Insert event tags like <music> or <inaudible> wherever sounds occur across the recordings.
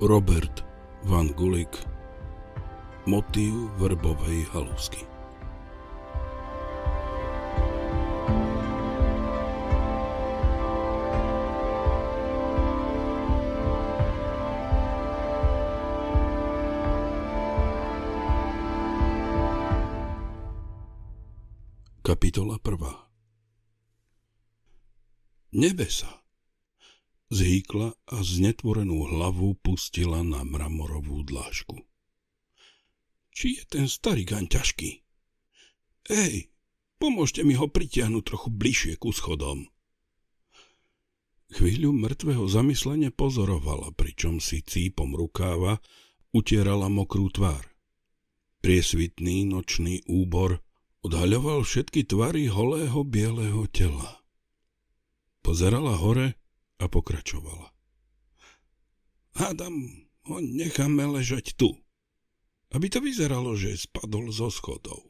Robert Van Gulik Motív vrbovej halúsky Kapitola 1 Nebesa zhýkla a znetvorenú hlavu pustila na mramorovú dlážku. Či je ten starý gaň ťažký? Ej, pomôžte mi ho pritiahnuť trochu bližšie ku schodom. Chvíľu mŕtvého zamyslenie pozorovala, pričom si cípom rukáva utierala mokrú tvár. Priesvitný nočný úbor odhaľoval všetky tvary holého bieleho tela. Pozerala hore, a pokračovala. Hádam, ho necháme ležať tu, aby to vyzeralo, že spadol zo schodov.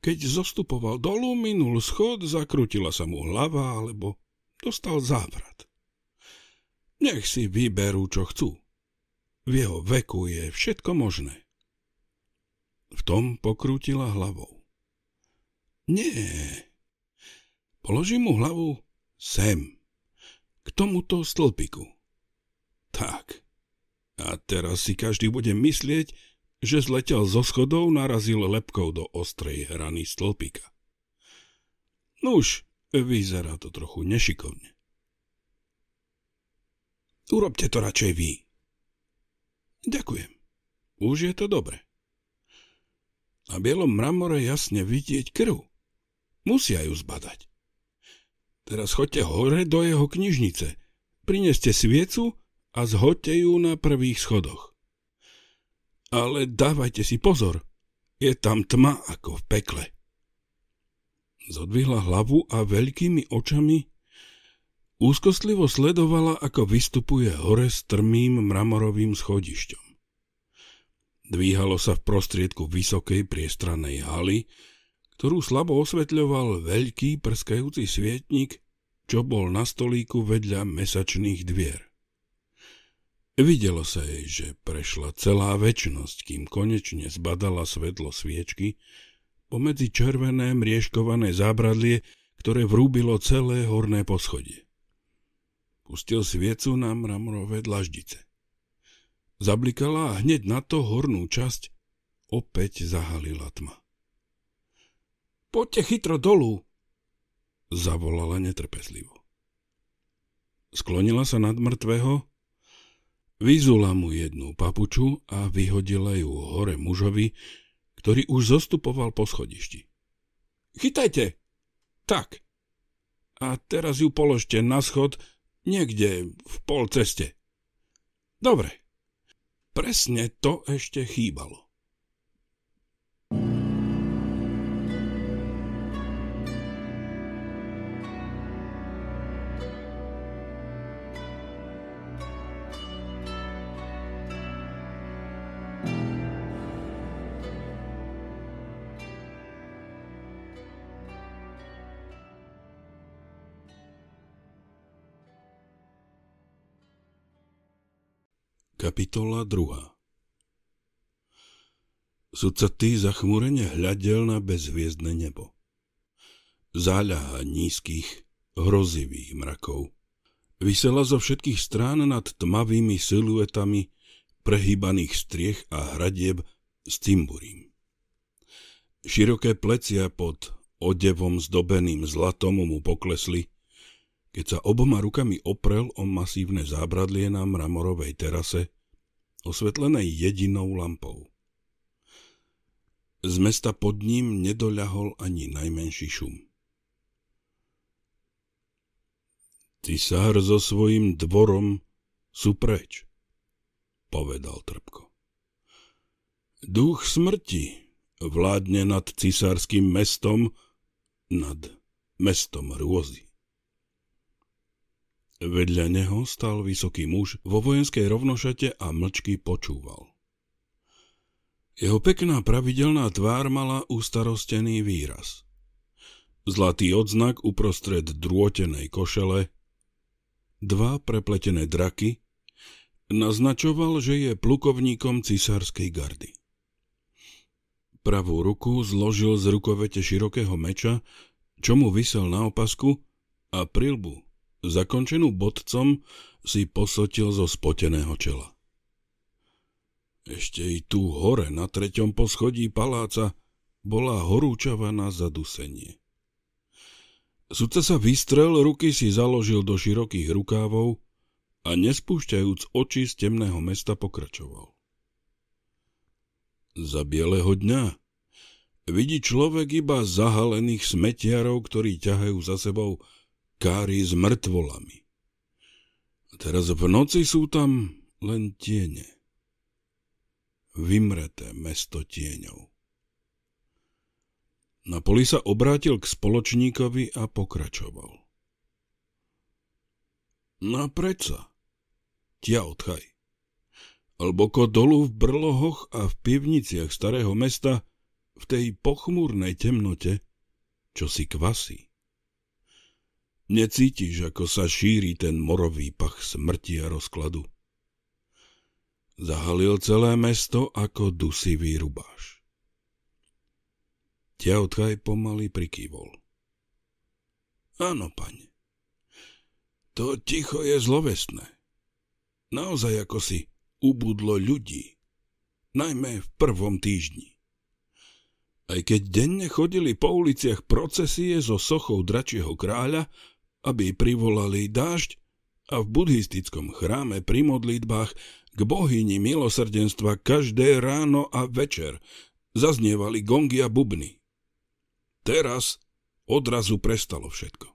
Keď zostupoval dolu, minul schod, zakrutila sa mu hlava, alebo dostal závrat. Nech si vyberú, čo chcú. V jeho veku je všetko možné. V tom pokrútila hlavou. Nie. Položím mu hlavu sem k tomuto stĺpiku. Tak. A teraz si každý bude myslieť, že zletel zo schodov, narazil lepkou do ostrej hrany stĺpika. Nuž, vyzerá to trochu nešikovne. Urobte to radšej vy. Ďakujem. Už je to dobre. Na bielom mramore jasne vidieť krv. Musia ju zbadať. Teraz chodte hore do jeho knižnice, prineste sviecu a zhoďte ju na prvých schodoch. Ale dávajte si pozor, je tam tma ako v pekle. Zodvihla hlavu a veľkými očami úzkostlivo sledovala, ako vystupuje hore s trmým mramorovým schodišťom. Dvíhalo sa v prostriedku vysokej priestrannej haly, ktorú slabo osvetľoval veľký prskajúci svietnik, čo bol na stolíku vedľa mesačných dvier. Videlo sa jej, že prešla celá väčnosť, kým konečne zbadala svetlo sviečky, pomedzi červené mriežkované zábradlie, ktoré vrúbilo celé horné poschodie. Pustil sviecu na mramorové dlaždice. Zablikala a hneď na to hornú časť opäť zahalila tma. Poďte chytro dolu, zavolala netrpezlivo. Sklonila sa nad mŕtvého, vyzula mu jednu papuču a vyhodila ju hore mužovi, ktorý už zostupoval po schodišti. Chytajte! Tak. A teraz ju položte na schod niekde v pol ceste. Dobre. Presne to ešte chýbalo. Kapitola 2 ty zachmurene hľadel na bezviezdne nebo. Záľaha nízkych, hrozivých mrakov. Vysela zo všetkých strán nad tmavými siluetami prehýbaných striech a hradieb s cimburím. Široké plecia pod odevom zdobeným zlatom mu poklesli, keď sa oboma rukami oprel o masívne zábradlie na mramorovej terase, osvetlené jedinou lampou. Z mesta pod ním nedoľahol ani najmenší šum. Cisár so svojím dvorom sú preč, povedal Trpko. Duch smrti vládne nad cisárským mestom, nad mestom rôzy. Vedľa neho stál vysoký muž vo vojenskej rovnošate a mlčky počúval. Jeho pekná pravidelná tvár mala ustarostený výraz. Zlatý odznak uprostred drôtenej košele, dva prepletené draky, naznačoval, že je plukovníkom cisárskej gardy. Pravú ruku zložil z rukovete širokého meča, čo mu vysel na opasku, a prilbu zakončenú bodcom, si posotil zo spoteného čela. Ešte i tu hore, na treťom poschodí paláca, bola horúčava na zadusenie. Sudca sa vystrel, ruky si založil do širokých rukávov a nespúšťajúc oči z temného mesta pokračoval. Za bieleho dňa vidí človek iba zahalených smetiarov, ktorí ťahajú za sebou kári s mŕtvolami. A teraz v noci sú tam len tiene. Vymreté mesto tieňov. Napoli sa obrátil k spoločníkovi a pokračoval. No preca? Tia odchaj. Lboko dolu v brlohoch a v pivniciach starého mesta, v tej pochmúrnej temnote, čo si kvasí. Necítiš, ako sa šíri ten morový pach smrti a rozkladu. Zahalil celé mesto ako dusivý rubáš. Ťautkaj pomaly prikývol. Áno, pane. To ticho je zlovestné. Naozaj ako si ubudlo ľudí, najmä v prvom týždni. Aj keď denne chodili po uliciach procesie so sochou dračieho kráľa aby privolali dážď a v buddhistickom chráme pri modlitbách k bohyni milosrdenstva každé ráno a večer zaznievali gongy a bubny. Teraz odrazu prestalo všetko.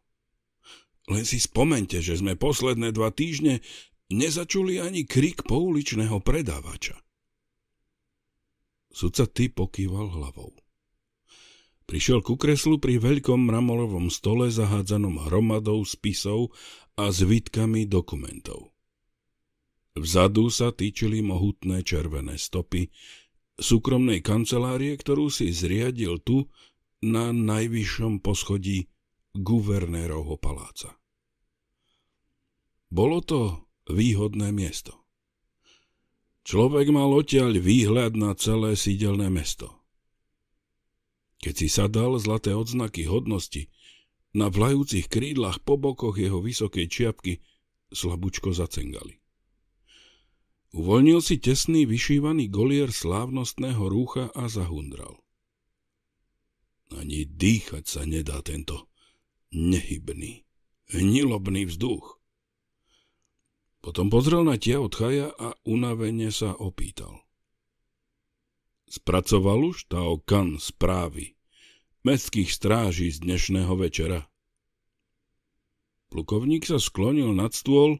Len si spomente, že sme posledné dva týždne nezačuli ani krik pouličného predávača. Sudca ty pokýval hlavou. Prišiel ku kreslu pri veľkom mramorovom stole zahádzanom hromadou spisov a zvitkami dokumentov. Vzadu sa týčili mohutné červené stopy súkromnej kancelárie, ktorú si zriadil tu na najvyššom poschodí guvernérovho paláca. Bolo to výhodné miesto. Človek mal odtiaľ výhľad na celé sídelné mesto – keď si sa dal zlaté odznaky hodnosti, na vlajúcich krídlach po bokoch jeho vysokej čiapky slabúčko zacengali. Uvoľnil si tesný vyšívaný golier slávnostného rúcha a zahundral. Ani dýchať sa nedá tento nehybný, hnilobný vzduch. Potom pozrel na tia od Chaja a unavene sa opýtal. Spracoval už tá okan správy mestských stráží z dnešného večera. Plukovník sa sklonil nad stôl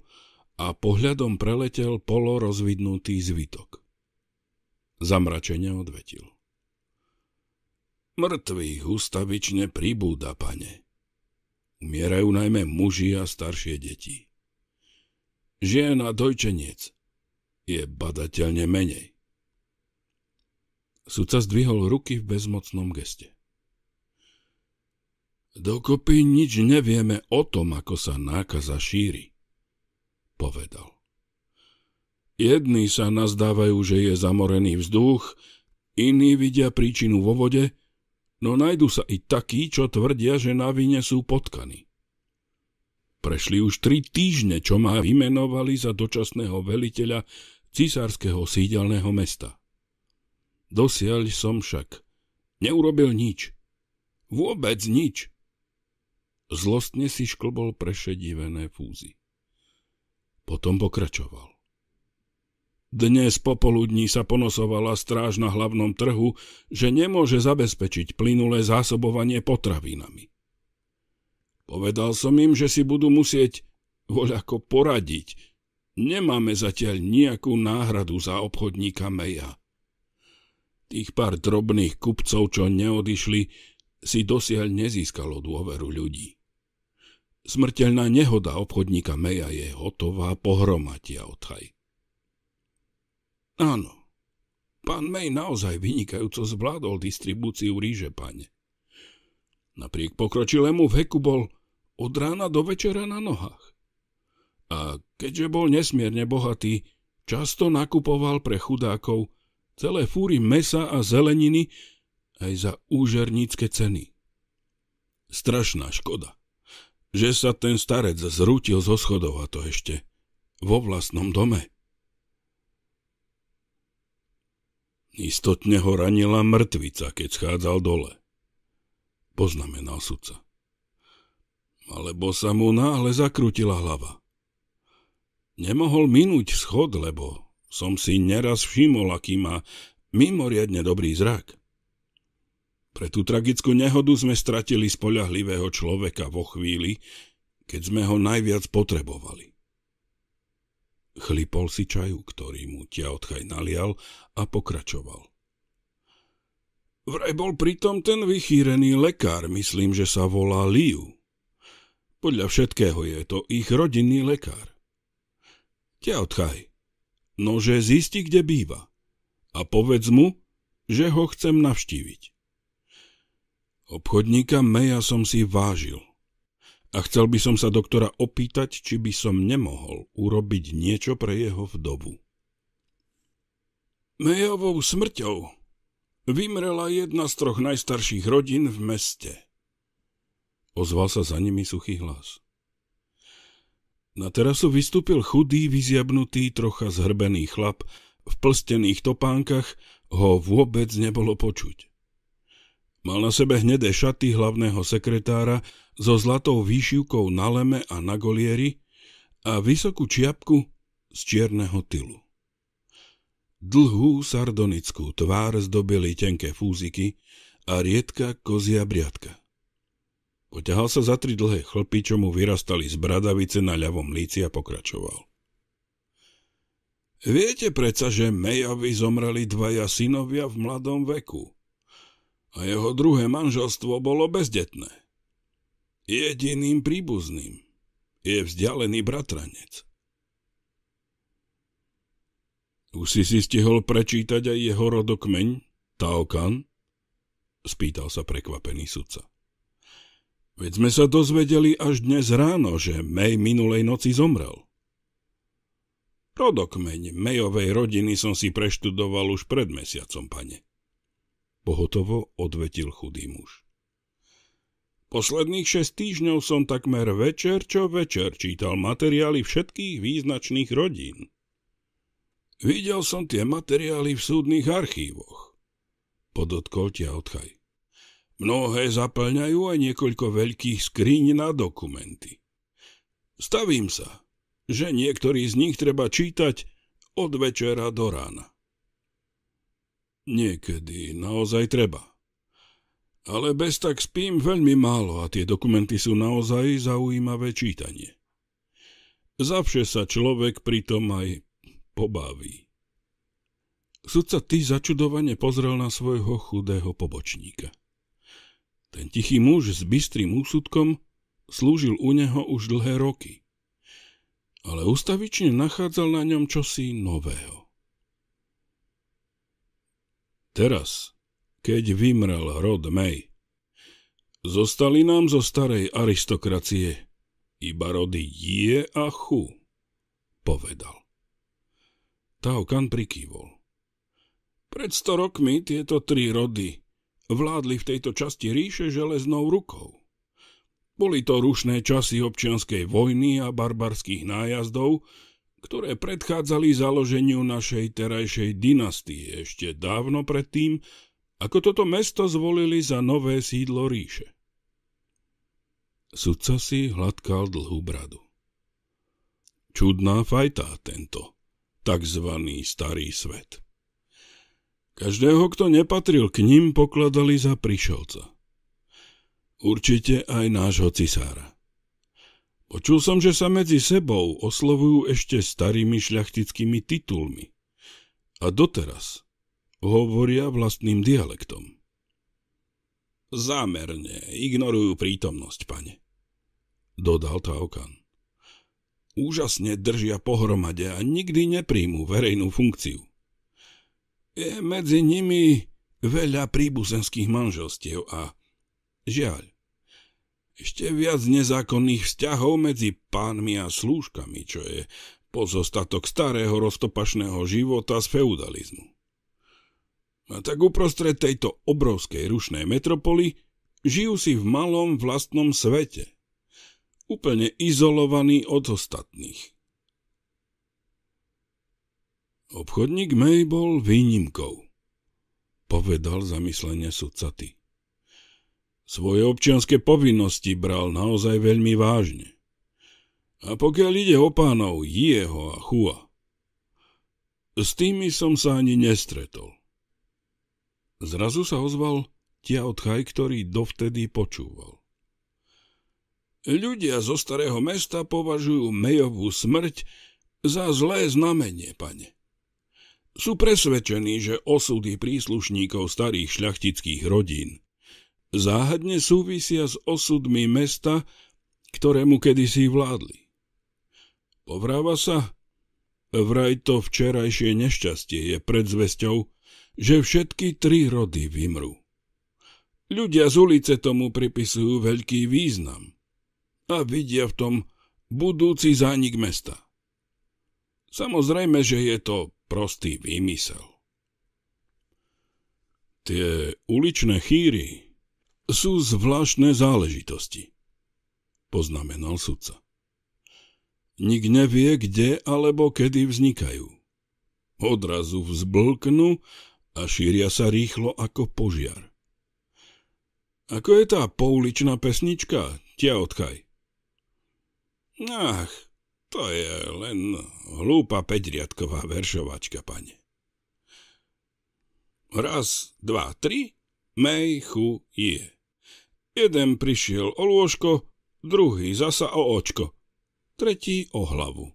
a pohľadom preletel polo rozvidnutý zvitok. Zamračenie odvetil. Mŕtvych ustavične pribúda, pane. Umierajú najmä muži a staršie deti. Žien a dojčeniec je badateľne menej. Sudca zdvihol ruky v bezmocnom geste. Dokopy nič nevieme o tom, ako sa nákaza šíri, povedal. Jedni sa nazdávajú, že je zamorený vzduch, iní vidia príčinu vo vode, no najdu sa i takí, čo tvrdia, že na vine sú potkani. Prešli už tri týždne, čo ma vymenovali za dočasného veliteľa cisárskeho sídelného mesta. Dosiaľ som však neurobil nič. Vôbec nič. Zlostne si šklbol prešedivené fúzy. Potom pokračoval. Dnes popoludní sa ponosovala stráž na hlavnom trhu, že nemôže zabezpečiť plynulé zásobovanie potravinami. Povedal som im, že si budú musieť voľako poradiť. Nemáme zatiaľ nejakú náhradu za obchodníka Meja. Tých pár drobných kupcov, čo neodišli, si dosiaľ nezískalo dôveru ľudí. Smrteľná nehoda obchodníka Meja je hotová pohroma odhaj. Áno, pán Mej naozaj vynikajúco zvládol distribúciu ríže pane. Napriek pokročilému veku bol od rána do večera na nohách. A keďže bol nesmierne bohatý, často nakupoval pre chudákov celé fúry mesa a zeleniny, aj za úžernícke ceny. Strašná škoda, že sa ten starec zrútil zo schodov a to ešte vo vlastnom dome. Istotne ho ranila mŕtvica, keď schádzal dole. Poznamenal sudca. Alebo sa mu náhle zakrutila hlava. Nemohol minúť schod, lebo som si neraz všimol, aký má mimoriadne dobrý zrak. Pre tú tragickú nehodu sme stratili spoľahlivého človeka vo chvíli, keď sme ho najviac potrebovali. Chlipol si čaju, ktorý mu odchaj nalial a pokračoval. Vraj bol pritom ten vychýrený lekár, myslím, že sa volá Liu. Podľa všetkého je to ich rodinný lekár. odchaj, nože zisti, kde býva a povedz mu, že ho chcem navštíviť. Obchodníka Meja som si vážil a chcel by som sa doktora opýtať, či by som nemohol urobiť niečo pre jeho vdovu. Mejovou smrťou vymrela jedna z troch najstarších rodín v meste. Ozval sa za nimi suchý hlas. Na terasu vystúpil chudý, vyziabnutý, trocha zhrbený chlap v plstených topánkach, ho vôbec nebolo počuť. Mal na sebe hnedé šaty hlavného sekretára so zlatou výšivkou na leme a na golieri a vysokú čiapku z čierneho tylu. Dlhú sardonickú tvár zdobili tenké fúziky a riedka kozia briadka. Poťahal sa za tri dlhé chlpy, čo mu vyrastali z bradavice na ľavom líci a pokračoval. Viete preca, že Mejovi zomreli dvaja synovia v mladom veku – a jeho druhé manželstvo bolo bezdetné. Jediným príbuzným je vzdialený bratranec. Už si si stihol prečítať aj jeho rodokmeň, Taokan? Spýtal sa prekvapený sudca. Veď sme sa dozvedeli až dnes ráno, že Mej minulej noci zomrel. Rodokmeň Mejovej rodiny som si preštudoval už pred mesiacom, pane. Pohotovo odvetil chudý muž. Posledných šest týždňov som takmer večer čo večer čítal materiály všetkých význačných rodín. Videl som tie materiály v súdnych archívoch, podotkol ťa odchaj. Mnohé zaplňajú aj niekoľko veľkých skríň na dokumenty. Stavím sa, že niektorý z nich treba čítať od večera do rána. Niekedy naozaj treba. Ale bez tak spím veľmi málo a tie dokumenty sú naozaj zaujímavé čítanie. Zavše sa človek pritom aj pobaví. Sudca ty začudovane pozrel na svojho chudého pobočníka. Ten tichý muž s bystrým úsudkom slúžil u neho už dlhé roky, ale ustavične nachádzal na ňom čosi nového. Teraz, keď vymrel rod May, zostali nám zo starej aristokracie iba rody je a chu, povedal. Kan prikývol. Pred sto rokmi tieto tri rody vládli v tejto časti ríše železnou rukou. Boli to rušné časy občianskej vojny a barbarských nájazdov, ktoré predchádzali založeniu našej terajšej dynastie ešte dávno predtým, ako toto mesto zvolili za nové sídlo ríše. Sudca si hladkal dlhú bradu. Čudná fajta tento, takzvaný starý svet. Každého, kto nepatril k ním, pokladali za prišelca. Určite aj nášho cisára. Počul som, že sa medzi sebou oslovujú ešte starými šľachtickými titulmi. A doteraz hovoria vlastným dialektom. Zámerne ignorujú prítomnosť, pane, dodal Taokan. Úžasne držia pohromade a nikdy nepríjmú verejnú funkciu. Je medzi nimi veľa príbuzenských manželstiev a žiaľ, ešte viac nezákonných vzťahov medzi pánmi a slúžkami, čo je pozostatok starého roztopašného života z feudalizmu. A tak uprostred tejto obrovskej rušnej metropoly žijú si v malom vlastnom svete, úplne izolovaní od ostatných. Obchodník May bol výnimkou, povedal zamyslenie sudcaty. Svoje občianske povinnosti bral naozaj veľmi vážne. A pokiaľ ide o pánov Jieho a Chua, s tými som sa ani nestretol. Zrazu sa ozval Chaj, ktorý dovtedy počúval. Ľudia zo starého mesta považujú Mejovú smrť za zlé znamenie, pane. Sú presvedčení, že osudy príslušníkov starých šľachtických rodín záhadne súvisia s osudmi mesta, ktorému kedysi vládli. Povráva sa, vraj to včerajšie nešťastie je predzvesťou, že všetky tri rody vymrú. Ľudia z ulice tomu pripisujú veľký význam a vidia v tom budúci zánik mesta. Samozrejme, že je to prostý výmysel. Tie uličné chýry sú zvláštne záležitosti, poznamenal sudca. Nik nevie, kde alebo kedy vznikajú. Odrazu vzblknú a šíria sa rýchlo ako požiar. Ako je tá pouličná pesnička, tia odkaj? Ach, to je len hlúpa peťriadková veršovačka, pane. Raz, dva, tri, mej, chu, je. Jeden prišiel o lôžko, druhý zasa o očko, tretí o hlavu.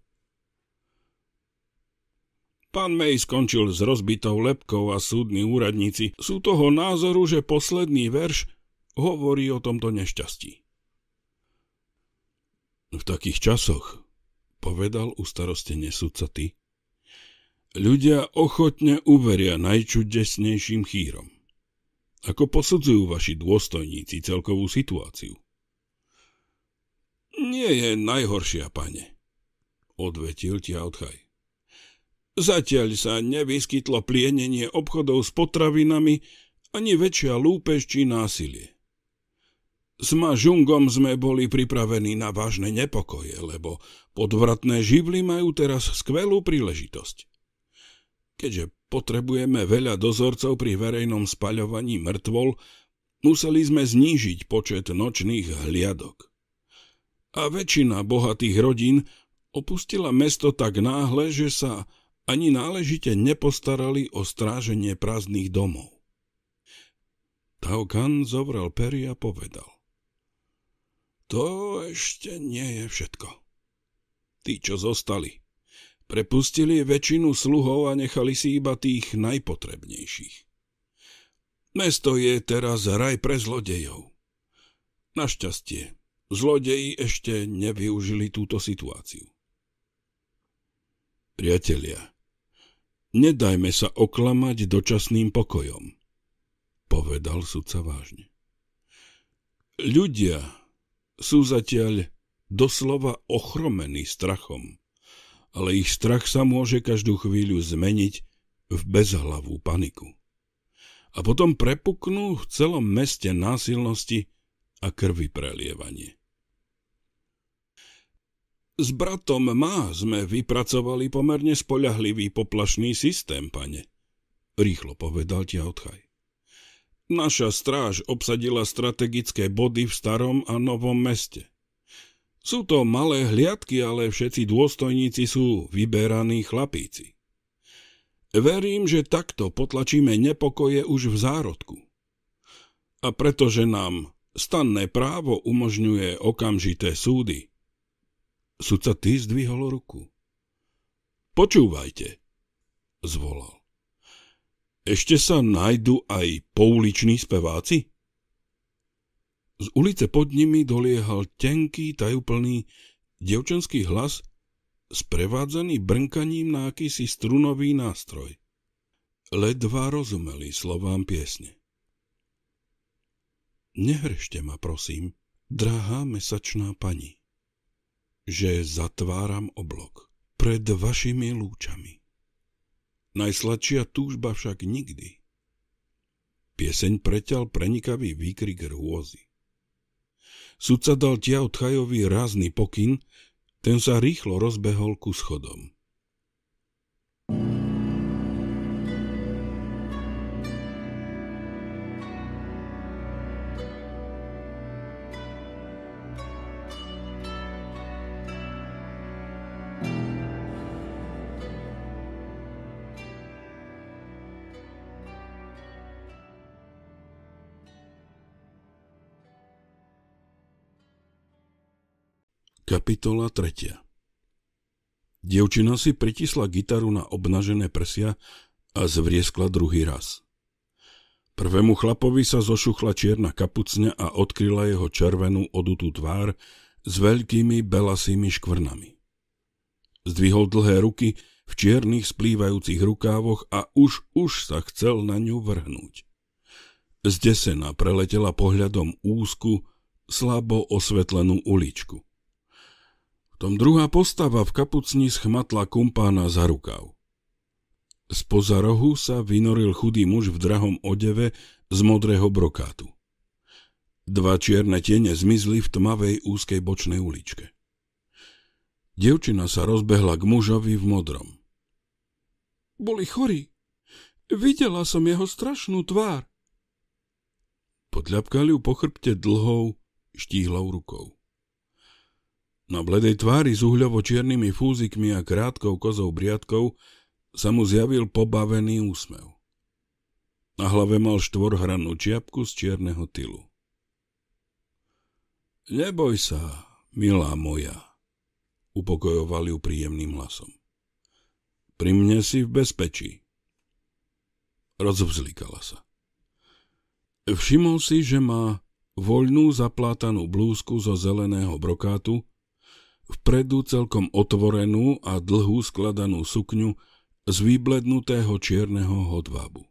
Pán May skončil s rozbitou lepkou a súdni úradníci sú toho názoru, že posledný verš hovorí o tomto nešťastí. V takých časoch, povedal u starostene sudca ty, ľudia ochotne uveria najčudesnejším chýrom. Ako posudzujú vaši dôstojníci celkovú situáciu? Nie je najhoršia, pane, odvetil odchaj. Zatiaľ sa nevyskytlo plienenie obchodov s potravinami ani väčšia lúpež či násilie. S Mažungom sme boli pripravení na vážne nepokoje, lebo podvratné živly majú teraz skvelú príležitosť. Keďže potrebujeme veľa dozorcov pri verejnom spaľovaní mŕtvol, museli sme znížiť počet nočných hliadok. A väčšina bohatých rodín opustila mesto tak náhle, že sa ani náležite nepostarali o stráženie prázdnych domov. Tao Kan zovrel pery a povedal. To ešte nie je všetko. Tí, čo zostali, Prepustili väčšinu sluhov a nechali si iba tých najpotrebnejších. Mesto je teraz raj pre zlodejov. Našťastie, zlodeji ešte nevyužili túto situáciu. Priatelia, nedajme sa oklamať dočasným pokojom, povedal sudca vážne. Ľudia sú zatiaľ doslova ochromení strachom ale ich strach sa môže každú chvíľu zmeniť v bezhlavú paniku. A potom prepuknú v celom meste násilnosti a krvi prelievanie. S bratom má sme vypracovali pomerne spoľahlivý poplašný systém, pane, rýchlo povedal ti odchaj. Naša stráž obsadila strategické body v starom a novom meste. Sú to malé hliadky, ale všetci dôstojníci sú vyberaní chlapíci. Verím, že takto potlačíme nepokoje už v zárodku. A pretože nám stanné právo umožňuje okamžité súdy. Sudca ty zdvihol ruku. Počúvajte, zvolal. Ešte sa nájdu aj pouliční speváci? Z ulice pod nimi doliehal tenký, tajúplný devčenský hlas, sprevádzaný brnkaním na akýsi strunový nástroj. Ledva rozumeli slovám piesne. Nehrešte ma, prosím, drahá mesačná pani, že zatváram oblok pred vašimi lúčami. Najsladšia túžba však nikdy. Pieseň preťal prenikavý výkrik rôzy. Sudca dal Tiao Tchajovi rázny pokyn, ten sa rýchlo rozbehol ku schodom. Kapitola 3. Dievčina si pritisla gitaru na obnažené prsia a zvrieskla druhý raz. Prvému chlapovi sa zošuchla čierna kapucňa a odkryla jeho červenú odutú tvár s veľkými belasými škvrnami. Zdvihol dlhé ruky v čiernych splývajúcich rukávoch a už, už sa chcel na ňu vrhnúť. Zdesená preletela pohľadom úzku, slabo osvetlenú uličku. Tom druhá postava v kapucni schmatla kumpána za rukav. Spoza rohu sa vynoril chudý muž v drahom odeve z modrého brokátu. Dva čierne tiene zmizli v tmavej úzkej bočnej uličke. Dievčina sa rozbehla k mužovi v modrom. Boli chorí. Videla som jeho strašnú tvár. Podľapkali ju po chrbte dlhou, štíhlou rukou. Na bledej tvári s uhľovo-čiernymi fúzikmi a krátkou kozou briadkou sa mu zjavil pobavený úsmev. Na hlave mal štvorhrannú čiapku z čierneho tylu. Neboj sa, milá moja, upokojoval ju príjemným hlasom. Pri mne si v bezpečí. Rozvzlikala sa. Všimol si, že má voľnú zaplátanú blúzku zo zeleného brokátu, vpredu celkom otvorenú a dlhú skladanú sukňu z výblednutého čierneho hodvábu.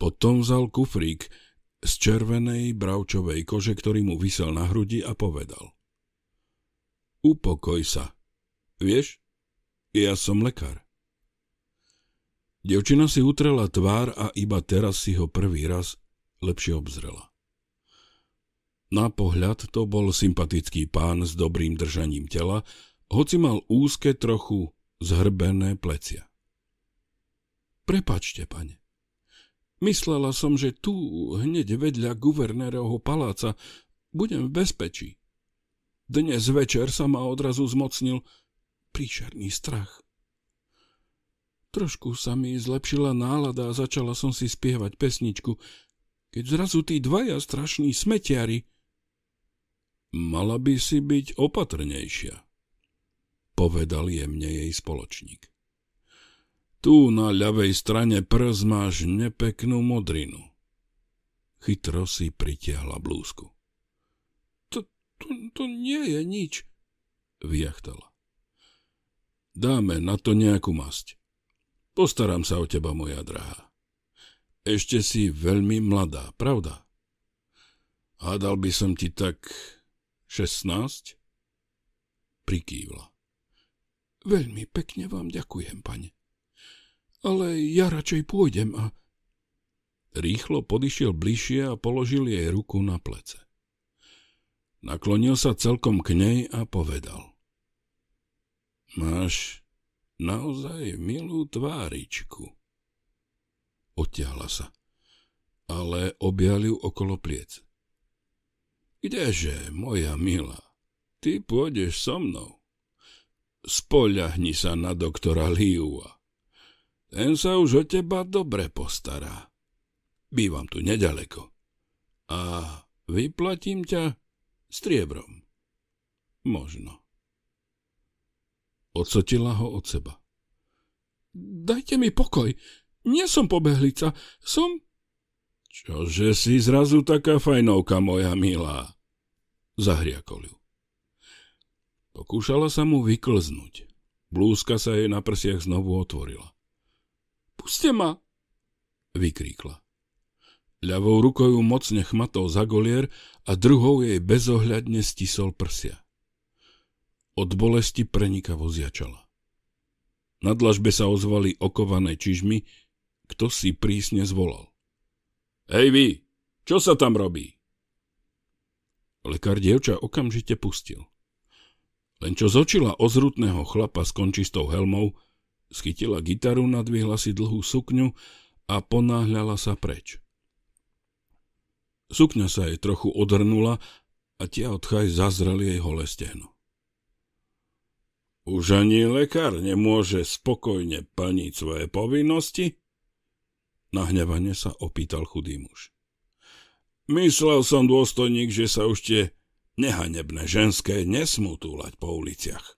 Potom vzal kufrík z červenej bravčovej kože, ktorý mu vysel na hrudi a povedal. Upokoj sa. Vieš, ja som lekár. Devčina si utrela tvár a iba teraz si ho prvý raz lepšie obzrela. Na pohľad to bol sympatický pán s dobrým držaním tela, hoci mal úzke trochu zhrbené plecia. Prepačte, pane. Myslela som, že tu, hneď vedľa guvernérovho paláca, budem v bezpečí. Dnes večer sa ma odrazu zmocnil príšerný strach. Trošku sa mi zlepšila nálada a začala som si spievať pesničku, keď zrazu tí dvaja strašní smetiari Mala by si byť opatrnejšia, povedal jemne jej spoločník. Tu na ľavej strane prs máš nepeknú modrinu. Chytro si pritiahla blúzku. To, to, to nie je nič, vyjachtala. Dáme na to nejakú masť. Postaram sa o teba, moja drahá. Ešte si veľmi mladá, pravda? Hádal by som ti tak 16? Prikývla. Veľmi pekne vám ďakujem, pane. Ale ja radšej pôjdem a... Rýchlo podišiel bližšie a položil jej ruku na plece. Naklonil sa celkom k nej a povedal. Máš naozaj milú tváričku. Odťahla sa, ale objal ju okolo pliece. Kdeže, moja milá, ty pôjdeš so mnou. Spoľahni sa na doktora Liua. Ten sa už o teba dobre postará. Bývam tu nedaleko. A vyplatím ťa striebrom. Možno. Odsotila ho od seba. Dajte mi pokoj. Nie som pobehlica. Som Čože si zrazu taká fajnovka, moja milá? Zahriakol ju. Pokúšala sa mu vyklznúť. Blúzka sa jej na prsiach znovu otvorila. Puste ma! Vykríkla. Ľavou rukou ju mocne chmatol za golier a druhou jej bezohľadne stisol prsia. Od bolesti prenika voziačala. Na dlažbe sa ozvali okované čižmy, kto si prísne zvolal. Hej vy, čo sa tam robí? Lekár dievča okamžite pustil. Len čo zočila ozrutného chlapa s končistou helmou, schytila gitaru, nadvihla si dlhú sukňu a ponáhľala sa preč. Sukňa sa jej trochu odhrnula a tie odchaj zazreli jej holé stehno. Už ani lekár nemôže spokojne plniť svoje povinnosti? Nahnevanie sa opýtal chudý muž. Myslel som, dôstojník, že sa už tie nehanebné ženské nesmú túlať po uliciach.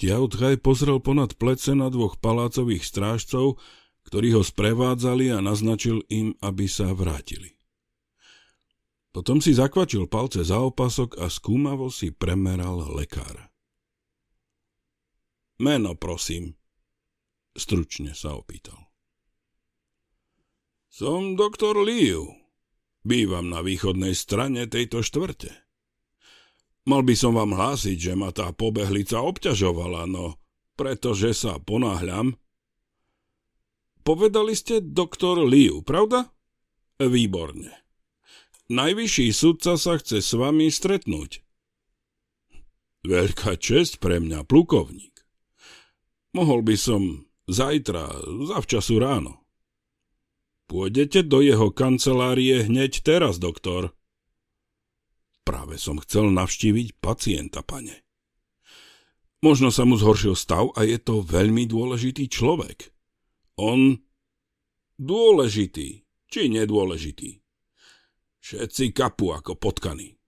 Tiautraj pozrel ponad plece na dvoch palácových strážcov, ktorí ho sprevádzali a naznačil im, aby sa vrátili. Potom si zakvačil palce za opasok a skúmavo si premeral lekára. Meno, prosím, Stručne sa opýtal. Som doktor Liu. Bývam na východnej strane tejto štvrte. Mal by som vám hlásiť, že ma tá pobehlica obťažovala, no pretože sa ponáhľam. Povedali ste doktor Liu, pravda? Výborne. Najvyšší sudca sa chce s vami stretnúť. Veľká čest pre mňa, plukovník. Mohol by som Zajtra, zavčasu ráno. Pôjdete do jeho kancelárie hneď teraz, doktor. Práve som chcel navštíviť pacienta, pane. Možno sa mu zhoršil stav a je to veľmi dôležitý človek. On dôležitý, či nedôležitý. Všetci kapu ako potkaní.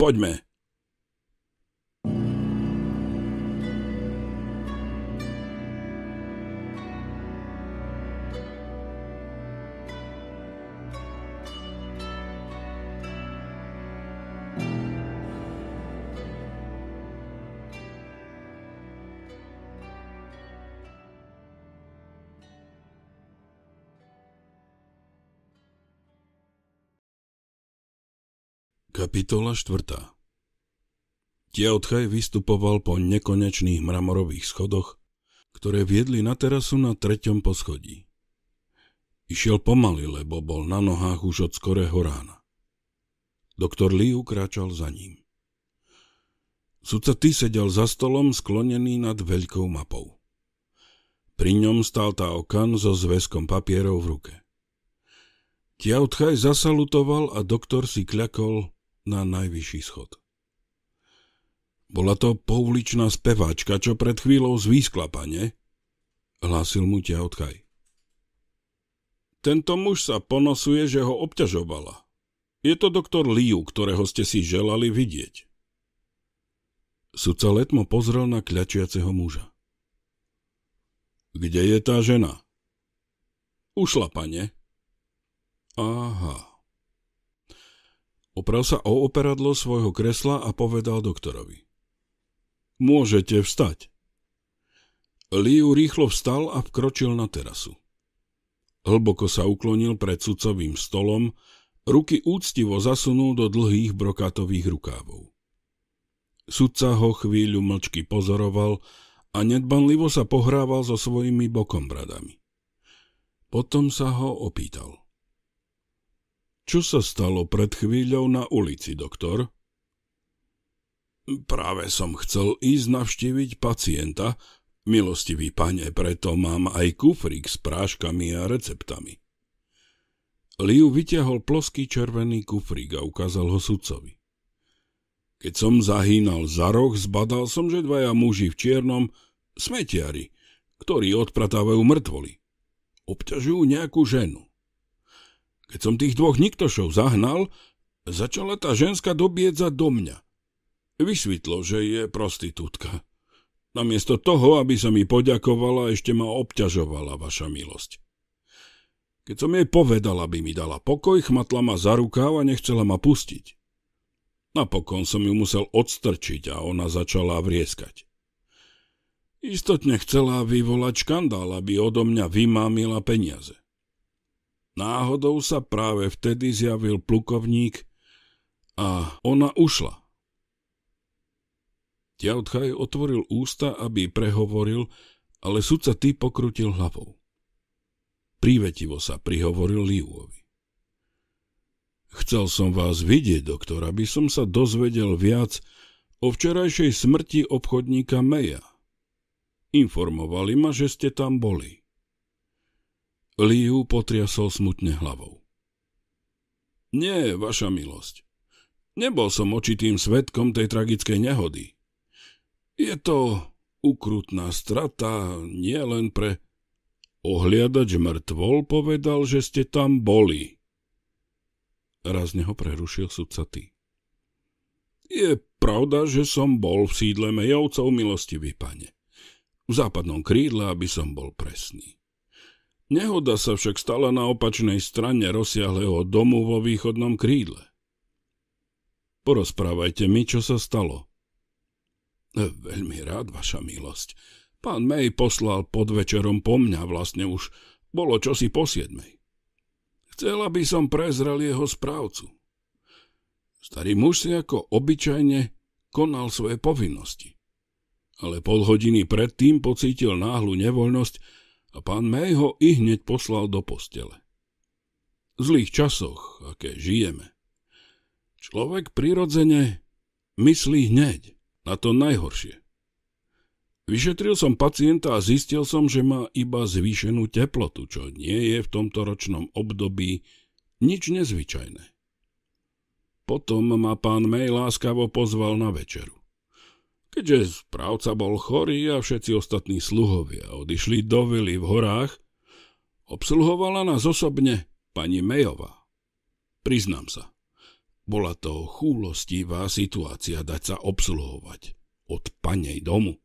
Poďme, Kapitola 4. Tiaodchaj vystupoval po nekonečných mramorových schodoch, ktoré viedli na terasu na treťom poschodí. Išiel pomaly, lebo bol na nohách už od skorého rána. Doktor Lee ukráčal za ním. Sudca Ty sedel za stolom sklonený nad veľkou mapou. Pri ňom stál tá okan so zväzkom papierov v ruke. Tiautchaj zasalutoval a doktor si kľakol – na najvyšší schod. Bola to pouličná speváčka, čo pred chvíľou zvýskla, pane, hlásil mu ťaotkaj. Tento muž sa ponosuje, že ho obťažovala. Je to doktor Liu, ktorého ste si želali vidieť. Sudca letmo pozrel na kľačiaceho muža. Kde je tá žena? Ušla, pane. Aha. Opral sa o operadlo svojho kresla a povedal doktorovi. Môžete vstať. Liu rýchlo vstal a vkročil na terasu. Hlboko sa uklonil pred sudcovým stolom, ruky úctivo zasunul do dlhých brokatových rukávov. Sudca ho chvíľu mlčky pozoroval a nedbanlivo sa pohrával so svojimi bradami. Potom sa ho opýtal. Čo sa stalo pred chvíľou na ulici, doktor? Práve som chcel ísť navštíviť pacienta. Milostivý pane, preto mám aj kufrík s práškami a receptami. Liu vyťahol ploský červený kufrík a ukázal ho sudcovi. Keď som zahýnal za roh, zbadal som, že dvaja muži v čiernom, smetiari, ktorí odpratávajú mŕtvoly, obťažujú nejakú ženu. Keď som tých dvoch niktošov zahnal, začala tá ženská dobiedzať do mňa. Vysvetlo, že je prostitútka. Namiesto toho, aby sa mi poďakovala, ešte ma obťažovala vaša milosť. Keď som jej povedala, aby mi dala pokoj, chmatla ma za rukáv a nechcela ma pustiť. Napokon som ju musel odstrčiť a ona začala vrieskať. Istotne chcela vyvolať škandál, aby odo mňa vymámila peniaze. Náhodou sa práve vtedy zjavil plukovník a ona ušla. Ťautchaj otvoril ústa, aby prehovoril, ale sudca ty pokrutil hlavou. Prívetivo sa prihovoril Líuovi. Chcel som vás vidieť, doktor, aby som sa dozvedel viac o včerajšej smrti obchodníka Meja. Informovali ma, že ste tam boli. Liu potriasol smutne hlavou. Nie, vaša milosť. Nebol som očitým svetkom tej tragickej nehody. Je to ukrutná strata nielen pre... Ohliadač mŕtvol povedal, že ste tam boli. Raz neho prerušil sudca ty. Je pravda, že som bol v sídle Mejovcov, milostivý pane. V západnom krídle, aby som bol presný. Nehoda sa však stala na opačnej strane rozsiahleho domu vo východnom krídle. Porozprávajte mi, čo sa stalo. E, veľmi rád, vaša milosť. Pán May poslal pod večerom po mňa, vlastne už bolo čosi po siedmej. Chcel, aby som prezrel jeho správcu. Starý muž si ako obyčajne konal svoje povinnosti. Ale pol hodiny predtým pocítil náhlu nevoľnosť, a pán May ho i hneď poslal do postele. V zlých časoch, aké žijeme, človek prirodzene myslí hneď na to najhoršie. Vyšetril som pacienta a zistil som, že má iba zvýšenú teplotu, čo nie je v tomto ročnom období nič nezvyčajné. Potom ma pán May láskavo pozval na večeru. Keďže správca bol chorý a všetci ostatní sluhovia odišli do vily v horách, obsluhovala nás osobne pani Mejová. Priznám sa, bola to chúlostivá situácia dať sa obsluhovať od panej domu.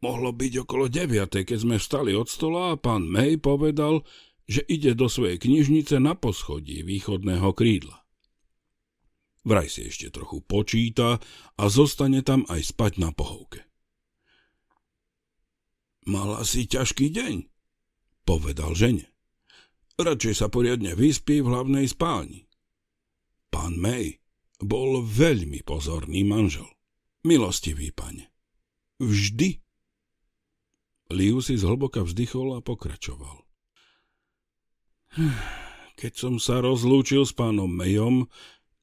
Mohlo byť okolo 9, keď sme vstali od stola a pán Mej povedal, že ide do svojej knižnice na poschodí východného krídla. Vraj si ešte trochu počíta a zostane tam aj spať na pohovke. Mala si ťažký deň, povedal žene. Radšej sa poriadne vyspí v hlavnej spálni. Pán May bol veľmi pozorný manžel. Milostivý pane. Vždy. Liu si zhlboka vzdychol a pokračoval. Hm, keď som sa rozlúčil s pánom Mayom,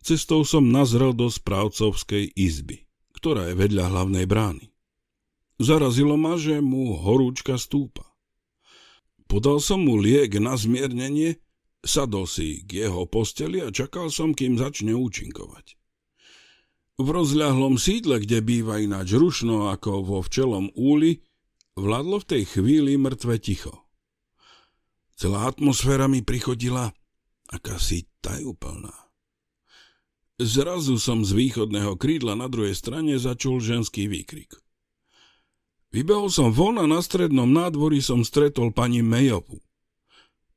cestou som nazrel do správcovskej izby, ktorá je vedľa hlavnej brány. Zarazilo ma, že mu horúčka stúpa. Podal som mu liek na zmiernenie, sadol si k jeho posteli a čakal som, kým začne účinkovať. V rozľahlom sídle, kde býva ináč rušno ako vo včelom úli, vládlo v tej chvíli mŕtve ticho. Celá atmosféra mi prichodila akási tajúplná. Zrazu som z východného krídla na druhej strane začul ženský výkrik. Vybehol som von a na strednom nádvorí som stretol pani Mejovu.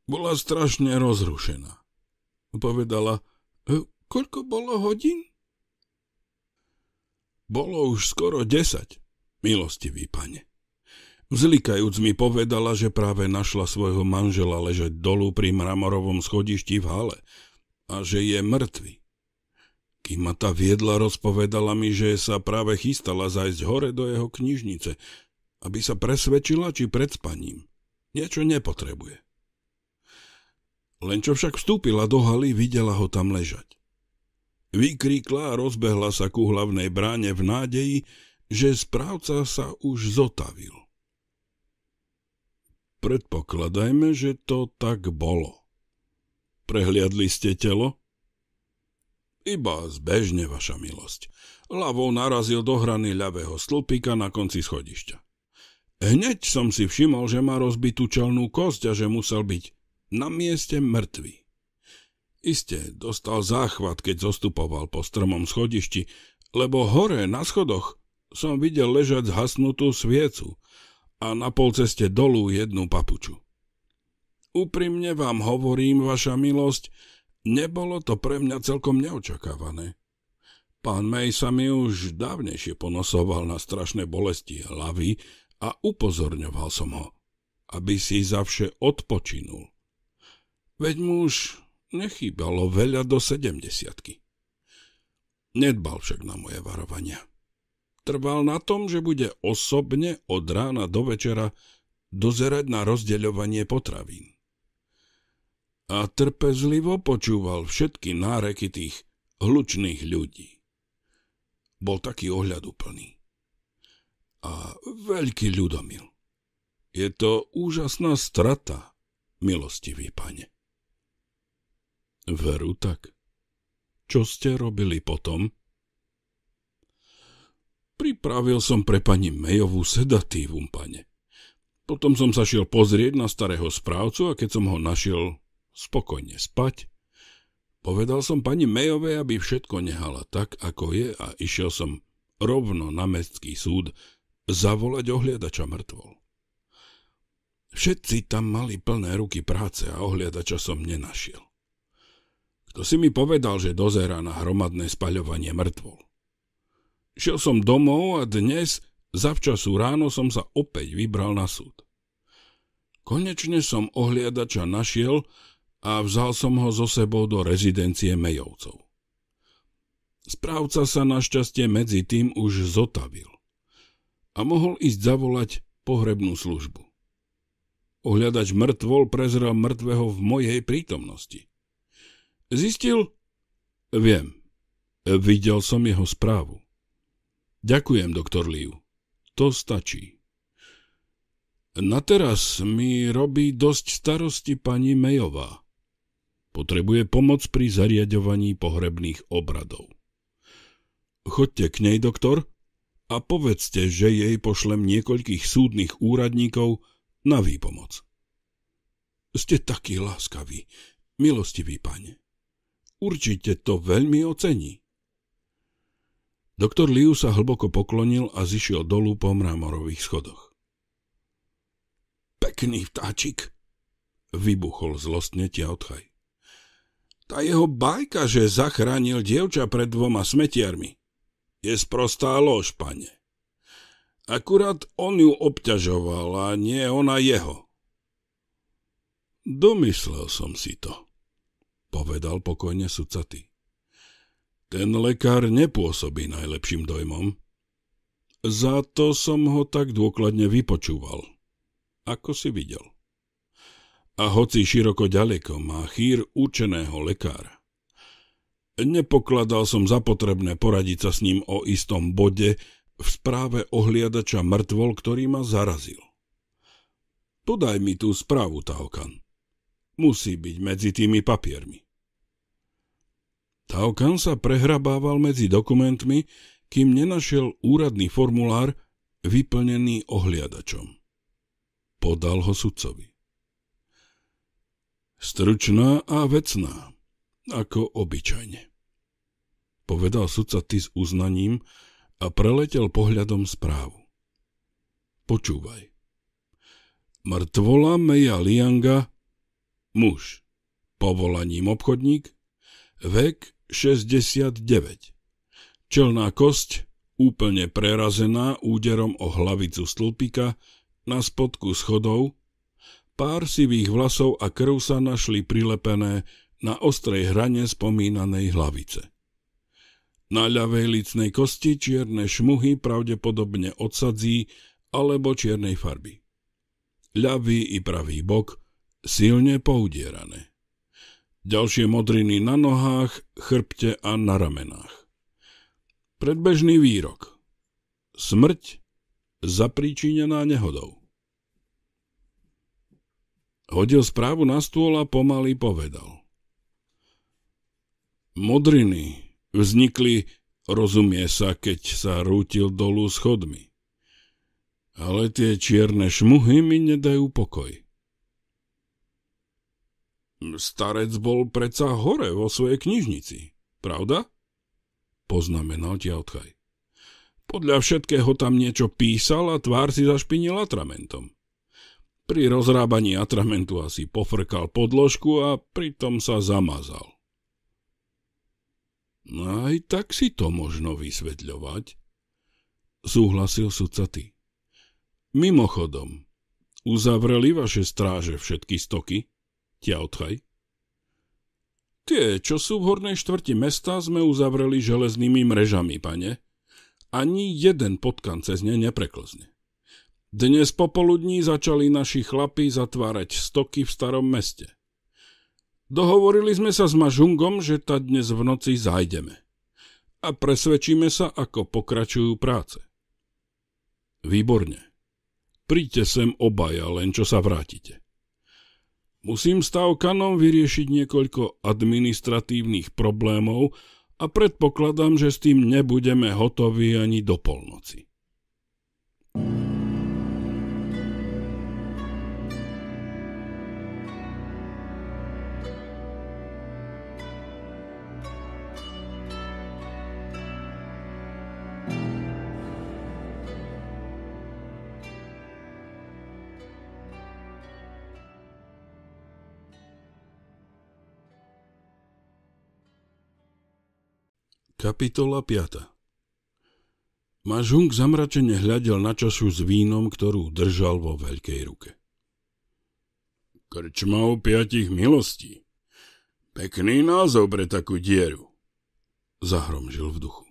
Bola strašne rozrušená. Povedala, e, koľko bolo hodín? Bolo už skoro desať, milostivý pane. Vzlikajúc mi povedala, že práve našla svojho manžela ležať dolu pri mramorovom schodišti v hale a že je mŕtvy. Kým ma tá viedla, rozpovedala mi, že sa práve chystala zajsť hore do jeho knižnice, aby sa presvedčila, či pred spaním. Niečo nepotrebuje. Len čo však vstúpila do haly, videla ho tam ležať. Vykríkla a rozbehla sa ku hlavnej bráne v nádeji, že správca sa už zotavil. Predpokladajme, že to tak bolo. Prehliadli ste telo? Iba zbežne, vaša milosť. Lavou narazil do hrany ľavého stĺpika na konci schodišťa. Hneď som si všimol, že má rozbitú čelnú kosť a že musel byť na mieste mŕtvy. Isté, dostal záchvat, keď zostupoval po strmom schodišti, lebo hore na schodoch som videl ležať zhasnutú sviecu a na polceste dolu jednu papuču. Úprimne vám hovorím, vaša milosť, Nebolo to pre mňa celkom neočakávané. Pán May sa mi už dávnejšie ponosoval na strašné bolesti hlavy a upozorňoval som ho, aby si za vše odpočinul. Veď mu už nechýbalo veľa do sedemdesiatky. Nedbal však na moje varovania. Trval na tom, že bude osobne od rána do večera dozerať na rozdeľovanie potravín a trpezlivo počúval všetky náreky tých hlučných ľudí. Bol taký ohľaduplný a veľký ľudomil. Je to úžasná strata, milostivý pane. Veru tak. Čo ste robili potom? Pripravil som pre pani Mejovú sedatívum, pane. Potom som sa šiel pozrieť na starého správcu a keď som ho našiel spokojne spať. Povedal som pani Mejovej, aby všetko nehala tak, ako je a išiel som rovno na mestský súd zavolať ohliadača mŕtvol. Všetci tam mali plné ruky práce a ohliadača som nenašiel. Kto si mi povedal, že dozera na hromadné spaľovanie mŕtvol? Šiel som domov a dnes, zavčasu ráno, som sa opäť vybral na súd. Konečne som ohliadača našiel a vzal som ho zo sebou do rezidencie Mejovcov. Správca sa našťastie medzi tým už zotavil a mohol ísť zavolať pohrebnú službu. Ohľadač mŕtvol prezrel mŕtvého v mojej prítomnosti. Zistil? Viem. Videl som jeho správu. Ďakujem, doktor Liu. To stačí. Na teraz mi robí dosť starosti pani Mejová. Potrebuje pomoc pri zariadovaní pohrebných obradov. Chodte k nej, doktor, a povedzte, že jej pošlem niekoľkých súdnych úradníkov na výpomoc. Ste taký láskavý, milostivý pane. Určite to veľmi ocení. Doktor Liu sa hlboko poklonil a zišiel dolu po mramorových schodoch. Pekný vtáčik, vybuchol zlostne Odchaj. Tá jeho bajka, že zachránil dievča pred dvoma smetiarmi, je sprostá lož, pane. Akurát on ju obťažoval a nie ona jeho. Domyslel som si to, povedal pokojne sucatý. Ten lekár nepôsobí najlepším dojmom. Za to som ho tak dôkladne vypočúval, ako si videl. A hoci široko ďaleko má chýr určeného lekára. Nepokladal som za potrebné poradiť sa s ním o istom bode v správe ohliadača mŕtvol, ktorý ma zarazil. Podaj mi tú správu, Taokan. Musí byť medzi tými papiermi. Taokan sa prehrabával medzi dokumentmi, kým nenašiel úradný formulár vyplnený ohliadačom. Podal ho sudcovi. Stručná a vecná, ako obyčajne. Povedal sudca ty s uznaním a preletel pohľadom správu. Počúvaj. Mrtvola Meja Lianga, muž, povolaním obchodník, vek 69. Čelná kosť úplne prerazená úderom o hlavicu stĺpika na spodku schodov Pár sivých vlasov a krv sa našli prilepené na ostrej hrane spomínanej hlavice. Na ľavej licnej kosti čierne šmuhy pravdepodobne odsadzí alebo čiernej farby. Ľavý i pravý bok silne poudierané. Ďalšie modriny na nohách, chrbte a na ramenách. Predbežný výrok. Smrť zapríčinená nehodou. Hodil správu na stôl a pomaly povedal. Modriny vznikli, rozumie sa, keď sa rútil dolu schodmi. Ale tie čierne šmuhy mi nedajú pokoj. Starec bol predsa hore vo svojej knižnici, pravda? Poznamenal ti odchaj. Podľa všetkého tam niečo písal a tvár si zašpinil atramentom. Pri rozrábaní atramentu asi pofrkal podložku a pritom sa zamazal. No aj tak si to možno vysvetľovať, súhlasil sudcaty. Mimochodom, uzavreli vaše stráže všetky stoky? odchaj. Tie, čo sú v hornej štvrti mesta, sme uzavreli železnými mrežami, pane. Ani jeden potkan cez ne nepreklzne. Dnes popoludní začali naši chlapi zatvárať stoky v starom meste. Dohovorili sme sa s Mažungom, že ta dnes v noci zajdeme. A presvedčíme sa, ako pokračujú práce. Výborne. Príďte sem obaja, len čo sa vrátite. Musím s Taukanom vyriešiť niekoľko administratívnych problémov a predpokladám, že s tým nebudeme hotoví ani do polnoci. thank you Kapitola 5 Mažung zamračene hľadel na čašu s vínom, ktorú držal vo veľkej ruke. Krčma o piatich milostí. Pekný názov pre takú dieru. Zahromžil v duchu.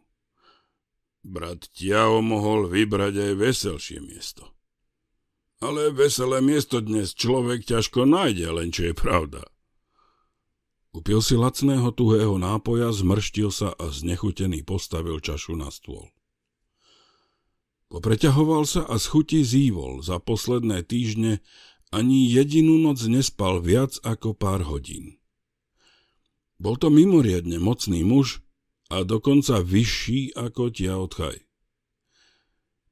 Brat Tiao mohol vybrať aj veselšie miesto. Ale veselé miesto dnes človek ťažko nájde, len čo je pravda. Upil si lacného tuhého nápoja, zmrštil sa a znechutený postavil čašu na stôl. Popreťahoval sa a z chuti zývol. Za posledné týždne ani jedinú noc nespal viac ako pár hodín. Bol to mimoriadne mocný muž a dokonca vyšší ako odchaj.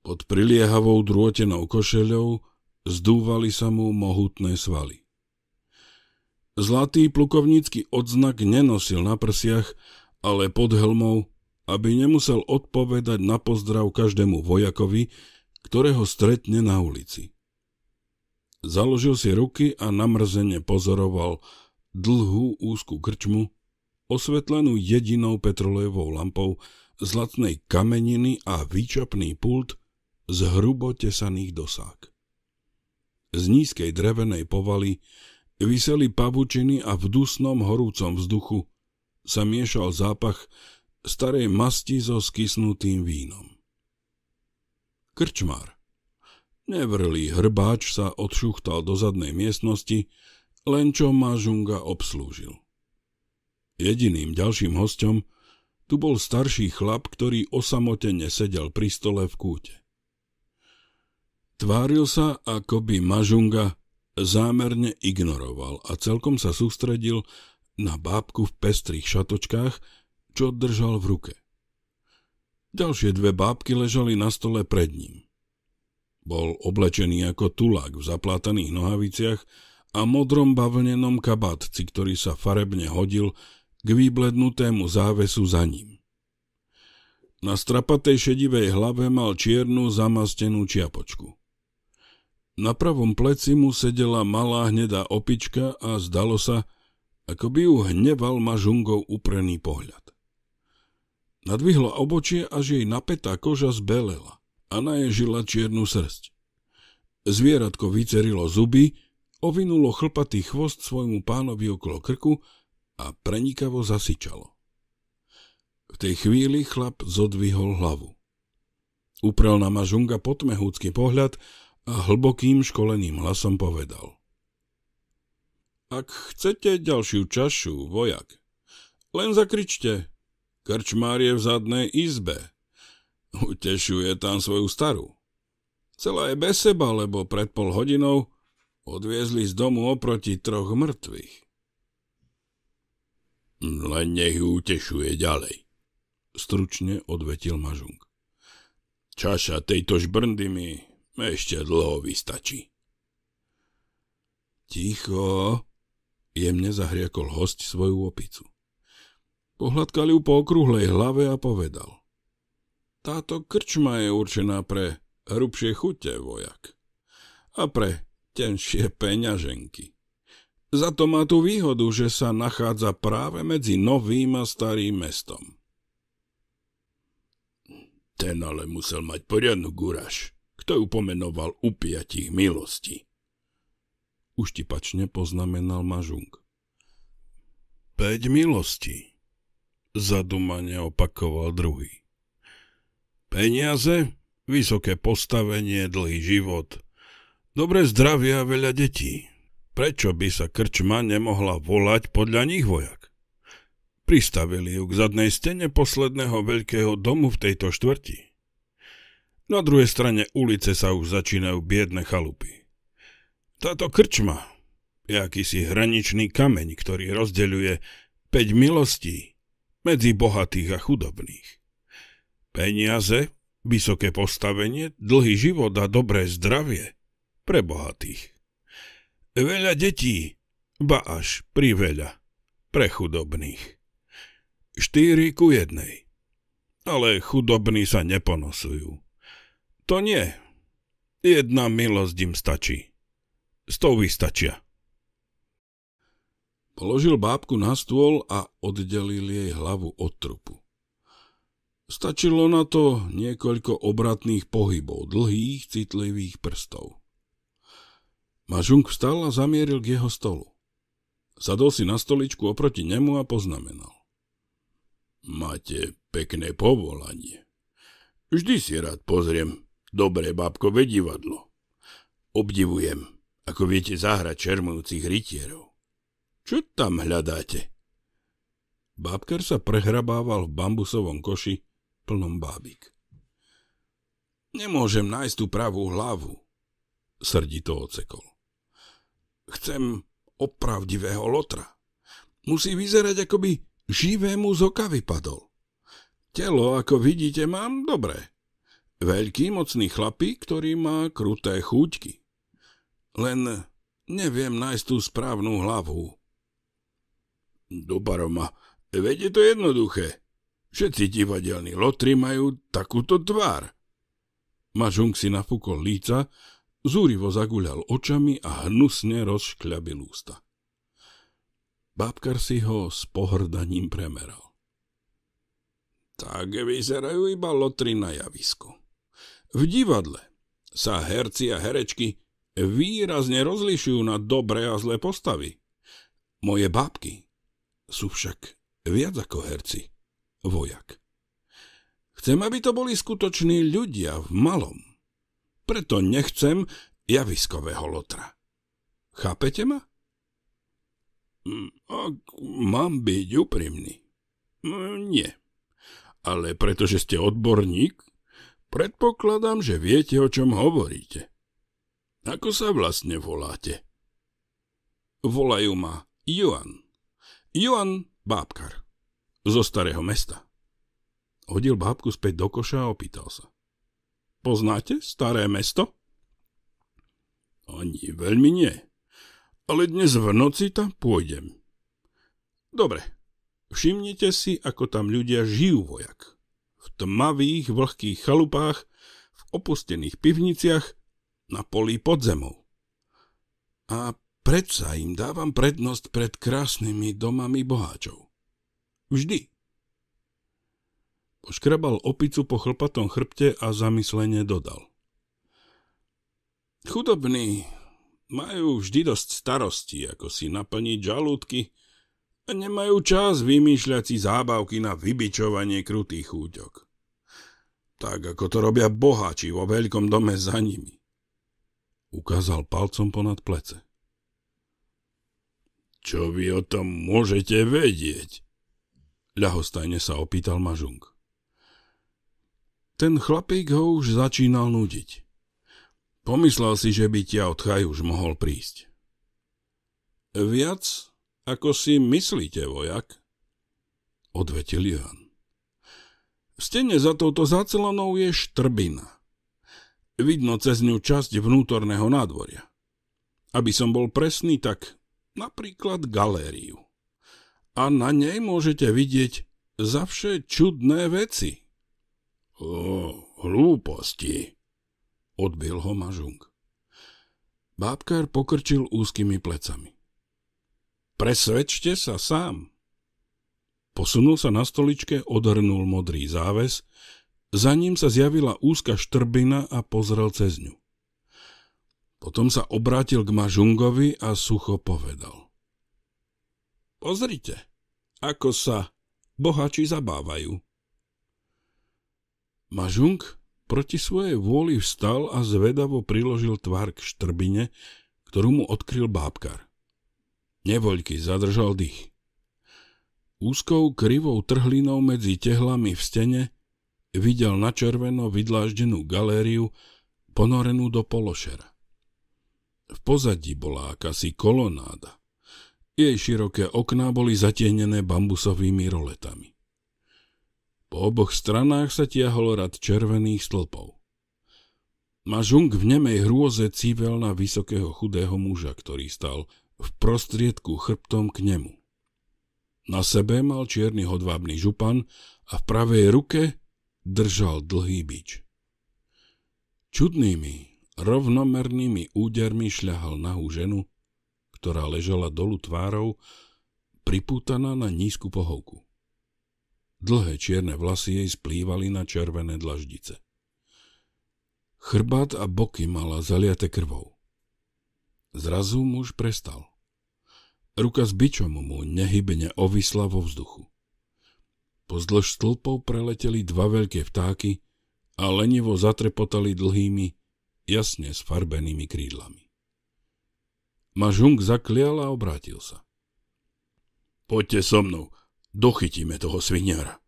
Pod priliehavou drôtenou košeľou zdúvali sa mu mohutné svaly. Zlatý plukovnícky odznak nenosil na prsiach, ale pod helmou, aby nemusel odpovedať na pozdrav každému vojakovi, ktorého stretne na ulici. Založil si ruky a namrzene pozoroval dlhú úzku krčmu, osvetlenú jedinou petrolejovou lampou, zlatnej kameniny a výčapný pult z hrubo tesaných dosák. Z nízkej drevenej povaly Vyseli pavučiny a v dusnom horúcom vzduchu sa miešal zápach starej masti so skysnutým vínom. Krčmar. Nevrlý hrbáč sa odšuchtal do zadnej miestnosti, len čo ma Žunga obslúžil. Jediným ďalším hostom tu bol starší chlap, ktorý osamotene sedel pri stole v kúte. Tváril sa, ako by Mažunga zámerne ignoroval a celkom sa sústredil na bábku v pestrých šatočkách, čo držal v ruke. Ďalšie dve bábky ležali na stole pred ním. Bol oblečený ako tulák v zaplátaných nohaviciach a modrom bavlnenom kabátci, ktorý sa farebne hodil k výblednutému závesu za ním. Na strapatej šedivej hlave mal čiernu zamastenú čiapočku. Na pravom pleci mu sedela malá hnedá opička a zdalo sa, ako by ju hneval mažungov uprený pohľad. Nadvihla obočie, až jej napätá koža zbelela a naježila čiernu srst. Zvieratko vycerilo zuby, ovinulo chlpatý chvost svojmu pánovi okolo krku a prenikavo zasičalo. V tej chvíli chlap zodvihol hlavu. Uprel na mažunga potmehúcky pohľad, a hlbokým školeným hlasom povedal. Ak chcete ďalšiu čašu, vojak, len zakričte. Krčmár je v zadnej izbe. Utešuje tam svoju starú. Celá je bez seba, lebo pred pol hodinou odviezli z domu oproti troch mŕtvych. Len nech ju utešuje ďalej, stručne odvetil Mažung. Čaša tejto žbrndy mi ešte dlho vystačí. Ticho, jemne zahriakol host svoju opicu. Pohľadkal ju po okrúhlej hlave a povedal. Táto krčma je určená pre hrubšie chute, vojak. A pre tenšie peňaženky. Za to má tú výhodu, že sa nachádza práve medzi novým a starým mestom. Ten ale musel mať poriadnu gúraž kto ju pomenoval upiatich milosti. Uštipačne poznamenal Mažung. Peť milosti zadumane opakoval druhý. Peniaze, vysoké postavenie, dlhý život, dobre zdravia a veľa detí. Prečo by sa krčma nemohla volať podľa nich vojak? Pristavili ju k zadnej stene posledného veľkého domu v tejto štvrti. Na druhej strane ulice sa už začínajú biedne chalupy. Táto krčma je akýsi hraničný kameň, ktorý rozdeľuje 5 milostí medzi bohatých a chudobných. Peniaze, vysoké postavenie, dlhý život a dobré zdravie pre bohatých. Veľa detí, ba až priveľa, pre chudobných. Štyri ku jednej. Ale chudobní sa neponosujú. To nie. Jedna milosť im stačí. S tou vystačia. Položil bábku na stôl a oddelil jej hlavu od trupu. Stačilo na to niekoľko obratných pohybov, dlhých, citlivých prstov. Mažung vstal a zamieril k jeho stolu. Sadol si na stoličku oproti nemu a poznamenal. Máte pekné povolanie. Vždy si rád pozriem, Dobré, bábko, divadlo. Obdivujem, ako viete zahrať čermujúcich rytierov. Čo tam hľadáte? Bábkar sa prehrabával v bambusovom koši plnom bábik. Nemôžem nájsť tú pravú hlavu, srdito ocekol. Chcem opravdivého lotra. Musí vyzerať, ako by živému z oka vypadol. Telo, ako vidíte, mám dobré. Veľký mocný chlapí, ktorý má kruté chuťky. Len neviem nájsť tú správnu hlavu. Dobaroma, veď je to jednoduché. Všetci divadelní lotri majú takúto tvár. Mažung si nafúkol líca, zúrivo zaguľal očami a hnusne rozškľabil ústa. Babkar si ho s pohrdaním premeral. Tak vyzerajú iba lotry na javisku. V divadle sa herci a herečky výrazne rozlišujú na dobré a zlé postavy. Moje bábky sú však viac ako herci. Vojak. Chcem, aby to boli skutoční ľudia v malom. Preto nechcem javiskového lotra. Chápete ma? Hm, ak mám byť úprimný? Hm, nie. Ale pretože ste odborník, Predpokladám, že viete, o čom hovoríte. Ako sa vlastne voláte? Volajú ma Joan. Joan Bábkar. Zo starého mesta. Hodil bábku späť do koša a opýtal sa. Poznáte staré mesto? Ani veľmi nie. Ale dnes v noci tam pôjdem. Dobre. Všimnite si, ako tam ľudia žijú vojak v tmavých, vlhkých chalupách, v opustených pivniciach, na polí podzemov. A predsa im dávam prednosť pred krásnymi domami boháčov. Vždy. Poškrabal opicu po chlpatom chrbte a zamyslene dodal. Chudobní majú vždy dosť starostí, ako si naplniť žalúdky, Nemajú čas vymýšľať si zábavky na vybičovanie krutých chúťok. Tak ako to robia bohači vo veľkom dome za nimi. Ukázal palcom ponad plece. Čo vy o tom môžete vedieť? Ľahostajne sa opýtal Mažung. Ten chlapík ho už začínal nudiť. Pomyslel si, že by ťa od už mohol prísť. Viac ako si myslíte, vojak? Odvetil Jan. V stene za touto zácelanou je štrbina. Vidno cez ňu časť vnútorného nádvoria. Aby som bol presný, tak napríklad galériu. A na nej môžete vidieť vše čudné veci. O, hlúposti, odbil ho Mažung. Bábkar pokrčil úzkými plecami. Presvedčte sa sám. Posunul sa na stoličke, odhrnul modrý záves, za ním sa zjavila úzka štrbina a pozrel cez ňu. Potom sa obrátil k Mažungovi a sucho povedal. Pozrite, ako sa bohači zabávajú. Mažung proti svojej vôli vstal a zvedavo priložil tvár k štrbine, ktorú mu odkryl bábkar. Nevoľky zadržal dých. Úzkou krivou trhlinou medzi tehlami v stene videl na červeno vydláždenú galériu, ponorenú do pološera. V pozadí bola akási kolonáda. Jej široké okná boli zatienené bambusovými roletami. Po oboch stranách sa tiahol rad červených stĺpov. Mažung v nemej hrôze cível na vysokého chudého muža, ktorý stal v prostriedku chrbtom k nemu. Na sebe mal čierny hodvábny župan a v pravej ruke držal dlhý bič. Čudnými, rovnomernými údermi šľahal nahú ženu, ktorá ležala dolu tvárou, pripútaná na nízku pohovku. Dlhé čierne vlasy jej splývali na červené dlaždice. Chrbát a boky mala zaliate krvou. Zrazu muž prestal. Ruka s bičom mu nehybne ovisla vo vzduchu. Pozdĺž stĺpov preleteli dva veľké vtáky a lenivo zatrepotali dlhými, jasne sfarbenými krídlami. Mažung zaklial a obrátil sa. Poďte so mnou, dochytíme toho sviniara.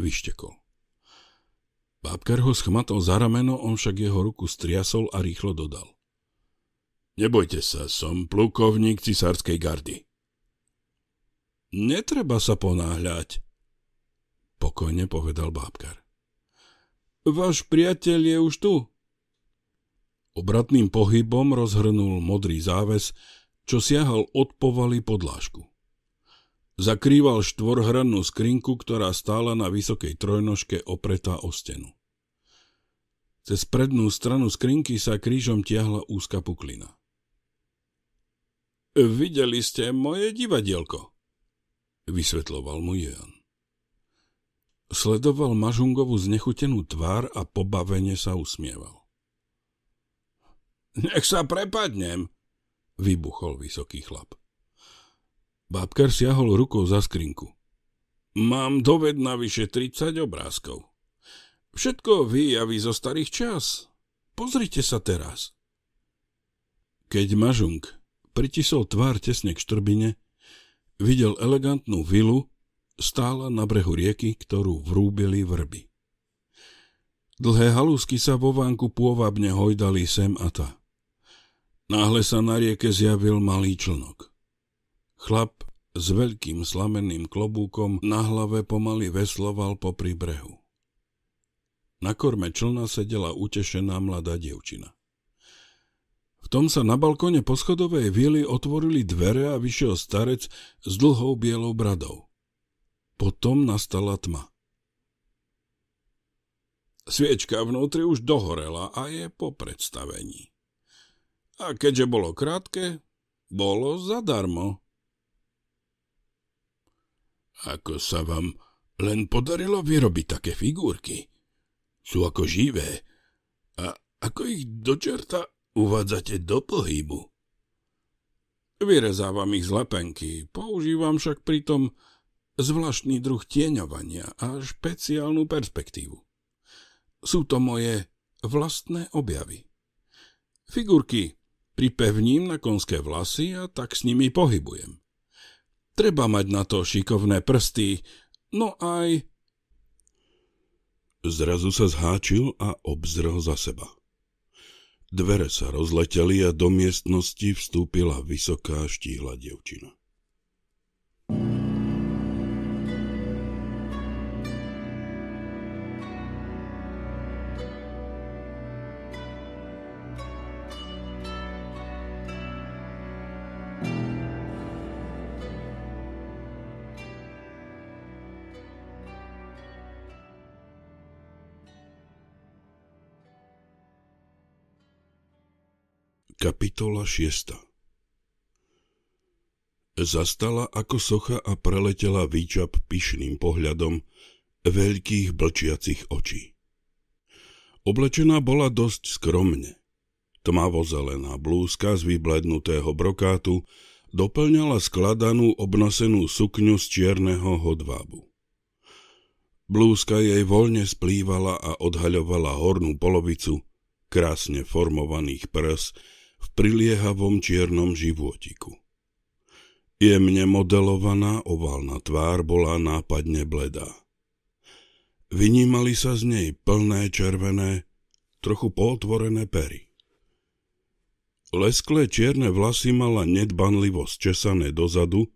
Vyštekol. Bábkar ho schmatol za rameno, on však jeho ruku striasol a rýchlo dodal. Nebojte sa, som plukovník cisárskej gardy. Netreba sa ponáhľať, pokojne povedal bábkar. Váš priateľ je už tu. Obratným pohybom rozhrnul modrý záves, čo siahal od povaly podlážku. Zakrýval štvorhrannú skrinku, ktorá stála na vysokej trojnožke opretá o stenu. Cez prednú stranu skrinky sa krížom tiahla úzka puklina. Videli ste moje divadielko, vysvetloval mu Jan. Sledoval Mažungovú znechutenú tvár a pobavene sa usmieval. Nech sa prepadnem, vybuchol vysoký chlap. Babker siahol rukou za skrinku. Mám doved na vyše 30 obrázkov. Všetko vyjaví zo starých čas. Pozrite sa teraz. Keď Mažung pritisol tvár tesne k štrbine, videl elegantnú vilu, stála na brehu rieky, ktorú vrúbili vrby. Dlhé halúsky sa vo vánku pôvabne hojdali sem a ta. Náhle sa na rieke zjavil malý člnok. Chlap s veľkým slameným klobúkom na hlave pomaly vesloval po príbrehu. Na korme člna sedela utešená mladá dievčina. V tom sa na balkone poschodovej vily otvorili dvere a vyšiel starec s dlhou bielou bradou. Potom nastala tma. Sviečka vnútri už dohorela a je po predstavení. A keďže bolo krátke, bolo zadarmo. Ako sa vám len podarilo vyrobiť také figurky? Sú ako živé. A ako ich dočerta uvádzate do pohybu. Vyrezávam ich z lepenky, používam však pritom zvláštny druh tieňovania a špeciálnu perspektívu. Sú to moje vlastné objavy. Figurky pripevním na konské vlasy a tak s nimi pohybujem. Treba mať na to šikovné prsty, no aj... Zrazu sa zháčil a obzrel za seba. Dvere sa rozleteli a do miestnosti vstúpila vysoká štíhla devčina. Kapitola 6 Zastala ako socha a preletela výčap pyšným pohľadom veľkých blčiacich očí. Oblečená bola dosť skromne. Tmavo-zelená blúzka z vyblednutého brokátu doplňala skladanú obnosenú sukňu z čierneho hodvábu. Blúzka jej voľne splývala a odhaľovala hornú polovicu krásne formovaných prs, v priliehavom čiernom životiku. Jemne modelovaná oválna tvár bola nápadne bledá. Vynímali sa z nej plné červené, trochu pootvorené pery. Lesklé čierne vlasy mala nedbanlivo česané dozadu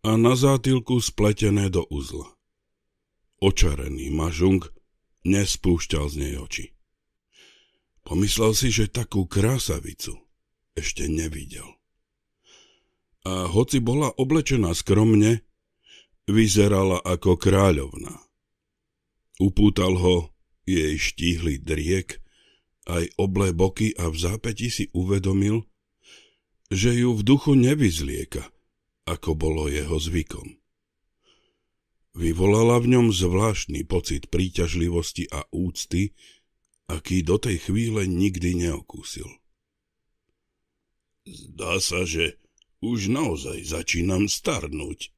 a na zátilku spletené do uzla. Očarený mažung nespúšťal z nej oči. Pomyslel si, že takú krásavicu ešte nevidel. A hoci bola oblečená skromne, vyzerala ako kráľovna. Upútal ho jej štíhly driek, aj oblé boky a v zápäti si uvedomil, že ju v duchu nevyzlieka, ako bolo jeho zvykom. Vyvolala v ňom zvláštny pocit príťažlivosti a úcty, aký do tej chvíle nikdy neokúsil. Zdá sa, že už naozaj začínam starnúť,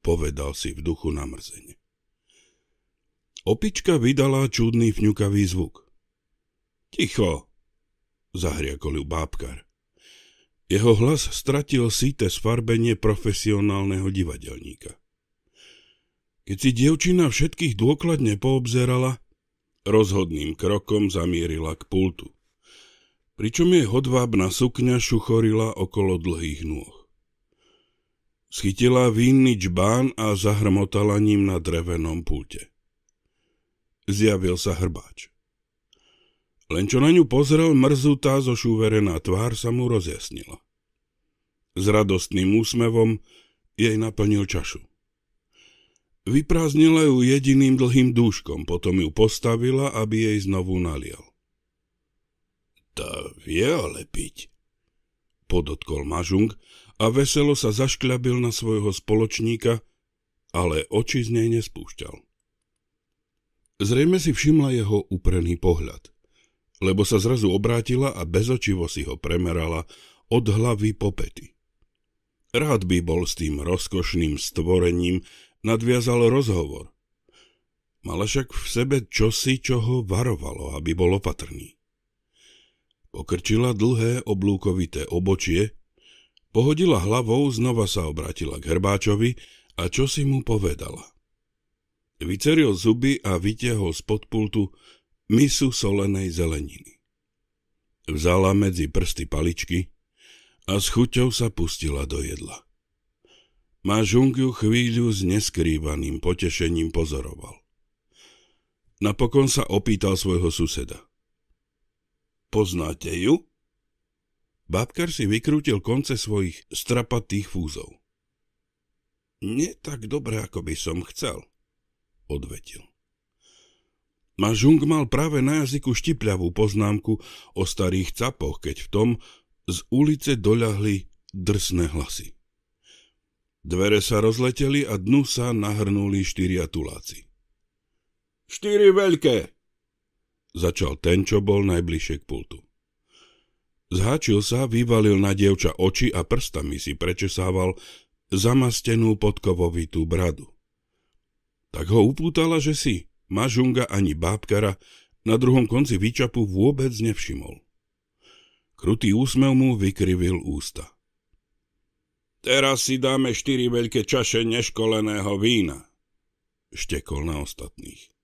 povedal si v duchu namrzene. Opička vydala čudný fňukavý zvuk. Ticho, zahriakol ju bábkar. Jeho hlas stratil síte sfarbenie profesionálneho divadelníka. Keď si dievčina všetkých dôkladne poobzerala, rozhodným krokom zamierila k pultu pričom jej hodvábna sukňa šuchorila okolo dlhých nôh. Schytila vinný čbán a zahrmotala ním na drevenom pulte. Zjavil sa hrbáč. Len čo na ňu pozrel, mrzutá zošúverená tvár sa mu rozjasnila. S radostným úsmevom jej naplnil čašu. Vyprázdnila ju jediným dlhým dúškom, potom ju postavila, aby jej znovu nalial tá vie ale piť, podotkol Mažung a veselo sa zašklabil na svojho spoločníka, ale oči z nej nespúšťal. Zrejme si všimla jeho uprený pohľad, lebo sa zrazu obrátila a bezočivo si ho premerala od hlavy po pety. Rád by bol s tým rozkošným stvorením nadviazal rozhovor. Mala však v sebe čosi, čo ho varovalo, aby bol opatrný. Pokrčila dlhé oblúkovité obočie, pohodila hlavou, znova sa obratila k Herbáčovi a čo si mu povedala. Vyceril zuby a vytiahol spod pultu misu solenej zeleniny. Vzala medzi prsty paličky a s chuťou sa pustila do jedla. Ma Žungiu chvíľu s neskrývaným potešením pozoroval. Napokon sa opýtal svojho suseda. Poznáte ju? Babkar si vykrútil konce svojich strapatých fúzov. Nie tak dobre, ako by som chcel, odvetil. Mažung mal práve na jazyku štipľavú poznámku o starých capoch, keď v tom z ulice doľahli drsné hlasy. Dvere sa rozleteli a dnu sa nahrnuli štyria tuláci. Štyri veľké, začal ten, čo bol najbližšie k pultu. Zháčil sa, vyvalil na dievča oči a prstami si prečesával zamastenú podkovovitú bradu. Tak ho upútala, že si mažunga ani bábkara na druhom konci výčapu vôbec nevšimol. Krutý úsmev mu vykrivil ústa. Teraz si dáme štyri veľké čaše neškoleného vína, štekol na ostatných.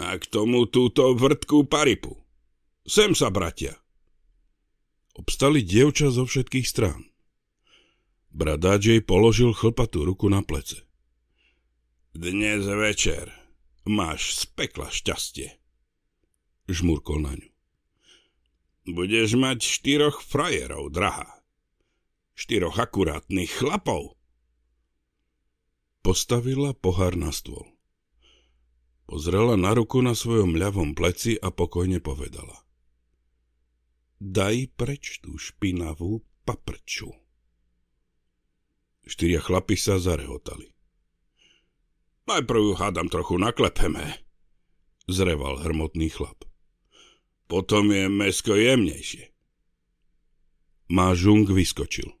A k tomu túto vrtku paripu. Sem sa, bratia. Obstali dievča zo všetkých strán. jej položil chlpatú ruku na plece. Dnes večer máš z pekla šťastie. Žmurkol na ňu. Budeš mať štyroch frajerov, drahá. Štyroch akurátnych chlapov. Postavila pohár na stôl. Pozrela na ruku na svojom ľavom pleci a pokojne povedala. Daj preč tú špinavú paprču. Štyria chlapi sa zarehotali. Najprv ju hádam trochu naklepeme, zreval hrmotný chlap. Potom je mesko jemnejšie. žung vyskočil.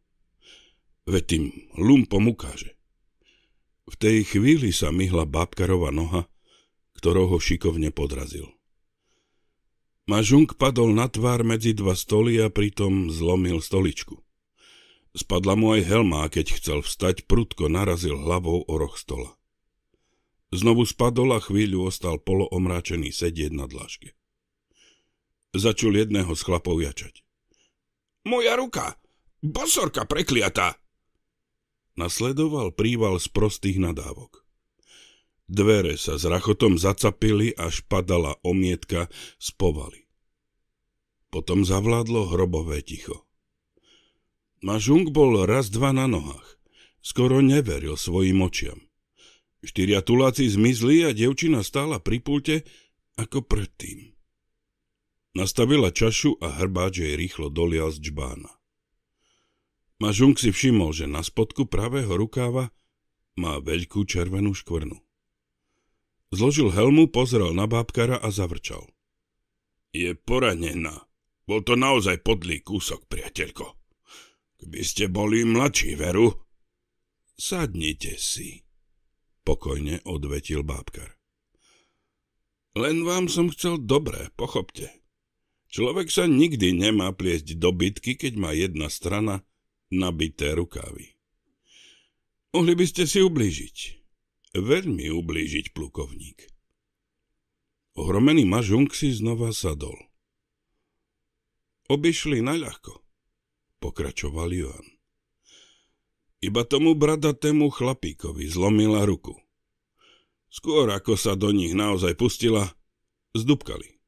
Ve tým lumpom ukáže. V tej chvíli sa myhla babkarová noha ktorou ho šikovne podrazil. Mažung padol na tvár medzi dva stoly a pritom zlomil stoličku. Spadla mu aj helma a keď chcel vstať, prudko narazil hlavou o roh stola. Znovu spadol a chvíľu ostal poloomráčený sedieť na dlažke. Začul jedného z chlapov jačať. Moja ruka! Bosorka prekliatá! Nasledoval príval z prostých nadávok. Dvere sa s rachotom zacapili až padala omietka z povaly. Potom zavládlo hrobové ticho. Mažung bol raz dva na nohách. Skoro neveril svojim očiam. Štyria tuláci zmizli a devčina stála pri pulte ako predtým. Nastavila čašu a hrbáč jej rýchlo dolial z džbána. Mažung si všimol, že na spodku pravého rukáva má veľkú červenú škvrnu. Zložil helmu, pozrel na bábkara a zavrčal. Je poranená. Bol to naozaj podlý kúsok, priateľko. Keby ste boli mladší, veru. Sadnite si, pokojne odvetil bábkar. Len vám som chcel dobre, pochopte. Človek sa nikdy nemá pliesť do bitky, keď má jedna strana nabité rukávy. Mohli by ste si ublížiť veľmi ublížiť, plukovník. Ohromený mažunk si znova sadol. Obišli naľahko, pokračoval Joan. Iba tomu bradatému chlapíkovi zlomila ruku. Skôr ako sa do nich naozaj pustila, zdubkali.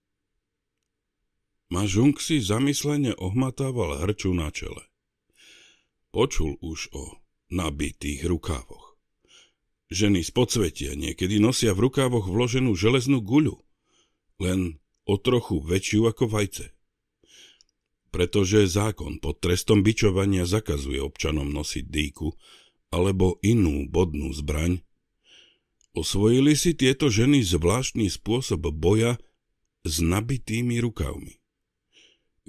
Mažung si zamyslene ohmatával hrču na čele. Počul už o nabitých rukávoch. Ženy z podsvetia niekedy nosia v rukávoch vloženú železnú guľu, len o trochu väčšiu ako vajce. Pretože zákon pod trestom bičovania zakazuje občanom nosiť dýku alebo inú bodnú zbraň, osvojili si tieto ženy zvláštny spôsob boja s nabitými rukávmi.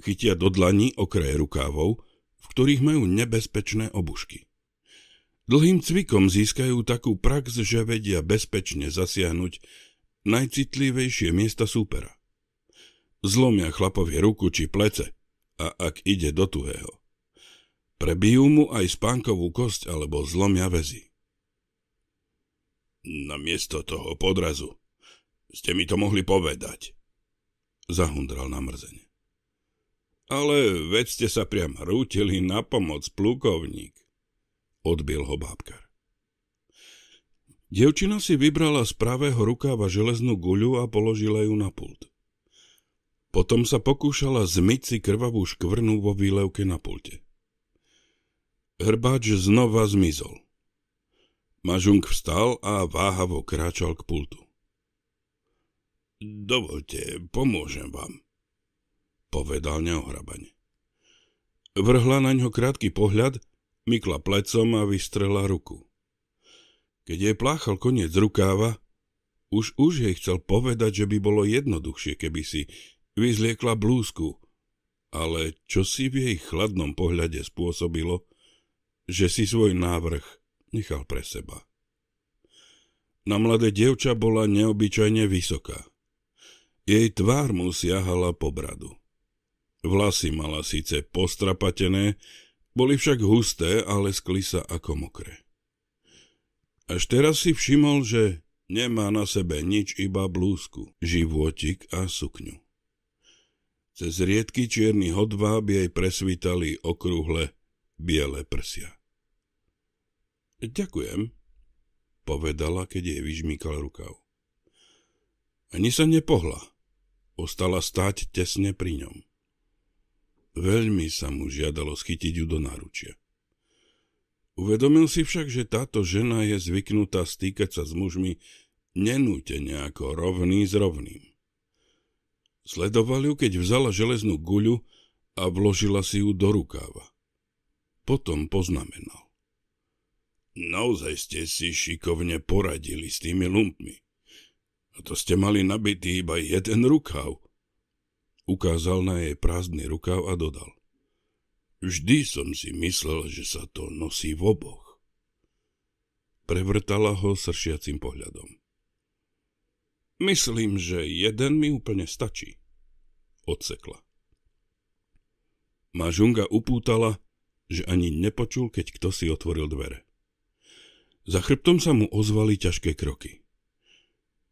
Chytia do dlani okraje rukávov, v ktorých majú nebezpečné obušky. Dlhým cvikom získajú takú prax, že vedia bezpečne zasiahnuť najcitlivejšie miesta súpera. Zlomia chlapovi ruku či plece a ak ide do tuhého. Prebijú mu aj spánkovú kosť alebo zlomia väzy. Namiesto toho podrazu ste mi to mohli povedať, zahundral namrzene. Ale veď ste sa priam rútili na pomoc, plukovník. Odbil ho bábkar. Dievčina si vybrala z pravého rukáva železnú guľu a položila ju na pult. Potom sa pokúšala zmyť si krvavú škvrnu vo výlevke na pulte. Hrbáč znova zmizol. Mažung vstal a váhavo kráčal k pultu. Dovolte, pomôžem vám, povedal neohrabane. Vrhla na ňo krátky pohľad Mykla plecom a vystrela ruku. Keď jej pláchal koniec rukáva, už už jej chcel povedať, že by bolo jednoduchšie, keby si vyzliekla blúzku, ale čo si v jej chladnom pohľade spôsobilo, že si svoj návrh nechal pre seba. Na mladé dievča bola neobyčajne vysoká. Jej tvár mu siahala po bradu. Vlasy mala síce postrapatené, boli však husté a leskli sa ako mokre. Až teraz si všimol, že nemá na sebe nič iba blúzku, životik a sukňu. Cez riedky čierny hodváb jej presvitali okrúhle biele prsia. Ďakujem, povedala, keď jej vyžmíkal rukav. Ani sa nepohla. Ostala stáť tesne pri ňom. Veľmi sa mu žiadalo schytiť ju do náručia. Uvedomil si však, že táto žena je zvyknutá stýkať sa s mužmi nenútene ako rovný s rovným. Sledoval ju, keď vzala železnú guľu a vložila si ju do rukáva. Potom poznamenal. Naozaj ste si šikovne poradili s tými lumpmi. A to ste mali nabitý iba jeden rukav Ukázal na jej prázdny rukav a dodal. Vždy som si myslel, že sa to nosí v oboch. Prevrtala ho sršiacim pohľadom. Myslím, že jeden mi úplne stačí, odsekla. Mažunga upútala, že ani nepočul, keď kto si otvoril dvere. Za chrbtom sa mu ozvali ťažké kroky.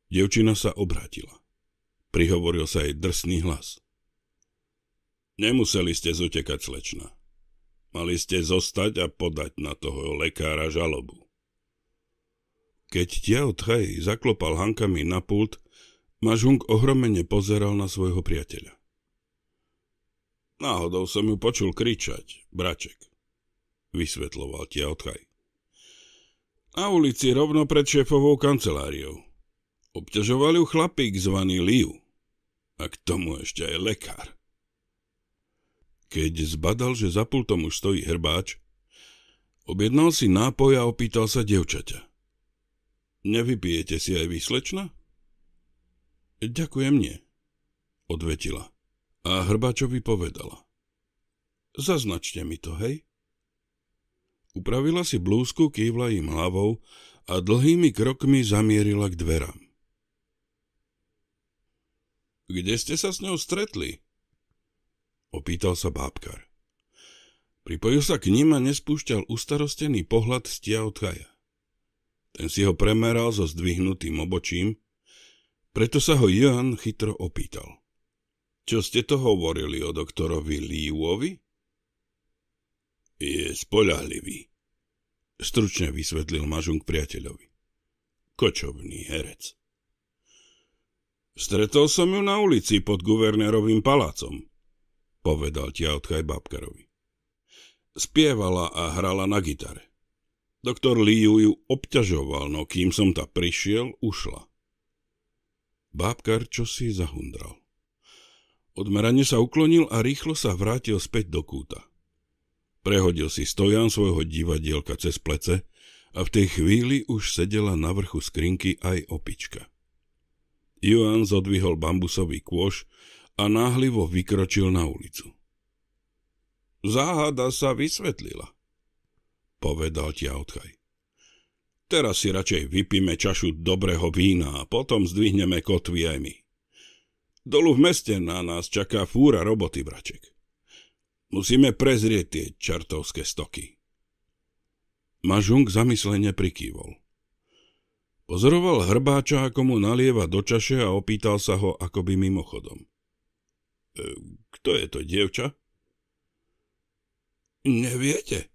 Devčina sa obrátila. Prihovoril sa jej drsný hlas. Nemuseli ste zutekať, slečna. Mali ste zostať a podať na toho lekára žalobu. Keď Tiao Tchaj zaklopal hankami na pult, Mažung ohromene pozeral na svojho priateľa. Náhodou som ju počul kričať, braček, vysvetloval Tiao Tchaj. Na ulici rovno pred šéfovou kanceláriou. Obťažoval ju chlapík zvaný Liu. A k tomu ešte aj lekár. Keď zbadal, že za pultom už stojí herbáč, objednal si nápoj a opýtal sa devčaťa. Nevypijete si aj vy, slečna? Ďakujem, nie, odvetila. A hrbáčovi povedala. Zaznačte mi to, hej? Upravila si blúzku, kývla im hlavou a dlhými krokmi zamierila k dverám. Kde ste sa s ňou stretli? opýtal sa bábkar. Pripojil sa k ním a nespúšťal ustarostený pohľad stia od Chaja. Ten si ho premeral so zdvihnutým obočím, preto sa ho Johan chytro opýtal. Čo ste to hovorili o doktorovi Líuovi? Je spolahlivý, stručne vysvetlil Mažung priateľovi. Kočovný herec. Stretol som ju na ulici pod guvernérovým palácom, povedal tiaotkaj Babkarovi. Spievala a hrala na gitare. Doktor Liu ju obťažoval, no kým som ta prišiel, ušla. Bábkar čo si zahundral. Odmerane sa uklonil a rýchlo sa vrátil späť do kúta. Prehodil si stojan svojho divadielka cez plece a v tej chvíli už sedela na vrchu skrinky aj opička. Juan zodvihol bambusový kôš a náhlivo vykročil na ulicu. Záhada sa vysvetlila, povedal Tiautchaj. Teraz si radšej vypíme čašu dobrého vína a potom zdvihneme kotvy aj my. Dolu v meste na nás čaká fúra roboty, braček. Musíme prezrieť tie čartovské stoky. Mažung zamyslene prikývol. Pozoroval hrbáča, ako mu nalieva do čaše a opýtal sa ho akoby mimochodom. E, kto je to dievča? Neviete?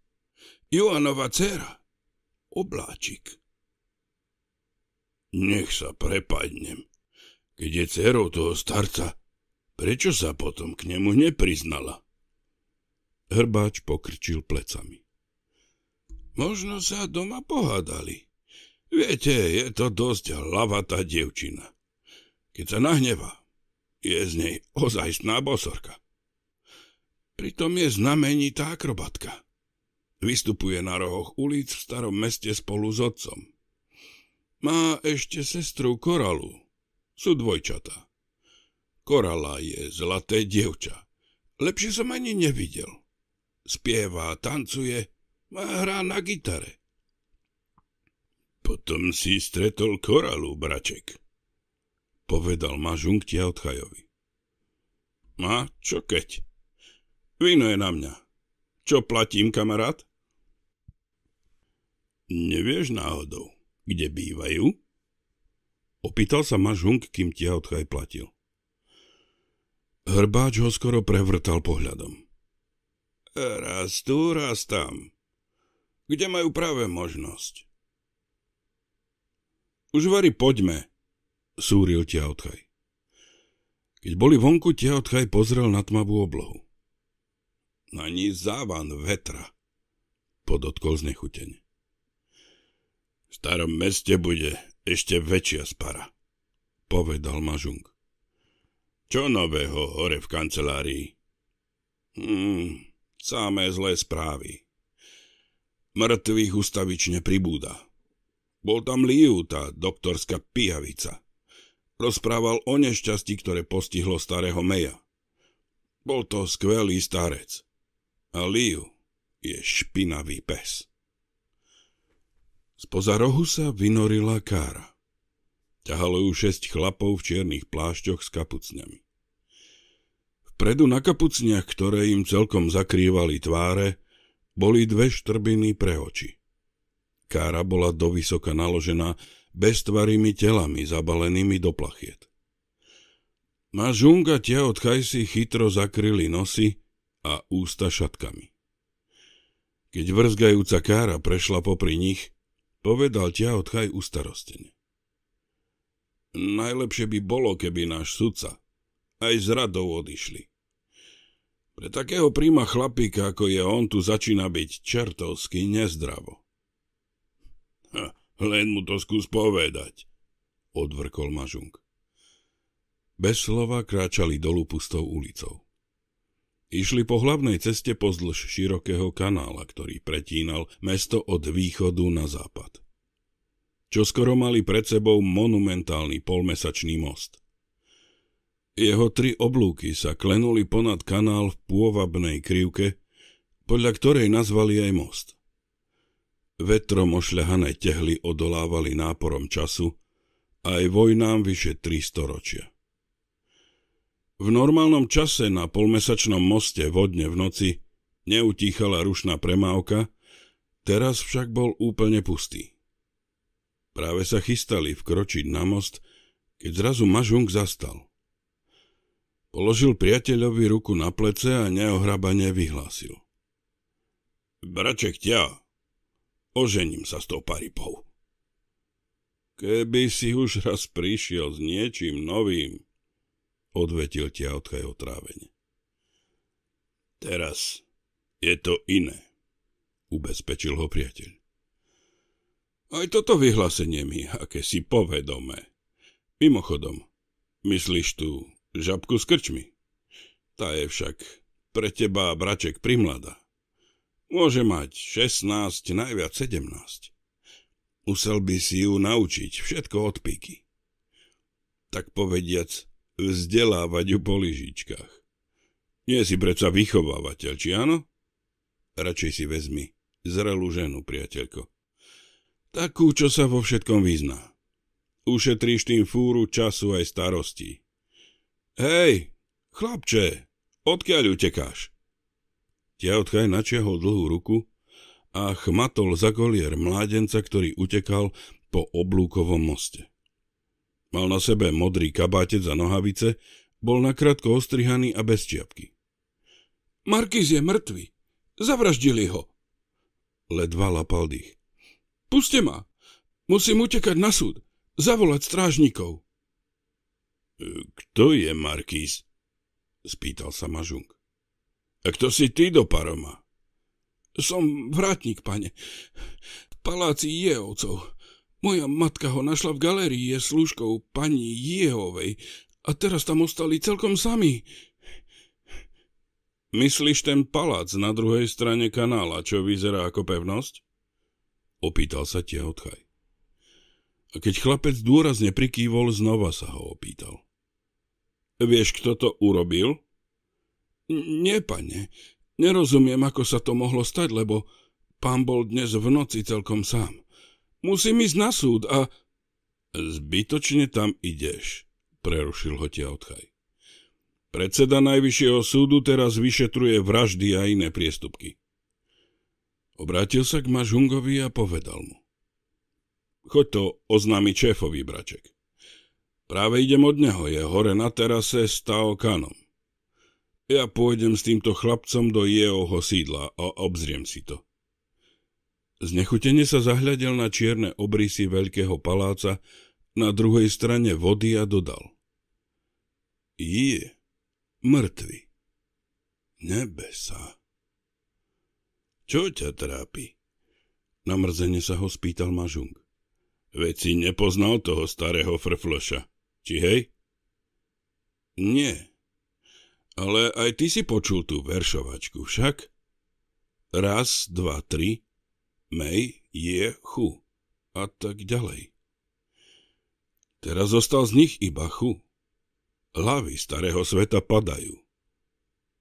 Joanova dcera. Obláčik. Nech sa prepadnem. Keď je dcerou toho starca, prečo sa potom k nemu nepriznala? Hrbáč pokrčil plecami. Možno sa doma pohádali. Viete, je to dosť hlavatá dievčina. Keď sa nahnevá, je z nej ozajstná bosorka. Pritom je znamenitá akrobatka. Vystupuje na rohoch ulic v starom meste spolu s otcom. Má ešte sestru Koralu. Sú dvojčata. Korala je zlaté dievča. Lepšie som ani nevidel. Spieva, tancuje a hrá na gitare. Potom si stretol Koralu, braček povedal Mažung Tiaotchajovi. A čo keď? Vino je na mňa. Čo platím, kamarát? Nevieš náhodou, kde bývajú? Opýtal sa Mažung, kým Tiaotchaj platil. Hrbáč ho skoro prevrtal pohľadom. Raz tu, raz tam. Kde majú práve možnosť? Už vary poďme, súril Tiaotchaj. Keď boli vonku, Tiaotchaj pozrel na tmavú oblohu. Na ní závan vetra, podotkol znechuteň. V starom meste bude ešte väčšia spara, povedal Mažung. Čo nového hore v kancelárii? Hmm, samé zlé správy. Mŕtvych ustavične pribúda. Bol tam Liu, tá doktorská pijavica. Rozprával o nešťastí, ktoré postihlo starého Meja. Bol to skvelý starec. A Liu je špinavý pes. Spoza rohu sa vynorila kára. Ťahalo ju šesť chlapov v čiernych plášťoch s kapucňami. Vpredu na kapucniach, ktoré im celkom zakrývali tváre, boli dve štrbiny pre oči. Kára bola dovysoka naložená beztvarými telami zabalenými do plachiet. Na tia od si chytro zakryli nosy a ústa šatkami. Keď vrzgajúca kára prešla popri nich, povedal ťa Chaj ustarostene. Najlepšie by bolo, keby náš sudca aj z radou odišli. Pre takého príma chlapíka, ako je on, tu začína byť čertovsky nezdravo. Ha, len mu to skús povedať, odvrkol Mažung. Bez slova kráčali dolu pustou ulicou. Išli po hlavnej ceste pozdĺž širokého kanála, ktorý pretínal mesto od východu na západ. Čo skoro mali pred sebou monumentálny polmesačný most. Jeho tri oblúky sa klenuli ponad kanál v pôvabnej krivke, podľa ktorej nazvali aj most. Vetrom ošľahané tehly odolávali náporom času aj vojnám vyše 300 ročia. V normálnom čase na polmesačnom moste vodne v noci neutíchala rušná premávka, teraz však bol úplne pustý. Práve sa chystali vkročiť na most, keď zrazu Mažung zastal. Položil priateľovi ruku na plece a neohrabane vyhlásil. Braček ťa, Ožením sa s tou paripou. Keby si už raz prišiel s niečím novým, odvetil tiatka jeho trávene. Teraz je to iné, ubezpečil ho priateľ. Aj toto vyhlásenie mi, aké si povedome. Mimochodom, myslíš tu žabku s krčmi? Tá je však pre teba, braček, primlada. Môže mať 16, najviac 17. Musel by si ju naučiť všetko od píky. Tak povediac, vzdelávať ju po lyžičkách. Nie si predsa vychovávateľ, či áno? Radšej si vezmi zrelú ženu, priateľko. Takú, čo sa vo všetkom vyzná. Ušetríš tým fúru času aj starosti. Hej, chlapče, odkiaľ utekáš? Tiaotkaj načiahol dlhú ruku a chmatol za kolier mládenca, ktorý utekal po oblúkovom moste. Mal na sebe modrý kabátec a nohavice, bol nakrátko ostrihaný a bez čiapky. Markiz je mŕtvy. Zavraždili ho. Ledva lapal dých. Puste ma. Musím utekať na súd. Zavolať strážnikov. Kto je Markiz? Spýtal sa Mažung. A kto si ty do paroma? Som vrátnik, pane. V paláci Jehovcov. Moja matka ho našla v galérii, je služkou pani Jehovej. A teraz tam ostali celkom sami. Myslíš ten palác na druhej strane kanála, čo vyzerá ako pevnosť? Opýtal sa Tehotkaj. A keď chlapec dôrazne prikývol, znova sa ho opýtal. Vieš, kto to urobil? Nie, pane, nerozumiem, ako sa to mohlo stať, lebo pán bol dnes v noci celkom sám. Musím ísť na súd a... Zbytočne tam ideš, prerušil ho odchaj. Predseda Najvyššieho súdu teraz vyšetruje vraždy a iné priestupky. Obrátil sa k Mažungovi a povedal mu. Choď to oznámi čéfový braček. Práve idem od neho, je hore na terase s Taokanom. Kanom. Ja pôjdem s týmto chlapcom do jeho sídla a obzriem si to. Znechutenie sa zahľadil na čierne obrysy veľkého paláca na druhej strane vody a dodal. Je mŕtvy. Nebesa. Čo ťa trápi? Namrzene sa ho spýtal Mažung. Veď si nepoznal toho starého frfloša, či hej? Nie, ale aj ty si počul tú veršovačku však? Raz, dva, tri, mej, je, chu a tak ďalej. Teraz zostal z nich iba chu. Hlavy starého sveta padajú.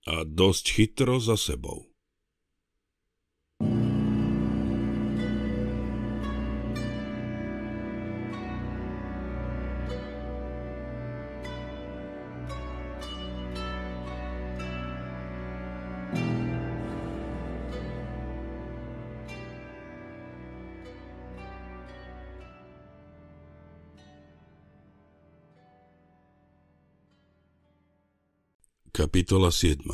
A dosť chytro za sebou. Kapitola 7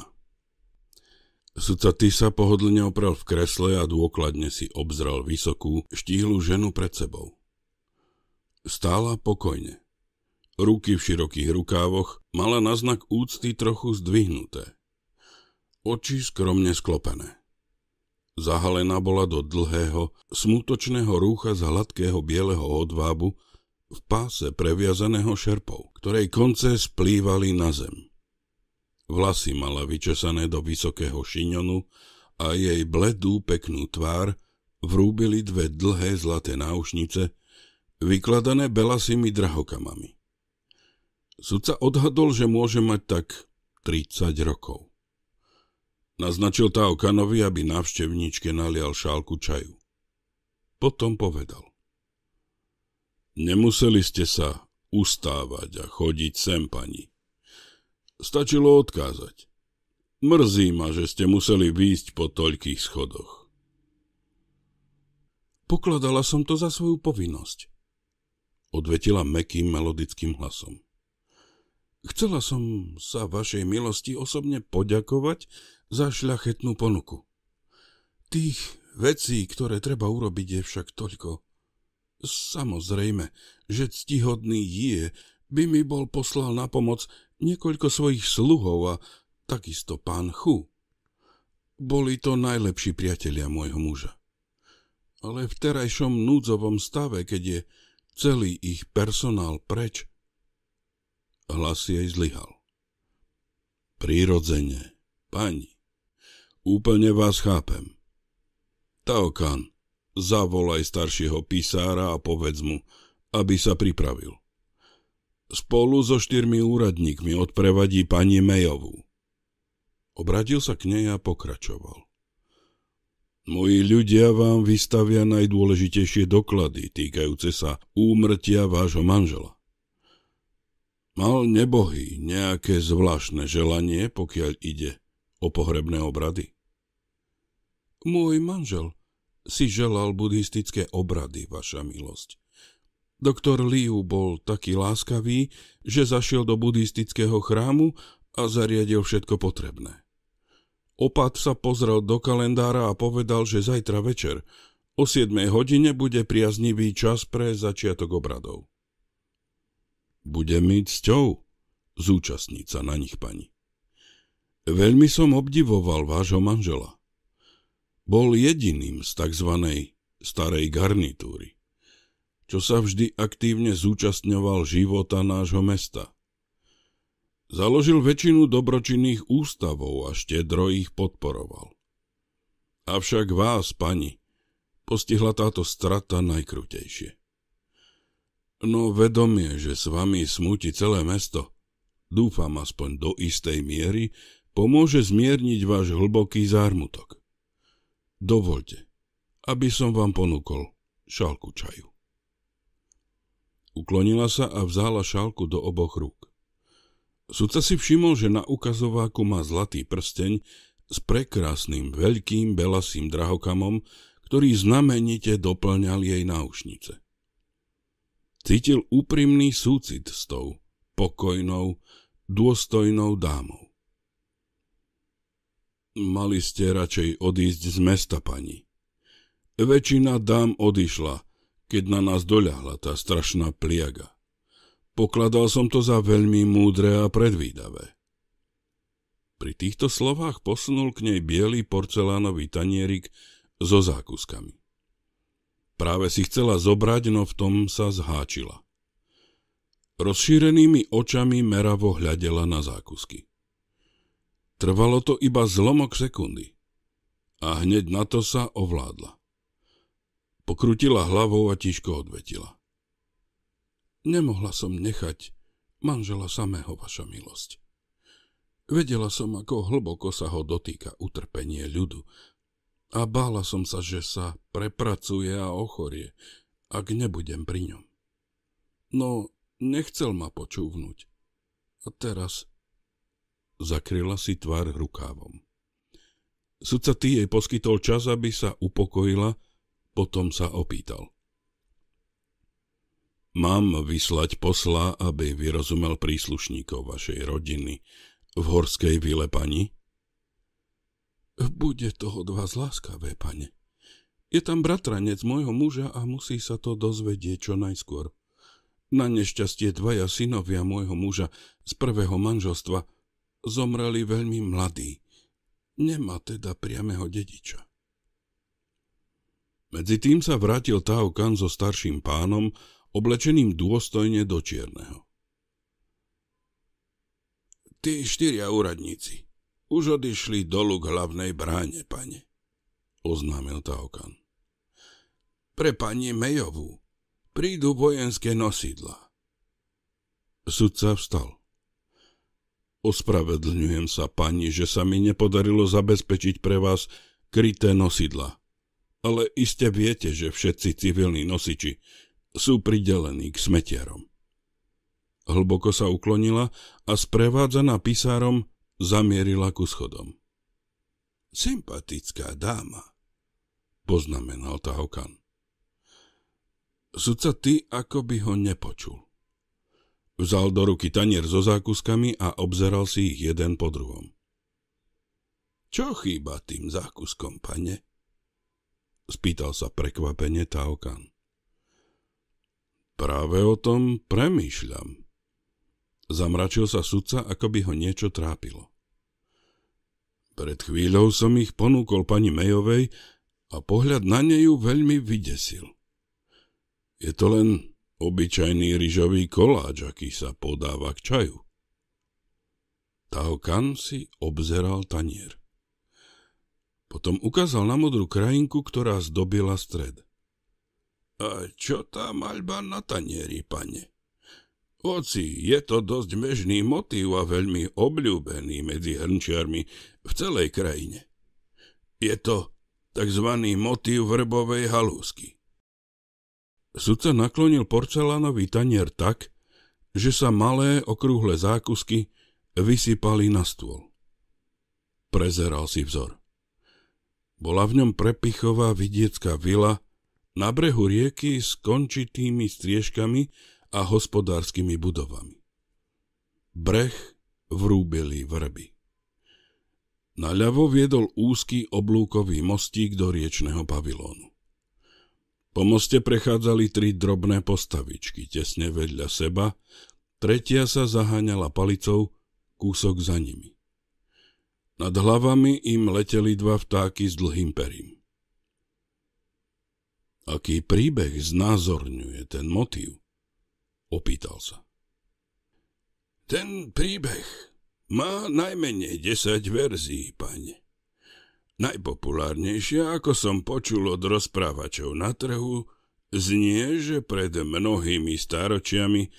Sudca Tisa pohodlne opral v kresle a dôkladne si obzral vysokú, štíhlu ženu pred sebou. Stála pokojne. Ruky v širokých rukávoch mala na znak úcty trochu zdvihnuté. Oči skromne sklopené. Zahalená bola do dlhého, smutočného rúcha z hladkého bieleho odvábu v páse previazaného šerpou, ktorej konce splývali na zem. Vlasy mala vyčesané do vysokého šiňonu a jej bledú peknú tvár vrúbili dve dlhé zlaté náušnice, vykladané belasými drahokamami. Sudca odhadol, že môže mať tak 30 rokov. Naznačil tá okanovi, aby návštevníčke nalial šálku čaju. Potom povedal. Nemuseli ste sa ustávať a chodiť sem, pani stačilo odkázať. Mrzí ma, že ste museli výjsť po toľkých schodoch. Pokladala som to za svoju povinnosť, odvetila mekým melodickým hlasom. Chcela som sa vašej milosti osobne poďakovať za šľachetnú ponuku. Tých vecí, ktoré treba urobiť, je však toľko. Samozrejme, že ctihodný je by mi bol poslal na pomoc niekoľko svojich sluhov a takisto pán Chu. Boli to najlepší priatelia môjho muža. Ale v terajšom núdzovom stave, keď je celý ich personál preč, hlas jej zlyhal. Prírodzene, pani, úplne vás chápem. Taokan, zavolaj staršieho písára a povedz mu, aby sa pripravil. Spolu so štyrmi úradníkmi odprevadí pani Mejovú. Obradil sa k nej a pokračoval. Moji ľudia vám vystavia najdôležitejšie doklady týkajúce sa úmrtia vášho manžela. Mal nebohy nejaké zvláštne želanie, pokiaľ ide o pohrebné obrady? Môj manžel si želal buddhistické obrady, vaša milosť. Doktor Liu bol taký láskavý, že zašiel do buddhistického chrámu a zariadil všetko potrebné. Opat sa pozrel do kalendára a povedal, že zajtra večer o 7 hodine bude priaznivý čas pre začiatok obradov. Bude mi cťou zúčastniť sa na nich, pani. Veľmi som obdivoval vášho manžela. Bol jediným z tzv. starej garnitúry čo sa vždy aktívne zúčastňoval života nášho mesta. Založil väčšinu dobročinných ústavov a štedro ich podporoval. Avšak vás, pani, postihla táto strata najkrutejšie. No vedomie, že s vami smúti celé mesto, dúfam aspoň do istej miery, pomôže zmierniť váš hlboký zármutok. Dovolte, aby som vám ponúkol šálku čaju. Uklonila sa a vzala šálku do oboch rúk. Sudca si všimol, že na ukazováku má zlatý prsteň s prekrásnym veľkým belasým drahokamom, ktorý znamenite doplňal jej náušnice. Cítil úprimný súcit s tou pokojnou, dôstojnou dámou. Mali ste radšej odísť z mesta, pani. Väčšina dám odišla – keď na nás doľahla tá strašná pliaga. Pokladal som to za veľmi múdre a predvídavé. Pri týchto slovách posunul k nej biely porcelánový tanierik so zákuskami. Práve si chcela zobrať, no v tom sa zháčila. Rozšírenými očami meravo hľadela na zákusky. Trvalo to iba zlomok sekundy a hneď na to sa ovládla. Pokrutila hlavou a tiško odvetila. Nemohla som nechať manžela samého, vaša milosť. Vedela som, ako hlboko sa ho dotýka utrpenie ľudu a bála som sa, že sa prepracuje a ochorie, ak nebudem pri ňom. No, nechcel ma počúvnuť. A teraz... Zakryla si tvár rukávom. Sudca ty jej poskytol čas, aby sa upokojila, potom sa opýtal. Mám vyslať posla, aby vyrozumel príslušníkov vašej rodiny v horskej vile, pani? Bude toho od vás láskavé, pane. Je tam bratranec môjho muža a musí sa to dozvedieť čo najskôr. Na nešťastie dvaja synovia môjho muža z prvého manželstva zomreli veľmi mladí. Nemá teda priameho dediča. Medzi tým sa vrátil Tao Kan so starším pánom, oblečeným dôstojne do čierneho. Tí štyria úradníci už odišli dolu k hlavnej bráne, pane, oznámil Tao Kan. Pre pani Mejovú prídu vojenské nosidla. Sudca vstal. Ospravedlňujem sa, pani, že sa mi nepodarilo zabezpečiť pre vás kryté nosidla – ale iste viete, že všetci civilní nosiči sú pridelení k smetiarom. Hlboko sa uklonila a sprevádzaná pisárom zamierila ku schodom. Sympatická dáma, poznamenal Tahokan. Sudca ty ako by ho nepočul. Vzal do ruky tanier so zákuskami a obzeral si ich jeden po druhom. Čo chýba tým zákuskom, pane? Spýtal sa prekvapene Taokan. Práve o tom premýšľam. Zamračil sa sudca, ako by ho niečo trápilo. Pred chvíľou som ich ponúkol pani Mejovej a pohľad na nej ju veľmi vydesil. Je to len obyčajný ryžový koláč, aký sa podáva k čaju. kan si obzeral tanier. Potom ukázal na modrú krajinku, ktorá zdobila stred. A čo tá maľba na tanieri, pane? Oci, je to dosť bežný motív a veľmi obľúbený medzi hrnčiarmi v celej krajine. Je to tzv. motív vrbovej halúsky. Sudca naklonil porcelánový tanier tak, že sa malé okrúhle zákusky vysypali na stôl. Prezeral si vzor. Bola v ňom prepichová vidiecká vila na brehu rieky s končitými striežkami a hospodárskymi budovami. Breh vrúbili vrby. Naľavo viedol úzky oblúkový mostík do riečného pavilónu. Po moste prechádzali tri drobné postavičky, tesne vedľa seba, tretia sa zaháňala palicou kúsok za nimi. Nad hlavami im leteli dva vtáky s dlhým perím. Aký príbeh znázorňuje ten motív? Opýtal sa. Ten príbeh má najmenej 10 verzií, pane. Najpopulárnejšia, ako som počul od rozprávačov na trhu, znie, že pred mnohými staročiami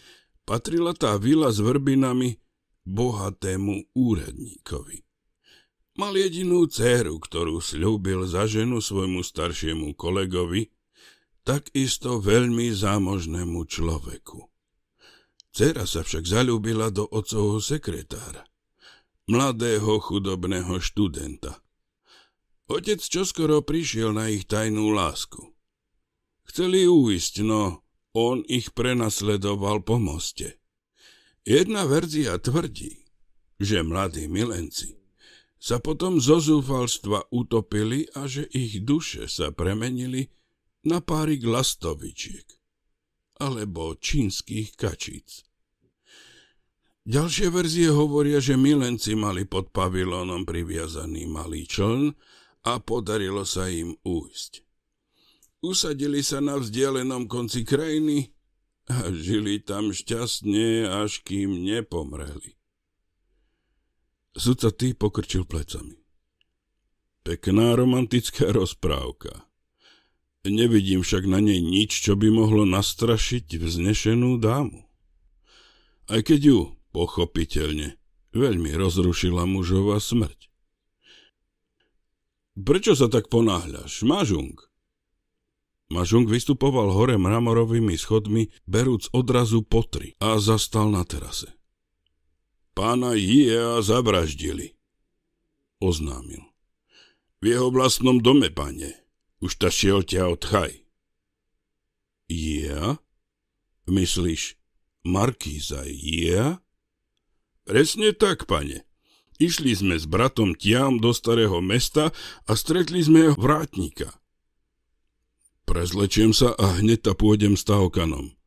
patrila tá vila s vrbinami bohatému úradníkovi. Mal jedinú dceru, ktorú slúbil za ženu svojmu staršiemu kolegovi, takisto veľmi zámožnému človeku. Cera sa však zalúbila do otcovho sekretára, mladého chudobného študenta. Otec čoskoro prišiel na ich tajnú lásku. Chceli uísť, no on ich prenasledoval po moste. Jedna verzia tvrdí, že mladí milenci sa potom zo zúfalstva utopili a že ich duše sa premenili na páry glastovičiek alebo čínskych kačíc. Ďalšie verzie hovoria, že milenci mali pod pavilónom priviazaný malý čln a podarilo sa im újsť. Usadili sa na vzdialenom konci krajiny a žili tam šťastne, až kým nepomreli. Sudca ty pokrčil plecami. Pekná romantická rozprávka. Nevidím však na nej nič, čo by mohlo nastrašiť vznešenú dámu. Aj keď ju, pochopiteľne, veľmi rozrušila mužová smrť. Prečo sa tak ponáhľaš, Mažung? Mažung vystupoval hore mramorovými schodmi, berúc odrazu potri a zastal na terase pána Jiea zabraždili, Oznámil. V jeho vlastnom dome, pane, už ta šiel ťa odchaj. Jiea? Myslíš, Markíza Jiea? Presne tak, pane. Išli sme s bratom Tiam do starého mesta a stretli sme vrátnika. Prezlečiem sa a hneď ta pôjdem s Tahokanom.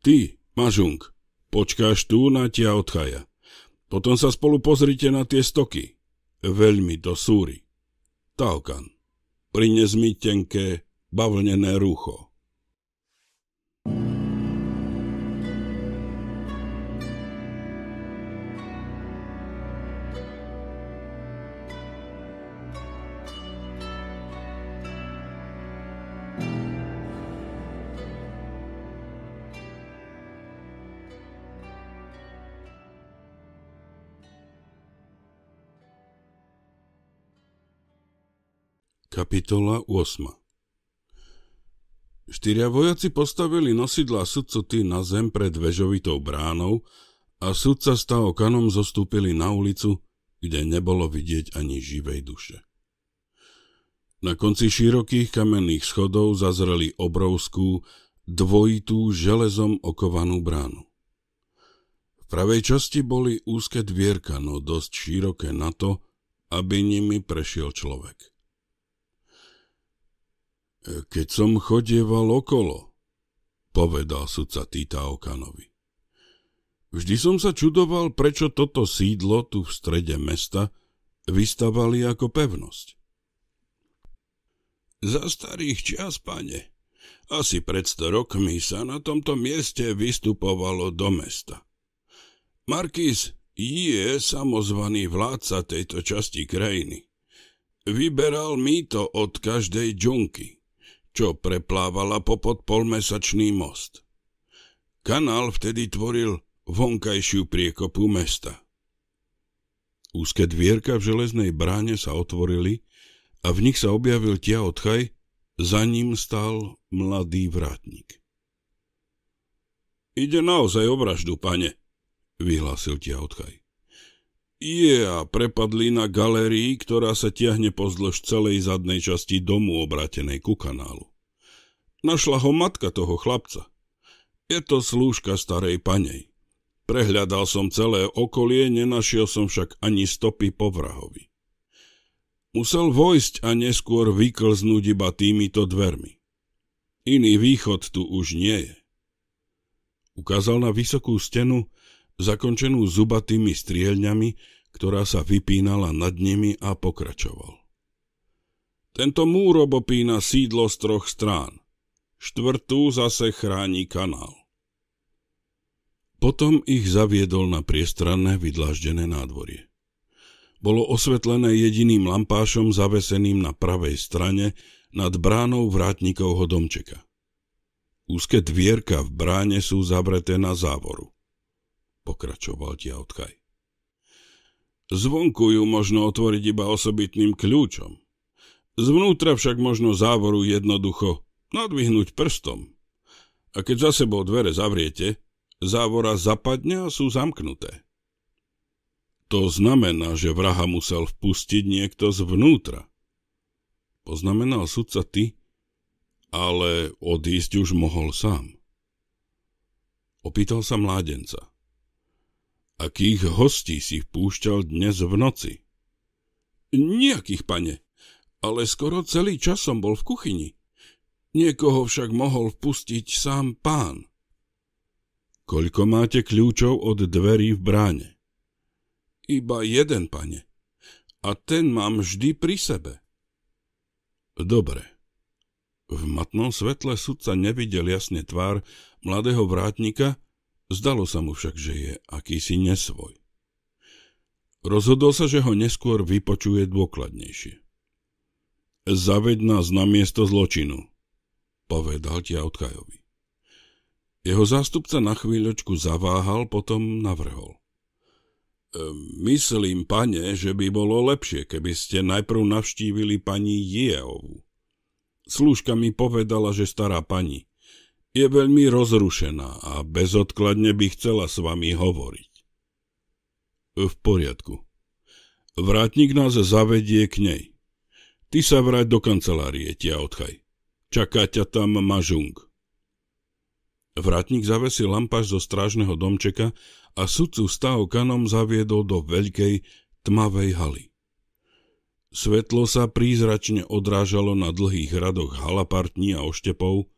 Ty, Mažung, počkáš tu na tia odchaja. Potom sa spolu pozrite na tie stoky. Veľmi to súry. Taokan, prines mi tenké bavlnené rucho. Kapitola 8 Štyria vojaci postavili nosidlá sudcoty na zem pred vežovitou bránou a sudca s kanom zostúpili na ulicu, kde nebolo vidieť ani živej duše. Na konci širokých kamenných schodov zazreli obrovskú, dvojitú železom okovanú bránu. V pravej časti boli úzke dvierka, no dosť široké na to, aby nimi prešiel človek. Keď som chodieval okolo, povedal sudca Týta Okanovi. Vždy som sa čudoval, prečo toto sídlo tu v strede mesta vystavali ako pevnosť. Za starých čias, pane, asi pred 100 rokmi sa na tomto mieste vystupovalo do mesta. Markis je samozvaný vládca tejto časti krajiny. Vyberal mýto od každej džunky čo preplávala po polmesačný most. Kanál vtedy tvoril vonkajšiu priekopu mesta. Úzke dvierka v železnej bráne sa otvorili a v nich sa objavil tia odchaj, za ním stal mladý vrátnik. Ide naozaj o vraždu, pane, vyhlásil tia odchaj. Je a prepadli na galérii, ktorá sa tiahne pozdĺž celej zadnej časti domu obrátenej ku kanálu. Našla ho matka toho chlapca. Je to slúžka starej panej. Prehľadal som celé okolie, nenašiel som však ani stopy po vrahovi. Musel vojsť a neskôr vyklznúť iba týmito dvermi. Iný východ tu už nie je. Ukázal na vysokú stenu, zakončenú zubatými strieľňami, ktorá sa vypínala nad nimi a pokračoval. Tento múr obopína sídlo z troch strán štvrtú zase chráni kanál. Potom ich zaviedol na priestranné vydláždené nádvorie. Bolo osvetlené jediným lampášom zaveseným na pravej strane nad bránou vrátnikovho domčeka. Úzke dvierka v bráne sú zavreté na závoru. Pokračoval odkaj. Zvonku ju možno otvoriť iba osobitným kľúčom. Zvnútra však možno závoru jednoducho Nadvihnúť prstom. A keď za sebou dvere zavriete, závora zapadne a sú zamknuté. To znamená, že vraha musel vpustiť niekto zvnútra. Poznamenal sudca ty, ale odísť už mohol sám. Opýtal sa mládenca. Akých hostí si vpúšťal dnes v noci? Nijakých, pane, ale skoro celý čas som bol v kuchyni. Niekoho však mohol vpustiť sám pán. Koľko máte kľúčov od dverí v bráne? Iba jeden, pane. A ten mám vždy pri sebe. Dobre. V matnom svetle sudca nevidel jasne tvár mladého vrátnika, zdalo sa mu však, že je akýsi nesvoj. Rozhodol sa, že ho neskôr vypočuje dôkladnejšie. Zaveď nás na miesto zločinu, povedal Tiautkajovi. Jeho zástupca na chvíľočku zaváhal, potom navrhol. E, myslím, pane, že by bolo lepšie, keby ste najprv navštívili pani Jeovu. Slúžka mi povedala, že stará pani je veľmi rozrušená a bezodkladne by chcela s vami hovoriť. E, v poriadku. Vrátnik nás zavedie k nej. Ty sa vráť do kancelárie, tia odchaj. Čaká ťa tam mažung. Vratník zavesil lampáš zo strážneho domčeka a sudcu stáho kanom zaviedol do veľkej, tmavej haly. Svetlo sa prízračne odrážalo na dlhých radoch halapartní a oštepov,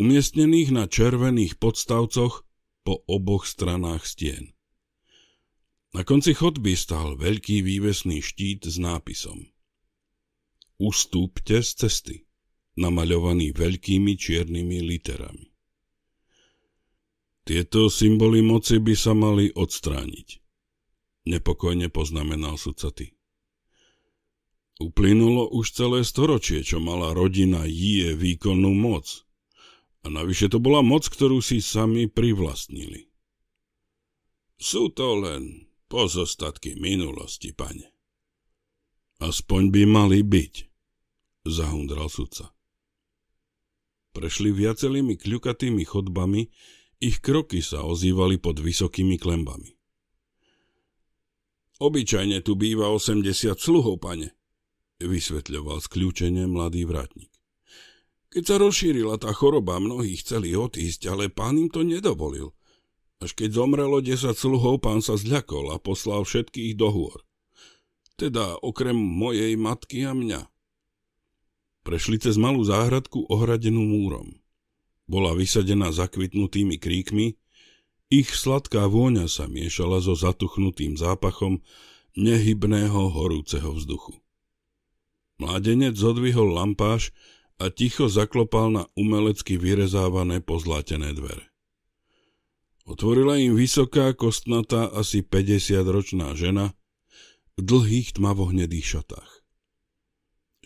umiestnených na červených podstavcoch po oboch stranách stien. Na konci chodby stál veľký vývesný štít s nápisom Ustúpte z cesty namaľovaný veľkými čiernymi literami. Tieto symboly moci by sa mali odstrániť, nepokojne poznamenal sudcaty. Uplynulo už celé storočie, čo mala rodina Jie výkonnú moc. A navyše to bola moc, ktorú si sami privlastnili. Sú to len pozostatky minulosti, pane. Aspoň by mali byť, zahundral sudca. Prešli viacerými kľukatými chodbami, ich kroky sa ozývali pod vysokými klembami. Obyčajne tu býva 80 sluhov, pane, vysvetľoval skľúčenie mladý vrátnik. Keď sa rozšírila tá choroba, mnohí chceli odísť, ale pán im to nedovolil. Až keď zomrelo 10 sluhov, pán sa zľakol a poslal všetkých do hôr. Teda okrem mojej matky a mňa. Prešli cez malú záhradku ohradenú múrom. Bola vysadená zakvitnutými kríkmi, ich sladká vôňa sa miešala so zatuchnutým zápachom nehybného horúceho vzduchu. Mladenec zodvihol lampáš a ticho zaklopal na umelecky vyrezávané pozlátené dvere. Otvorila im vysoká, kostnatá, asi 50-ročná žena v dlhých tmavohnedých šatách.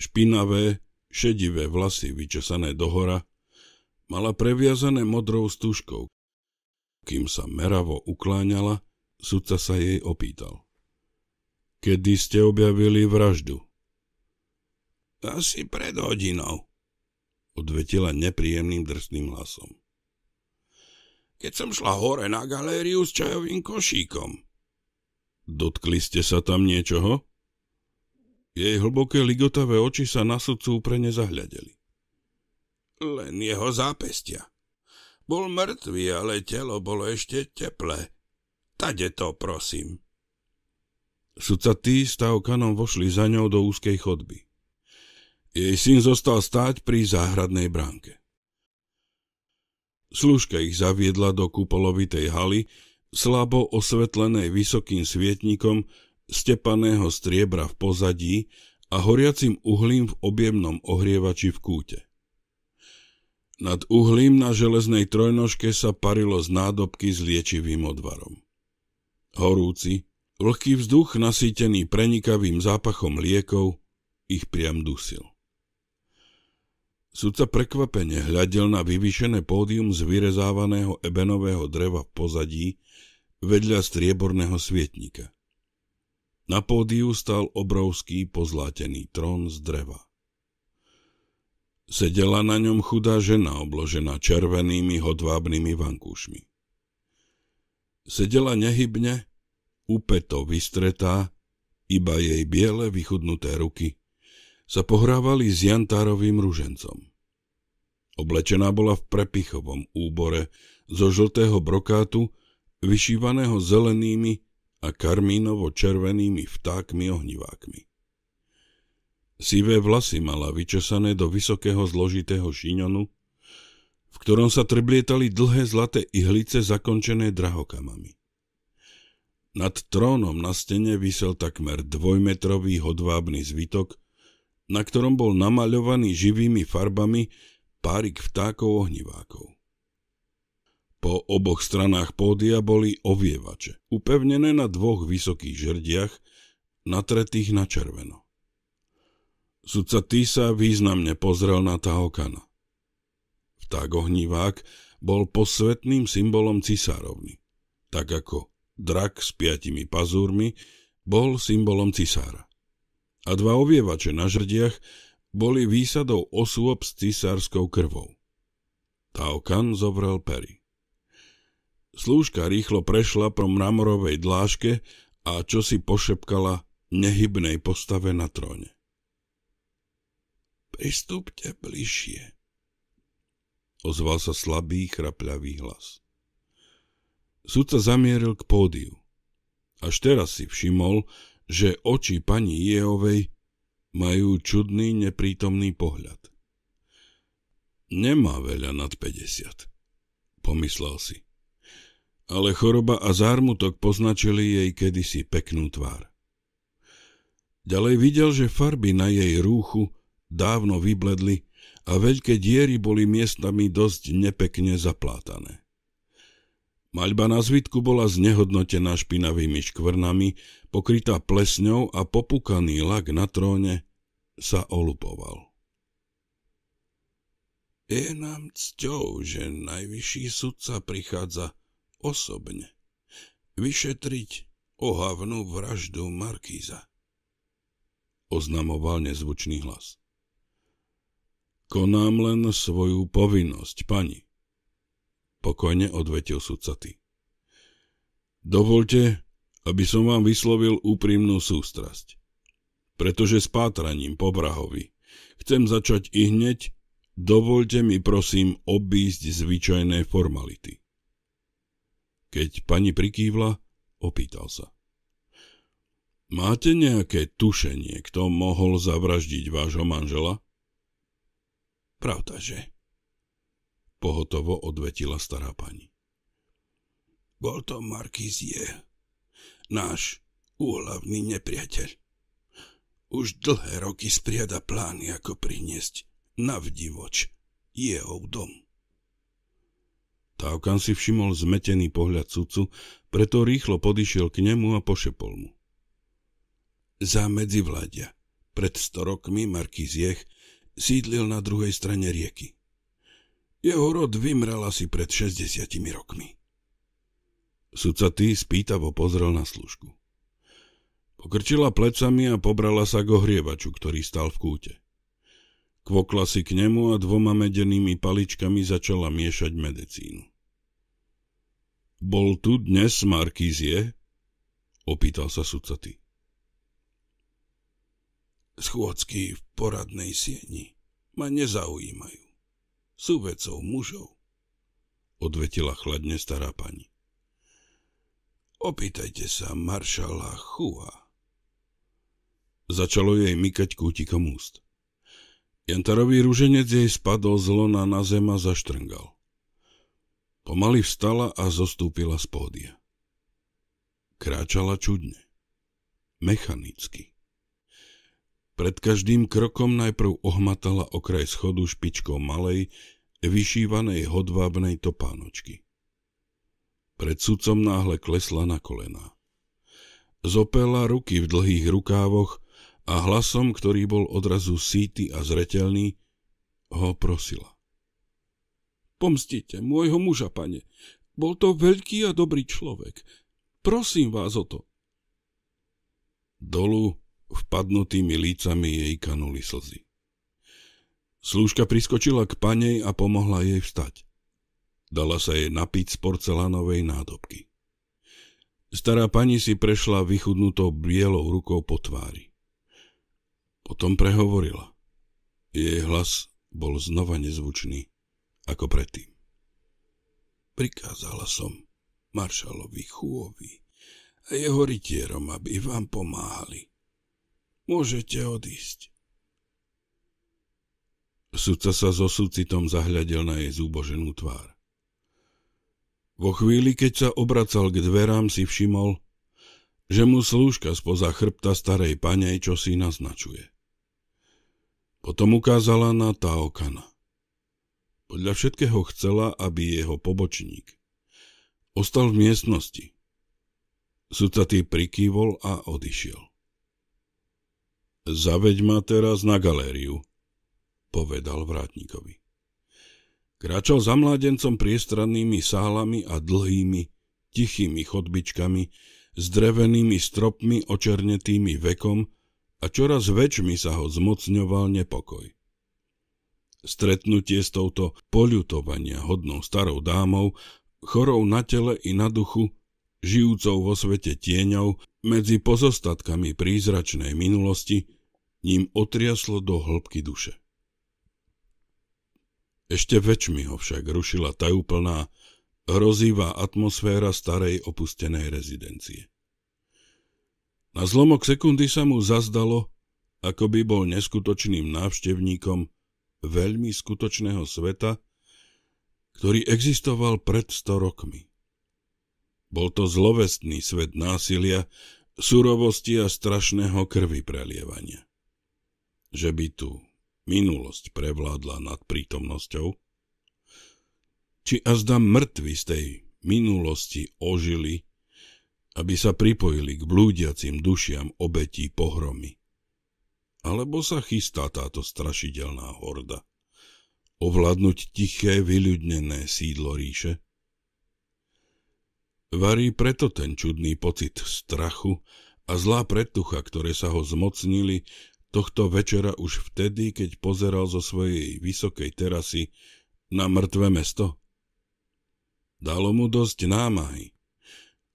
Špinavé, šedivé vlasy vyčesané dohora, mala previazané modrou stužkou. Kým sa meravo ukláňala, sudca sa jej opýtal. Kedy ste objavili vraždu? Asi pred hodinou, odvetila nepríjemným drsným hlasom. Keď som šla hore na galériu s čajovým košíkom. Dotkli ste sa tam niečoho? Jej hlboké ligotavé oči sa na sudcu úplne zahľadeli. Len jeho zápestia. Bol mŕtvý, ale telo bolo ešte teplé. Tade to, prosím. Sudca tý s Taokanom vošli za ňou do úzkej chodby. Jej syn zostal stáť pri záhradnej bránke. Služka ich zaviedla do kupolovitej haly, slabo osvetlenej vysokým svietnikom, stepaného striebra v pozadí a horiacim uhlím v objemnom ohrievači v kúte. Nad uhlím na železnej trojnožke sa parilo z nádobky s liečivým odvarom. Horúci, vlhký vzduch nasýtený prenikavým zápachom liekov ich priam dusil. Sudca prekvapene hľadel na vyvýšené pódium z vyrezávaného ebenového dreva v pozadí vedľa strieborného svietnika. Na pódiu stal obrovský pozlátený trón z dreva. Sedela na ňom chudá žena obložená červenými hodvábnymi vankúšmi. Sedela nehybne, úpeto vystretá, iba jej biele vychudnuté ruky sa pohrávali s jantárovým ružencom. Oblečená bola v prepichovom úbore zo žltého brokátu, vyšívaného zelenými a karmínovo-červenými vtákmi ohnivákmi. Sivé vlasy mala vyčesané do vysokého zložitého šiňonu, v ktorom sa trblietali dlhé zlaté ihlice zakončené drahokamami. Nad trónom na stene vysel takmer dvojmetrový hodvábny zvitok, na ktorom bol namaľovaný živými farbami párik vtákov ohnivákov. Po oboch stranách pódia boli ovievače, upevnené na dvoch vysokých žerdiach, natretých na červeno. Sudca Tisa významne pozrel na Tahokana. Vták ohnívák bol posvetným symbolom cisárovny, tak ako drak s piatimi pazúrmi bol symbolom cisára. A dva ovievače na žrdiach boli výsadou osôb s cisárskou krvou. Taokan zovrel pery. Slúžka rýchlo prešla po mramorovej dláške a čo si pošepkala nehybnej postave na tróne. Pristúpte bližšie, ozval sa slabý, chrapľavý hlas. Súca zamieril k pódiu. Až teraz si všimol, že oči pani jehovej majú čudný neprítomný pohľad. Nemá veľa nad 50, pomyslel si ale choroba a zármutok poznačili jej kedysi peknú tvár. Ďalej videl, že farby na jej rúchu dávno vybledli a veľké diery boli miestami dosť nepekne zaplátané. Maľba na zvitku bola znehodnotená špinavými škvrnami, pokrytá plesňou a popukaný lak na tróne sa olupoval. Je nám cťou, že najvyšší sudca prichádza – osobne vyšetriť ohavnú vraždu Markíza. Oznamoval nezvučný hlas. Konám len svoju povinnosť, pani. Pokojne odvetil sudcaty. Dovolte, aby som vám vyslovil úprimnú sústrasť. Pretože s pátraním po vrahovi chcem začať i hneď, dovolte mi prosím obísť zvyčajné formality. Keď pani prikývla, opýtal sa. Máte nejaké tušenie, kto mohol zavraždiť vášho manžela? Pravdaže. Pohotovo odvetila stará pani. Bol to Markizie, náš úhlavný nepriateľ. Už dlhé roky striada plány, ako priniesť navdivoč jeho dom. Távkan si všimol zmetený pohľad sudcu, preto rýchlo podišiel k nemu a pošepol mu. Za medzivládia, pred sto rokmi Markiz Jech sídlil na druhej strane rieky. Jeho rod vymrel asi pred 60 rokmi. Sudca tý spýtavo pozrel na služku. Pokrčila plecami a pobrala sa k ohrievaču, ktorý stal v kúte. Kvokla si k nemu a dvoma medenými paličkami začala miešať medicínu. Bol tu dnes Markízie? Opýtal sa sudcaty. Schôdzky v poradnej sieni ma nezaujímajú. Sú vecou mužov, odvetila chladne stará pani. Opýtajte sa maršala Chua. Začalo jej mykať kútikom úst. Jantarový rúženec jej spadol z lona na zem a zaštrngal. Pomaly vstala a zostúpila z pódia. Kráčala čudne. Mechanicky. Pred každým krokom najprv ohmatala okraj schodu špičkou malej, vyšívanej hodvábnej topánočky. Pred sudcom náhle klesla na kolená. Zopela ruky v dlhých rukávoch a hlasom, ktorý bol odrazu síty a zretelný, ho prosila. Pomstite môjho muža, pane. Bol to veľký a dobrý človek. Prosím vás o to. Dolu vpadnutými lícami jej kanuli slzy. Slúžka priskočila k panej a pomohla jej vstať. Dala sa jej napiť z porcelánovej nádobky. Stará pani si prešla vychudnutou bielou rukou po tvári. Potom prehovorila. Jej hlas bol znova nezvučný, ako predtým. Prikázala som maršalovi Chúovi a jeho rytierom, aby vám pomáhali. Môžete odísť. Sudca sa so súcitom zahľadil na jej zúboženú tvár. Vo chvíli, keď sa obracal k dverám, si všimol, že mu slúžka spoza chrbta starej pane čo si naznačuje. Potom ukázala na Taokana. Podľa všetkého chcela, aby jeho pobočník ostal v miestnosti. Sucatý prikývol a odišiel. Zaveď ma teraz na galériu, povedal vrátnikovi. Kráčal za mládencom priestrannými sálami a dlhými, tichými chodbičkami s drevenými stropmi očernetými vekom a čoraz väčšmi sa ho zmocňoval nepokoj. Stretnutie s touto poľutovania hodnou starou dámou, chorou na tele i na duchu, žijúcou vo svete tieňov, medzi pozostatkami prízračnej minulosti, ním otriaslo do hĺbky duše. Ešte väčšmi ho však rušila tajúplná, hrozivá atmosféra starej opustenej rezidencie. Na zlomok sekundy sa mu zazdalo, ako by bol neskutočným návštevníkom veľmi skutočného sveta, ktorý existoval pred 100 rokmi. Bol to zlovestný svet násilia, surovosti a strašného krvi prelievania. Že by tu minulosť prevládla nad prítomnosťou? Či azda mŕtvi z tej minulosti ožili aby sa pripojili k blúdiacim dušiam obetí pohromy. Alebo sa chystá táto strašidelná horda ovládnuť tiché, vyľudnené sídlo ríše? Varí preto ten čudný pocit strachu a zlá predtucha, ktoré sa ho zmocnili tohto večera už vtedy, keď pozeral zo svojej vysokej terasy na mŕtve mesto. Dalo mu dosť námahy,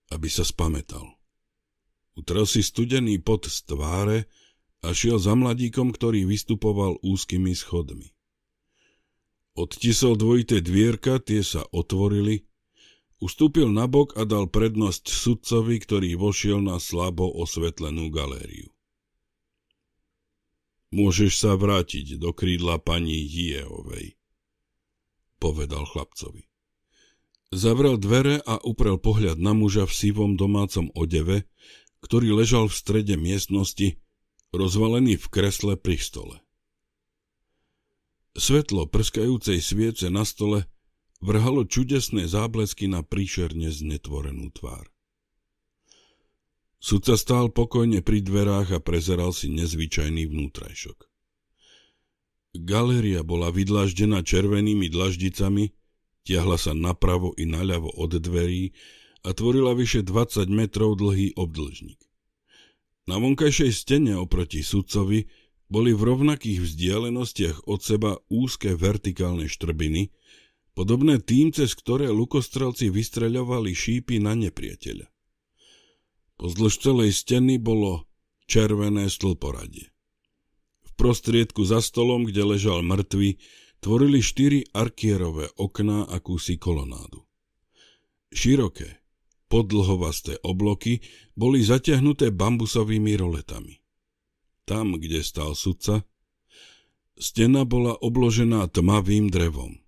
aby sa spametal. Utrel si studený pot z tváre a šiel za mladíkom, ktorý vystupoval úzkými schodmi. Odtisol dvojité dvierka, tie sa otvorili, ustúpil nabok a dal prednosť sudcovi, ktorý vošiel na slabo osvetlenú galériu. Môžeš sa vrátiť do krídla pani Jiehovej, povedal chlapcovi. Zavrel dvere a uprel pohľad na muža v sivom domácom odeve, ktorý ležal v strede miestnosti, rozvalený v kresle pri stole. Svetlo prskajúcej sviece na stole vrhalo čudesné záblesky na príšerne znetvorenú tvár. Sudca stál pokojne pri dverách a prezeral si nezvyčajný vnútrajšok. Galéria bola vydláždená červenými dlaždicami, Tiahla sa napravo i naľavo od dverí a tvorila vyše 20 metrov dlhý obdlžník. Na vonkajšej stene oproti sudcovi boli v rovnakých vzdialenostiach od seba úzke vertikálne štrbiny, podobné tým, cez ktoré lukostrelci vystreľovali šípy na nepriateľa. Pozdĺž celej steny bolo červené stĺporadie. V prostriedku za stolom, kde ležal mŕtvy, tvorili štyri arkierové okná a kusy kolonádu. Široké, podlhovasté obloky boli zaťahnuté bambusovými roletami. Tam, kde stál sudca, stena bola obložená tmavým drevom.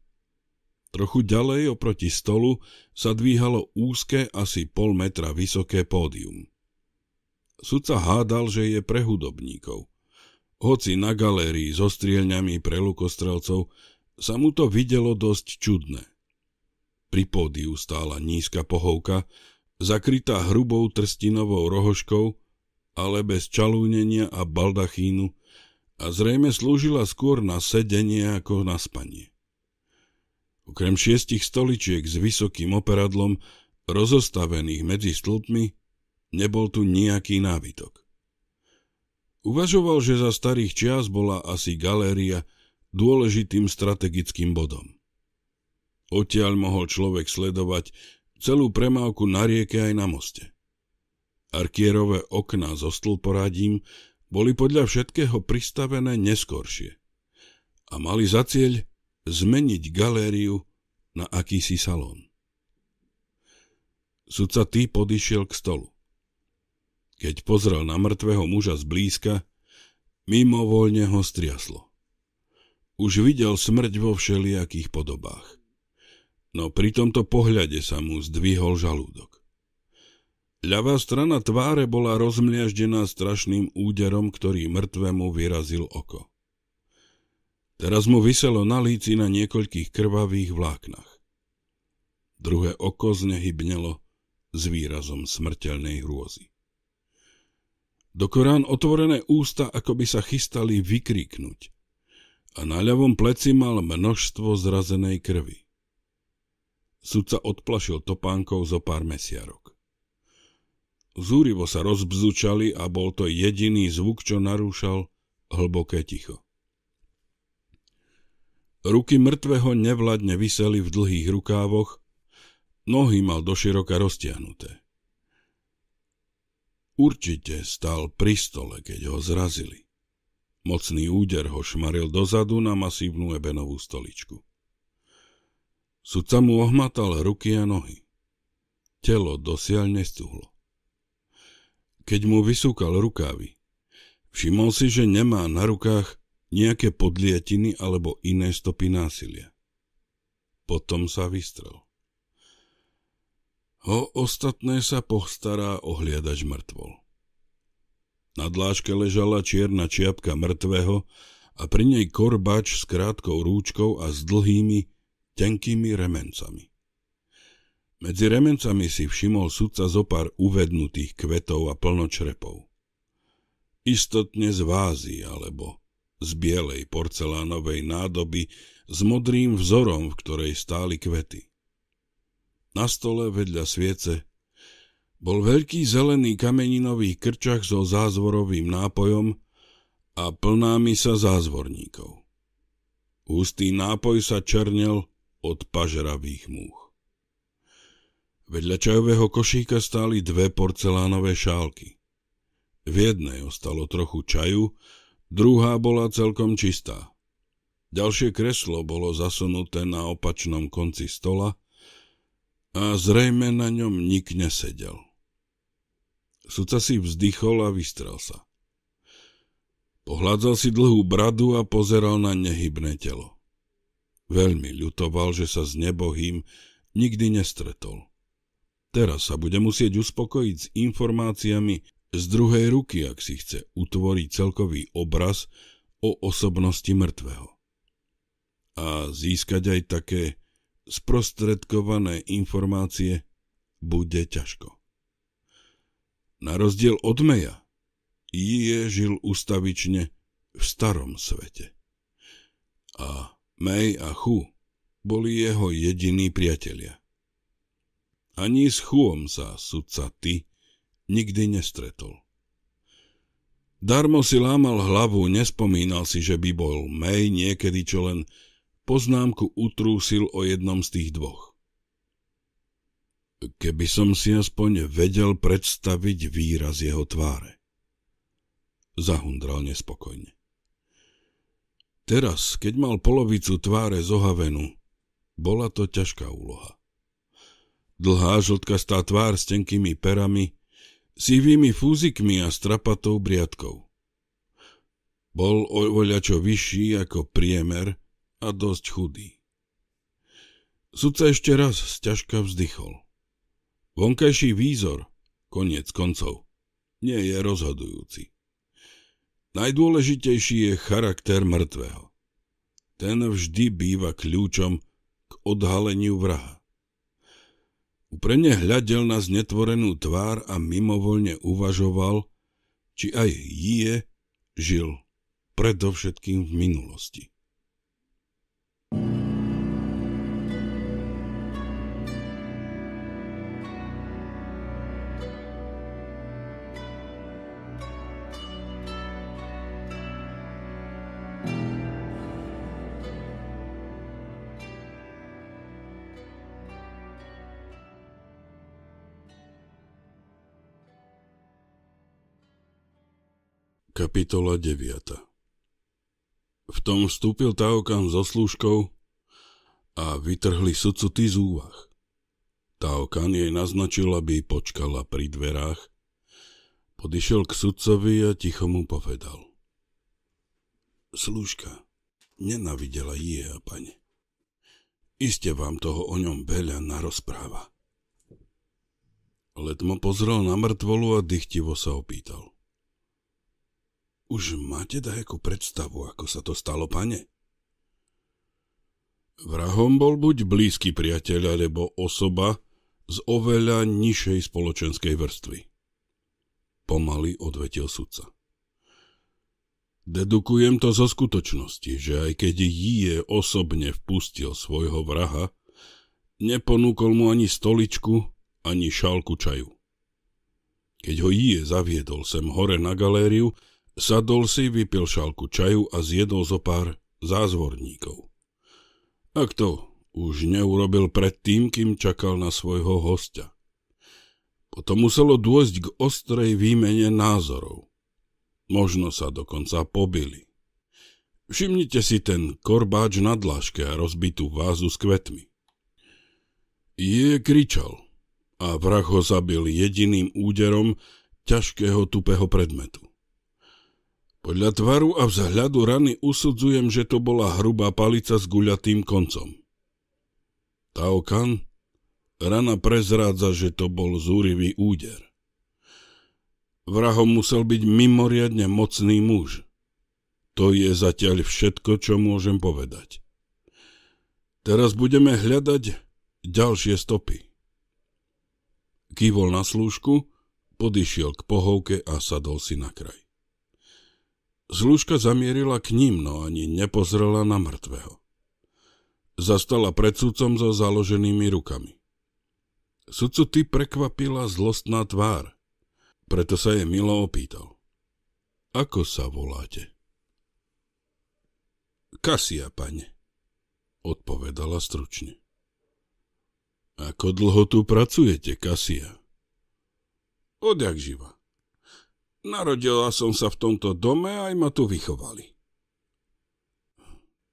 Trochu ďalej oproti stolu sa dvíhalo úzke, asi pol metra vysoké pódium. Sudca hádal, že je pre hudobníkov. Hoci na galérii so strielňami pre lukostrelcov sa mu to videlo dosť čudné. Pri pódiu stála nízka pohovka, zakrytá hrubou trstinovou rohoškou, ale bez čalúnenia a baldachínu a zrejme slúžila skôr na sedenie ako na spanie. Okrem šiestich stoličiek s vysokým operadlom, rozostavených medzi stĺpmi, nebol tu nejaký nábytok. Uvažoval, že za starých čias bola asi galéria dôležitým strategickým bodom. Odtiaľ mohol človek sledovať celú premávku na rieke aj na moste. Arkierové okná so stĺporadím boli podľa všetkého pristavené neskoršie a mali za cieľ zmeniť galériu na akýsi salón. Sudca T podišiel k stolu. Keď pozrel na mŕtvého muža zblízka, mimovoľne ho striaslo. Už videl smrť vo všelijakých podobách. No pri tomto pohľade sa mu zdvihol žalúdok. Ľavá strana tváre bola rozmliaždená strašným úderom, ktorý mŕtvemu vyrazil oko. Teraz mu vyselo na líci na niekoľkých krvavých vláknach. Druhé oko znehybnelo s výrazom smrteľnej hrôzy. Dokorán otvorené ústa, ako by sa chystali vykriknúť. A na ľavom pleci mal množstvo zrazenej krvi. Sudca odplašil topánkou zo pár mesiarok. Zúrivo sa rozbzučali a bol to jediný zvuk, čo narúšal hlboké ticho. Ruky mŕtvého nevladne vyseli v dlhých rukávoch, nohy mal doširoka roztiahnuté. Určite stal pri stole, keď ho zrazili. Mocný úder ho šmaril dozadu na masívnu ebenovú stoličku. Sudca mu ohmatal ruky a nohy. Telo dosiaľ nestuhlo. Keď mu vysúkal rukávy, všimol si, že nemá na rukách nejaké podlietiny alebo iné stopy násilia. Potom sa vystrel. O ostatné sa postará ohliadač mŕtvol. Na dláške ležala čierna čiapka mŕtvého a pri nej korbač s krátkou rúčkou a s dlhými, tenkými remencami. Medzi remencami si všimol sudca zo pár uvednutých kvetov a plnočrepov. Istotne z vázy alebo z bielej porcelánovej nádoby s modrým vzorom, v ktorej stáli kvety. Na stole vedľa sviece bol veľký zelený kameninový krčach so zázvorovým nápojom a plnámi sa zázvorníkov. Hustý nápoj sa černel od pažravých múch. Vedľa čajového košíka stáli dve porcelánové šálky. V jednej ostalo trochu čaju, druhá bola celkom čistá. Ďalšie kreslo bolo zasunuté na opačnom konci stola a zrejme na ňom nik nesedel. Sudca si vzdychol a vystrel sa. Pohľadzal si dlhú bradu a pozeral na nehybné telo. Veľmi ľutoval, že sa s nebohým nikdy nestretol. Teraz sa bude musieť uspokojiť s informáciami z druhej ruky, ak si chce utvoriť celkový obraz o osobnosti mŕtvého. A získať aj také sprostredkované informácie bude ťažko. Na rozdiel od Meja, Jie žil ustavične v starom svete. A Mej a Chu boli jeho jediní priatelia. Ani s Chuom sa sudca Ty nikdy nestretol. Darmo si lámal hlavu, nespomínal si, že by bol Mej niekedy čo len poznámku utrúsil o jednom z tých dvoch. Keby som si aspoň vedel predstaviť výraz jeho tváre. Zahundral nespokojne. Teraz, keď mal polovicu tváre zohavenú, bola to ťažká úloha. Dlhá žltkastá tvár s tenkými perami, sivými fúzikmi a strapatou briadkou. Bol oveľa čo vyšší ako priemer a dosť chudý. Sudca ešte raz zťažka vzdychol. Vonkajší výzor, koniec koncov, nie je rozhodujúci. Najdôležitejší je charakter mŕtvého. Ten vždy býva kľúčom k odhaleniu vraha. Uprene hľadel na znetvorenú tvár a mimovoľne uvažoval, či aj Jie žil predovšetkým v minulosti. Kapitola 9 V tom vstúpil Taokan so slúžkou a vytrhli sucuty z úvah. Taokan jej naznačil, aby počkala pri dverách. Podišiel k sudcovi a ticho mu povedal. Slúžka nenavidela a pane. Iste vám toho o ňom veľa narozpráva. Letmo pozrel na mŕtvolu a dychtivo sa opýtal. Už máte dajakú predstavu, ako sa to stalo, pane? Vrahom bol buď blízky priateľ, alebo osoba z oveľa nižšej spoločenskej vrstvy. Pomaly odvetil sudca. Dedukujem to zo skutočnosti, že aj keď je osobne vpustil svojho vraha, neponúkol mu ani stoličku, ani šálku čaju. Keď ho je zaviedol sem hore na galériu, Sadol si, vypil šálku čaju a zjedol zo pár zázvorníkov. Ak to už neurobil predtým, kým čakal na svojho hostia. Potom muselo dôjsť k ostrej výmene názorov. Možno sa dokonca pobili. Všimnite si ten korbáč na dlažke a rozbitú vázu s kvetmi. Je kričal a vrah ho zabil jediným úderom ťažkého tupého predmetu. Podľa tvaru a vzhľadu rany usudzujem, že to bola hrubá palica s guľatým koncom. Taokan rana prezrádza, že to bol zúrivý úder. Vrahom musel byť mimoriadne mocný muž. To je zatiaľ všetko, čo môžem povedať. Teraz budeme hľadať ďalšie stopy. Kývol na slúžku, podišiel k pohovke a sadol si na kraj. Zlužka zamierila k ním, no ani nepozrela na mŕtvého. Zastala pred sudcom so založenými rukami. Sudcu ty prekvapila zlostná tvár, preto sa jej milo opýtal. Ako sa voláte? Kasia, pane, odpovedala stručne. Ako dlho tu pracujete, Kasia? Odjak živa. Narodila som sa v tomto dome a aj ma tu vychovali.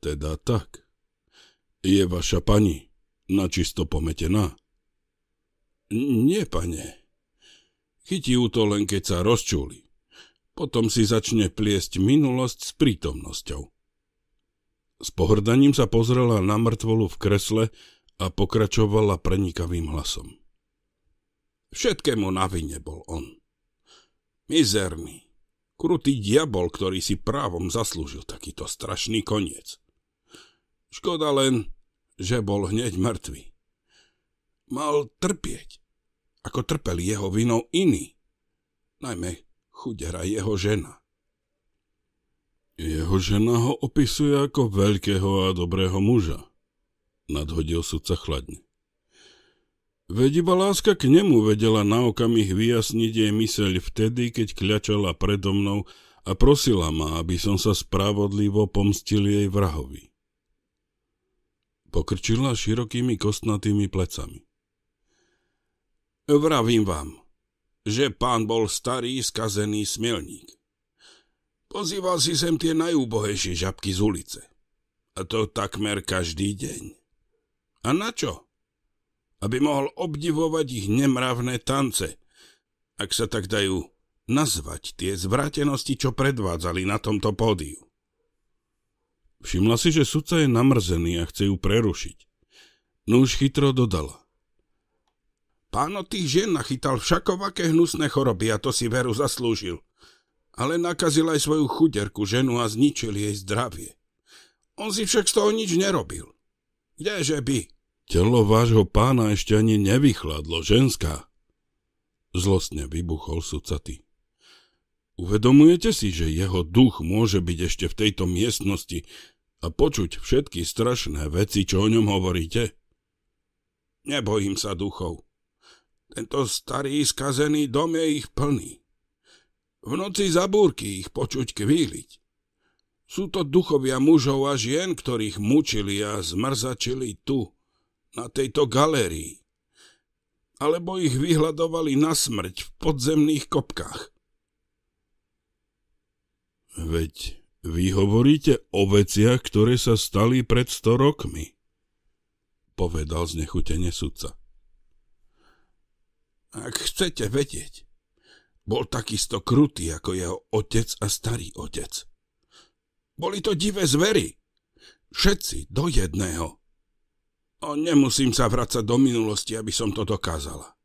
Teda tak. Je vaša pani načisto pometená? Nie, pane. Chytí ju to len, keď sa rozčúli. Potom si začne pliesť minulosť s prítomnosťou. S pohrdaním sa pozrela na mŕtvolu v kresle a pokračovala prenikavým hlasom. Všetkému na vine bol on. Mizerný. Krutý diabol, ktorý si právom zaslúžil takýto strašný koniec. Škoda len, že bol hneď mŕtvy. Mal trpieť, ako trpeli jeho vinou iní, najmä chudera jeho žena. Jeho žena ho opisuje ako veľkého a dobrého muža, nadhodil sudca chladne. Vediba láska k nemu vedela na okamih vyjasniť jej myseľ vtedy, keď kľačala predo mnou a prosila ma, aby som sa spravodlivo pomstil jej vrahovi. Pokrčila širokými kostnatými plecami. Vravím vám, že pán bol starý, skazený smielník. Pozýval si sem tie najúbohejšie žabky z ulice. A to takmer každý deň. A na čo? aby mohol obdivovať ich nemravné tance, ak sa tak dajú nazvať tie zvrátenosti, čo predvádzali na tomto pódiu. Všimla si, že sudca je namrzený a chce ju prerušiť. No už chytro dodala. Páno tých žien nachytal všakovaké hnusné choroby a to si veru zaslúžil. Ale nakazil aj svoju chuderku ženu a zničil jej zdravie. On si však z toho nič nerobil. Kdeže by? Telo vášho pána ešte ani nevychladlo, ženská. Zlostne vybuchol sucaty. Uvedomujete si, že jeho duch môže byť ešte v tejto miestnosti a počuť všetky strašné veci, čo o ňom hovoríte? Nebojím sa duchov. Tento starý skazený dom je ich plný. V noci za búrky ich počuť kvíliť. Sú to duchovia mužov a žien, ktorých mučili a zmrzačili tu, na tejto galérii, alebo ich vyhľadovali na smrť v podzemných kopkách. Veď vy hovoríte o veciach, ktoré sa stali pred sto rokmi, povedal znechutenie sudca. Ak chcete vedieť, bol takisto krutý ako jeho otec a starý otec. Boli to divé zvery, všetci do jedného. O, nemusím sa vrácať do minulosti, aby som to dokázala.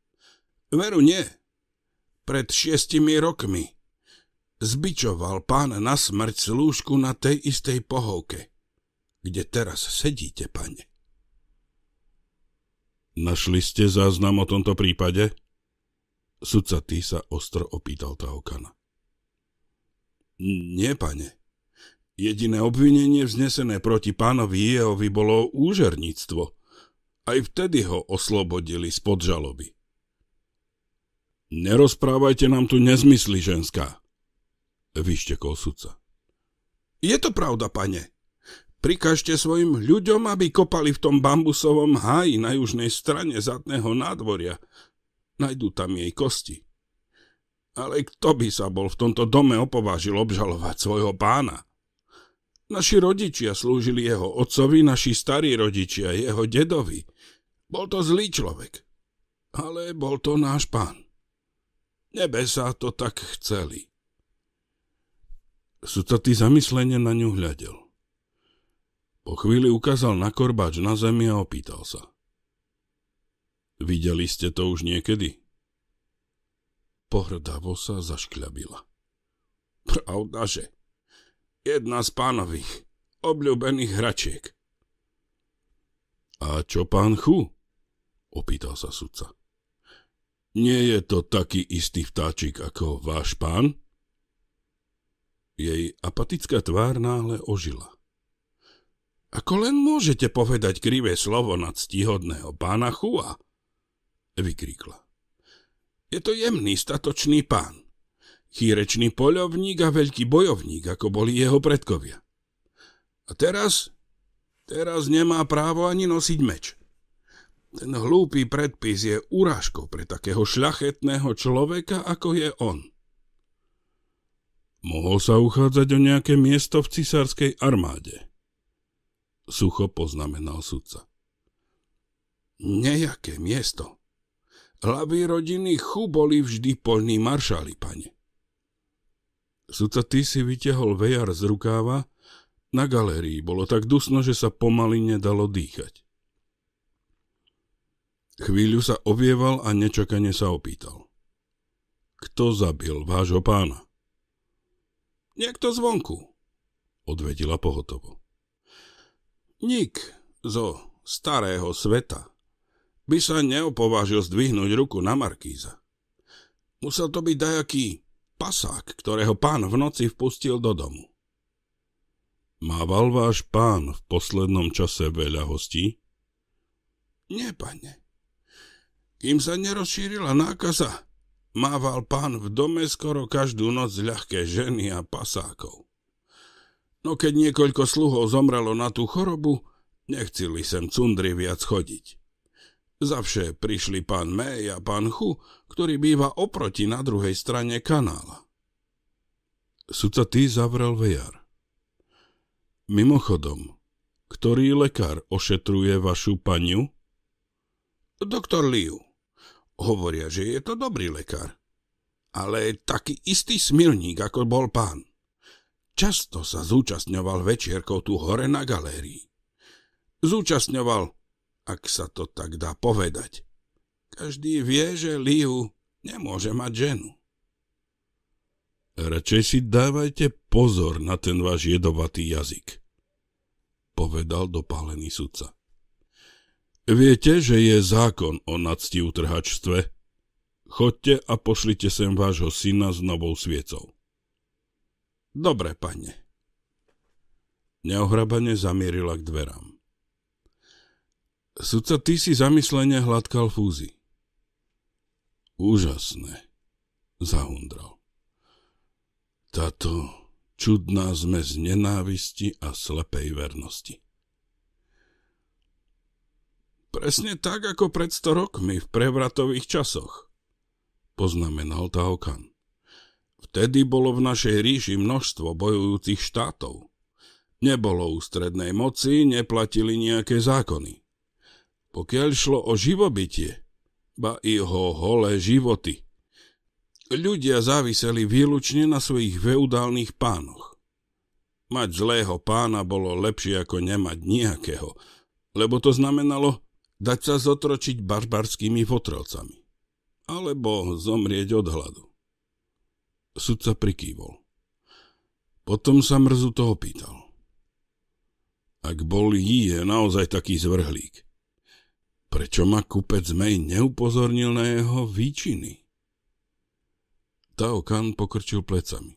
Veru nie. Pred šiestimi rokmi zbičoval pán na smrť slúžku na tej istej pohovke, kde teraz sedíte, pane. Našli ste záznam o tomto prípade? Sudca ty sa ostro opýtal Tahokana. Nie, pane. Jediné obvinenie vznesené proti pánovi Jehovi bolo úžerníctvo – aj vtedy ho oslobodili spod žaloby. Nerozprávajte nám tu nezmysly, ženská, vyštekol sudca. Je to pravda, pane. Prikažte svojim ľuďom, aby kopali v tom bambusovom háji na južnej strane zadného nádvoria. Najdú tam jej kosti. Ale kto by sa bol v tomto dome opovážil obžalovať svojho pána? Naši rodičia slúžili jeho otcovi, naši starí rodičia jeho dedovi. Bol to zlý človek, ale bol to náš pán. Nebesa to tak chceli. ty zamyslenie na ňu hľadel. Po chvíli ukázal na korbáč na zemi a opýtal sa. Videli ste to už niekedy? Pohrdavo sa zaškľabila. Pravdaže. Jedna z pánových, obľúbených hračiek. A čo pán Chu? opýtal sa sudca. Nie je to taký istý vtáčik ako váš pán? Jej apatická tvár náhle ožila. Ako len môžete povedať krivé slovo nad stihodného pána Chua? Vykríkla. Je to jemný, statočný pán. Chýrečný poľovník a veľký bojovník, ako boli jeho predkovia. A teraz? Teraz nemá právo ani nosiť meč. Ten hlúpy predpis je urážkou pre takého šľachetného človeka, ako je on. Mohol sa uchádzať o nejaké miesto v cisárskej armáde. Sucho poznamenal sudca. Nejaké miesto. Hlavy rodiny Chu boli vždy polní maršali, pane. Sudca ty si vytiahol vejar z rukáva. Na galérii bolo tak dusno, že sa pomaly nedalo dýchať. Chvíľu sa ovieval a nečakane sa opýtal. Kto zabil vášho pána? Niekto zvonku, odvedila pohotovo. Nik zo starého sveta by sa neopovážil zdvihnúť ruku na Markíza. Musel to byť dajaký pasák, ktorého pán v noci vpustil do domu. Mával váš pán v poslednom čase veľa hostí? Nie, pane kým sa nerozšírila nákaza. Mával pán v dome skoro každú noc ľahké ženy a pasákov. No keď niekoľko sluhov zomrelo na tú chorobu, nechceli sem cundri viac chodiť. Zavše prišli pán Mej a pán Chu, ktorý býva oproti na druhej strane kanála. Sudca ty zavrel vejar. Mimochodom, ktorý lekár ošetruje vašu paniu? Doktor Liu. Hovoria, že je to dobrý lekár, ale taký istý smilník, ako bol pán. Často sa zúčastňoval večierkou tu hore na galérii. Zúčastňoval, ak sa to tak dá povedať. Každý vie, že Liu nemôže mať ženu. Radšej si dávajte pozor na ten váš jedovatý jazyk, povedal dopálený sudca. Viete, že je zákon o nadsti utrhačstve. Chodte a pošlite sem vášho syna s novou sviecou. Dobre, pane. Neohrabane zamierila k dverám. Sudca, ty si zamyslenie hladkal fúzi. Úžasné, zahundral. Táto čudná zmes nenávisti a slepej vernosti. Presne tak, ako pred 100 rokmi v prevratových časoch, poznamenal Taokan. Vtedy bolo v našej ríši množstvo bojujúcich štátov. Nebolo ústrednej moci, neplatili nejaké zákony. Pokiaľ šlo o živobytie, ba i ho holé životy, ľudia záviseli výlučne na svojich feudálnych pánoch. Mať zlého pána bolo lepšie ako nemať nejakého, lebo to znamenalo, dať sa zotročiť barbarskými potrocami, alebo zomrieť od hladu. Sudca prikývol. Potom sa mrzu toho pýtal. Ak bol Jí je naozaj taký zvrhlík, prečo ma kupec Mej neupozornil na jeho výčiny? Tao Kan pokrčil plecami.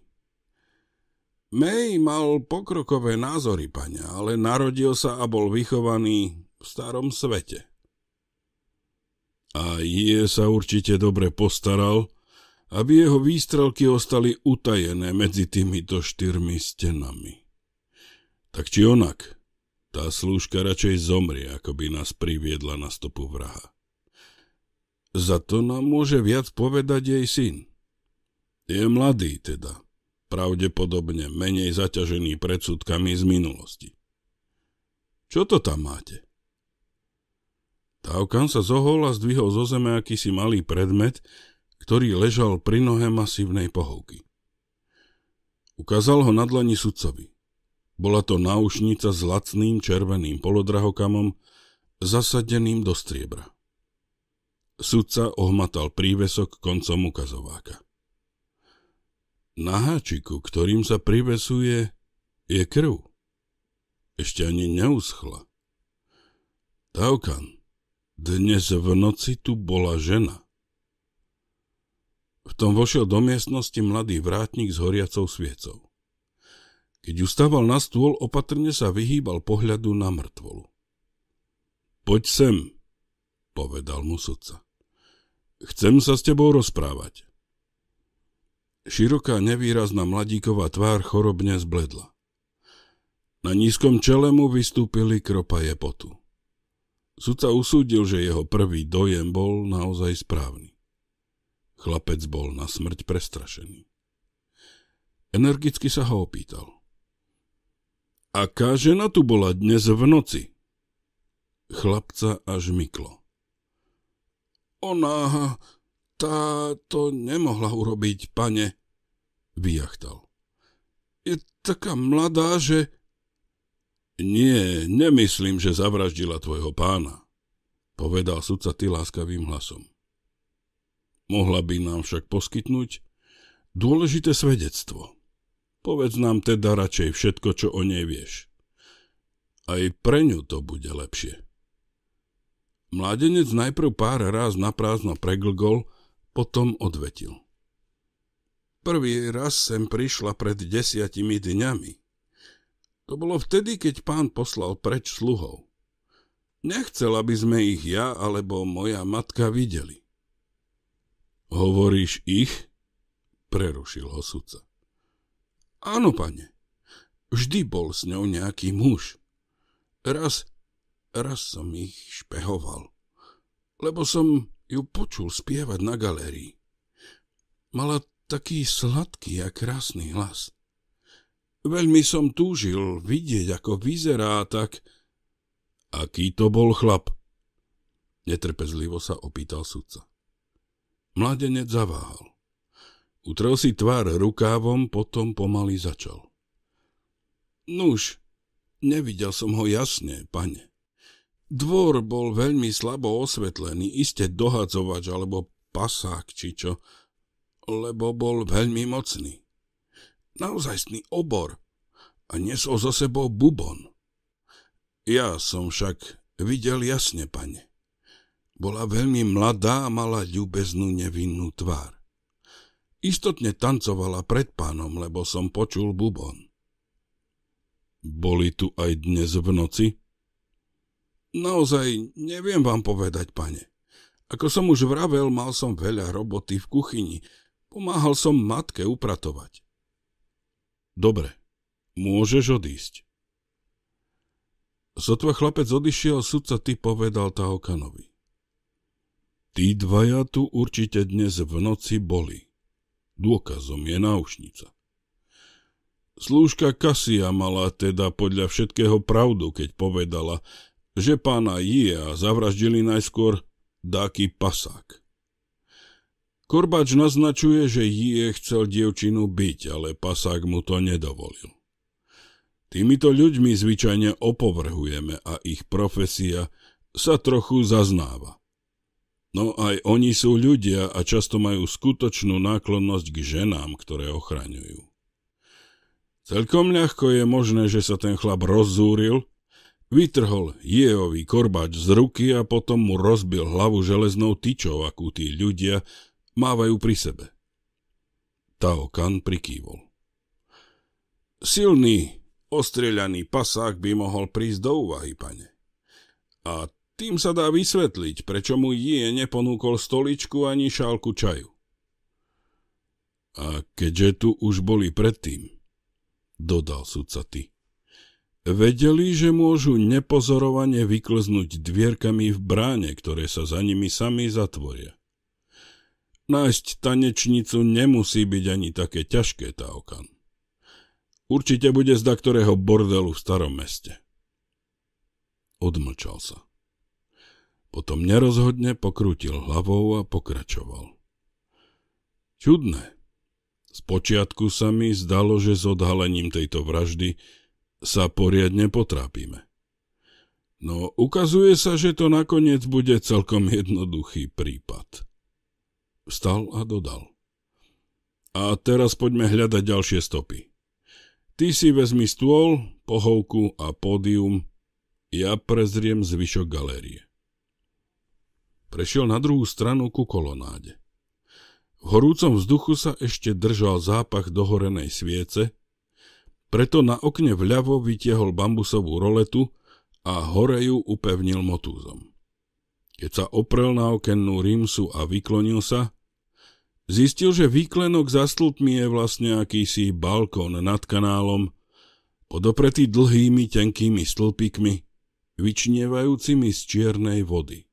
Mej mal pokrokové názory, pane, ale narodil sa a bol vychovaný v starom svete a je sa určite dobre postaral, aby jeho výstrelky ostali utajené medzi týmito štyrmi stenami. Tak či onak, tá slúžka radšej zomrie, ako by nás priviedla na stopu vraha. Za to nám môže viac povedať jej syn. Je mladý teda, pravdepodobne menej zaťažený predsudkami z minulosti. Čo to tam máte? Távkan sa zohol a zdvihol zo zeme akýsi malý predmet, ktorý ležal pri nohe masívnej pohovky. Ukázal ho na dlani sudcovi. Bola to náušnica s lacným červeným polodrahokamom, zasadeným do striebra. Sudca ohmatal prívesok koncom ukazováka. Na háčiku, ktorým sa privesuje, je krv. Ešte ani neuschla. Taukan, dnes v noci tu bola žena. V tom vošiel do miestnosti mladý vrátnik s horiacou sviecou. Keď ustával na stôl, opatrne sa vyhýbal pohľadu na mŕtvolu. Poď sem, povedal mu sudca. Chcem sa s tebou rozprávať. Široká nevýrazná mladíková tvár chorobne zbledla. Na nízkom čele mu vystúpili kropaje potu. Sudca usúdil, že jeho prvý dojem bol naozaj správny. Chlapec bol na smrť prestrašený. Energicky sa ho opýtal. Aká žena tu bola dnes v noci? Chlapca až myklo. Ona tá to nemohla urobiť, pane, vyjachtal. Je taká mladá, že nie, nemyslím, že zavraždila tvojho pána, povedal sudca láskavým hlasom. Mohla by nám však poskytnúť dôležité svedectvo. Povedz nám teda radšej všetko, čo o nej vieš. Aj pre ňu to bude lepšie. Mladenec najprv pár na prázdno preglgol, potom odvetil. Prvý raz sem prišla pred desiatimi dňami – to bolo vtedy, keď pán poslal preč sluhov. Nechcel, aby sme ich ja alebo moja matka videli. Hovoríš ich? Prerušil ho sudca. Áno, pane. Vždy bol s ňou nejaký muž. Raz, raz som ich špehoval, lebo som ju počul spievať na galérii. Mala taký sladký a krásny hlas. Veľmi som túžil vidieť, ako vyzerá tak... Aký to bol chlap? Netrpezlivo sa opýtal sudca. Mladenec zaváhal. Utrel si tvár rukávom, potom pomaly začal. Nuž, nevidel som ho jasne, pane. Dvor bol veľmi slabo osvetlený, iste dohadzovač alebo pasák či čo, lebo bol veľmi mocný naozajstný obor a nesol za sebou bubon. Ja som však videl jasne, pane. Bola veľmi mladá a mala ľubeznú nevinnú tvár. Istotne tancovala pred pánom, lebo som počul bubon. Boli tu aj dnes v noci? Naozaj neviem vám povedať, pane. Ako som už vravel, mal som veľa roboty v kuchyni. Pomáhal som matke upratovať. Dobre, môžeš odísť. Sotva chlapec odišiel, sudca ty povedal Tahokanovi. Tí dvaja tu určite dnes v noci boli. Dôkazom je náušnica. Slúžka Kasia mala teda podľa všetkého pravdu, keď povedala, že pána Jia zavraždili najskôr dáky pasák. Korbač naznačuje, že je chcel dievčinu byť, ale pasák mu to nedovolil. Týmito ľuďmi zvyčajne opovrhujeme a ich profesia sa trochu zaznáva. No aj oni sú ľudia a často majú skutočnú náklonnosť k ženám, ktoré ochraňujú. Celkom ľahko je možné, že sa ten chlap rozzúril, Vytrhol Jeovi korbač z ruky a potom mu rozbil hlavu železnou tyčou, akú tí ľudia Mávajú pri sebe. Tao Kan prikývol. Silný, ostrieľaný pasák by mohol prísť do úvahy, pane. A tým sa dá vysvetliť, prečo mu Jie neponúkol stoličku ani šálku čaju. A keďže tu už boli predtým, dodal sudca ty, vedeli, že môžu nepozorovane vyklznúť dvierkami v bráne, ktoré sa za nimi sami zatvoria. Nájsť tanečnicu nemusí byť ani také ťažké, Taokan. Určite bude z ktorého bordelu v starom meste. Odmlčal sa. Potom nerozhodne pokrútil hlavou a pokračoval. Čudné. Spočiatku sa mi zdalo, že s odhalením tejto vraždy sa poriadne potrápime. No ukazuje sa, že to nakoniec bude celkom jednoduchý prípad. Vstal a dodal. A teraz poďme hľadať ďalšie stopy. Ty si vezmi stôl, pohovku a pódium. Ja prezriem zvyšok galérie. Prešiel na druhú stranu ku kolonáde. V horúcom vzduchu sa ešte držal zápach dohorenej sviece, preto na okne vľavo vytiehol bambusovú roletu a hore ju upevnil motúzom. Keď sa oprel na okennú rímsu a vyklonil sa, Zistil, že výklenok za stĺpmi je vlastne akýsi balkón nad kanálom, podopretý dlhými tenkými stĺpikmi, vyčnievajúcimi z čiernej vody.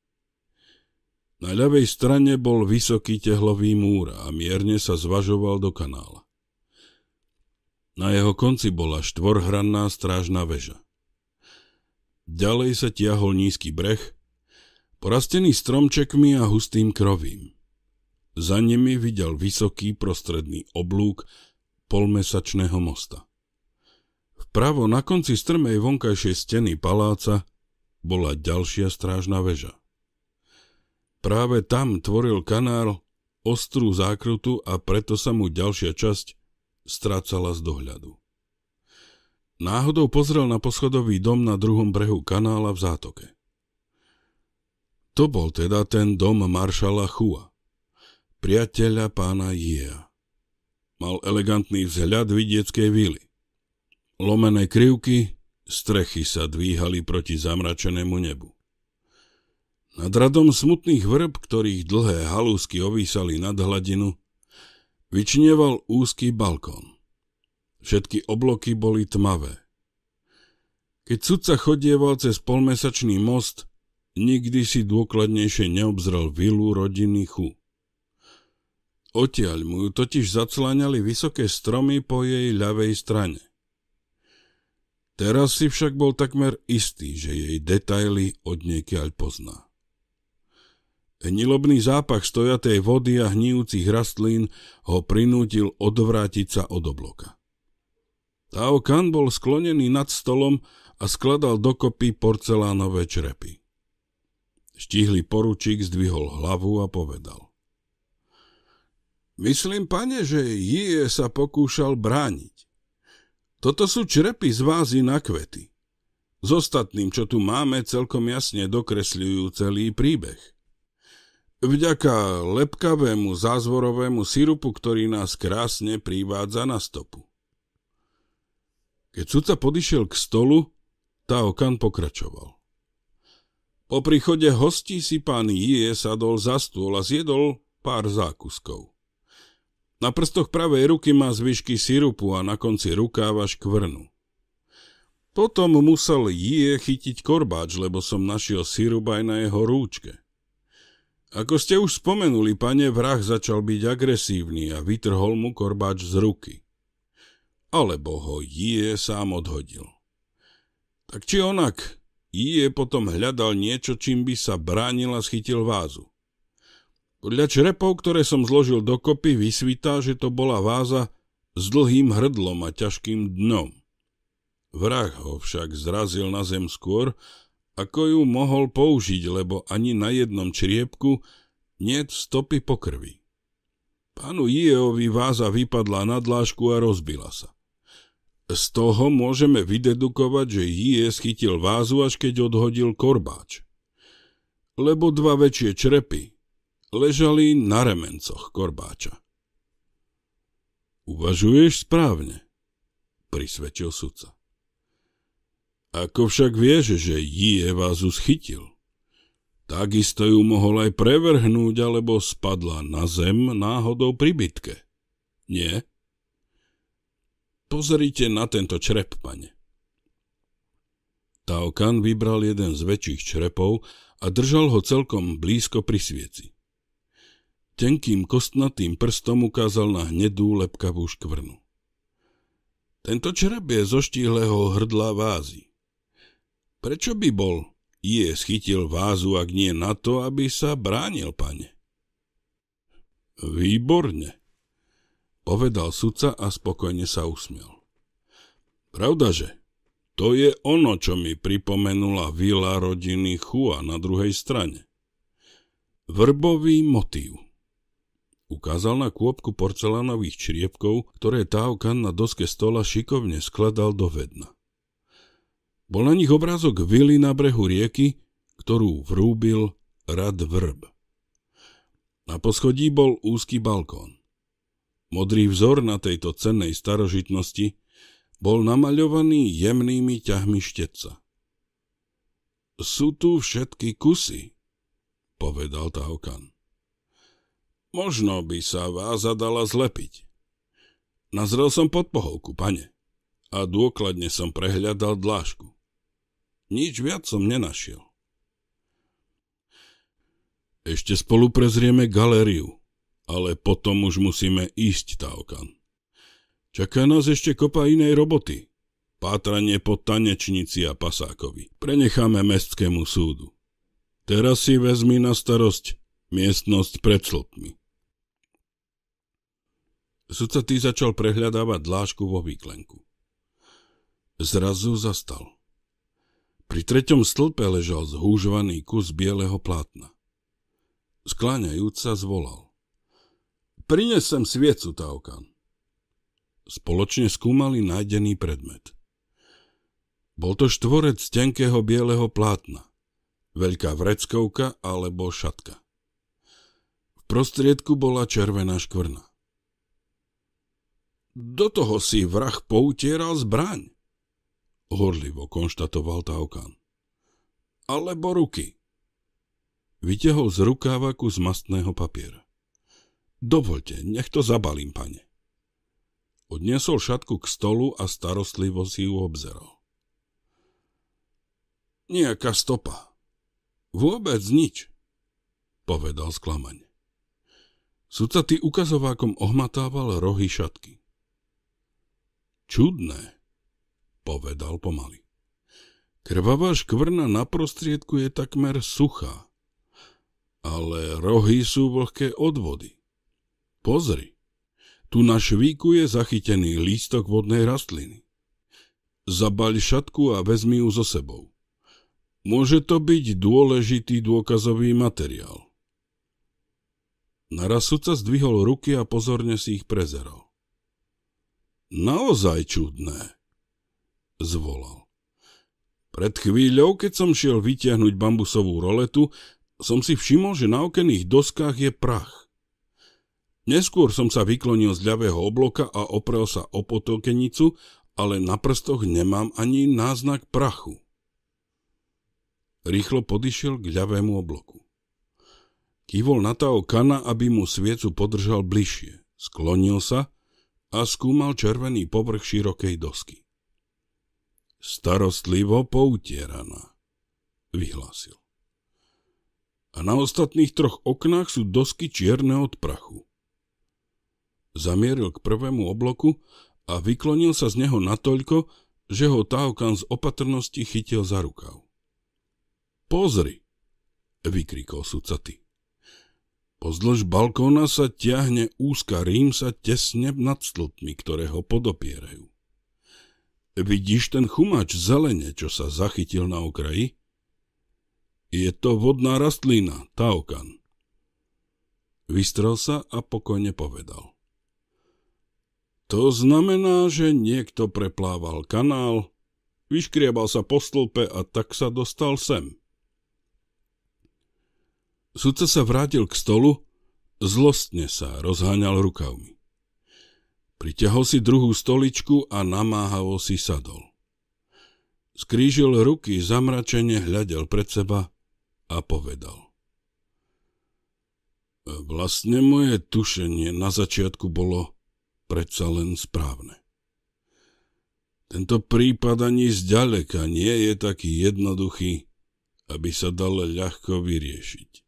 Na ľavej strane bol vysoký tehlový múr a mierne sa zvažoval do kanála. Na jeho konci bola štvorhranná strážna väža. Ďalej sa tiahol nízky breh, porastený stromčekmi a hustým krovím. Za nimi videl vysoký prostredný oblúk polmesačného mosta. Vpravo na konci strmej vonkajšej steny paláca bola ďalšia strážna väža. Práve tam tvoril kanál ostrú zákrutu a preto sa mu ďalšia časť strácala z dohľadu. Náhodou pozrel na poschodový dom na druhom brehu kanála v zátoke. To bol teda ten dom maršala Chua priateľa pána Jia. Mal elegantný vzhľad vidieckej vily. Lomené krivky, strechy sa dvíhali proti zamračenému nebu. Nad radom smutných vrb, ktorých dlhé halúsky ovísali nad hladinu, vyčnieval úzky balkón. Všetky obloky boli tmavé. Keď sudca chodieval cez polmesačný most, nikdy si dôkladnejšie neobzrel vilu rodiny Chu. Otiaľ mu ju totiž zacláňali vysoké stromy po jej ľavej strane. Teraz si však bol takmer istý, že jej detaily od niekiaľ pozná. Hnilobný zápach stojatej vody a hníjúcich rastlín ho prinútil odvrátiť sa od obloka. Tao Kan bol sklonený nad stolom a skladal dokopy porcelánové črepy. Štihly poručík zdvihol hlavu a povedal. Myslím, pane, že Jie sa pokúšal brániť. Toto sú črepy z vázy na kvety. S ostatným, čo tu máme, celkom jasne dokresľujú celý príbeh. Vďaka lepkavému zázvorovému sirupu, ktorý nás krásne privádza na stopu. Keď sudca podišiel k stolu, tá okan pokračoval. Po príchode hostí si pán Jie sadol za stôl a zjedol pár zákuskov. Na prstoch pravej ruky má zvyšky sirupu a na konci rukáva škvrnu. Potom musel Jie chytiť korbáč, lebo som našiel sirup aj na jeho rúčke. Ako ste už spomenuli, pane, vrah začal byť agresívny a vytrhol mu korbáč z ruky. Alebo ho Jie sám odhodil. Tak či onak, Jie potom hľadal niečo, čím by sa bránil a schytil vázu. Podľa črepov, ktoré som zložil dokopy, vysvítá, že to bola váza s dlhým hrdlom a ťažkým dnom. Vrah ho však zrazil na zem skôr, ako ju mohol použiť, lebo ani na jednom čriepku niet stopy po krvi. Pánu Jeovi váza vypadla na dlášku a rozbila sa. Z toho môžeme vydedukovať, že Jie schytil vázu, až keď odhodil korbáč. Lebo dva väčšie črepy, ležali na remencoch korbáča. Uvažuješ správne, prisvedčil sudca. Ako však vieš, že je vás chytil, takisto ju mohol aj prevrhnúť, alebo spadla na zem náhodou pri bitke. Nie? Pozrite na tento črep, pane. Taokan vybral jeden z väčších črepov a držal ho celkom blízko pri svieci. Tenkým kostnatým prstom ukázal na hnedú lepkavú škvrnu. Tento čreb je zo štíhleho hrdla vázy. Prečo by bol je schytil vázu, ak nie na to, aby sa bránil, pane? Výborne, povedal sudca a spokojne sa usmiel. Pravdaže, to je ono, čo mi pripomenula vila rodiny Chua na druhej strane. Vrbový motív. Ukázal na kôpku porcelánových čriepkov, ktoré Távkan na doske stola šikovne skladal do vedna. Bol na nich obrázok vily na brehu rieky, ktorú vrúbil rad vrb. Na poschodí bol úzky balkón. Modrý vzor na tejto cennej starožitnosti bol namaľovaný jemnými ťahmi šteca. Sú tu všetky kusy, povedal Taukan. Možno by sa váza dala zlepiť. Nazrel som pod pohovku, pane, a dôkladne som prehľadal dlážku. Nič viac som nenašiel. Ešte spolu prezrieme galériu, ale potom už musíme ísť, Taokan. Čaká nás ešte kopa inej roboty. Pátranie po tanečnici a pasákovi. Prenecháme mestskému súdu. Teraz si vezmi na starosť miestnosť pred slpmi. Sudca tý začal prehľadávať dlášku vo výklenku. Zrazu zastal. Pri treťom stĺpe ležal zhúžovaný kus bieleho plátna. Skláňajúc sa zvolal. Prinesem sviecu, Taukan. Spoločne skúmali nájdený predmet. Bol to štvorec tenkého bieleho plátna, veľká vreckovka alebo šatka. V prostriedku bola červená škvrna. Do toho si vrah poutieral zbraň, horlivo konštatoval Taukan. Alebo ruky. Vytiahol z rukáva kus mastného papiera. Dovolte, nech to zabalím, pane. Odniesol šatku k stolu a starostlivo si ju obzeral. Nejaká stopa. Vôbec nič, povedal sklamane. Sudca ty ukazovákom ohmatával rohy šatky. Čudné, povedal pomaly. Krvavá škvrna na prostriedku je takmer suchá, ale rohy sú vlhké od vody. Pozri, tu na švíku je zachytený lístok vodnej rastliny. Zabaľ šatku a vezmi ju so sebou. Môže to byť dôležitý dôkazový materiál. Naraz sudca zdvihol ruky a pozorne si ich prezeral naozaj čudné, zvolal. Pred chvíľou, keď som šiel vytiahnuť bambusovú roletu, som si všimol, že na okenných doskách je prach. Neskôr som sa vyklonil z ľavého obloka a oprel sa o potokenicu, ale na prstoch nemám ani náznak prachu. Rýchlo podišiel k ľavému obloku. Kývol na Kana, aby mu sviecu podržal bližšie. Sklonil sa a skúmal červený povrch širokej dosky. Starostlivo poutieraná, vyhlásil. A na ostatných troch oknách sú dosky čierne od prachu. Zamieril k prvému obloku a vyklonil sa z neho natoľko, že ho Taokan z opatrnosti chytil za rukav. Pozri, vykrikol sudca ty. Pozdĺž balkóna sa ťahne úzka rímsa tesne nad stĺpmi, ktoré ho podopierajú. Vidíš ten chumač zelene, čo sa zachytil na okraji? Je to vodná rastlina, taokan. Vystrel sa a pokojne povedal. To znamená, že niekto preplával kanál, vyškriebal sa po stĺpe a tak sa dostal sem. Sudca sa vrátil k stolu, zlostne sa rozháňal rukavmi. Priťahol si druhú stoličku a namáhavo si sadol. Skrížil ruky, zamračene hľadel pred seba a povedal. Vlastne moje tušenie na začiatku bolo predsa len správne. Tento prípad ani zďaleka nie je taký jednoduchý, aby sa dal ľahko vyriešiť.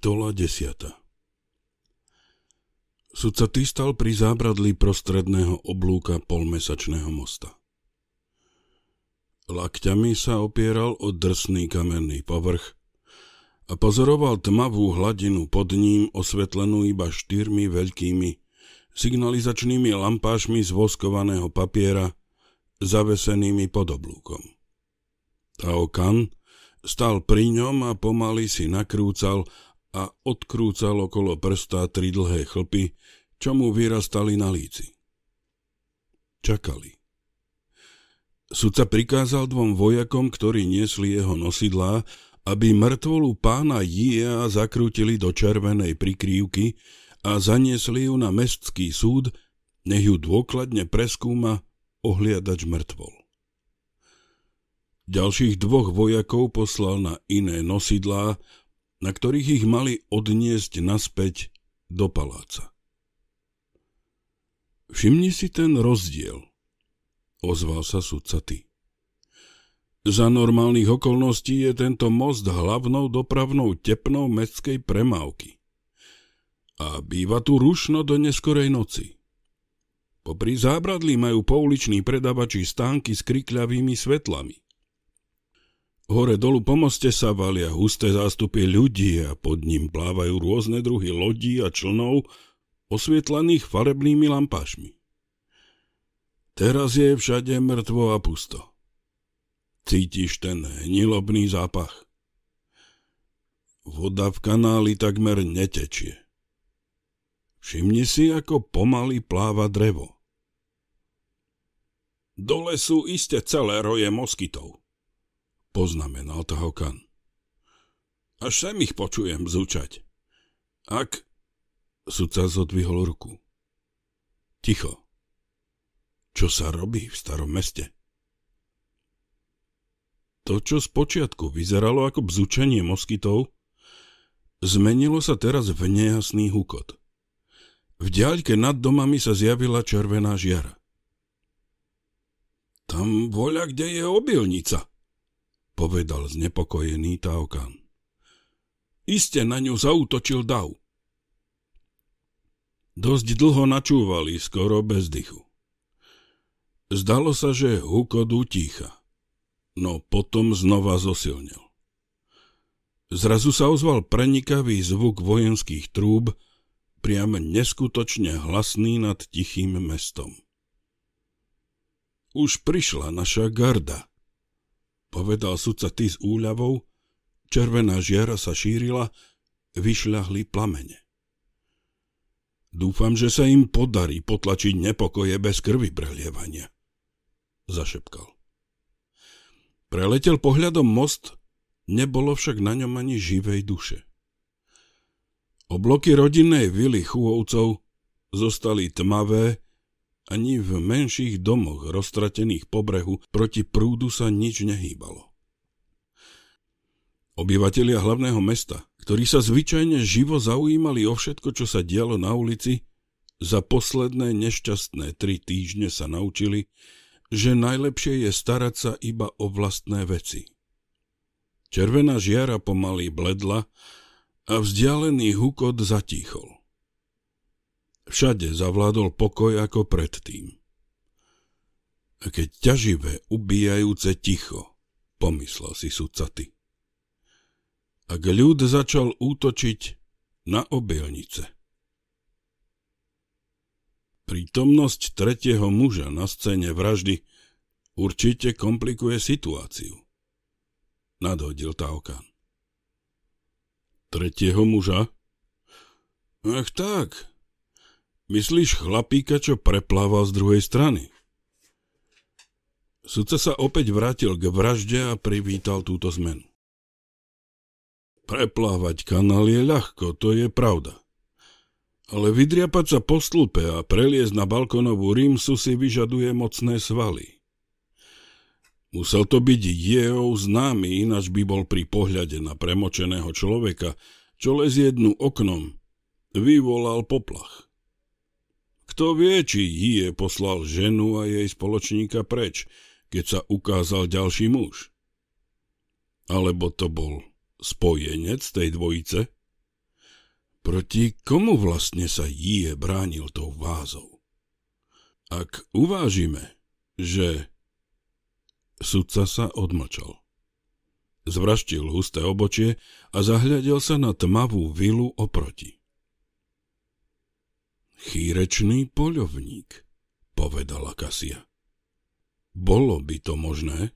Kapitola 10 Sudca ty stal pri zábradlí prostredného oblúka polmesačného mosta. Lakťami sa opieral o drsný kamenný povrch a pozoroval tmavú hladinu pod ním osvetlenú iba štyrmi veľkými signalizačnými lampášmi z voskovaného papiera zavesenými pod oblúkom. Tao Kan – Stal pri ňom a pomaly si nakrúcal a odkrúcal okolo prsta tri dlhé chlpy, čo mu vyrastali na líci. Čakali. Sudca prikázal dvom vojakom, ktorí niesli jeho nosidlá, aby mŕtvolu pána Jia zakrútili do červenej prikrývky a zaniesli ju na mestský súd, nech ju dôkladne preskúma ohliadač mŕtvol. Ďalších dvoch vojakov poslal na iné nosidlá na ktorých ich mali odniesť naspäť do paláca. Všimni si ten rozdiel, ozval sa sudca ty. Za normálnych okolností je tento most hlavnou dopravnou tepnou mestskej premávky. A býva tu rušno do neskorej noci. Popri zábradlí majú pouliční predavači stánky s krikľavými svetlami. Hore dolu po moste sa valia husté zástupy ľudí a pod ním plávajú rôzne druhy lodí a člnov, osvietlených farebnými lampášmi. Teraz je všade mŕtvo a pusto. Cítiš ten hnilobný zápach. Voda v kanáli takmer netečie. Všimni si, ako pomaly pláva drevo. Dole sú iste celé roje moskytov poznamenal to Hokan. Až sem ich počujem zúčať. Ak... Sudca zodvihol ruku. Ticho. Čo sa robí v starom meste? To, čo spočiatku vyzeralo ako bzučenie moskytov, zmenilo sa teraz v nejasný hukot. V diaľke nad domami sa zjavila červená žiara. Tam voľa, kde je obilnica, povedal znepokojený Taokan. Iste na ňu zautočil dav. Dosť dlho načúvali, skoro bez dychu. Zdalo sa, že hukot utícha, no potom znova zosilnil. Zrazu sa ozval prenikavý zvuk vojenských trúb, priam neskutočne hlasný nad tichým mestom. Už prišla naša garda, povedal sudca ty s úľavou, červená žiara sa šírila, vyšľahli plamene. Dúfam, že sa im podarí potlačiť nepokoje bez krvi prelievania, zašepkal. Preletel pohľadom most, nebolo však na ňom ani živej duše. Obloky rodinnej vily chôvcov zostali tmavé, ani v menších domoch roztratených po brehu proti prúdu sa nič nehýbalo. Obyvatelia hlavného mesta, ktorí sa zvyčajne živo zaujímali o všetko, čo sa dialo na ulici, za posledné nešťastné tri týždne sa naučili, že najlepšie je starať sa iba o vlastné veci. Červená žiara pomaly bledla a vzdialený hukot zatíchol. Všade zavládol pokoj ako predtým. Aké ťaživé, ubíjajúce ticho, pomyslel si sudcaty. Ak ľud začal útočiť na obilnice. Prítomnosť tretieho muža na scéne vraždy určite komplikuje situáciu. Nadhodil Taokan. Tretieho muža? Ach tak, Myslíš chlapíka, čo preplával z druhej strany? Sudca sa opäť vrátil k vražde a privítal túto zmenu. Preplávať kanál je ľahko, to je pravda. Ale vydriapať sa po stĺpe a preliesť na balkonovú rímsu si vyžaduje mocné svaly. Musel to byť jeho známy, ináč by bol pri pohľade na premočeného človeka, čo lezie jednu oknom, vyvolal poplach. Kto vie, či Jie poslal ženu a jej spoločníka preč, keď sa ukázal ďalší muž? Alebo to bol spojenec tej dvojice? Proti komu vlastne sa Jie bránil tou vázou? Ak uvážime, že... Sudca sa odmlčal. Zvraštil husté obočie a zahľadil sa na tmavú vilu oproti. Chýrečný poľovník, povedala Kasia. Bolo by to možné?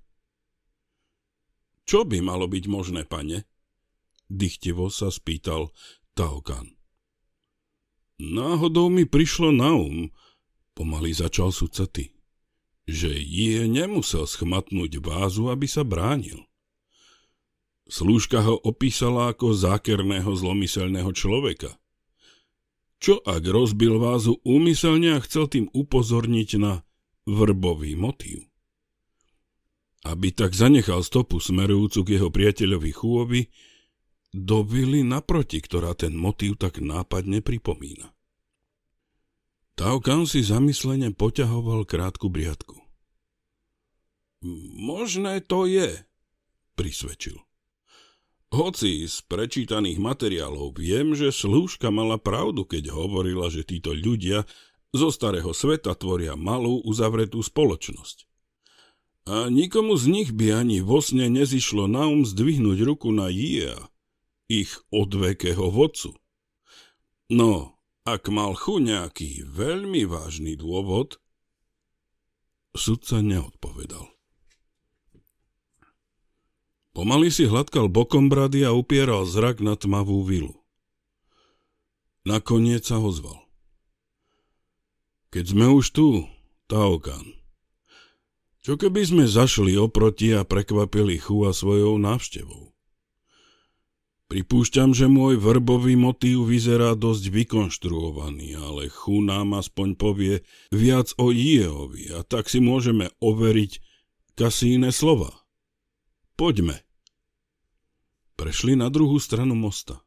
Čo by malo byť možné, pane? Dychtivo sa spýtal Taokan. Náhodou mi prišlo na um, pomaly začal sucaty, že je nemusel schmatnúť vázu, aby sa bránil. Slúžka ho opísala ako zákerného zlomyselného človeka – čo ak rozbil vázu úmyselne a chcel tým upozorniť na vrbový motív? Aby tak zanechal stopu smerujúcu k jeho priateľovi Chúovi, dobili naproti, ktorá ten motív tak nápadne pripomína. Taukan si zamyslene poťahoval krátku briadku. Možné to je, prisvedčil. Hoci z prečítaných materiálov viem, že slúžka mala pravdu, keď hovorila, že títo ľudia zo starého sveta tvoria malú uzavretú spoločnosť. A nikomu z nich by ani vo sne nezišlo na um zdvihnúť ruku na Jia, ich odvekého vodcu. No, ak mal chu nejaký veľmi vážny dôvod, sudca neodpovedal. Pomaly si hladkal bokom brady a upieral zrak na tmavú vilu. Nakoniec sa zval. Keď sme už tu, Taokan, čo keby sme zašli oproti a prekvapili Chua svojou návštevou? Pripúšťam, že môj vrbový motív vyzerá dosť vykonštruovaný, ale Chu nám aspoň povie viac o Jehovi a tak si môžeme overiť kasíne slova. Poďme. Prešli na druhú stranu mosta.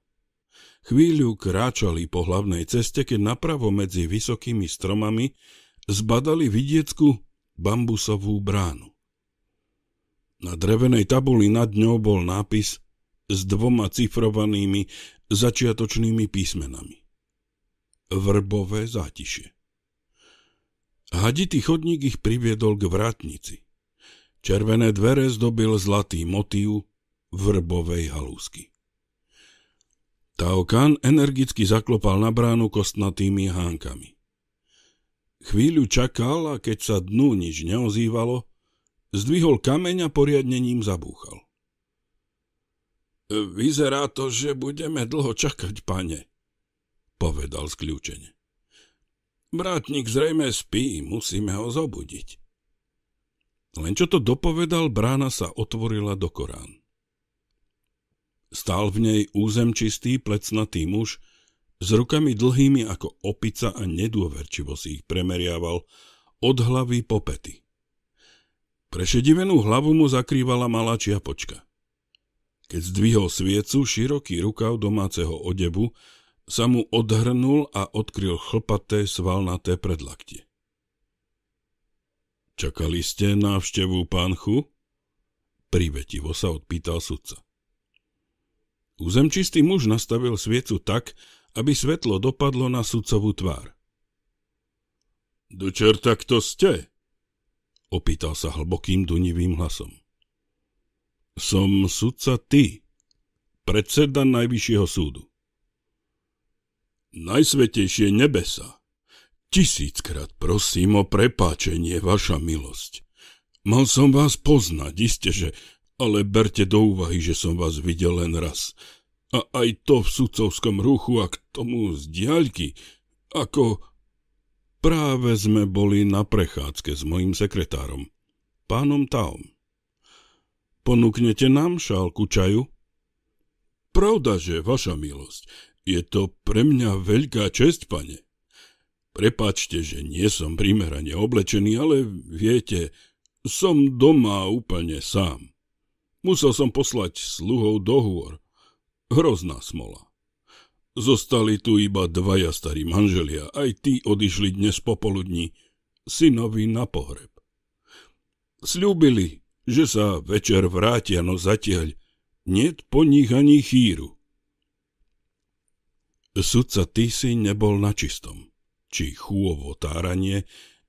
Chvíľu kráčali po hlavnej ceste, keď napravo medzi vysokými stromami zbadali vidieckú bambusovú bránu. Na drevenej tabuli nad ňou bol nápis s dvoma cifrovanými začiatočnými písmenami. Vrbové zátišie. Haditý chodník ich priviedol k vrátnici. Červené dvere zdobil zlatý motív vrbovej halúzky. Taokan energicky zaklopal na bránu kostnatými hánkami. Chvíľu čakal a keď sa dnu nič neozývalo, zdvihol kameň a poriadne ním zabúchal. Vyzerá to, že budeme dlho čakať, pane, povedal skľúčene. Brátnik zrejme spí, musíme ho zobudiť. Len čo to dopovedal, brána sa otvorila do Korán. Stál v nej územčistý, plecnatý muž, s rukami dlhými ako opica a nedôverčivo si ich premeriaval od hlavy po pety. Prešedivenú hlavu mu zakrývala malá čiapočka. Keď zdvihol sviecu, široký rukav domáceho odebu sa mu odhrnul a odkryl chlpaté svalnaté predlaktie. Čakali ste návštevu pánchu? Privetivo sa odpýtal sudca. Uzemčistý muž nastavil sviecu tak, aby svetlo dopadlo na sudcovú tvár. Dočer, tak to ste? Opýtal sa hlbokým dunivým hlasom. Som sudca ty, predseda Najvyššieho súdu. Najsvetejšie nebesa, Tisíckrát prosím o prepáčenie, vaša milosť. Mal som vás poznať, iste, že, ale berte do úvahy, že som vás videl len raz. A aj to v sudcovskom ruchu a k tomu z diaľky, ako... Práve sme boli na prechádzke s mojim sekretárom, pánom Taom. Ponúknete nám šálku čaju? Pravda, že vaša milosť. Je to pre mňa veľká čest, pane. Prepačte, že nie som primerane oblečený, ale viete, som doma úplne sám. Musel som poslať sluhov do hôr. Hrozná smola. Zostali tu iba dvaja starí manželia, aj tí odišli dnes popoludní, synovi na pohreb. Sľúbili, že sa večer vrátia, no zatiaľ niet po nich ani chýru. Sudca Tisi nebol na čistom či chúovo táranie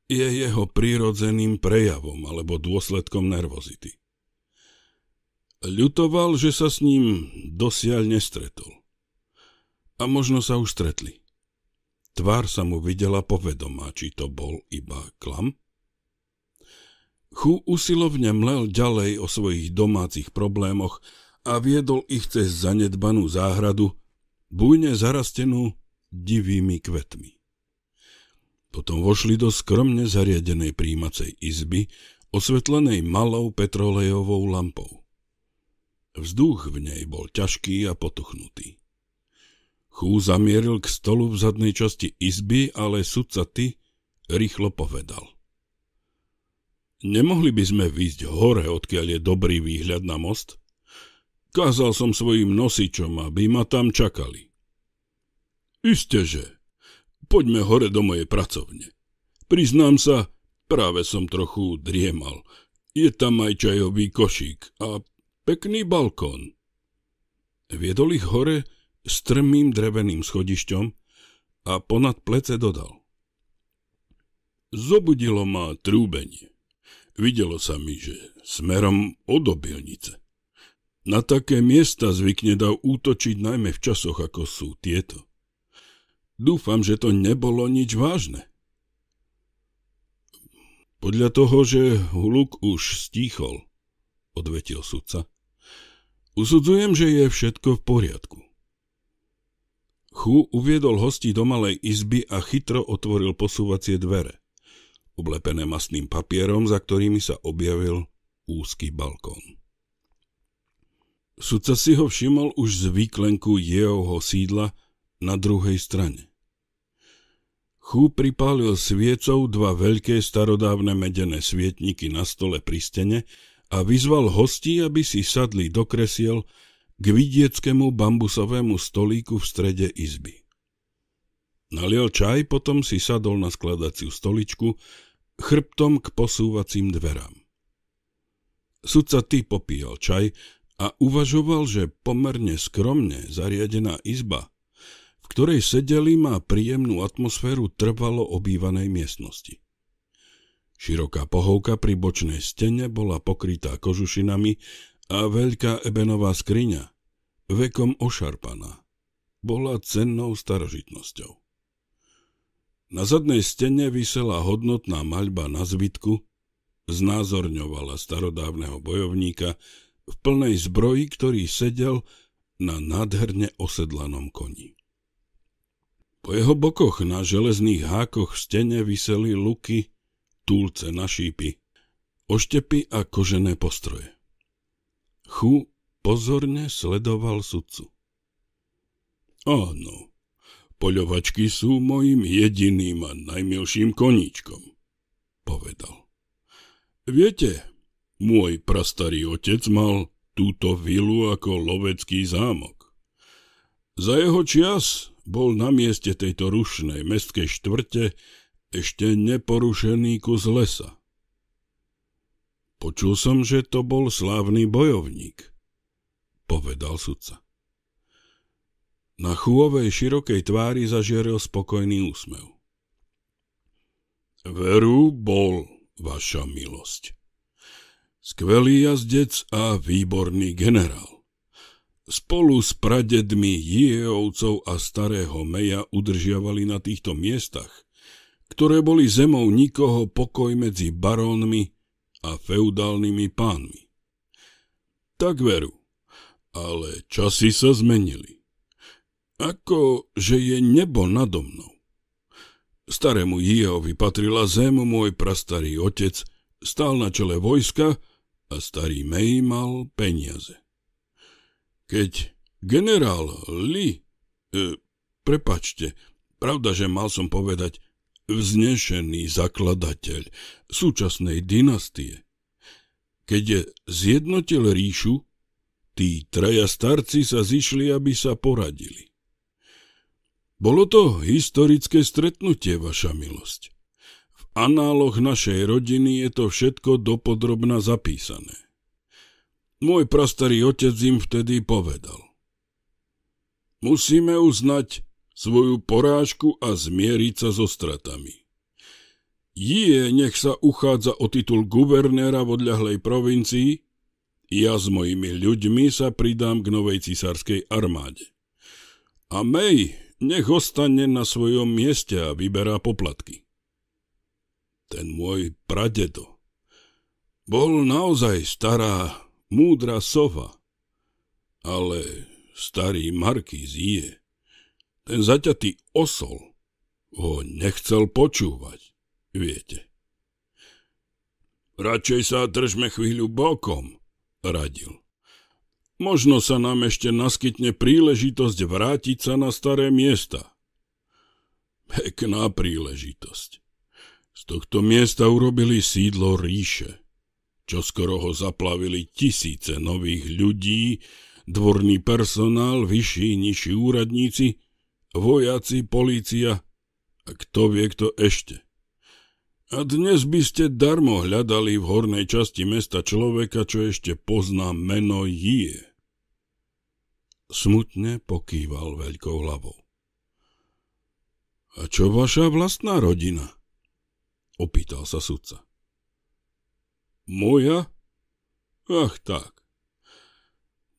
je jeho prírodzeným prejavom alebo dôsledkom nervozity. Ľutoval, že sa s ním dosiaľ nestretol. A možno sa už stretli. Tvár sa mu videla povedomá, či to bol iba klam. Chu usilovne mlel ďalej o svojich domácich problémoch a viedol ich cez zanedbanú záhradu, bujne zarastenú divými kvetmi. Potom vošli do skromne zariadenej príjmacej izby, osvetlenej malou petrolejovou lampou. Vzduch v nej bol ťažký a potuchnutý. Chú zamieril k stolu v zadnej časti izby, ale sudca ty rýchlo povedal. Nemohli by sme výjsť hore, odkiaľ je dobrý výhľad na most? Kázal som svojim nosičom, aby ma tam čakali. Isteže, poďme hore do mojej pracovne. Priznám sa, práve som trochu driemal. Je tam aj čajový košík a pekný balkón. Viedol ich hore strmým dreveným schodišťom a ponad plece dodal. Zobudilo ma trúbenie. Videlo sa mi, že smerom od obilnice. Na také miesta zvykne dav útočiť najmä v časoch, ako sú tieto. Dúfam, že to nebolo nič vážne. Podľa toho, že hluk už stíchol, odvetil sudca, usudzujem, že je všetko v poriadku. Chu uviedol hosti do malej izby a chytro otvoril posúvacie dvere, oblepené masným papierom, za ktorými sa objavil úzky balkón. Sudca si ho všimol už z výklenku jeho sídla, na druhej strane. Chú pripálil sviecov dva veľké starodávne medené svietniky na stole pri stene a vyzval hostí, aby si sadli do kresiel k vidieckému bambusovému stolíku v strede izby. Naliel čaj, potom si sadol na skladaciu stoličku, chrbtom k posúvacím dverám. Sudca ty popíjal čaj a uvažoval, že pomerne skromne zariadená izba – v ktorej sedeli má príjemnú atmosféru trvalo obývanej miestnosti. Široká pohovka pri bočnej stene bola pokrytá kožušinami a veľká ebenová skriňa, vekom ošarpaná, bola cennou starožitnosťou. Na zadnej stene vysela hodnotná maľba na zbytku, znázorňovala starodávneho bojovníka v plnej zbroji, ktorý sedel na nádherne osedlanom koni. Po jeho bokoch na železných hákoch v stene vyseli luky, túlce na šípy, oštepy a kožené postroje. Chu pozorne sledoval sudcu. Áno, poľovačky sú mojim jediným a najmilším koníčkom, povedal. Viete, môj prastarý otec mal túto vilu ako lovecký zámok. Za jeho čias bol na mieste tejto rušnej mestskej štvrte ešte neporušený kus lesa. Počul som, že to bol slávny bojovník, povedal sudca. Na chúovej širokej tvári zažieril spokojný úsmev. Veru bol, vaša milosť. Skvelý jazdec a výborný generál. Spolu s pradedmi Jieovcov a starého Meja udržiavali na týchto miestach, ktoré boli zemou nikoho pokoj medzi barónmi a feudálnymi pánmi. Tak veru, ale časy sa zmenili. Ako, že je nebo nado mnou. Starému Jiehovi patrila zem môj prastarý otec, stál na čele vojska a starý Mej mal peniaze. Keď generál Li, e, prepačte, pravda, že mal som povedať vznešený zakladateľ súčasnej dynastie, keď je zjednotil ríšu, tí traja starci sa zišli, aby sa poradili. Bolo to historické stretnutie, vaša milosť. V análoch našej rodiny je to všetko dopodrobna zapísané. Môj prastarý otec im vtedy povedal. Musíme uznať svoju porážku a zmieriť sa so stratami. Jie nech sa uchádza o titul guvernéra v odľahlej provincii, ja s mojimi ľuďmi sa pridám k novej cisárskej armáde. A Mej, nech ostane na svojom mieste a vyberá poplatky. Ten môj pradedo bol naozaj stará múdra sova. Ale starý Markýz je. Ten zaťatý osol ho nechcel počúvať, viete. Radšej sa držme chvíľu bokom, radil. Možno sa nám ešte naskytne príležitosť vrátiť sa na staré miesta. Pekná príležitosť. Z tohto miesta urobili sídlo ríše. Čo skoro ho zaplavili tisíce nových ľudí, dvorný personál, vyšší, nižší úradníci, vojaci, polícia a kto vie kto ešte. A dnes by ste darmo hľadali v hornej časti mesta človeka, čo ešte pozná meno Jie. Smutne pokýval veľkou hlavou. A čo vaša vlastná rodina? Opýtal sa sudca. Moja? Ach tak.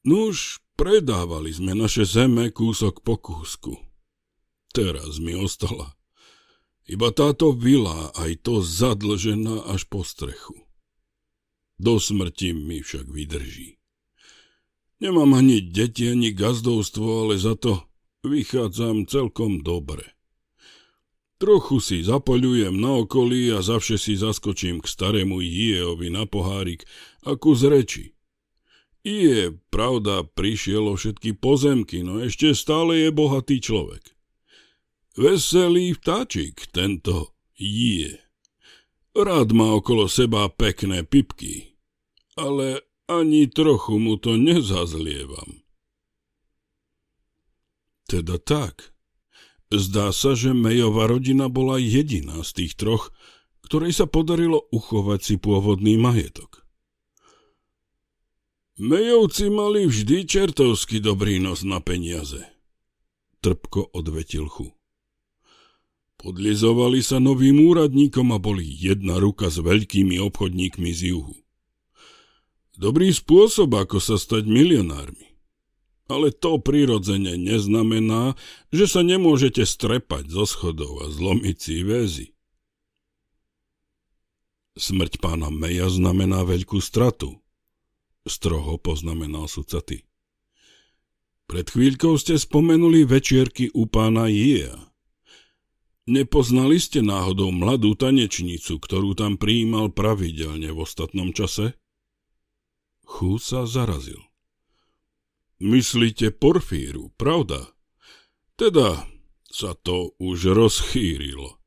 Nuž, no predávali sme naše zeme kúsok po kúsku. Teraz mi ostala. Iba táto vila, aj to zadlžená až po strechu. Do smrti mi však vydrží. Nemám ani deti, ani gazdovstvo, ale za to vychádzam celkom dobre. Trochu si zapaľujem na okolí a zavše si zaskočím k starému Jeovi na pohárik, ako z reči. Je, pravda, prišiel o všetky pozemky, no ešte stále je bohatý človek. Veselý vtáčik tento je. Rád má okolo seba pekné pipky, ale ani trochu mu to nezazlievam. Teda tak, Zdá sa, že Mejová rodina bola jediná z tých troch, ktorej sa podarilo uchovať si pôvodný majetok. Mejovci mali vždy čertovsky dobrý nos na peniaze, trpko odvetil Chu. Podlizovali sa novým úradníkom a boli jedna ruka s veľkými obchodníkmi z juhu. Dobrý spôsob, ako sa stať milionármi. Ale to prirodzene neznamená, že sa nemôžete strepať zo schodov a zlomiť si väzy. Smrť pána Meja znamená veľkú stratu, stroho poznamenal sucaty. Pred chvíľkou ste spomenuli večierky u pána Jia. Nepoznali ste náhodou mladú tanečnicu, ktorú tam prijímal pravidelne v ostatnom čase? Chú sa zarazil. Myslíte Porfíru, pravda? Teda sa to už rozchýrilo.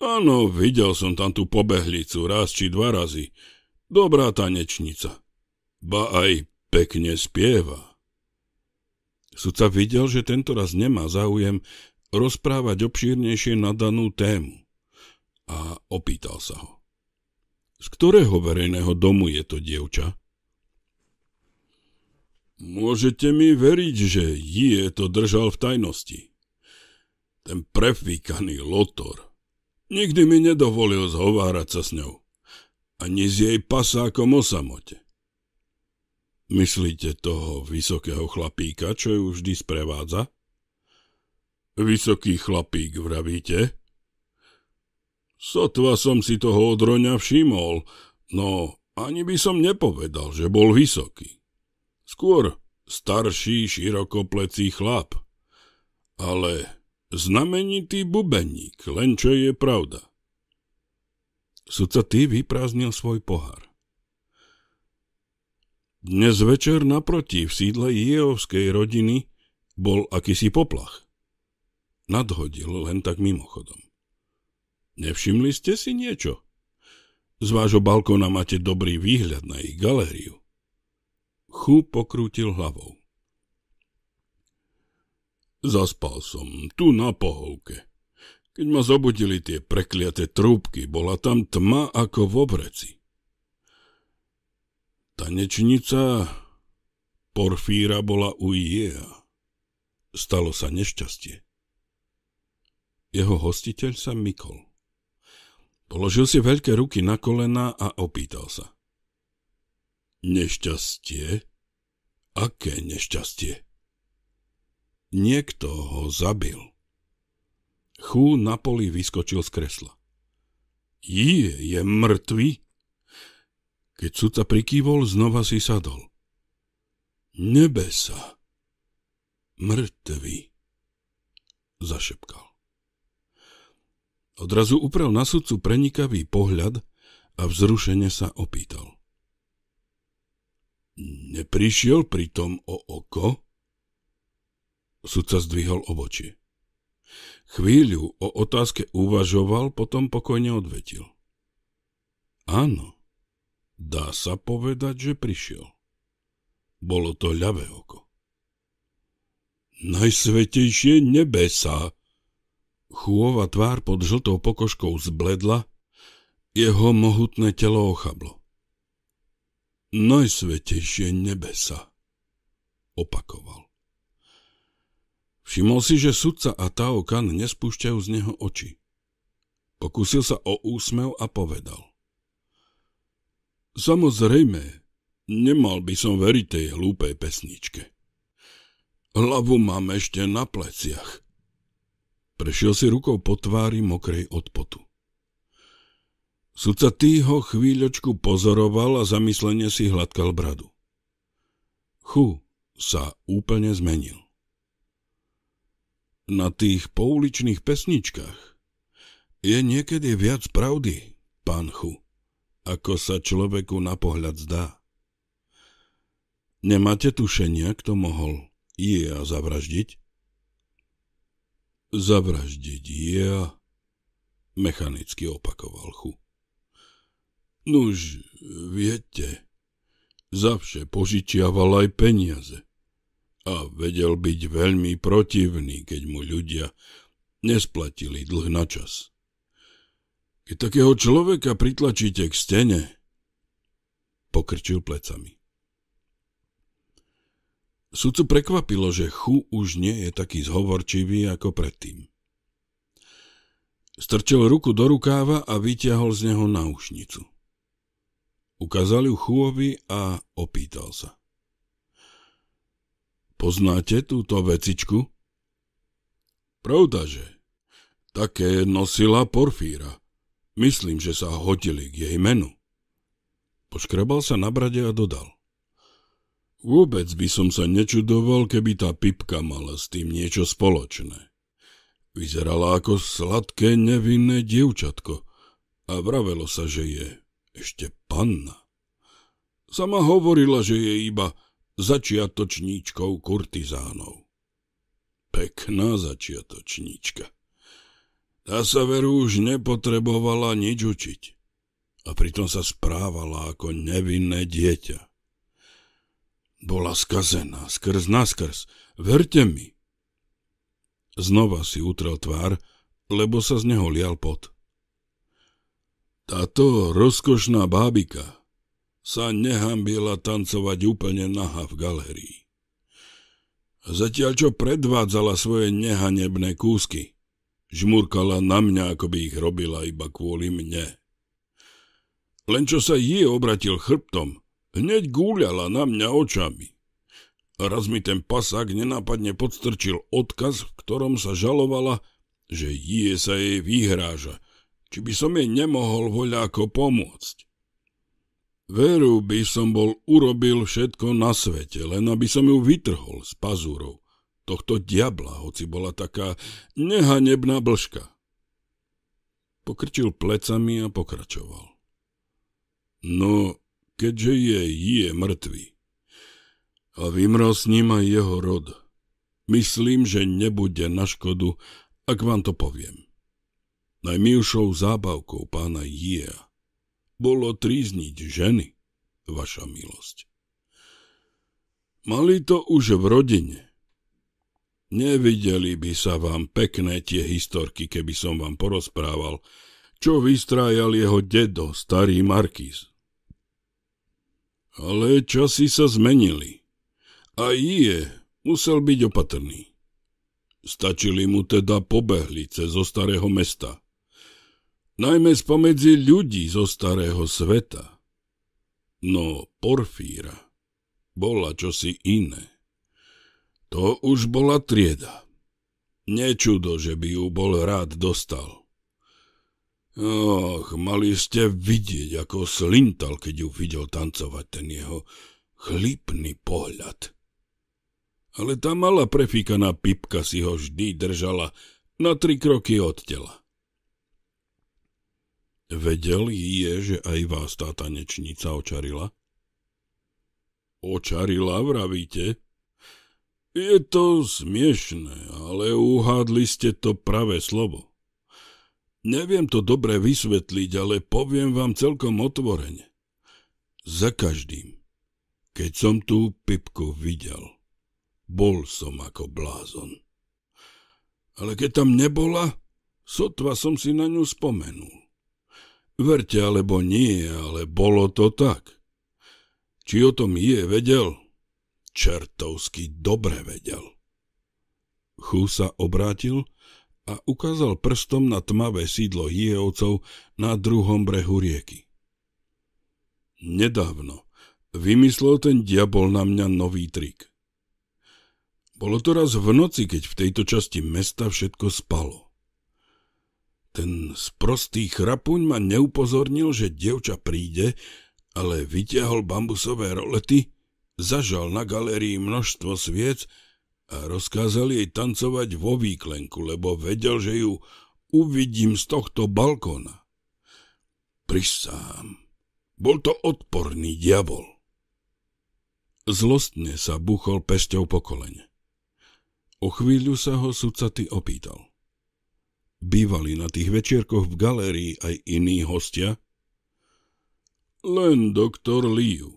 Áno, videl som tam tú pobehlicu raz či dva razy. Dobrá tanečnica. Ba aj pekne spieva. Sudca videl, že tento raz nemá záujem rozprávať obšírnejšie na danú tému. A opýtal sa ho. Z ktorého verejného domu je to dievča? Môžete mi veriť, že je to držal v tajnosti. Ten prefíkaný Lotor. Nikdy mi nedovolil zhovárať sa s ňou. Ani s jej pasákom o samote. Myslíte toho vysokého chlapíka, čo ju vždy sprevádza? Vysoký chlapík, vravíte? Sotva som si toho odroňa všimol, no ani by som nepovedal, že bol vysoký skôr starší širokoplecí chlap. Ale znamenitý bubeník, len čo je pravda. Sudca ty vyprázdnil svoj pohár. Dnes večer naproti v sídle Jejovskej rodiny bol akýsi poplach. Nadhodil len tak mimochodom. Nevšimli ste si niečo? Z vášho balkóna máte dobrý výhľad na ich galériu. Chu pokrútil hlavou. Zaspal som, tu na pohovke. Keď ma zobudili tie prekliaté trúbky, bola tam tma ako v obreci. Tanečnica Porfíra bola u Jea. Stalo sa nešťastie. Jeho hostiteľ sa mykol. Položil si veľké ruky na kolena a opýtal sa. Nešťastie? Aké nešťastie? Niekto ho zabil. Chú na poli vyskočil z kresla. Jí je mŕtvy? Keď sudca prikývol, znova si sadol. Nebesa. Mŕtvy. Zašepkal. Odrazu uprel na sudcu prenikavý pohľad a vzrušene sa opýtal. Neprišiel pritom o oko? Sudca zdvihol obočie. Chvíľu o otázke uvažoval, potom pokojne odvetil. Áno, dá sa povedať, že prišiel. Bolo to ľavé oko. Najsvetejšie nebesa! Chúova tvár pod žltou pokožkou zbledla, jeho mohutné telo ochablo. Najsvetejšie nebesa, opakoval. Všimol si, že sudca a Tao Kan nespúšťajú z neho oči. Pokúsil sa o úsmev a povedal. Samozrejme, nemal by som veriť tej hlúpej pesničke. Hlavu mám ešte na pleciach. Prešiel si rukou po tvári mokrej od potu. Sudca týho chvíľočku pozoroval a zamyslenie si hladkal bradu. Chu sa úplne zmenil. Na tých pouličných pesničkách je niekedy viac pravdy, pán Chu, ako sa človeku na pohľad zdá. Nemáte tušenia, kto mohol a zavraždiť? Zavraždiť je mechanicky opakoval Chu. Nuž, viete, zavše požičiaval aj peniaze a vedel byť veľmi protivný, keď mu ľudia nesplatili dlh na čas. Keď takého človeka pritlačíte k stene, pokrčil plecami. Sudcu prekvapilo, že Chu už nie je taký zhovorčivý ako predtým. Strčil ruku do rukáva a vyťahol z neho náušnicu. Ukázal ju Chuovi a opýtal sa. Poznáte túto vecičku? Pravdaže. Také nosila Porfíra. Myslím, že sa hodili k jej menu. Poškrabal sa na brade a dodal. Vôbec by som sa nečudoval, keby tá pipka mala s tým niečo spoločné. Vyzerala ako sladké nevinné dievčatko a vravelo sa, že je ešte panna. Sama hovorila, že je iba začiatočníčkou kurtizánov. Pekná začiatočníčka. Tá sa veru už nepotrebovala nič učiť. A pritom sa správala ako nevinné dieťa. Bola skazená, skrz naskrz, verte mi. Znova si utrel tvár, lebo sa z neho lial pot. Táto rozkošná bábika sa nehambila tancovať úplne naha v galerii. Zatiaľ čo predvádzala svoje nehanebné kúsky, žmurkala na mňa, ako by ich robila iba kvôli mne. Len čo sa jej obratil chrbtom, hneď gúľala na mňa očami. Raz mi ten pasák nenápadne podstrčil odkaz, v ktorom sa žalovala, že jej sa jej vyhráža – či by som jej nemohol voľako pomôcť. Veru by som bol urobil všetko na svete, len aby som ju vytrhol z pazúrov tohto diabla, hoci bola taká nehanebná blžka. Pokrčil plecami a pokračoval. No, keďže je, je mŕtvy. A vymrel s ním aj jeho rod. Myslím, že nebude na škodu, ak vám to poviem. Najmilšou zábavkou pána Jia bolo trízniť ženy, vaša milosť. Mali to už v rodine. Nevideli by sa vám pekné tie historky, keby som vám porozprával, čo vystrájal jeho dedo, starý Markis. Ale časy sa zmenili a je musel byť opatrný. Stačili mu teda pobehli cez zo starého mesta – najmä spomedzi ľudí zo starého sveta. No Porfíra bola čosi iné. To už bola trieda. Nečudo, že by ju bol rád dostal. Och, mali ste vidieť, ako slintal, keď ju videl tancovať ten jeho chlipný pohľad. Ale tá malá prefíkaná pipka si ho vždy držala na tri kroky od tela. Vedel je, že aj vás tá tanečnica očarila? Očarila, vravíte? Je to smiešné, ale uhádli ste to pravé slovo. Neviem to dobre vysvetliť, ale poviem vám celkom otvorene. Za každým, keď som tú pipku videl, bol som ako blázon. Ale keď tam nebola, sotva som si na ňu spomenul. Verte alebo nie, ale bolo to tak. Či o tom je vedel? Čertovsky dobre vedel. Chú sa obrátil a ukázal prstom na tmavé sídlo Jievcov na druhom brehu rieky. Nedávno vymyslel ten diabol na mňa nový trik. Bolo to raz v noci, keď v tejto časti mesta všetko spalo. Ten sprostý chrapuň ma neupozornil, že dievča príde, ale vytiahol bambusové rolety, zažal na galérii množstvo sviec a rozkázal jej tancovať vo výklenku, lebo vedel, že ju uvidím z tohto balkóna. Prisám, bol to odporný diabol. Zlostne sa buchol pešťou po kolene. O chvíľu sa ho sudca opýtal. Bývali na tých večierkoch v galérii aj iní hostia? Len doktor Liu.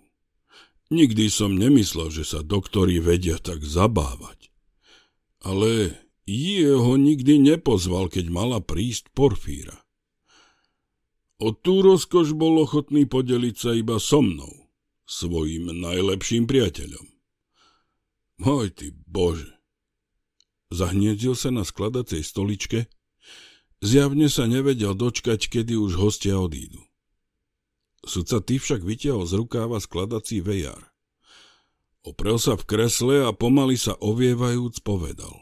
Nikdy som nemyslel, že sa doktori vedia tak zabávať. Ale jeho nikdy nepozval, keď mala prísť Porfíra. O tú rozkoš bol ochotný podeliť sa iba so mnou, svojim najlepším priateľom. Môj ty Bože! Zahniezdil sa na skladacej stoličke Zjavne sa nevedel dočkať, kedy už hostia odídu. Sudca ty však vytiahol z rukáva skladací vejar. Oprel sa v kresle a pomaly sa ovievajúc povedal.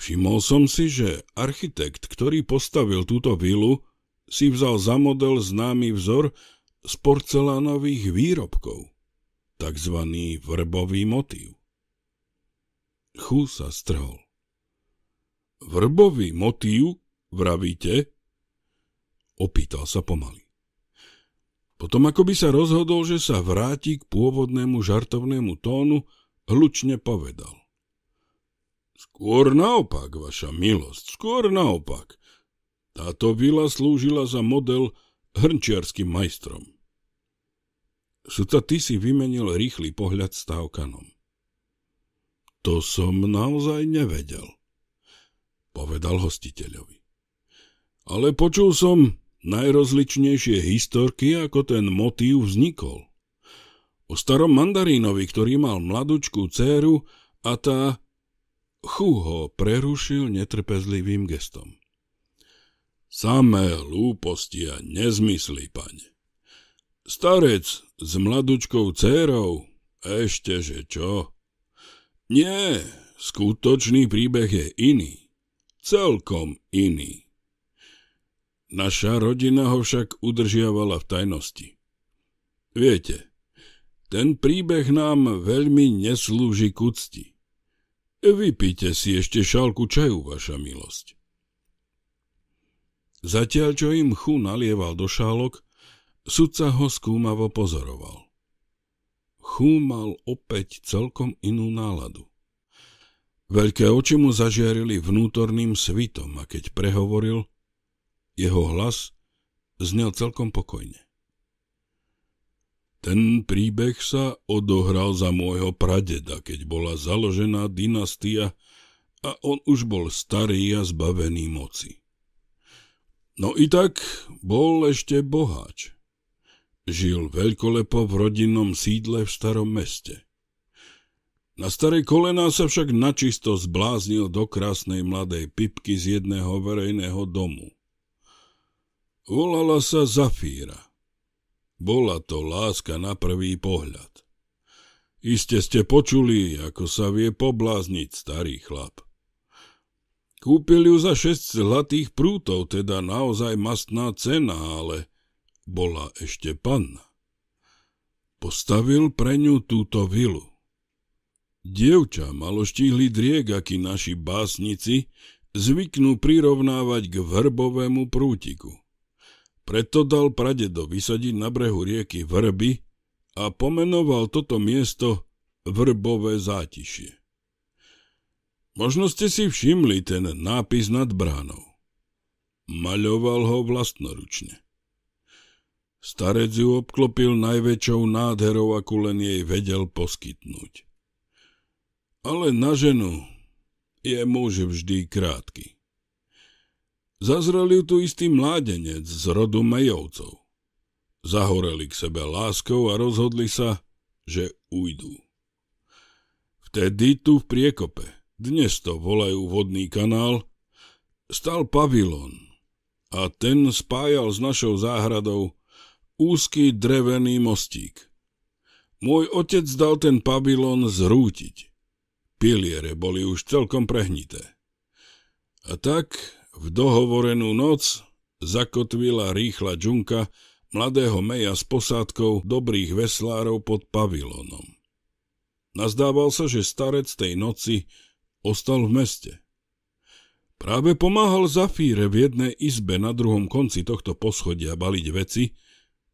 Všimol som si, že architekt, ktorý postavil túto vilu, si vzal za model známy vzor z porcelánových výrobkov, takzvaný vrbový motív. Chú sa strhol. Vrbový motív, vravíte? Opýtal sa pomaly. Potom ako by sa rozhodol, že sa vráti k pôvodnému žartovnému tónu, hlučne povedal. Skôr naopak, vaša milosť, skôr naopak. Táto vila slúžila za model hrnčiarským majstrom. Sudca ty si vymenil rýchly pohľad s Távkanom. To som naozaj nevedel povedal hostiteľovi. Ale počul som najrozličnejšie historky, ako ten motív vznikol. O starom mandarínovi, ktorý mal mladučkú céru a tá... Chu ho prerušil netrpezlivým gestom. Samé lúposti a nezmysly, pane. Starec s mladučkou dcérou, ešte že čo? Nie, skutočný príbeh je iný celkom iný. Naša rodina ho však udržiavala v tajnosti. Viete, ten príbeh nám veľmi neslúži k úcti. Vypite si ešte šálku čaju, vaša milosť. Zatiaľ, čo im chu nalieval do šálok, sudca ho skúmavo pozoroval. Chú mal opäť celkom inú náladu. Veľké oči mu zažiarili vnútorným svitom a keď prehovoril, jeho hlas znel celkom pokojne. Ten príbeh sa odohral za môjho pradeda, keď bola založená dynastia a on už bol starý a zbavený moci. No i tak bol ešte boháč. Žil veľkolepo v rodinnom sídle v starom meste – na staré kolená sa však načisto zbláznil do krásnej mladej pipky z jedného verejného domu. Volala sa Zafíra. Bola to láska na prvý pohľad. Iste ste počuli, ako sa vie poblázniť starý chlap. Kúpil ju za 6 zlatých prútov, teda naozaj mastná cena, ale bola ešte panna. Postavil pre ňu túto vilu. Dievča malo driek, aký naši básnici zvyknú prirovnávať k vrbovému prútiku. Preto dal pradedo vysadiť na brehu rieky vrby a pomenoval toto miesto Vrbové zátišie. Možno ste si všimli ten nápis nad bránou. Maľoval ho vlastnoručne. Starec ju obklopil najväčšou nádherou, akú len jej vedel poskytnúť ale na ženu je muž vždy krátky. Zazrel ju tu istý mládenec z rodu Mejovcov. Zahoreli k sebe láskou a rozhodli sa, že ujdú. Vtedy tu v priekope, dnes to volajú vodný kanál, stal pavilon, a ten spájal s našou záhradou úzky drevený mostík. Môj otec dal ten pavilon zrútiť. Piliere boli už celkom prehnité. A tak v dohovorenú noc zakotvila rýchla džunka mladého meja s posádkou dobrých veslárov pod pavilónom. Nazdával sa, že starec tej noci ostal v meste. Práve pomáhal Zafíre v jednej izbe na druhom konci tohto poschodia baliť veci,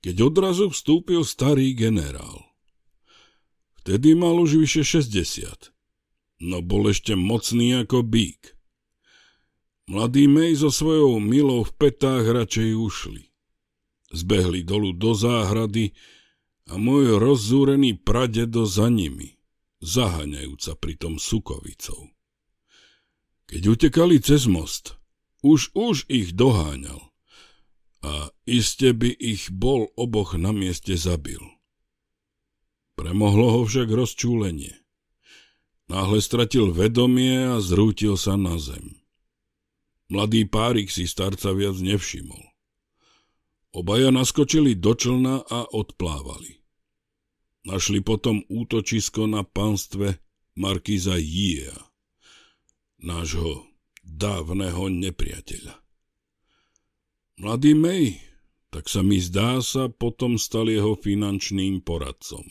keď odrazu vstúpil starý generál. Vtedy mal už vyše 60 no bol ešte mocný ako bík. Mladý mej so svojou milou v petách radšej ušli. Zbehli dolu do záhrady a môj rozzúrený pradedo za nimi, zaháňajúca pritom sukovicou. Keď utekali cez most, už už ich doháňal a iste by ich bol oboch na mieste zabil. Premohlo ho však rozčúlenie. Náhle stratil vedomie a zrútil sa na zem. Mladý párik si starca viac nevšimol. Obaja naskočili do člna a odplávali. Našli potom útočisko na panstve Markiza Jia, nášho dávneho nepriateľa. Mladý Mej, tak sa mi zdá, sa potom stal jeho finančným poradcom.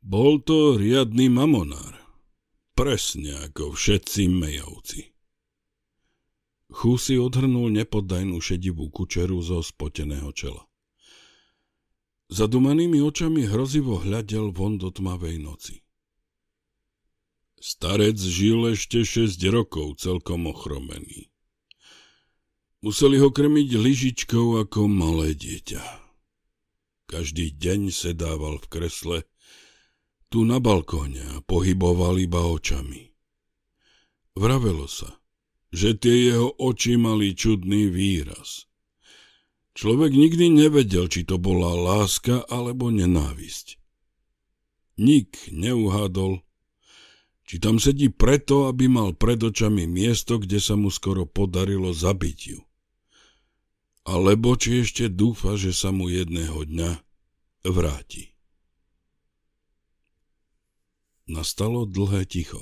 Bol to riadny mamonár, presne ako všetci mejovci. Chú si odhrnul nepoddajnú šedivú kučeru zo spoteného čela. Zadumanými očami hrozivo hľadel von do tmavej noci. Starec žil ešte 6 rokov celkom ochromený. Museli ho krmiť lyžičkou ako malé dieťa. Každý deň sedával v kresle tu na balkóne a pohyboval iba očami. Vravelo sa, že tie jeho oči mali čudný výraz. Človek nikdy nevedel, či to bola láska alebo nenávisť. Nik neuhádol, či tam sedí preto, aby mal pred očami miesto, kde sa mu skoro podarilo zabiť ju. Alebo či ešte dúfa, že sa mu jedného dňa vráti. Nastalo dlhé ticho,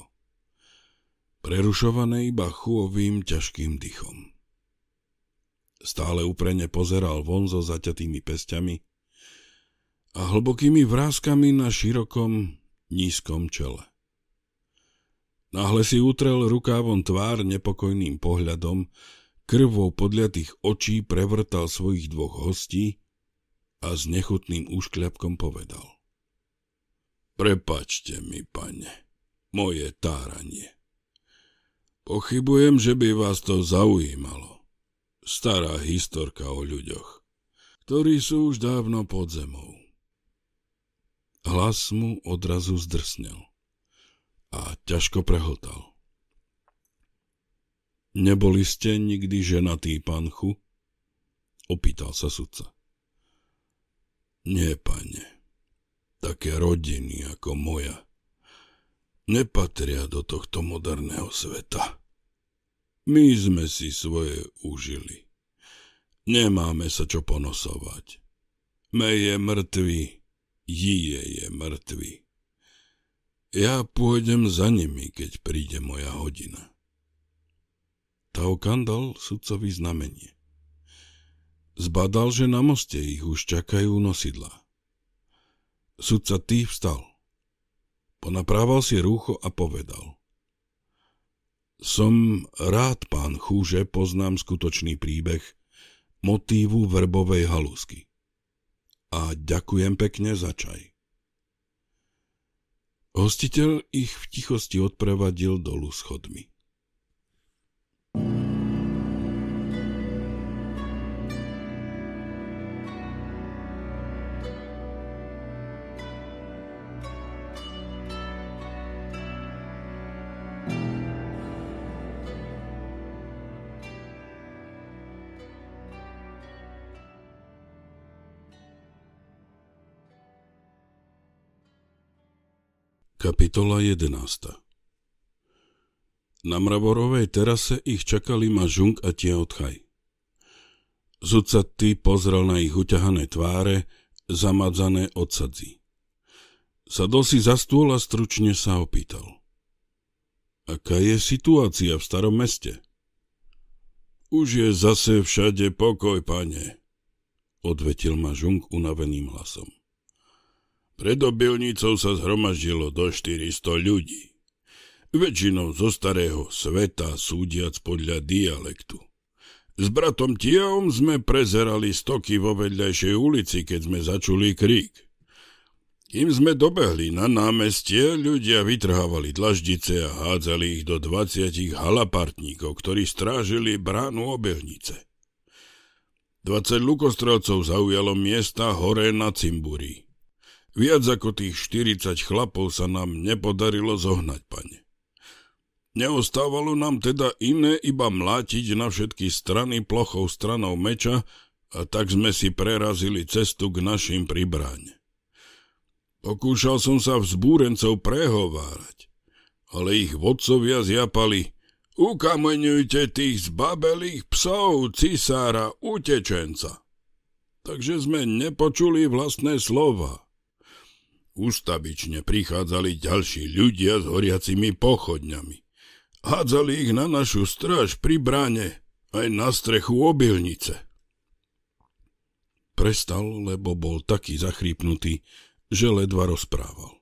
prerušované iba chuovým ťažkým dychom. Stále uprene pozeral von so zaťatými pestiami a hlbokými vrázkami na širokom, nízkom čele. Náhle si utrel rukávom tvár nepokojným pohľadom, krvou podľatých očí prevrtal svojich dvoch hostí a s nechutným úškľapkom povedal. Prepačte mi, pane, moje táranie. Pochybujem, že by vás to zaujímalo. Stará historka o ľuďoch, ktorí sú už dávno pod zemou. Hlas mu odrazu zdrsnel a ťažko prehltal. Neboli ste nikdy ženatý, panchu? Opýtal sa sudca. Nie, pane. Také rodiny ako moja nepatria do tohto moderného sveta. My sme si svoje užili. Nemáme sa čo ponosovať. Mej je mŕtvy, Jie je mŕtvy. Ja pôjdem za nimi, keď príde moja hodina. Taukan dal sudcovi znamenie. Zbadal, že na moste ich už čakajú nosidlá. Sudca tý vstal. Ponaprával si rúcho a povedal. Som rád, pán chúže, poznám skutočný príbeh motívu vrbovej halúsky. A ďakujem pekne za čaj. Hostiteľ ich v tichosti odprevadil dolu schodmi. thank you Kapitola 11 Na mravorovej terase ich čakali Mažung a Tiaotchaj. Zucatý pozrel na ich uťahané tváre, zamadzané odsadzi. Sadol si za stôl a stručne sa opýtal. Aká je situácia v starom meste? Už je zase všade pokoj, pane, odvetil Mažung unaveným hlasom. Pred obilnicou sa zhromaždilo do 400 ľudí. Väčšinou zo starého sveta, súdiac podľa dialektu. S bratom Tiaom sme prezerali stoky vo vedľajšej ulici, keď sme začuli krík. Kým sme dobehli na námestie, ľudia vytrhávali dlaždice a hádzali ich do 20 halapartníkov, ktorí strážili bránu obilnice. 20 lukostrelcov zaujalo miesta hore na Cimburii. Viac ako tých 40 chlapov sa nám nepodarilo zohnať, pane. Neostávalo nám teda iné iba mlátiť na všetky strany plochou stranou meča a tak sme si prerazili cestu k našim pribráne. Pokúšal som sa vzbúrencov prehovárať, ale ich vodcovia zjapali – ukameňujte tých zbabelých psov cisára utečenca. Takže sme nepočuli vlastné slova. Ústavične prichádzali ďalší ľudia s horiacimi pochodňami. Hádzali ich na našu stráž pri bráne, aj na strechu obilnice. Prestal, lebo bol taký zachrípnutý, že ledva rozprával.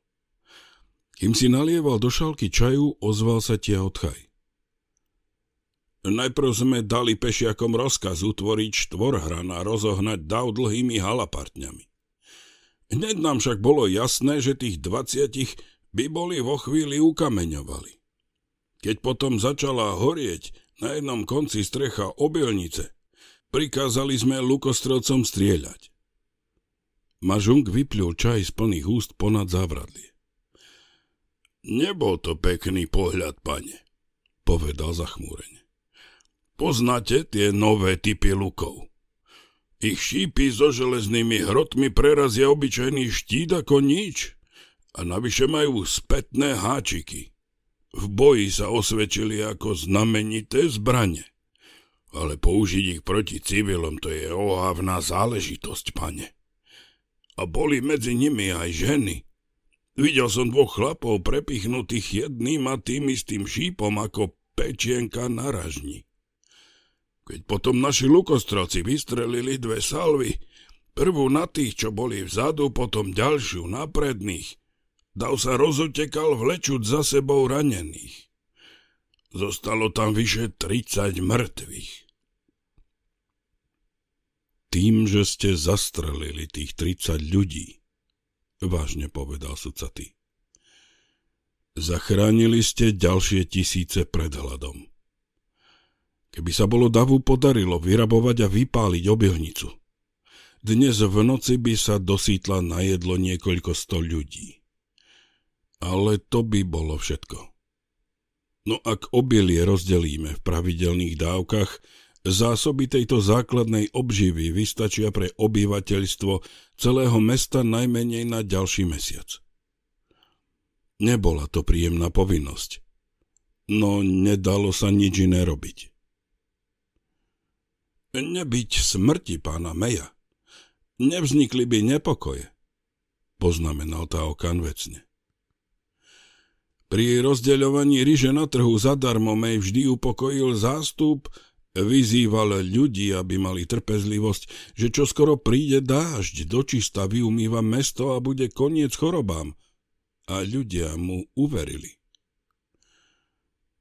Kým si nalieval do šalky čaju, ozval sa odchaj. Najprv sme dali pešiakom rozkaz utvoriť štvorhran a rozohnať dav dlhými halapartňami. Hneď nám však bolo jasné, že tých 20 by boli vo chvíli ukameňovali. Keď potom začala horieť na jednom konci strecha obilnice, prikázali sme lukostrelcom strieľať. Mažung vyplil čaj z plných úst ponad závradlie. Nebol to pekný pohľad, pane, povedal zachmúrene. Poznáte tie nové typy lukov? Ich šípy so železnými hrotmi prerazia obyčajný štít ako nič a navyše majú spätné háčiky. V boji sa osvedčili ako znamenité zbranie. Ale použiť ich proti civilom to je ohavná záležitosť, pane. A boli medzi nimi aj ženy. Videl som dvoch chlapov prepichnutých jedným a tým istým šípom ako pečienka na ražni. Keď potom naši lukostroci vystrelili dve salvy, prvú na tých, čo boli vzadu, potom ďalšiu na predných, Dav sa rozutekal vlečuť za sebou ranených. Zostalo tam vyše 30 mŕtvych. Tým, že ste zastrelili tých 30 ľudí, vážne povedal sudca Zachránili ste ďalšie tisíce pred hladom keby sa bolo davu podarilo vyrabovať a vypáliť obilnicu. Dnes v noci by sa dosýtla na jedlo niekoľko sto ľudí. Ale to by bolo všetko. No ak obilie rozdelíme v pravidelných dávkach, zásoby tejto základnej obživy vystačia pre obyvateľstvo celého mesta najmenej na ďalší mesiac. Nebola to príjemná povinnosť, no nedalo sa nič iné robiť. Nebyť smrti pána Meja, nevznikli by nepokoje, poznamenal okan vecne. Pri rozdeľovaní ryže na trhu zadarmo Mej vždy upokojil zástup, vyzýval ľudí, aby mali trpezlivosť, že čo skoro príde dážď, dočista vyumýva mesto a bude koniec chorobám. A ľudia mu uverili.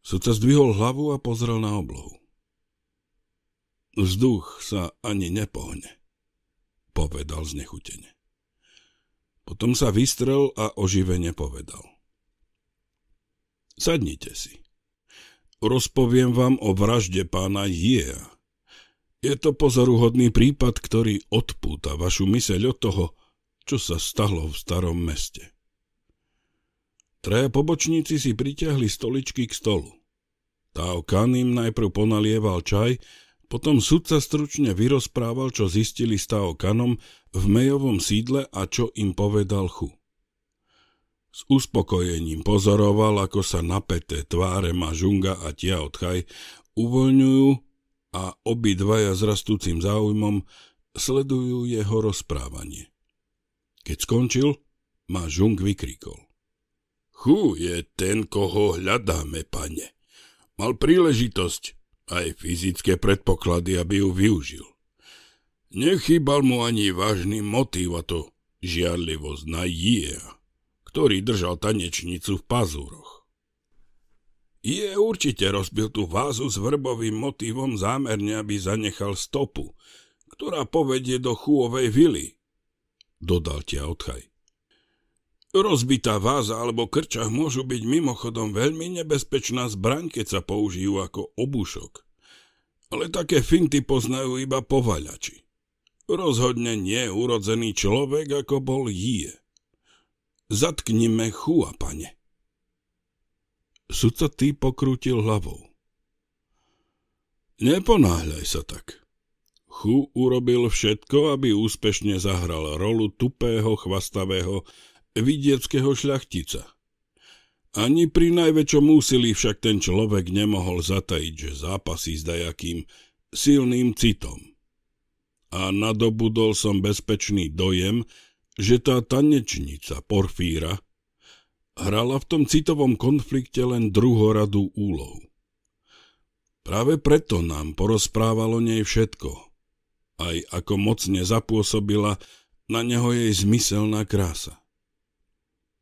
Súca zdvihol hlavu a pozrel na oblohu. Vzduch sa ani nepohne, povedal znechutene. Potom sa vystrel a oživene povedal. Sadnite si. Rozpoviem vám o vražde pána Jiea. Je to pozoruhodný prípad, ktorý odpúta vašu myseľ od toho, čo sa stalo v starom meste. Traja pobočníci si pritiahli stoličky k stolu. Tao Kan im najprv ponalieval čaj, potom sudca stručne vyrozprával, čo zistili s Kanom v mejovom sídle a čo im povedal Chu. S uspokojením pozoroval, ako sa napeté tváre Mažunga a Tia Odchaj uvoľňujú a obidvaja s rastúcim záujmom sledujú jeho rozprávanie. Keď skončil, Mažung vykrikol. Chu je ten, koho hľadáme, pane. Mal príležitosť aj fyzické predpoklady, aby ju využil. Nechýbal mu ani vážny motív a to žiarlivosť na Jiea, ktorý držal tanečnicu v pazúroch. Je určite rozbil tú vázu s vrbovým motívom zámerne, aby zanechal stopu, ktorá povedie do chúovej vily, dodal tia odchaj. Rozbitá váza alebo krčah môžu byť mimochodom veľmi nebezpečná zbraň, keď sa použijú ako obušok. Ale také finty poznajú iba povaľači. Rozhodne nie urodzený človek, ako bol Jie. Zatknime chua, pane. Sudca tý pokrútil hlavou. Neponáhľaj sa tak. Chu urobil všetko, aby úspešne zahral rolu tupého, chvastavého, vidieckého šľachtica. Ani pri najväčšom úsilí však ten človek nemohol zatajiť, že zápasí s dajakým silným citom. A nadobudol som bezpečný dojem, že tá tanečnica Porfíra hrala v tom citovom konflikte len druhoradú úlohu. Práve preto nám porozprávalo nej všetko, aj ako mocne zapôsobila na neho jej zmyselná krása.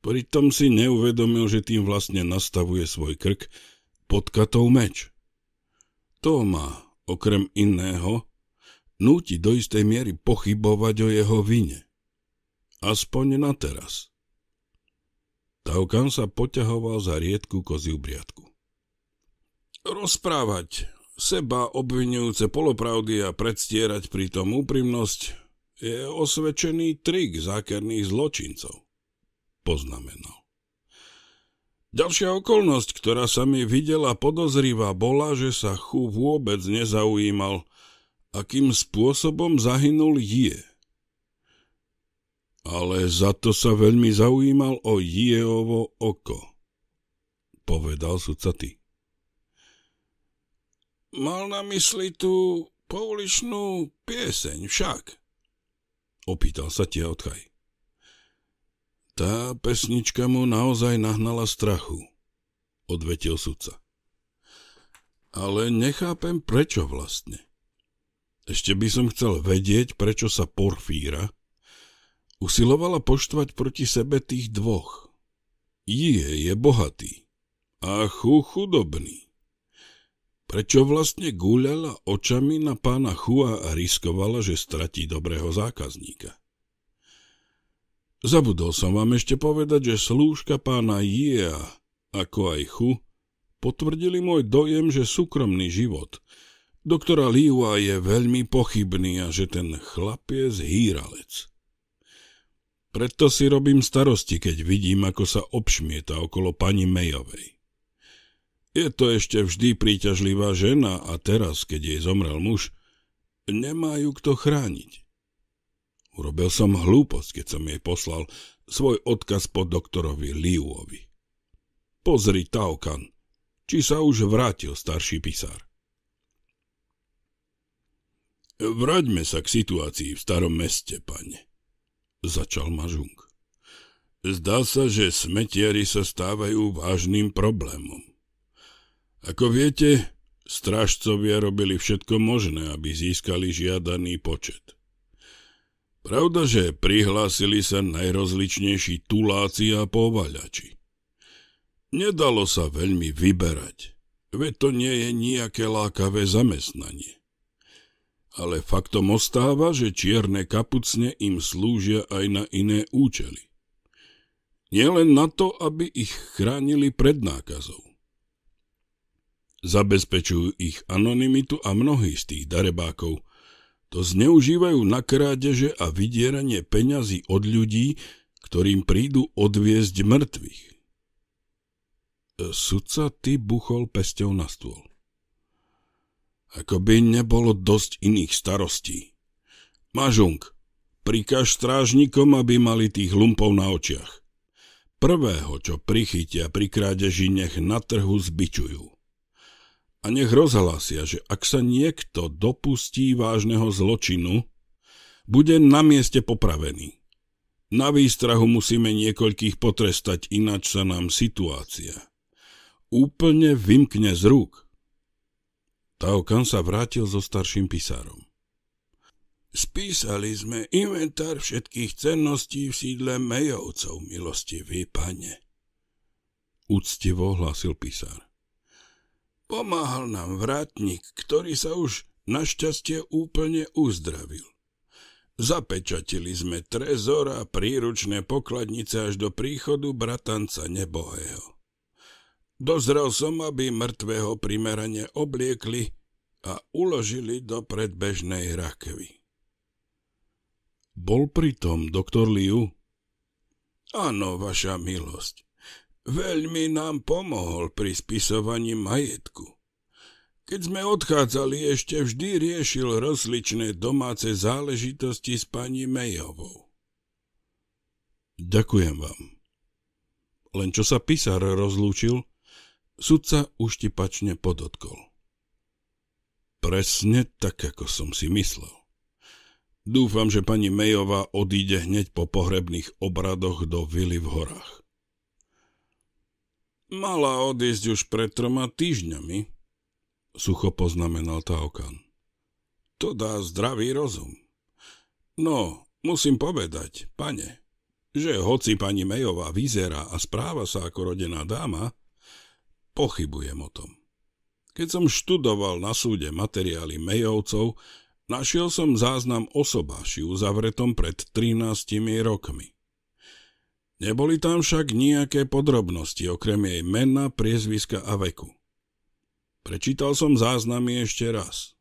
Pritom si neuvedomil, že tým vlastne nastavuje svoj krk pod katou meč. To má, okrem iného, núti do istej miery pochybovať o jeho vine. Aspoň na teraz. Taukan sa poťahoval za riedku koziu briadku. Rozprávať seba obvinujúce polopravdy a predstierať pritom úprimnosť je osvedčený trik zákerných zločincov poznamenal. Ďalšia okolnosť, ktorá sa mi videla podozrivá, bola, že sa Chu vôbec nezaujímal, akým spôsobom zahynul je. Ale za to sa veľmi zaujímal o Jieovo oko, povedal sudcaty. Mal na mysli tú pouličnú pieseň však, opýtal sa tie odchaj. Tá pesnička mu naozaj nahnala strachu, odvetil sudca. Ale nechápem prečo vlastne. Ešte by som chcel vedieť, prečo sa Porfíra usilovala poštvať proti sebe tých dvoch. Je, je bohatý a Chu chudobný. Prečo vlastne guľala očami na pána Chua a riskovala, že stratí dobrého zákazníka? Zabudol som vám ešte povedať, že slúžka pána Jia, ako aj Chu, potvrdili môj dojem, že súkromný život doktora Liua je veľmi pochybný a že ten chlap je zhýralec. Preto si robím starosti, keď vidím, ako sa obšmieta okolo pani Mejovej. Je to ešte vždy príťažlivá žena a teraz, keď jej zomrel muž, nemajú kto chrániť. Urobil som hlúposť, keď som jej poslal svoj odkaz po doktorovi Liuovi. Pozri, Taukan, či sa už vrátil starší pisár. Vráťme sa k situácii v starom meste, pane, začal Mažung. Zdá sa, že smetiary sa stávajú vážnym problémom. Ako viete, strážcovia robili všetko možné, aby získali žiadaný počet. Pravda, že prihlásili sa najrozličnejší tuláci a povaľači. Nedalo sa veľmi vyberať, veď to nie je nejaké lákavé zamestnanie. Ale faktom ostáva, že čierne kapucne im slúžia aj na iné účely. Nielen na to, aby ich chránili pred nákazou. Zabezpečujú ich anonymitu a mnohí z tých darebákov – to zneužívajú na krádeže a vydieranie peňazí od ľudí, ktorým prídu odviezť mŕtvych. E, sudca ty buchol pesťou na stôl. Ako by nebolo dosť iných starostí. Mažung, prikaž strážnikom, aby mali tých lumpov na očiach. Prvého, čo prichytia pri krádeži, nech na trhu zbičujú a nech rozhlásia, že ak sa niekto dopustí vážneho zločinu, bude na mieste popravený. Na výstrahu musíme niekoľkých potrestať, ináč sa nám situácia úplne vymkne z rúk. Tao sa vrátil so starším pisárom. Spísali sme inventár všetkých cenností v sídle Mejovcov, milostivý pane. Úctivo hlásil písar. Pomáhal nám vrátnik, ktorý sa už našťastie úplne uzdravil. Zapečatili sme trezor a príručné pokladnice až do príchodu bratanca nebohého. Dozrel som, aby mŕtvého primerane obliekli a uložili do predbežnej rakvy. Bol pritom doktor Liu? Áno, vaša milosť. Veľmi nám pomohol pri spisovaní majetku. Keď sme odchádzali, ešte vždy riešil rozličné domáce záležitosti s pani Mejovou. Ďakujem vám. Len čo sa písar rozlúčil, sudca uštipačne podotkol. Presne tak, ako som si myslel. Dúfam, že pani Mejová odíde hneď po pohrebných obradoch do vily v horách. Mala odísť už pred troma týždňami, sucho poznamenal Taokan. To dá zdravý rozum. No, musím povedať, pane, že hoci pani Mejová vyzerá a správa sa ako rodená dáma, pochybujem o tom. Keď som študoval na súde materiály Mejovcov, našiel som záznam o uzavretom pred 13 rokmi. Neboli tam však nejaké podrobnosti, okrem jej mena, priezviska a veku. Prečítal som záznamy ešte raz.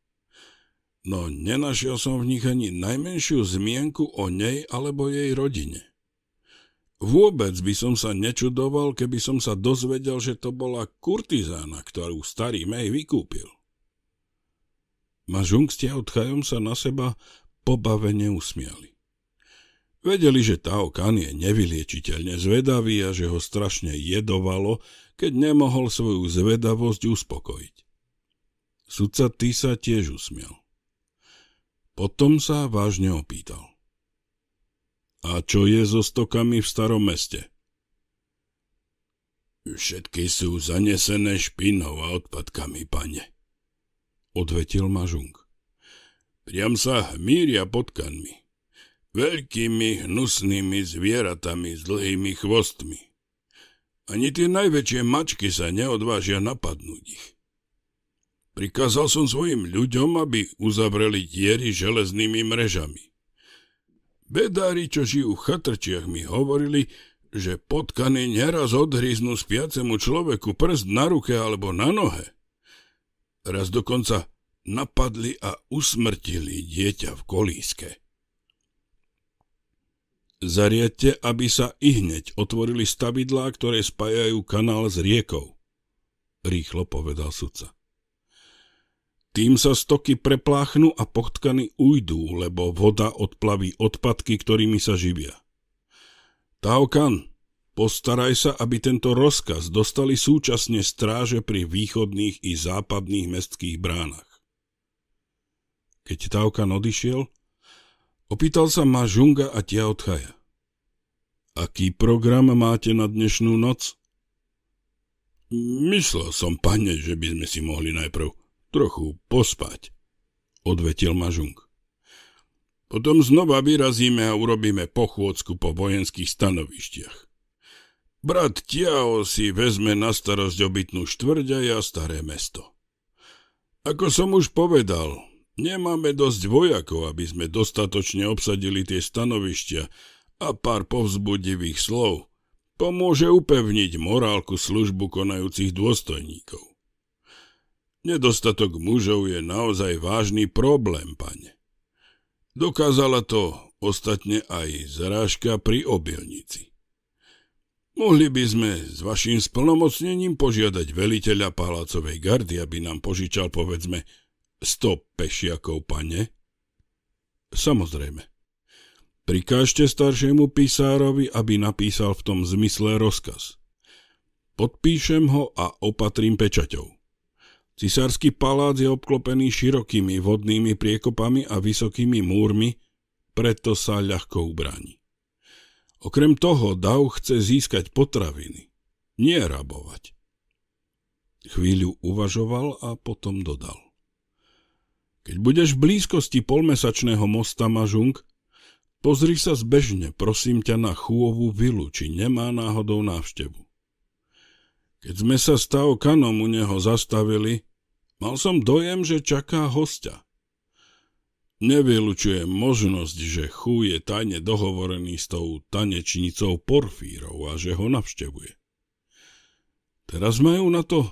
No nenašiel som v nich ani najmenšiu zmienku o nej alebo jej rodine. Vôbec by som sa nečudoval, keby som sa dozvedel, že to bola kurtizána, ktorú starý mej vykúpil. Mažung s Tiautchajom sa na seba pobavene usmiali. Vedeli, že Tao Kan je nevyliečiteľne zvedavý a že ho strašne jedovalo, keď nemohol svoju zvedavosť uspokojiť. Sudca ty sa tiež usmial. Potom sa vážne opýtal. A čo je so stokami v starom meste? Všetky sú zanesené špinou a odpadkami, pane, odvetil Mažung. Priam sa míria potkanmi veľkými hnusnými zvieratami s dlhými chvostmi. Ani tie najväčšie mačky sa neodvážia napadnúť ich. Prikázal som svojim ľuďom, aby uzavreli diery železnými mrežami. Bedári, čo žijú v chatrčiach, mi hovorili, že potkany neraz odhryznú spiacemu človeku prst na ruke alebo na nohe. Raz dokonca napadli a usmrtili dieťa v kolíske. Zariadte, aby sa i hneď otvorili stavidlá, ktoré spájajú kanál s riekou, rýchlo povedal sudca. Tým sa stoky prepláchnú a pochtkany ujdú, lebo voda odplaví odpadky, ktorými sa živia. Taokan, postaraj sa, aby tento rozkaz dostali súčasne stráže pri východných i západných mestských bránach. Keď Taokan odišiel, Opýtal sa ma Žunga a tia od Chaja. Aký program máte na dnešnú noc? Myslel som, pane, že by sme si mohli najprv trochu pospať, odvetil Mažung. Potom znova vyrazíme a urobíme pochôdzku po vojenských stanovištiach. Brat Tiao si vezme na starosť obytnú štvrť a staré mesto. Ako som už povedal, Nemáme dosť vojakov, aby sme dostatočne obsadili tie stanovišťa a pár povzbudivých slov pomôže upevniť morálku službu konajúcich dôstojníkov. Nedostatok mužov je naozaj vážny problém, pane. Dokázala to ostatne aj zrážka pri obilnici. Mohli by sme s vašim splnomocnením požiadať veliteľa palácovej gardy, aby nám požičal povedzme sto pešiakov, pane? Samozrejme. Prikážte staršiemu písárovi, aby napísal v tom zmysle rozkaz. Podpíšem ho a opatrím pečaťou. Cisársky palác je obklopený širokými vodnými priekopami a vysokými múrmi, preto sa ľahko ubráni. Okrem toho Dav chce získať potraviny, nie rabovať. Chvíľu uvažoval a potom dodal. Keď budeš v blízkosti polmesačného mosta Mažung, pozri sa zbežne, prosím ťa, na chúovú vilu, či nemá náhodou návštevu. Keď sme sa s kanom u neho zastavili, mal som dojem, že čaká hostia. Nevylučujem možnosť, že Chú je tajne dohovorený s tou tanečnicou Porfírov a že ho navštevuje. Teraz majú na to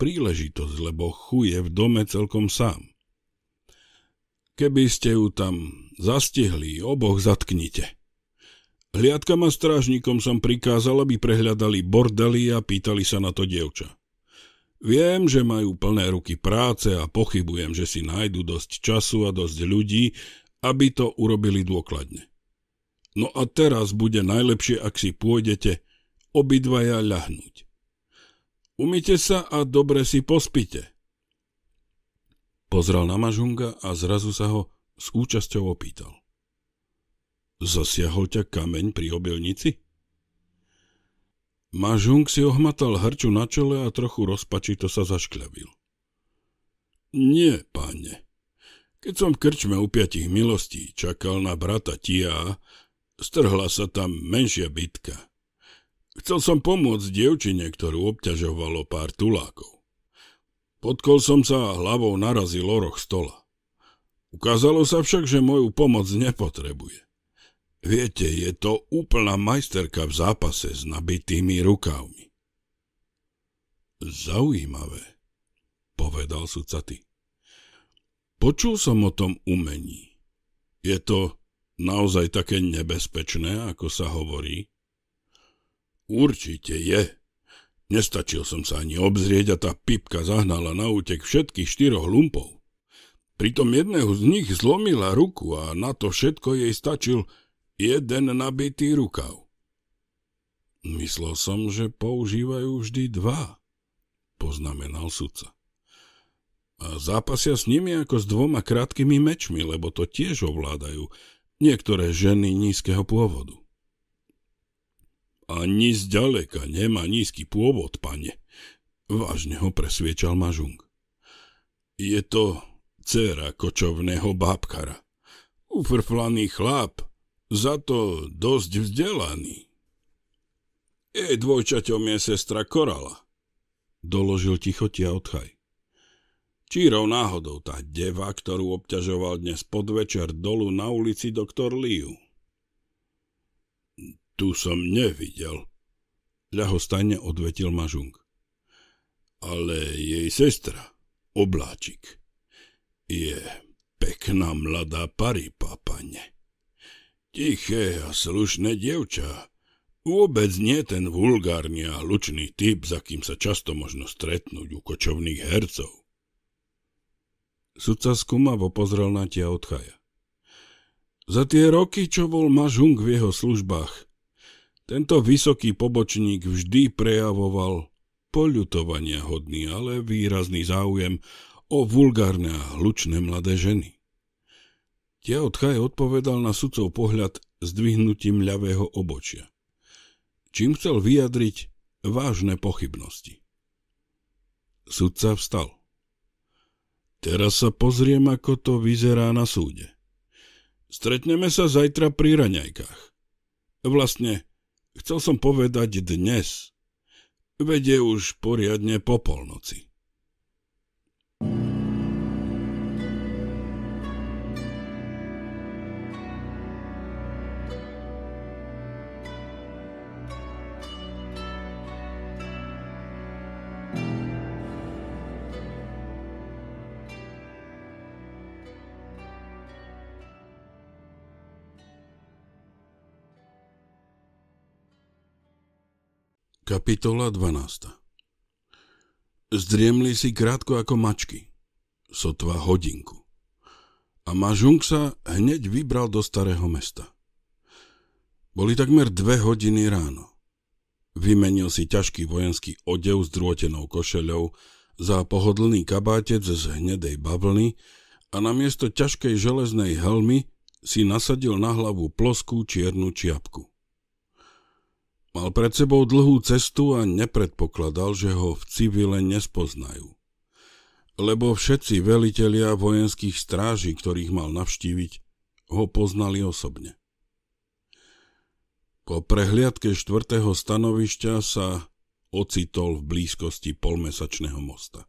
príležitosť, lebo Chú je v dome celkom sám. Keby ste ju tam zastihli, oboch zatknite. Hliadkam a strážnikom som prikázal, aby prehľadali bordely a pýtali sa na to dievča. Viem, že majú plné ruky práce a pochybujem, že si nájdu dosť času a dosť ľudí, aby to urobili dôkladne. No a teraz bude najlepšie, ak si pôjdete obidvaja ľahnúť. Umite sa a dobre si pospite. Pozrel na Mažunga a zrazu sa ho s účasťou opýtal. Zasiahol ťa kameň pri obilnici? Mažung si ohmatal hrču na čele a trochu rozpačito sa zaškľavil. Nie, páne. Keď som v krčme u piatich milostí čakal na brata Tia, strhla sa tam menšia bitka. Chcel som pomôcť dievčine, ktorú obťažovalo pár tulákov. Potkol som sa a hlavou narazil oroch stola. Ukázalo sa však, že moju pomoc nepotrebuje. Viete, je to úplná majsterka v zápase s nabitými rukávmi. Zaujímavé, povedal sudcaty. Počul som o tom umení. Je to naozaj také nebezpečné, ako sa hovorí? Určite je, Nestačil som sa ani obzrieť a tá pipka zahnala na útek všetkých štyroch lumpov. Pritom jedného z nich zlomila ruku a na to všetko jej stačil jeden nabitý rukav. Myslel som, že používajú vždy dva, poznamenal sudca. A zápasia s nimi ako s dvoma krátkými mečmi, lebo to tiež ovládajú niektoré ženy nízkeho pôvodu. Ani zďaleka nemá nízky pôvod, pane. Vážne ho presviečal Mažung. Je to dcera kočovného bábkara. Ufrflaný chlap, za to dosť vzdelaný. Jej dvojčaťom je sestra Korala, doložil tichotia odchaj. Čírov náhodou tá deva, ktorú obťažoval dnes podvečer dolu na ulici doktor Liu. Tu som nevidel, ľahostajne odvetil Mažung. Ale jej sestra, Obláčik, je pekná mladá paripa, pápane. Tiché a slušné dievča, vôbec nie ten vulgárny a hlučný typ, za kým sa často možno stretnúť u kočovných hercov. Sudca skumavo pozrel na tia odchaja. Za tie roky, čo bol Mažung v jeho službách, tento vysoký pobočník vždy prejavoval poľutovania hodný, ale výrazný záujem o vulgárne a hlučné mladé ženy. Tiao Tchaj odpovedal na sudcov pohľad zdvihnutím ľavého obočia, čím chcel vyjadriť vážne pochybnosti. Sudca vstal. Teraz sa pozriem, ako to vyzerá na súde. Stretneme sa zajtra pri raňajkách. Vlastne, Chcel som povedať dnes. Vedie už poriadne po polnoci. thank you Kapitola 12 Zdriemli si krátko ako mačky, sotva hodinku. A Mažung sa hneď vybral do starého mesta. Boli takmer dve hodiny ráno. Vymenil si ťažký vojenský odev s drôtenou košeľou za pohodlný kabátec z hnedej bavlny a namiesto ťažkej železnej helmy si nasadil na hlavu ploskú čiernu čiapku. Mal pred sebou dlhú cestu a nepredpokladal, že ho v civile nespoznajú. Lebo všetci velitelia vojenských stráží, ktorých mal navštíviť, ho poznali osobne. Po prehliadke štvrtého stanovišťa sa ocitol v blízkosti polmesačného mosta.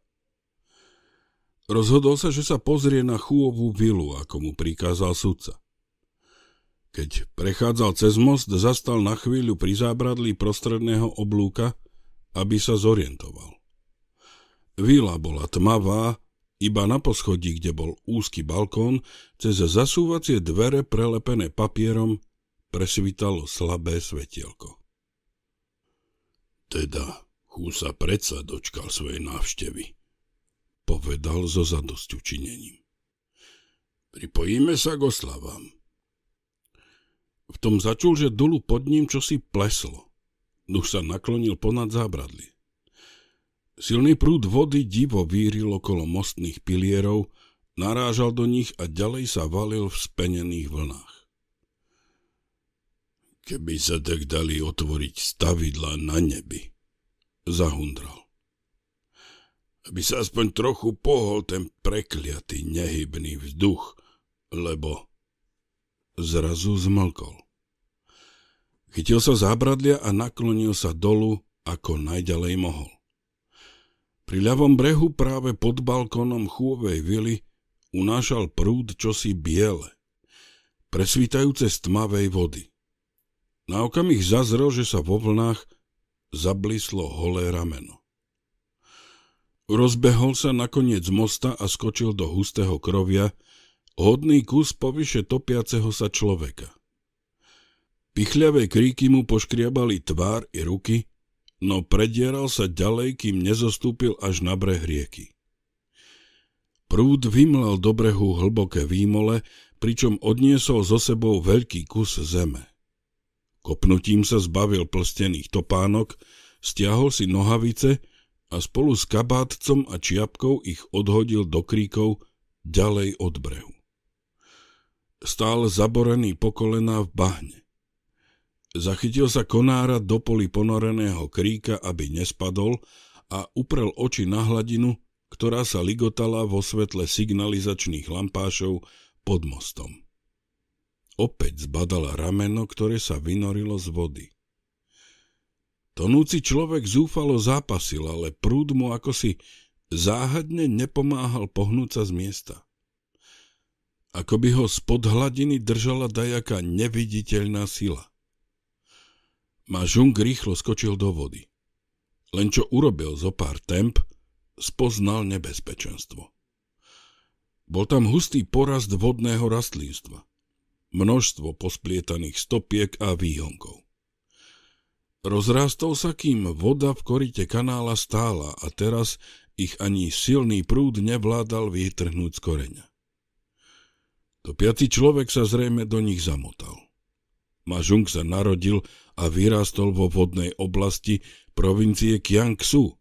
Rozhodol sa, že sa pozrie na chúovú vilu, ako mu prikázal sudca. Keď prechádzal cez most, zastal na chvíľu pri zábradlí prostredného oblúka, aby sa zorientoval. Vila bola tmavá, iba na poschodí, kde bol úzky balkón, cez zasúvacie dvere prelepené papierom presvítalo slabé svetielko. Teda Chúsa predsa dočkal svojej návštevy, povedal so zadosťučinením. Pripojíme sa k oslavám. V tom začul, že dolu pod ním čosi pleslo. duch sa naklonil ponad zábradli. Silný prúd vody divo víril okolo mostných pilierov, narážal do nich a ďalej sa valil v spenených vlnách. Keby sa tak dali otvoriť stavidla na nebi, zahundral. Aby sa aspoň trochu pohol ten prekliatý, nehybný vzduch, lebo zrazu zmlkol. Chytil sa zábradlia a naklonil sa dolu, ako najďalej mohol. Pri ľavom brehu práve pod balkónom chúvej vily unášal prúd čosi biele, presvítajúce z tmavej vody. Na okamih zazrel, že sa vo vlnách zablislo holé rameno. Rozbehol sa nakoniec mosta a skočil do hustého krovia, hodný kus povyše topiaceho sa človeka. Pichľavé kríky mu poškriabali tvár i ruky, no predieral sa ďalej, kým nezostúpil až na breh rieky. Prúd vymlal do brehu hlboké výmole, pričom odniesol so sebou veľký kus zeme. Kopnutím sa zbavil plstených topánok, stiahol si nohavice a spolu s kabátcom a čiapkou ich odhodil do kríkov ďalej od brehu. Stál zaborený po kolená v bahne. Zachytil sa konára do poli ponoreného kríka, aby nespadol a uprel oči na hladinu, ktorá sa ligotala vo svetle signalizačných lampášov pod mostom. Opäť zbadala rameno, ktoré sa vynorilo z vody. Tonúci človek zúfalo zápasil, ale prúd mu ako si záhadne nepomáhal pohnúť sa z miesta. Ako by ho spod hladiny držala dajaká neviditeľná sila. Ma Žung rýchlo skočil do vody. Len čo urobil zo pár temp, spoznal nebezpečenstvo. Bol tam hustý porast vodného rastlínstva. Množstvo posplietaných stopiek a výhonkov. Rozrástol sa, kým voda v korite kanála stála a teraz ich ani silný prúd nevládal vytrhnúť z koreňa. To piatý človek sa zrejme do nich zamotal. Mažung sa narodil a vyrástol vo vodnej oblasti provincie Kiangsu.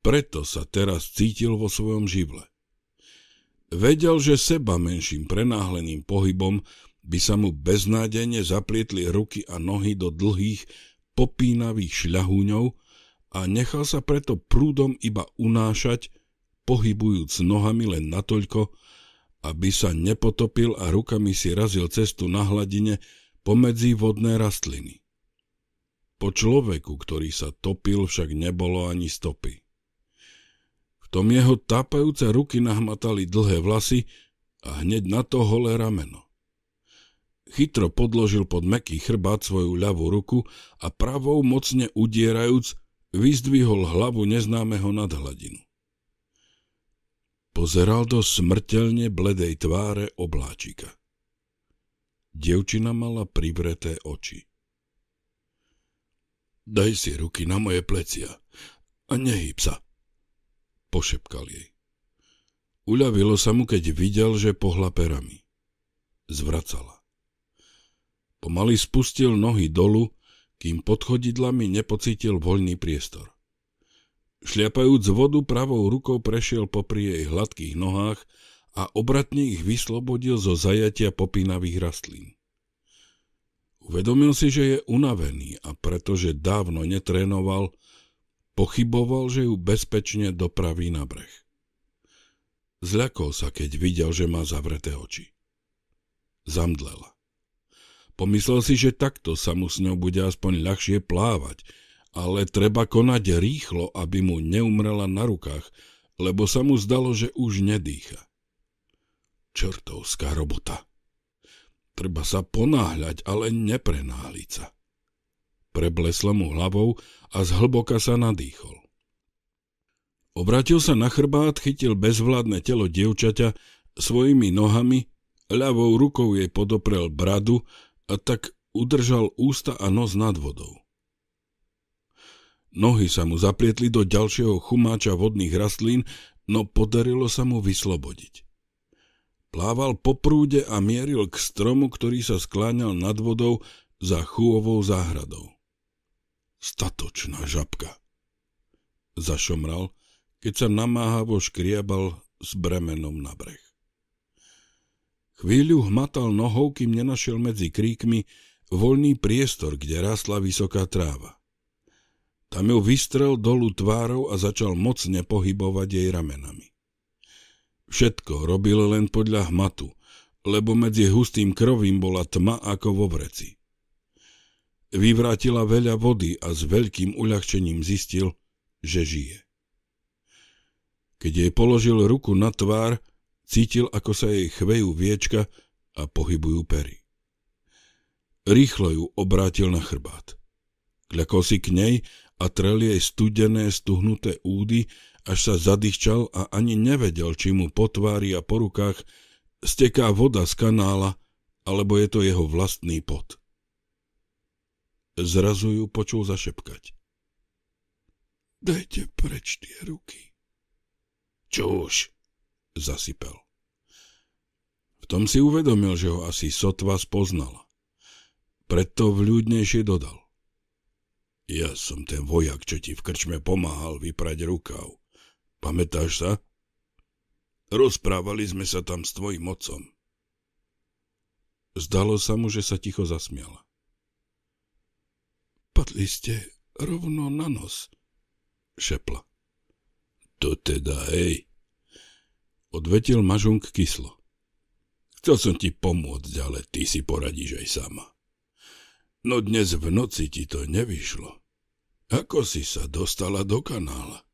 Preto sa teraz cítil vo svojom živle. Vedel, že seba menším prenáhleným pohybom by sa mu beznádejne zaplietli ruky a nohy do dlhých, popínavých šľahúňov a nechal sa preto prúdom iba unášať, pohybujúc nohami len natoľko, aby sa nepotopil a rukami si razil cestu na hladine pomedzi vodné rastliny. Po človeku, ktorý sa topil, však nebolo ani stopy. V tom jeho tápajúce ruky nahmatali dlhé vlasy a hneď na to holé rameno. Chytro podložil pod meký chrbát svoju ľavú ruku a pravou mocne udierajúc vyzdvihol hlavu neznámeho nad hladinu. Pozeral do smrteľne bledej tváre obláčika. Devčina mala privreté oči. Daj si ruky na moje plecia a nehyb sa, pošepkal jej. Uľavilo sa mu, keď videl, že pohla perami. Zvracala. Pomaly spustil nohy dolu, kým pod chodidlami nepocítil voľný priestor. Šliapajúc vodu pravou rukou prešiel popri jej hladkých nohách a obratne ich vyslobodil zo zajatia popínavých rastlín. Uvedomil si, že je unavený a pretože dávno netrénoval, pochyboval, že ju bezpečne dopraví na breh. Zľakol sa, keď videl, že má zavreté oči. Zamdlela. Pomyslel si, že takto sa mu s ňou bude aspoň ľahšie plávať, ale treba konať rýchlo, aby mu neumrela na rukách, lebo sa mu zdalo, že už nedýcha čertovská robota. Treba sa ponáhľať, ale neprenáhliť sa. Preblesla mu hlavou a zhlboka sa nadýchol. Obratil sa na chrbát, chytil bezvládne telo dievčaťa svojimi nohami, ľavou rukou jej podoprel bradu a tak udržal ústa a nos nad vodou. Nohy sa mu zaprietli do ďalšieho chumáča vodných rastlín, no podarilo sa mu vyslobodiť. Plával po prúde a mieril k stromu, ktorý sa skláňal nad vodou za chúovou záhradou. Statočná žabka. Zašomral, keď sa namáhavo škriabal s bremenom na breh. Chvíľu hmatal nohou, kým nenašiel medzi kríkmi voľný priestor, kde rásla vysoká tráva. Tam ju vystrel dolu tvárou a začal mocne pohybovať jej ramenami. Všetko robil len podľa hmatu, lebo medzi hustým krovím bola tma ako vo vreci. Vyvrátila veľa vody a s veľkým uľahčením zistil, že žije. Keď jej položil ruku na tvár, cítil, ako sa jej chvejú viečka a pohybujú pery. Rýchlo ju obrátil na chrbát. Kľakol si k nej a trel jej studené, stuhnuté údy, až sa zadýchčal a ani nevedel, či mu po tvári a po rukách steká voda z kanála, alebo je to jeho vlastný pot. Zrazu ju počul zašepkať. Dajte preč tie ruky. už? zasypel. V tom si uvedomil, že ho asi sotva spoznala. Preto vľúdnejšie dodal. Ja som ten vojak, čo ti v krčme pomáhal vyprať rukav. Pamätáš sa? Rozprávali sme sa tam s tvojim mocom. Zdalo sa mu, že sa ticho zasmiala. Padli ste rovno na nos, šepla. To teda, hej, odvetil mažunk kyslo. Chcel som ti pomôcť, ale ty si poradíš aj sama. No dnes v noci ti to nevyšlo. Ako si sa dostala do kanála?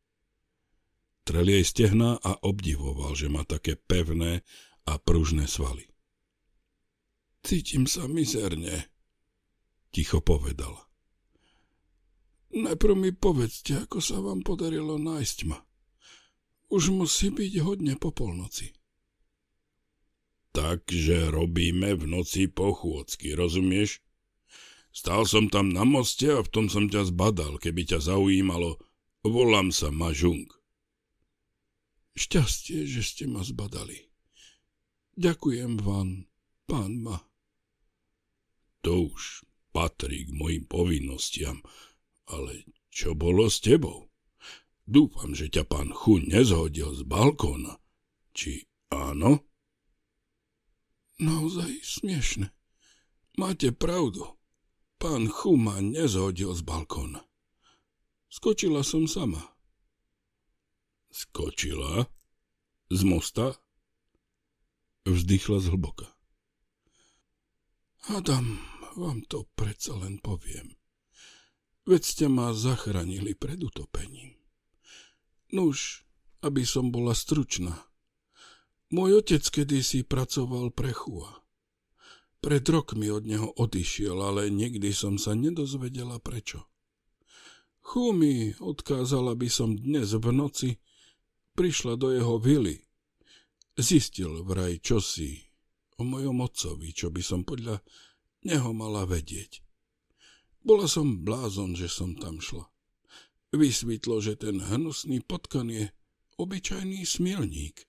Trel jej stehná a obdivoval, že má také pevné a pružné svaly. Cítim sa mizerne, ticho povedala. Najprv mi povedzte, ako sa vám podarilo nájsť ma. Už musí byť hodne po polnoci. Takže robíme v noci pochôdzky, rozumieš? Stál som tam na moste a v tom som ťa zbadal, keby ťa zaujímalo. Volám sa Mažung. Šťastie, že ste ma zbadali. Ďakujem vám, pán ma. To už patrí k mojim povinnostiam, ale čo bolo s tebou? Dúfam, že ťa pán Chu nezhodil z balkóna. Či áno? Naozaj smiešne. Máte pravdu. Pán Chu ma nezhodil z balkóna. Skočila som sama. Skočila? Z mosta? Vzdychla zhlboka. Adam, vám to predsa len poviem. Veď ste ma zachránili pred utopením. Nuž, aby som bola stručná. Môj otec kedysi pracoval pre Chua. Pred rokmi od neho odišiel, ale nikdy som sa nedozvedela prečo. Chu mi odkázal, aby som dnes v noci prišla do jeho vily. Zistil vraj čosi o mojom otcovi, čo by som podľa neho mala vedieť. Bola som blázon, že som tam šla. Vysvítlo, že ten hnusný potkan je obyčajný smielník.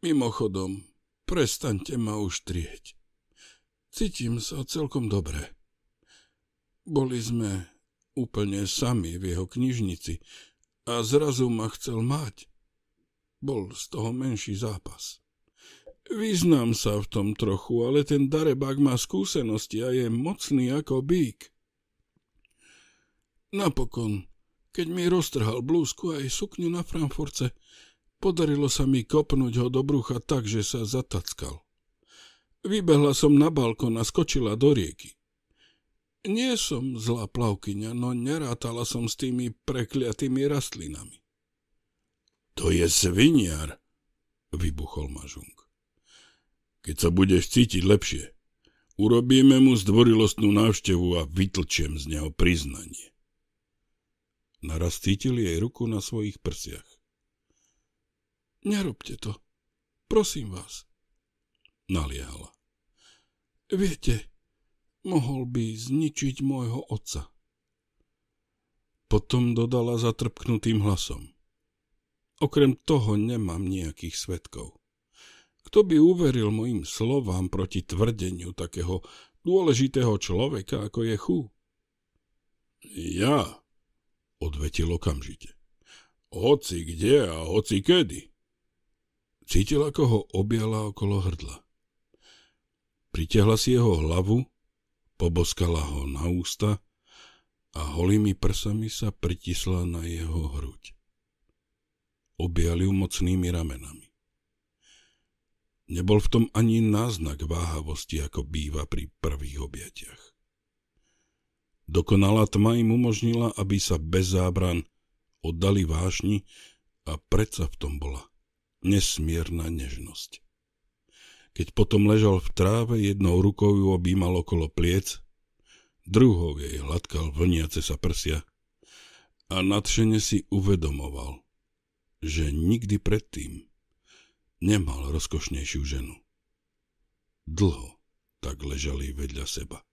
Mimochodom, prestaňte ma už trieť. Cítim sa celkom dobre. Boli sme úplne sami v jeho knižnici a zrazu ma chcel mať bol z toho menší zápas. Vyznám sa v tom trochu, ale ten darebák má skúsenosti a je mocný ako bík. Napokon, keď mi roztrhal blúzku aj sukňu na Frankfurce, podarilo sa mi kopnúť ho do brucha tak, že sa zatackal. Vybehla som na balkón a skočila do rieky. Nie som zlá plavkyňa, no nerátala som s tými prekliatými rastlinami. To je sviniar, vybuchol Mažung. Keď sa budeš cítiť lepšie, urobíme mu zdvorilostnú návštevu a vytlčem z neho priznanie. Naraz cítil jej ruku na svojich prsiach. Nerobte to, prosím vás, naliehala. Viete, mohol by zničiť môjho otca. Potom dodala zatrpknutým hlasom. Okrem toho nemám nejakých svetkov. Kto by uveril mojim slovám proti tvrdeniu takého dôležitého človeka, ako je Chu? Ja, odvetil okamžite. Hoci kde a hoci kedy. Cítil, ako ho objala okolo hrdla. Pritiahla si jeho hlavu, poboskala ho na ústa a holými prsami sa pritisla na jeho hruď objal ju mocnými ramenami. Nebol v tom ani náznak váhavosti, ako býva pri prvých objatiach. Dokonalá tma im umožnila, aby sa bez zábran oddali vášni a predsa v tom bola nesmierna nežnosť. Keď potom ležal v tráve, jednou rukou ju objímal okolo pliec, druhou jej hladkal vlniace sa prsia a nadšene si uvedomoval, že nikdy predtým nemal rozkošnejšiu ženu. Dlho tak ležali vedľa seba.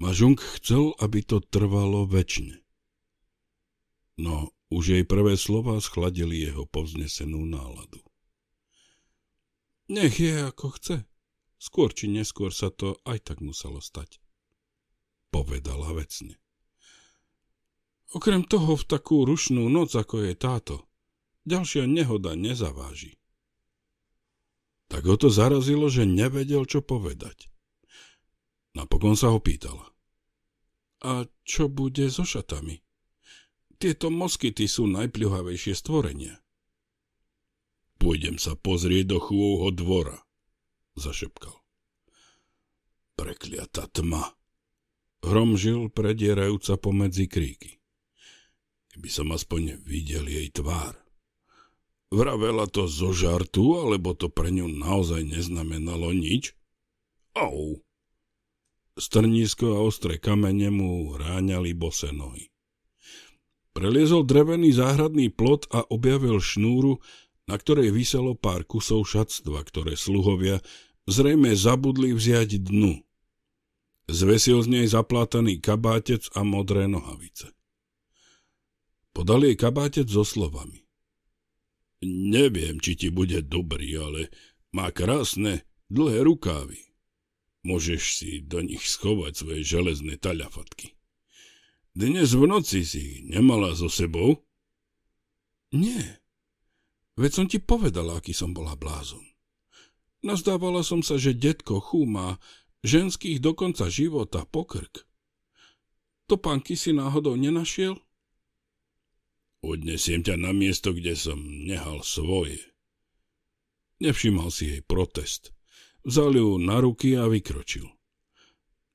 Mažung chcel, aby to trvalo väčšine. No už jej prvé slova schladili jeho povznesenú náladu. Nech je ako chce. Skôr či neskôr sa to aj tak muselo stať. Povedala vecne. Okrem toho v takú rušnú noc, ako je táto, ďalšia nehoda nezaváži. Tak ho to zarazilo, že nevedel, čo povedať. Napokon sa ho pýtala. A čo bude so šatami? Tieto moskyty sú najpliuhavejšie stvorenia. Pôjdem sa pozrieť do chôvho dvora, zašepkal. Prekliata tma, hromžil predierajúca pomedzi kríky. Keby som aspoň videl jej tvár. Vravela to zo žartu, alebo to pre ňu naozaj neznamenalo nič? Au! Strnisko a ostré kamene mu ráňali bose nohy. Preliezol drevený záhradný plot a objavil šnúru, na ktorej vyselo pár kusov šatstva, ktoré sluhovia zrejme zabudli vziať dnu. Zvesil z nej zaplátaný kabátec a modré nohavice. Podal jej kabátec so slovami. Neviem, či ti bude dobrý, ale má krásne, dlhé rukávy. Môžeš si do nich schovať svoje železné taľafatky. Dnes v noci si nemala so sebou? Nie. Veď som ti povedala, aký som bola blázon. Nazdávala som sa, že detko chúma ženských do konca života pokrk. To pánky si náhodou nenašiel? Odnesiem ťa na miesto, kde som nehal svoje. Nevšimal si jej protest. Vzal ju na ruky a vykročil.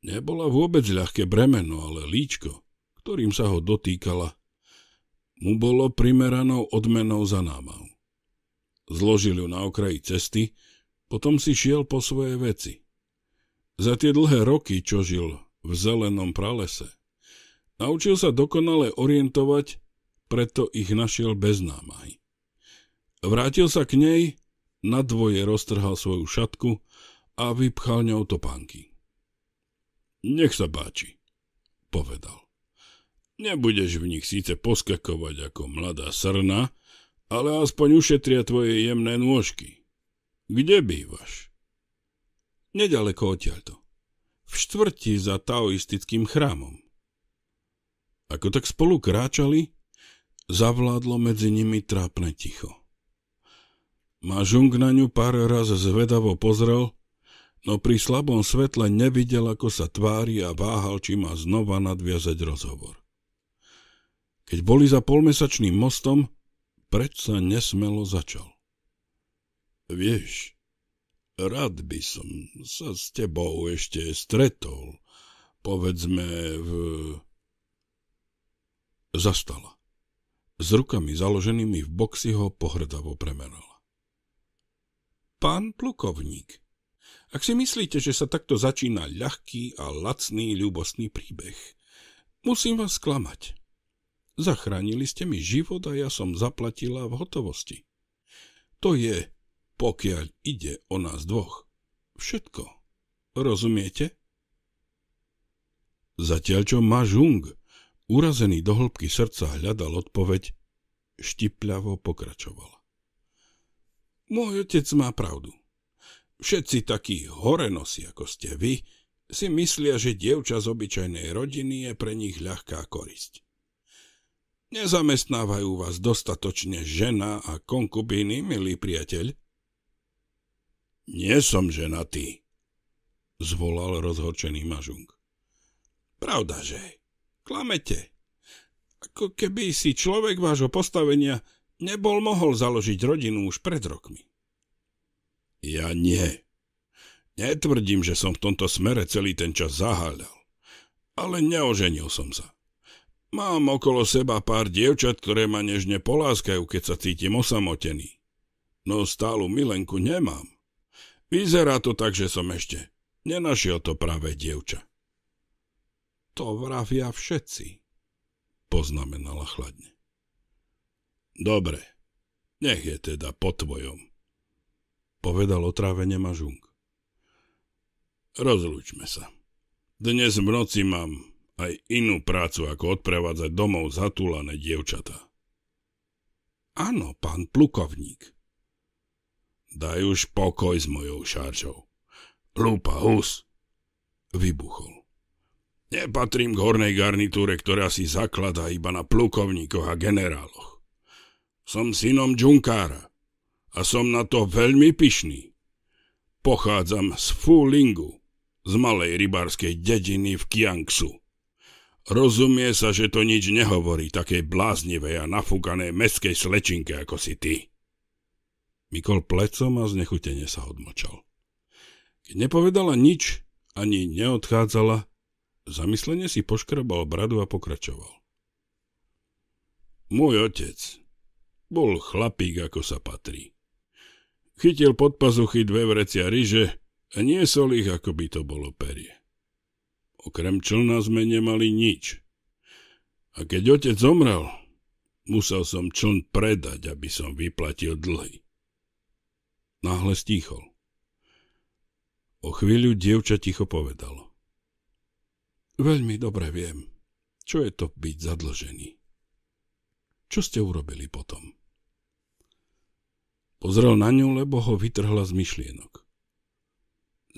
Nebola vôbec ľahké bremeno, ale líčko, ktorým sa ho dotýkala, mu bolo primeranou odmenou za námahu. Zložil ju na okraji cesty, potom si šiel po svoje veci. Za tie dlhé roky, čo žil v zelenom pralese, naučil sa dokonale orientovať preto ich našiel bez námahy. Vrátil sa k nej, na dvoje roztrhal svoju šatku a vypchal ňou topánky. Nech sa páči, povedal. Nebudeš v nich síce poskakovať ako mladá srna, ale aspoň ušetria tvoje jemné nôžky. Kde bývaš? Nedaleko odtiaľto. V štvrti za taoistickým chrámom. Ako tak spolu kráčali, Zavládlo medzi nimi trápne ticho. Mažung na ňu pár raz zvedavo pozrel, no pri slabom svetle nevidel, ako sa tvári a váhal, či má znova nadviazať rozhovor. Keď boli za polmesačným mostom, predsa nesmelo začal. Vieš, rád by som sa s tebou ešte stretol, povedzme v... Zastala. S rukami založenými v boxi ho pohrdavo premenala. Pán plukovník, ak si myslíte, že sa takto začína ľahký a lacný ľubostný príbeh, musím vás sklamať. Zachránili ste mi život a ja som zaplatila v hotovosti. To je, pokiaľ ide o nás dvoch. Všetko. Rozumiete? Zatiaľ čo Ma Žung Urazený do hĺbky srdca hľadal odpoveď, štipľavo pokračovala. Môj otec má pravdu. Všetci takí horenosi, ako ste vy, si myslia, že dievča z obyčajnej rodiny je pre nich ľahká korisť. Nezamestnávajú vás dostatočne žena a konkubíny, milý priateľ? Nie som ženatý, zvolal rozhorčený mažung. Pravda, že? Klamete. Ako keby si človek vášho postavenia nebol mohol založiť rodinu už pred rokmi. Ja nie. Netvrdím, že som v tomto smere celý ten čas zaháľal, ale neoženil som sa. Mám okolo seba pár dievčat, ktoré ma nežne poláskajú, keď sa cítim osamotený. No stálu milenku nemám. Vyzerá to tak, že som ešte nenašiel to práve dievča. To vravia všetci, poznamenala chladne. Dobre, nech je teda po tvojom, povedal otrávene Mažung. Rozlúčme sa. Dnes v noci mám aj inú prácu, ako odprevádzať domov zatúlané dievčata. Áno, pán plukovník. Daj už pokoj s mojou šaržou. lúpa hus! Vybuchol. Nepatrím k hornej garnitúre, ktorá si zakladá iba na plukovníkoch a generáloch. Som synom Džunkára a som na to veľmi pyšný. Pochádzam z Fulingu, z malej rybárskej dediny v Kiangsu. Rozumie sa, že to nič nehovorí takej bláznivej a nafúkanej meskej slečinke ako si ty. Mikol plecom a znechutene sa odmočal. Keď nepovedala nič, ani neodchádzala, Zamyslenie si poškrabal bradu a pokračoval. Môj otec bol chlapík, ako sa patrí. Chytil pod pazuchy dve vrecia ryže a niesol ich, ako by to bolo perie. Okrem člna sme nemali nič. A keď otec zomrel, musel som čln predať, aby som vyplatil dlhy. Náhle stíchol. O chvíľu dievča ticho povedalo. Veľmi dobre viem, čo je to byť zadlžený. Čo ste urobili potom? Pozrel na ňu, lebo ho vytrhla z myšlienok.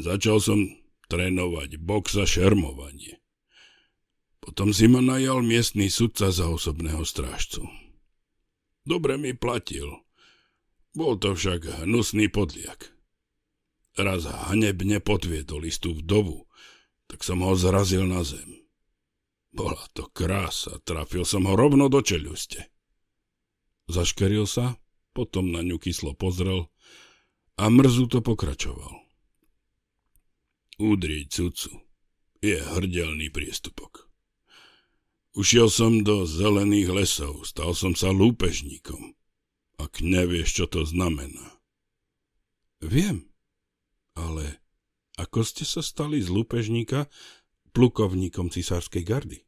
Začal som trénovať box a šermovanie. Potom si ma najal miestný sudca za osobného strážcu. Dobre mi platil. Bol to však hnusný podliak. Raz hanebne podviedol istú vdovu, tak som ho zrazil na zem. Bola to krása, trafil som ho rovno do čeľuste. Zaškeril sa, potom na ňu kyslo pozrel a mrzu to pokračoval. Údriť cucu, je hrdelný priestupok. Ušiel som do zelených lesov, stal som sa lúpežníkom. Ak nevieš, čo to znamená. Viem, ale ako ste sa stali z lúpežníka plukovníkom cisárskej gardy?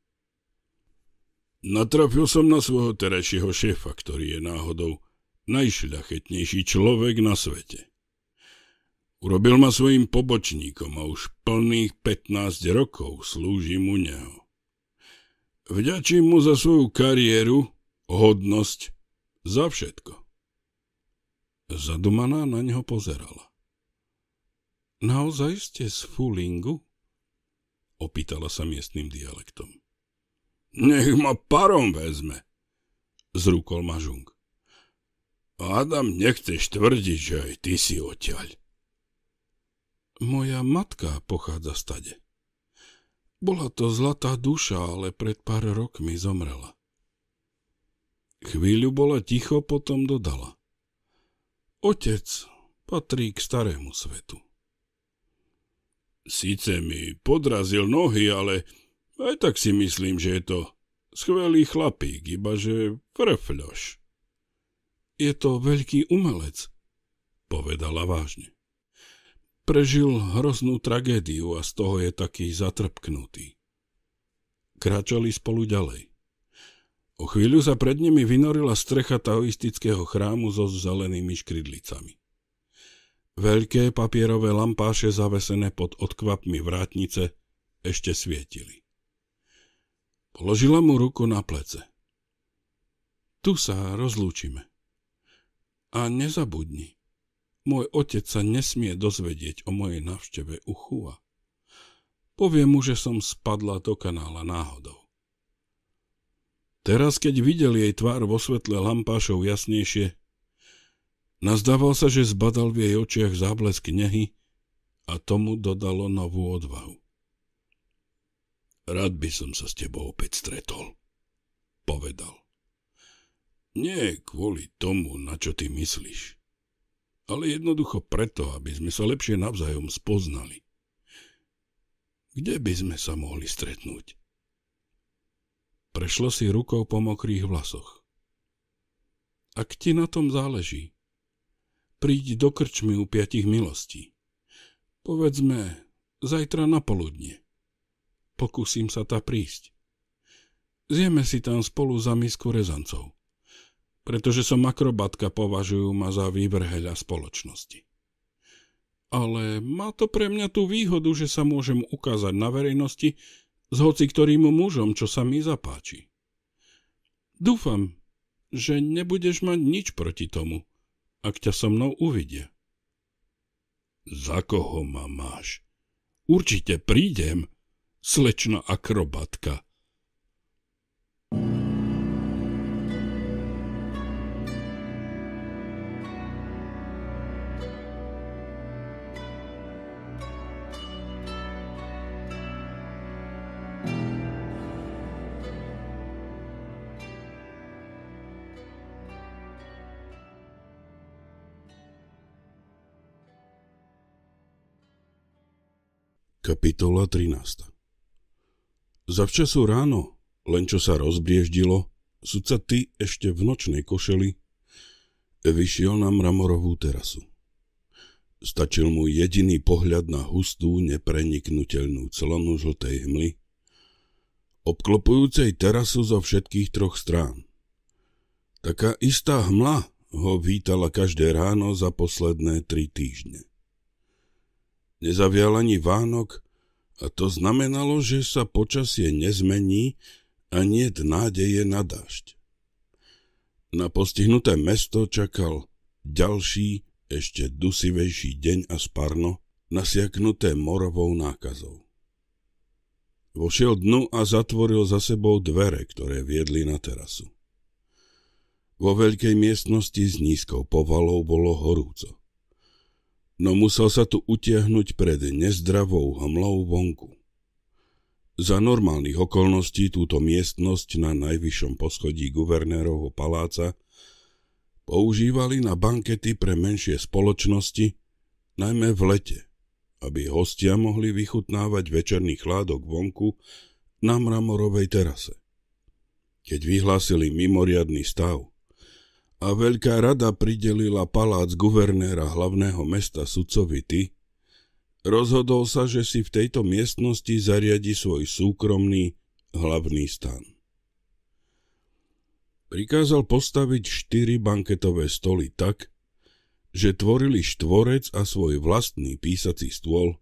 Natrafil som na svojho terajšieho šéfa, ktorý je náhodou najšľachetnejší človek na svete. Urobil ma svojim pobočníkom a už plných 15 rokov slúžim u neho. Vďačím mu za svoju kariéru, hodnosť, za všetko. Zadumaná na neho pozerala. Naozaj ste z Fulingu? Opýtala sa miestnym dialektom. Nech ma parom vezme, zrúkol Mažung. Adam, nechceš tvrdiť, že aj ty si oťaľ. Moja matka pochádza stade. Bola to zlatá duša, ale pred pár rokmi zomrela. Chvíľu bola ticho, potom dodala. Otec patrí k starému svetu. Sice mi podrazil nohy, ale aj tak si myslím, že je to skvelý chlapík, ibaže vrfľoš. Je to veľký umelec, povedala vážne. Prežil hroznú tragédiu a z toho je taký zatrpknutý. Kráčali spolu ďalej. O chvíľu sa pred nimi vynorila strecha taoistického chrámu so zelenými škridlicami. Veľké papierové lampáše zavesené pod odkvapmi vrátnice ešte svietili. Položila mu ruku na plece. Tu sa rozlúčime. A nezabudni, môj otec sa nesmie dozvedieť o mojej návšteve u Chua. Poviem mu, že som spadla do kanála náhodou. Teraz, keď videl jej tvár vo svetle lampášov jasnejšie, Nazdával sa, že zbadal v jej očiach záblesk nehy a tomu dodalo novú odvahu. Rád by som sa s tebou opäť stretol, povedal. Nie kvôli tomu, na čo ty myslíš, ale jednoducho preto, aby sme sa lepšie navzájom spoznali. Kde by sme sa mohli stretnúť? Prešlo si rukou po mokrých vlasoch. Ak ti na tom záleží, príď do krčmy u piatich milostí. Povedzme, zajtra na poludne. Pokúsim sa tá prísť. Zjeme si tam spolu za misku rezancov. Pretože som akrobatka, považujú ma za vývrheľa spoločnosti. Ale má to pre mňa tú výhodu, že sa môžem ukázať na verejnosti s hoci ktorým mužom, čo sa mi zapáči. Dúfam, že nebudeš mať nič proti tomu, ak ťa so mnou uvidia. Za koho ma máš? Určite prídem, slečna akrobatka. Kapitola 13 Zavčasu ráno, len čo sa rozbrieždilo, sudca ty ešte v nočnej košeli vyšiel na mramorovú terasu. Stačil mu jediný pohľad na hustú, nepreniknutelnú clonu žltej hmly, obklopujúcej terasu zo všetkých troch strán. Taká istá hmla ho vítala každé ráno za posledné tri týždne nezavial ani Vánok a to znamenalo, že sa počasie nezmení a nie nádeje na dážď. Na postihnuté mesto čakal ďalší, ešte dusivejší deň a sparno, nasiaknuté morovou nákazou. Vošiel dnu a zatvoril za sebou dvere, ktoré viedli na terasu. Vo veľkej miestnosti s nízkou povalou bolo horúco no musel sa tu utiahnuť pred nezdravou hmlou vonku. Za normálnych okolností túto miestnosť na najvyššom poschodí guvernérovho paláca používali na bankety pre menšie spoločnosti, najmä v lete, aby hostia mohli vychutnávať večerný chládok vonku na mramorovej terase. Keď vyhlásili mimoriadný stav, a Veľká rada pridelila palác guvernéra hlavného mesta Sucovity, rozhodol sa, že si v tejto miestnosti zariadi svoj súkromný hlavný stan. Prikázal postaviť štyri banketové stoly tak, že tvorili štvorec a svoj vlastný písací stôl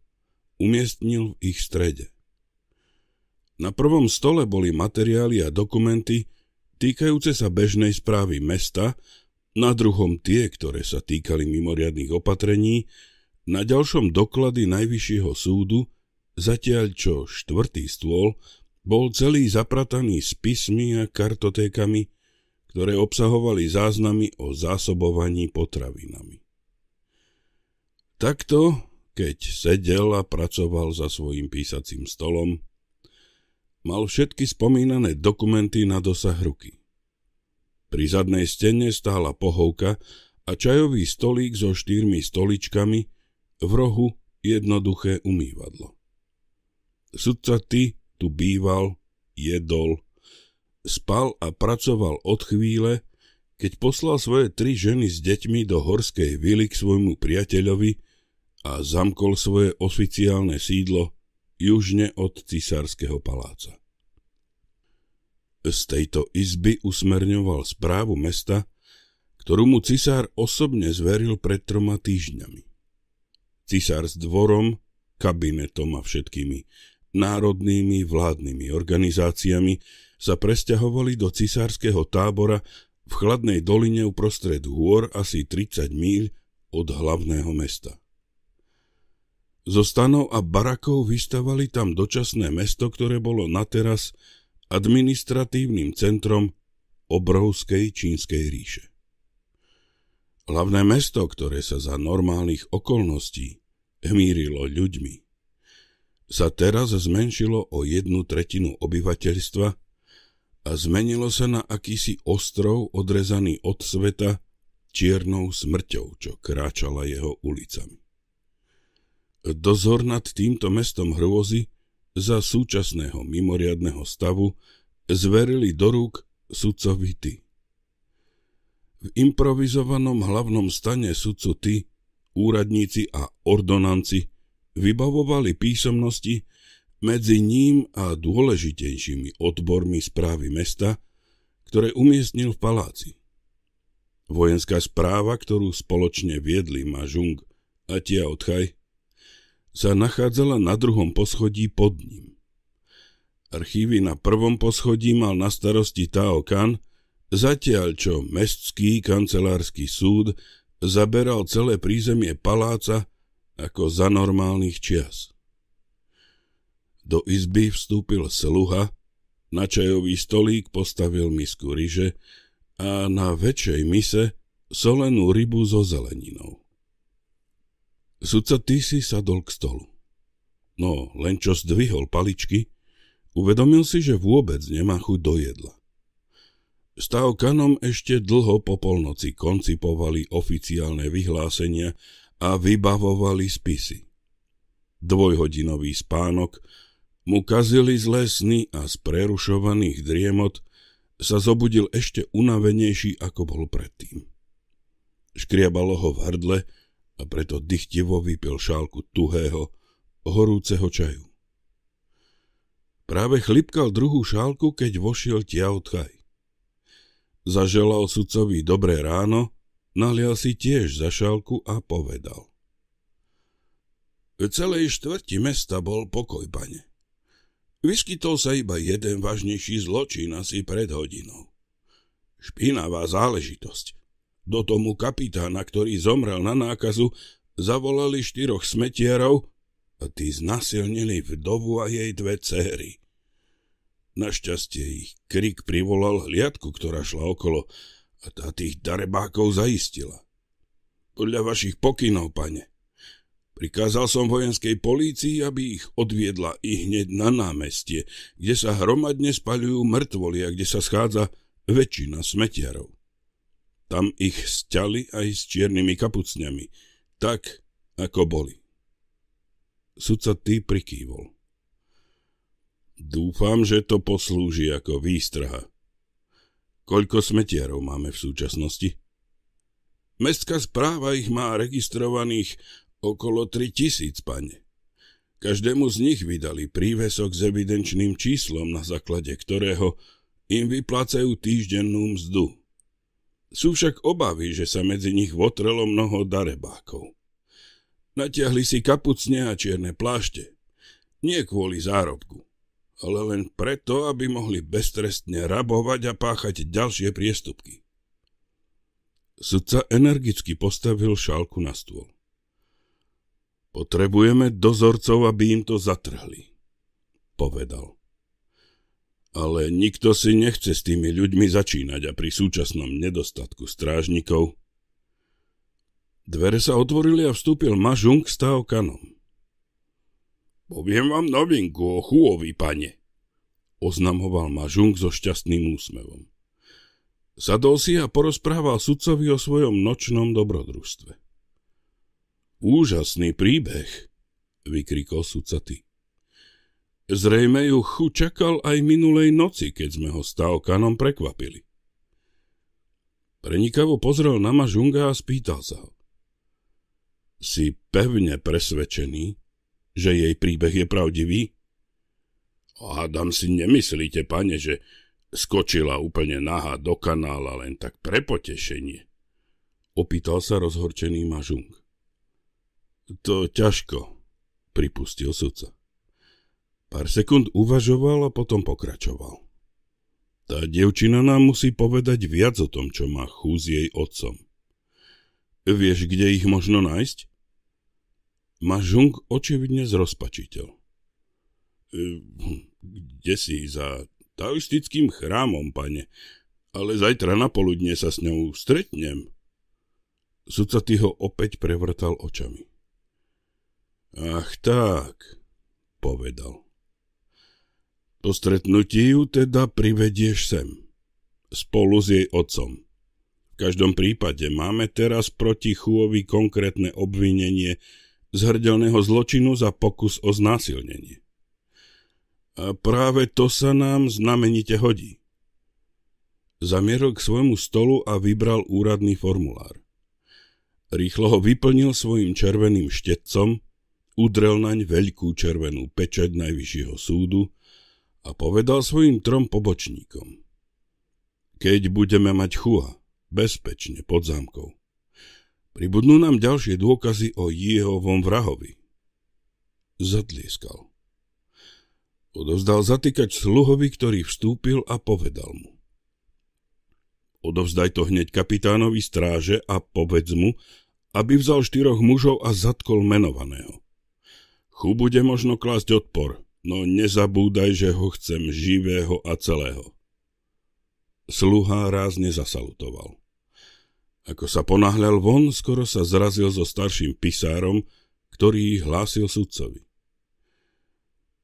umiestnil v ich strede. Na prvom stole boli materiály a dokumenty, týkajúce sa bežnej správy mesta, na druhom tie, ktoré sa týkali mimoriadných opatrení, na ďalšom doklady Najvyššieho súdu, zatiaľ čo štvrtý stôl bol celý zaprataný spismi a kartotékami, ktoré obsahovali záznamy o zásobovaní potravinami. Takto, keď sedel a pracoval za svojim písacím stolom, mal všetky spomínané dokumenty na dosah ruky. Pri zadnej stene stála pohovka a čajový stolík so štyrmi stoličkami, v rohu jednoduché umývadlo. Sudca ty tu býval, jedol, spal a pracoval od chvíle, keď poslal svoje tri ženy s deťmi do horskej vily k svojmu priateľovi a zamkol svoje oficiálne sídlo južne od cisárskeho paláca. Z tejto izby usmerňoval správu mesta, ktorú mu cisár osobne zveril pred troma týždňami. Cisár s dvorom, kabinetom a všetkými národnými vládnymi organizáciami sa presťahovali do cisárskeho tábora v chladnej doline uprostred hôr asi 30 míľ od hlavného mesta. Zo stanov a barakov vystavali tam dočasné mesto, ktoré bolo teraz administratívnym centrom obrovskej čínskej ríše. Hlavné mesto, ktoré sa za normálnych okolností hmírilo ľuďmi, sa teraz zmenšilo o jednu tretinu obyvateľstva a zmenilo sa na akýsi ostrov odrezaný od sveta čiernou smrťou, čo kráčala jeho ulicami. Dozor nad týmto mestom hrôzy za súčasného mimoriadného stavu zverili do rúk sudcovi ty. V improvizovanom hlavnom stane sudcu ty, úradníci a ordonanci vybavovali písomnosti medzi ním a dôležitejšími odbormi správy mesta, ktoré umiestnil v paláci. Vojenská správa, ktorú spoločne viedli Mažung a Tia Odchaj, sa nachádzala na druhom poschodí pod ním. Archívy na prvom poschodí mal na starosti Tao Kan, zatiaľ čo Mestský kancelársky súd zaberal celé prízemie paláca ako za normálnych čias. Do izby vstúpil sluha, na čajový stolík postavil misku ryže a na väčšej mise solenú rybu so zeleninou. Sudca Tisi sadol k stolu. No, len čo zdvihol paličky, uvedomil si, že vôbec nemá chuť do jedla. Stav kanom ešte dlho po polnoci koncipovali oficiálne vyhlásenia a vybavovali spisy. Dvojhodinový spánok mu kazili z lesny a z prerušovaných driemot sa zobudil ešte unavenejší, ako bol predtým. Škriabalo ho v hrdle, a preto dychtivo vypil šálku tuhého, horúceho čaju. Práve chlipkal druhú šálku, keď vošiel Tchaj. Zaželal sudcovi dobré ráno, nalial si tiež za šálku a povedal. V celej štvrti mesta bol pokoj, pane. Vyskytol sa iba jeden vážnejší zločin asi pred hodinou. Špinavá záležitosť, do tomu kapitána, ktorý zomrel na nákazu, zavolali štyroch smetierov a tí znasilnili vdovu a jej dve céry. Našťastie ich krik privolal hliadku, ktorá šla okolo a tá tých darebákov zaistila. Podľa vašich pokynov, pane. Prikázal som vojenskej polícii, aby ich odviedla i hneď na námestie, kde sa hromadne spaľujú mŕtvolia, kde sa schádza väčšina smetiarov. Tam ich stiali aj s čiernymi kapucňami, tak, ako boli. Sudca ty prikývol. Dúfam, že to poslúži ako výstraha. Koľko smetierov máme v súčasnosti? Mestská správa ich má registrovaných okolo 3000, pane. Každému z nich vydali prívesok s evidenčným číslom, na základe ktorého im vyplácajú týždennú mzdu. Sú však obavy, že sa medzi nich votrelo mnoho darebákov. Natiahli si kapucne a čierne plášte. Nie kvôli zárobku, ale len preto, aby mohli beztrestne rabovať a páchať ďalšie priestupky. Sudca energicky postavil šálku na stôl. Potrebujeme dozorcov, aby im to zatrhli, povedal. Ale nikto si nechce s tými ľuďmi začínať a pri súčasnom nedostatku strážnikov. Dvere sa otvorili a vstúpil Mažung s Taokanom. Poviem vám novinku o chúovi, pane, oznamoval Mažung so šťastným úsmevom. Sadol si a porozprával sudcovi o svojom nočnom dobrodružstve. Úžasný príbeh, vykrikol sudca Zrejme ju chu čakal aj minulej noci, keď sme ho stávkanom prekvapili. Prenikavo pozrel na Mažunga a spýtal sa ho. Si pevne presvedčený, že jej príbeh je pravdivý? Hádam si nemyslíte, pane, že skočila úplne naha do kanála len tak pre potešenie. Opýtal sa rozhorčený Mažung. To ťažko, pripustil sudca. Pár sekúnd uvažoval a potom pokračoval. Tá devčina nám musí povedať viac o tom, čo má chú s jej otcom. Vieš, kde ich možno nájsť? Ma Žung očividne zrozpačiteľ. E, kde si za taoistickým chrámom, pane, ale zajtra na poludne sa s ňou stretnem. Sudca ty ho opäť prevrtal očami. Ach tak, povedal. Po stretnutí ju teda privedieš sem. Spolu s jej otcom. V každom prípade máme teraz proti Chuovi konkrétne obvinenie z hrdelného zločinu za pokus o znásilnenie. A práve to sa nám znamenite hodí. Zamieril k svojmu stolu a vybral úradný formulár. Rýchlo ho vyplnil svojim červeným štetcom, udrel naň veľkú červenú pečať najvyššieho súdu, a povedal svojim trom pobočníkom. Keď budeme mať Chua, bezpečne pod zámkou, pribudnú nám ďalšie dôkazy o Jehovom vrahovi. Zatlieskal. Odovzdal zatýkač sluhovi, ktorý vstúpil a povedal mu. Odovzdaj to hneď kapitánovi stráže a povedz mu, aby vzal štyroch mužov a zatkol menovaného. Chu bude možno klásť odpor, no nezabúdaj, že ho chcem živého a celého. Sluha rázne zasalutoval. Ako sa ponáhľal von, skoro sa zrazil so starším pisárom, ktorý hlásil sudcovi.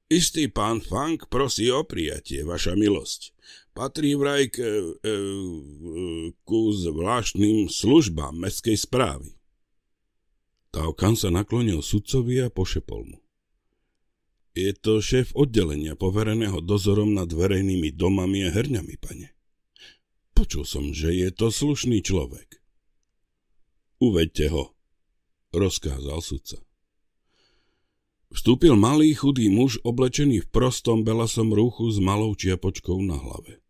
Istý pán Funk prosí o prijatie, vaša milosť. Patrí vraj k, e, e, ku zvláštnym službám mestskej správy. Taokan sa naklonil sudcovi a pošepol mu. Je to šéf oddelenia povereného dozorom nad verejnými domami a herňami, pane. Počul som, že je to slušný človek. Uvedte ho, rozkázal sudca. Vstúpil malý chudý muž oblečený v prostom belasom rúchu s malou čiapočkou na hlave.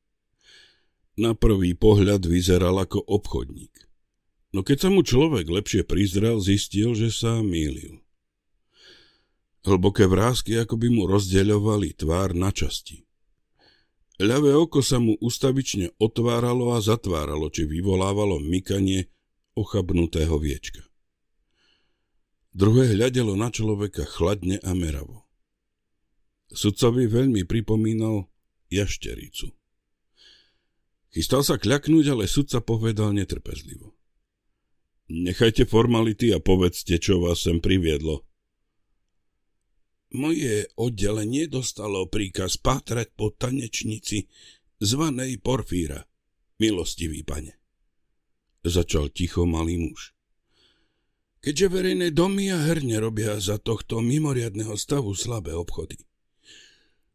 Na prvý pohľad vyzeral ako obchodník. No keď sa mu človek lepšie prizrel, zistil, že sa mýlil. Hlboké vrázky ako by mu rozdeľovali tvár na časti. Ľavé oko sa mu ustavične otváralo a zatváralo, či vyvolávalo mykanie ochabnutého viečka. Druhé hľadelo na človeka chladne a meravo. Sudcovi veľmi pripomínal jaštericu. Chystal sa kľaknúť, ale sudca povedal netrpezlivo. Nechajte formality a povedzte, čo vás sem priviedlo – moje oddelenie dostalo príkaz pátrať po tanečnici zvanej Porfíra, milostivý pane. Začal ticho malý muž. Keďže verejné domy a herne robia za tohto mimoriadného stavu slabé obchody.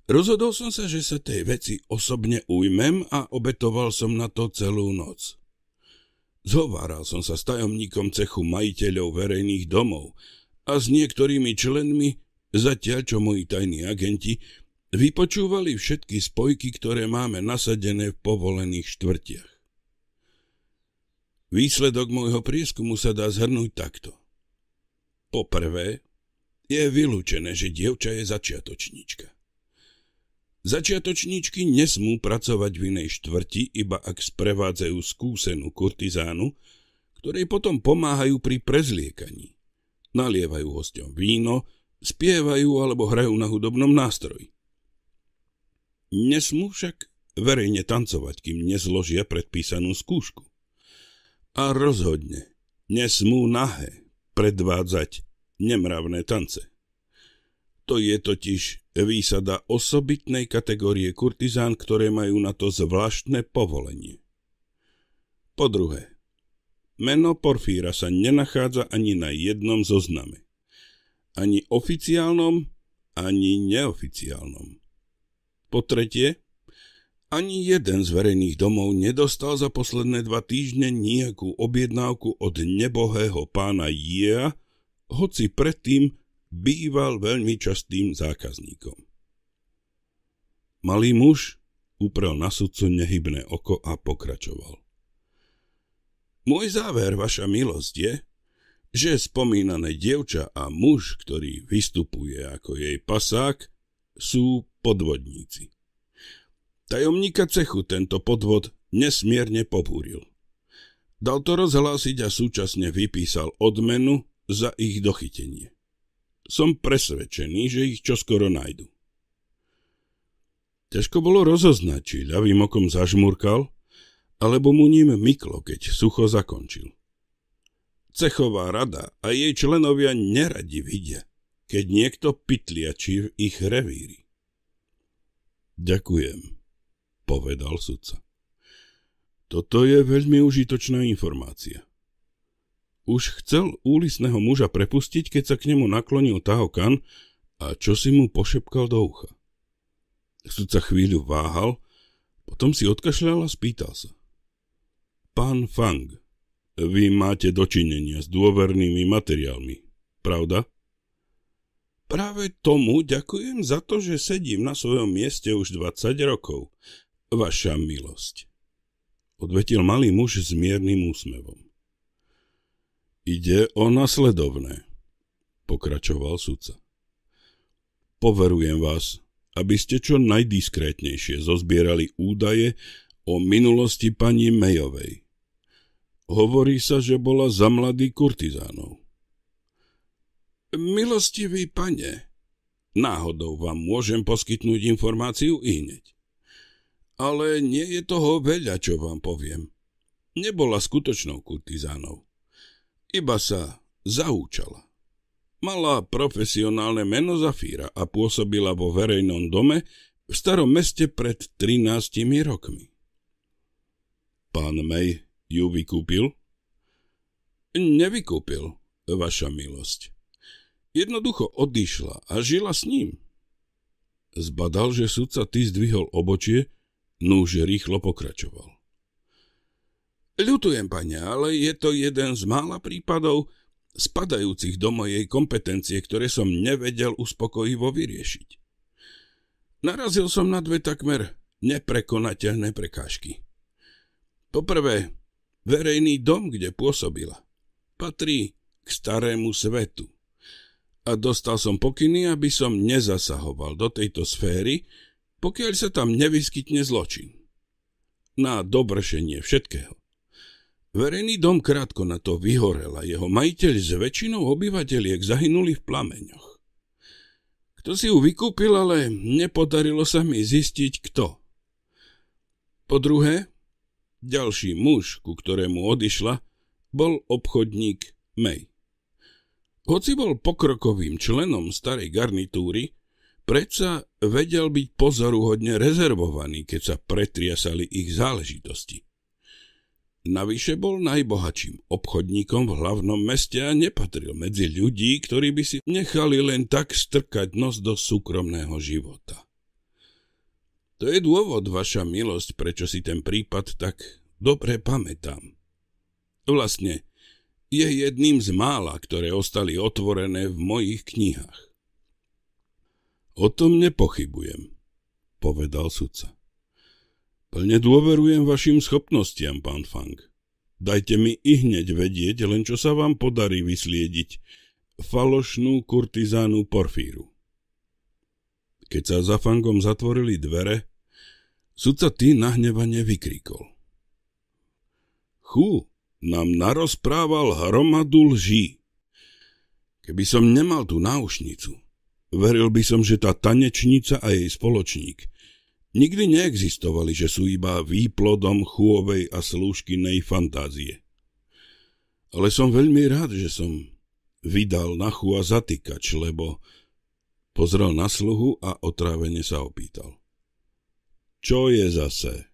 Rozhodol som sa, že sa tej veci osobne ujmem a obetoval som na to celú noc. Zhováral som sa s tajomníkom cechu majiteľov verejných domov a s niektorými členmi Zatiaľ, čo moji tajní agenti vypočúvali všetky spojky, ktoré máme nasadené v povolených štvrtiach. Výsledok môjho prieskumu sa dá zhrnúť takto. Po prvé, je vylúčené, že dievča je začiatočníčka. Začiatočníčky nesmú pracovať v inej štvrti, iba ak sprevádzajú skúsenú kurtizánu, ktorej potom pomáhajú pri prezliekaní. Nalievajú hostom víno, spievajú alebo hrajú na hudobnom nástroji. Nesmú však verejne tancovať, kým nezložia predpísanú skúšku. A rozhodne nesmú nahé predvádzať nemravné tance. To je totiž výsada osobitnej kategórie kurtizán, ktoré majú na to zvláštne povolenie. Po druhé, meno Porfíra sa nenachádza ani na jednom zozname ani oficiálnom, ani neoficiálnom. Po tretie, ani jeden z verejných domov nedostal za posledné dva týždne nejakú objednávku od nebohého pána Jia, hoci predtým býval veľmi častým zákazníkom. Malý muž uprel na sudcu nehybné oko a pokračoval. Môj záver, vaša milosť, je, že spomínané dievča a muž, ktorý vystupuje ako jej pasák, sú podvodníci. Tajomníka cechu tento podvod nesmierne pobúril. Dal to rozhlásiť a súčasne vypísal odmenu za ich dochytenie. Som presvedčený, že ich čoskoro nájdu. Ťažko bolo rozoznať, či ľavým okom zažmurkal, alebo mu ním myklo, keď sucho zakončil. Cechová rada a jej členovia neradi vidia, keď niekto pytliačí v ich revíri. Ďakujem, povedal sudca. Toto je veľmi užitočná informácia. Už chcel úlisného muža prepustiť, keď sa k nemu naklonil Tahokan a čo si mu pošepkal do ucha. Sudca chvíľu váhal, potom si odkašľal a spýtal sa. Pán Fang, vy máte dočinenia s dôvernými materiálmi, pravda? Práve tomu ďakujem za to, že sedím na svojom mieste už 20 rokov. Vaša milosť. Odvetil malý muž s miernym úsmevom. Ide o nasledovné, pokračoval sudca. Poverujem vás, aby ste čo najdiskrétnejšie zozbierali údaje o minulosti pani Mejovej. Hovorí sa, že bola za mladých kurtizánov. Milostivý pane, náhodou vám môžem poskytnúť informáciu i hneď. Ale nie je toho veľa, čo vám poviem. Nebola skutočnou kurtizánov. Iba sa zaúčala. Mala profesionálne meno Zafíra a pôsobila vo verejnom dome v starom meste pred 13 rokmi. Pán May ju vykúpil? Nevykúpil, vaša milosť. Jednoducho odišla a žila s ním. Zbadal, že sudca ty zdvihol obočie, núž rýchlo pokračoval. Ľutujem, pane, ale je to jeden z mála prípadov, spadajúcich do mojej kompetencie, ktoré som nevedel uspokojivo vyriešiť. Narazil som na dve takmer neprekonateľné prekážky. Poprvé, Verejný dom, kde pôsobila, patrí k starému svetu. A dostal som pokyny, aby som nezasahoval do tejto sféry, pokiaľ sa tam nevyskytne zločin. Na dobršenie všetkého. Verejný dom krátko na to vyhorel a jeho majiteľ s väčšinou obyvateľiek zahynuli v plameňoch. Kto si ju vykúpil, ale nepodarilo sa mi zistiť kto. Po druhé, ďalší muž, ku ktorému odišla, bol obchodník May. Hoci bol pokrokovým členom starej garnitúry, predsa vedel byť pozoruhodne rezervovaný, keď sa pretriasali ich záležitosti. Navyše bol najbohatším obchodníkom v hlavnom meste a nepatril medzi ľudí, ktorí by si nechali len tak strkať nos do súkromného života. To je dôvod, vaša milosť, prečo si ten prípad tak dobre pamätám. Vlastne, je jedným z mála, ktoré ostali otvorené v mojich knihách. O tom nepochybujem, povedal sudca. Plne dôverujem vašim schopnostiam, pán Fang. Dajte mi i hneď vedieť, len čo sa vám podarí vysliediť falošnú kurtizánu Porfíru. Keď sa za Fangom zatvorili dvere, Sudca ty nahnevane vykrikol. Chú nám narozprával hromadu lží. Keby som nemal tú náušnicu, veril by som, že tá tanečnica a jej spoločník nikdy neexistovali, že sú iba výplodom chúovej a slúžkinej fantázie. Ale som veľmi rád, že som vydal na a zatýkač, lebo pozrel na sluhu a otrávene sa opýtal. Čo je zase?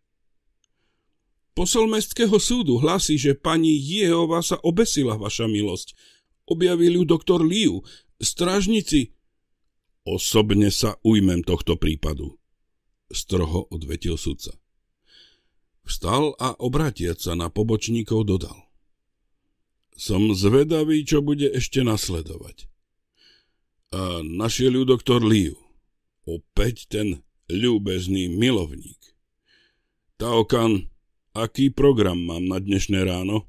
Posol mestského súdu hlási, že pani Jehova sa obesila, vaša milosť. Objavil ju doktor Liu. Strážnici? Osobne sa ujmem tohto prípadu, stroho odvetil sudca. Vstal a obratiac sa na pobočníkov dodal. Som zvedavý, čo bude ešte nasledovať. A našiel ju doktor Liu. Opäť ten ľúbezný milovník. Taokan, aký program mám na dnešné ráno?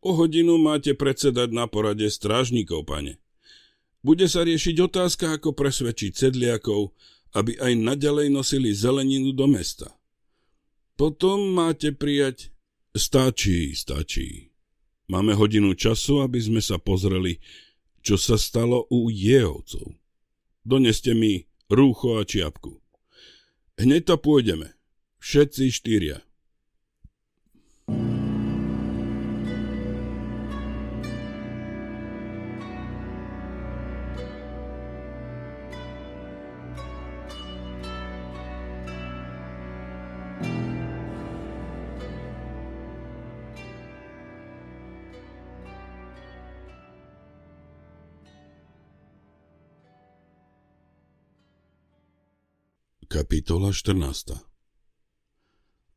O hodinu máte predsedať na porade strážnikov, pane. Bude sa riešiť otázka, ako presvedčiť sedliakov, aby aj naďalej nosili zeleninu do mesta. Potom máte prijať... Stačí, stačí. Máme hodinu času, aby sme sa pozreli, čo sa stalo u jehovcov. Doneste mi rúcho a čiapku. Hneď to pôjdeme. Všetci štyria. Kapitola 14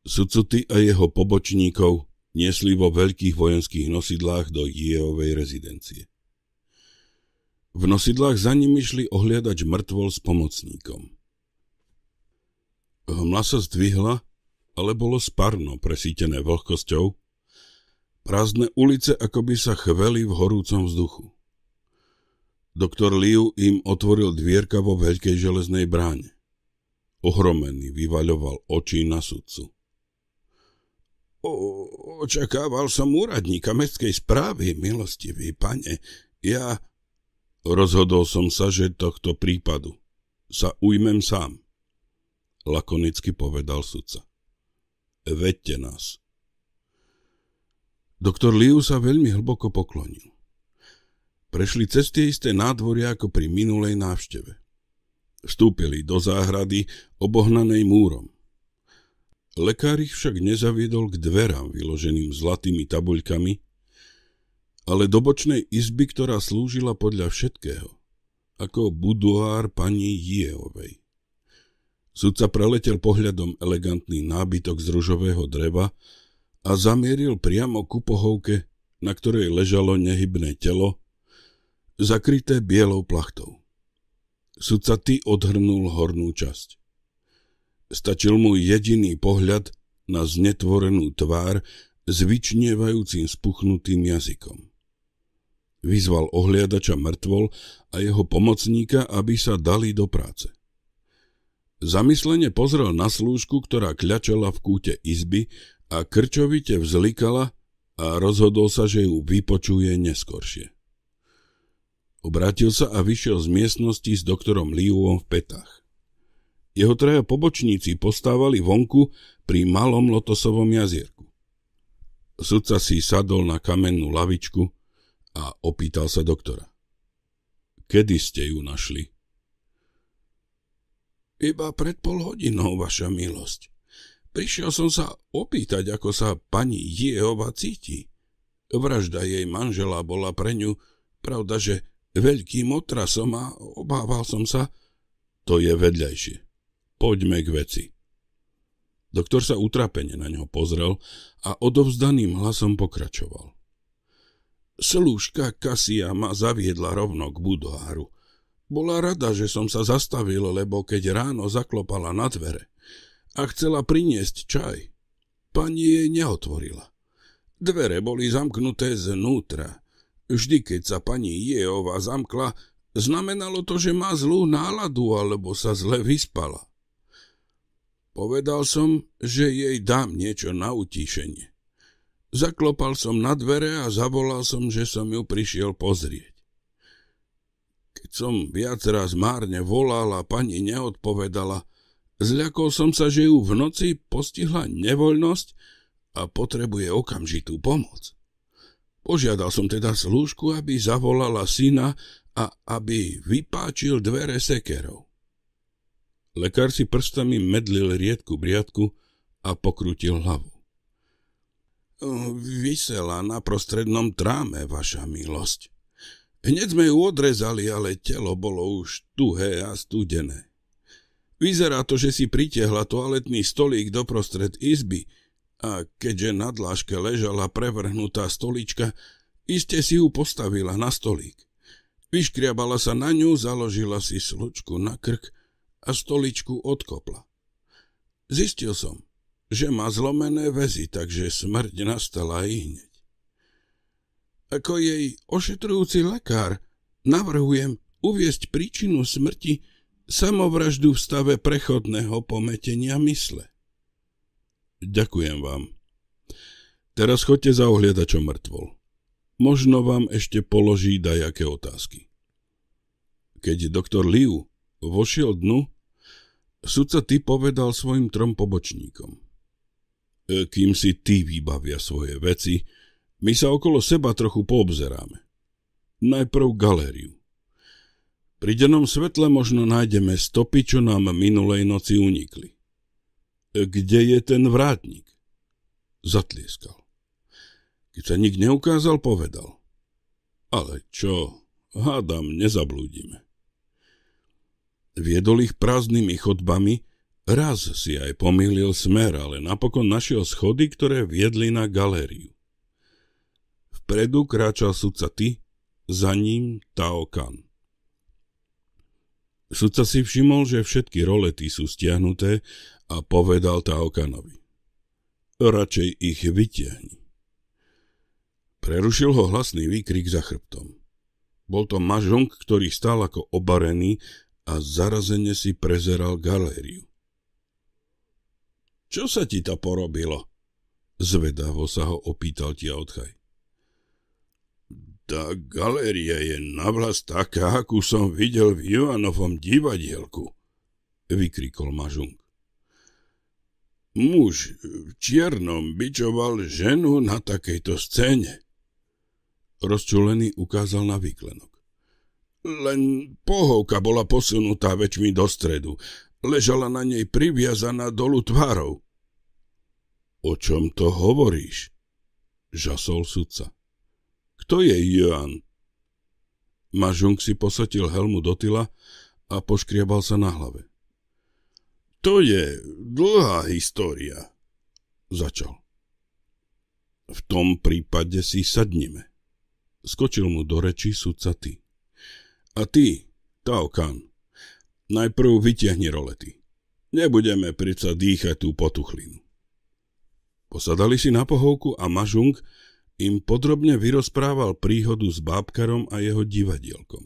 Sucuty a jeho pobočníkov niesli vo veľkých vojenských nosidlách do Jehovej rezidencie. V nosidlách za nimi šli ohliadač mŕtvol s pomocníkom. Hmla sa zdvihla, ale bolo sparno presítené vlhkosťou. Prázdne ulice akoby sa chveli v horúcom vzduchu. Doktor Liu im otvoril dvierka vo veľkej železnej bráne. Ohromený vyvaľoval oči na sudcu. O, očakával som úradníka mestskej správy, milostivý pane. Ja... Rozhodol som sa, že tohto prípadu sa ujmem sám, lakonicky povedal sudca. Vedte nás. Doktor Liu sa veľmi hlboko poklonil. Prešli cez tie isté nádvory ako pri minulej návšteve. Vstúpili do záhrady, obohnanej múrom. Lekár ich však nezaviedol k dverám vyloženým zlatými tabuľkami, ale do bočnej izby, ktorá slúžila podľa všetkého, ako buduár pani Jeovej. Sudca preletel pohľadom elegantný nábytok z ružového dreva a zamieril priamo ku pohovke, na ktorej ležalo nehybné telo, zakryté bielou plachtou. Sudca ty odhrnul hornú časť. Stačil mu jediný pohľad na znetvorenú tvár s vyčnievajúcim spuchnutým jazykom. Vyzval ohliadača mŕtvol a jeho pomocníka, aby sa dali do práce. Zamyslene pozrel na slúžku, ktorá kľačala v kúte izby a krčovite vzlikala a rozhodol sa, že ju vypočuje neskoršie. Obrátil sa a vyšiel z miestnosti s doktorom Liuom v petách. Jeho traja pobočníci postávali vonku pri malom lotosovom jazierku. Sudca si sadol na kamennú lavičku a opýtal sa doktora. Kedy ste ju našli? Iba pred pol hodinou, vaša milosť. Prišiel som sa opýtať, ako sa pani Jehova cíti. Vražda jej manžela bola pre ňu, pravda, že Veľkým otrasom a obával som sa. To je vedľajšie. Poďme k veci. Doktor sa utrapene na ňo pozrel a odovzdaným hlasom pokračoval. Slúžka Kasia ma zaviedla rovno k budoáru. Bola rada, že som sa zastavil, lebo keď ráno zaklopala na dvere a chcela priniesť čaj, pani jej neotvorila. Dvere boli zamknuté znútra Vždy, keď sa pani Jeova zamkla, znamenalo to, že má zlú náladu alebo sa zle vyspala. Povedal som, že jej dám niečo na utíšenie. Zaklopal som na dvere a zavolal som, že som ju prišiel pozrieť. Keď som viac raz márne volal a pani neodpovedala, zľakol som sa, že ju v noci postihla nevoľnosť a potrebuje okamžitú pomoc. Požiadal som teda slúžku, aby zavolala syna a aby vypáčil dvere sekerov. Lekár si prstami medlil riedku briadku a pokrutil hlavu. Vysela na prostrednom tráme, vaša milosť. Hneď sme ju odrezali, ale telo bolo už tuhé a studené. Vyzerá to, že si pritiahla toaletný stolík doprostred izby – a keďže na dláške ležala prevrhnutá stolička, iste si ju postavila na stolík. Vyškriabala sa na ňu, založila si slučku na krk a stoličku odkopla. Zistil som, že má zlomené väzy, takže smrť nastala i hneď. Ako jej ošetrujúci lekár navrhujem uviesť príčinu smrti samovraždu v stave prechodného pometenia mysle. Ďakujem vám. Teraz chodte za ohliadačom mŕtvol. Možno vám ešte položí dajaké otázky. Keď doktor Liu vošiel dnu, sudca ty povedal svojim trom pobočníkom. E, kým si ty vybavia svoje veci, my sa okolo seba trochu poobzeráme. Najprv galériu. Pri dennom svetle možno nájdeme stopy, čo nám minulej noci unikli. Kde je ten vrátnik? Zatlieskal. Keď sa nik neukázal, povedal. Ale čo, hádam, nezablúdime. Viedol ich prázdnymi chodbami, raz si aj pomýlil smer, ale napokon našiel schody, ktoré viedli na galériu. Vpredu kráčal sudca ty, za ním Tao Kan. Sudca si všimol, že všetky rolety sú stiahnuté a povedal Taokanovi. Radšej ich vytiahni. Prerušil ho hlasný výkrik za chrbtom. Bol to mažong, ktorý stál ako obarený a zarazene si prezeral galériu. Čo sa ti to porobilo? Zvedavo sa ho opýtal ti odchaj. Tá galéria je navlas taká, akú som videl v Ivanovom divadielku, vykrikol Mažung. Muž v čiernom bičoval ženu na takejto scéne. Rozčulený ukázal na výklenok. Len pohovka bola posunutá väčšmi do stredu. Ležala na nej priviazaná dolu tvárov. O čom to hovoríš? Žasol sudca. Kto je Joan? Mažung si posatil helmu do tyla a poškriabal sa na hlave. To je dlhá história, začal. V tom prípade si sadneme, Skočil mu do reči sudca ty. A ty, Tao Kahn, najprv vytiahni rolety. Nebudeme predsa dýchať tú potuchlinu. Posadali si na pohovku a Mažung im podrobne vyrozprával príhodu s bábkarom a jeho divadielkom.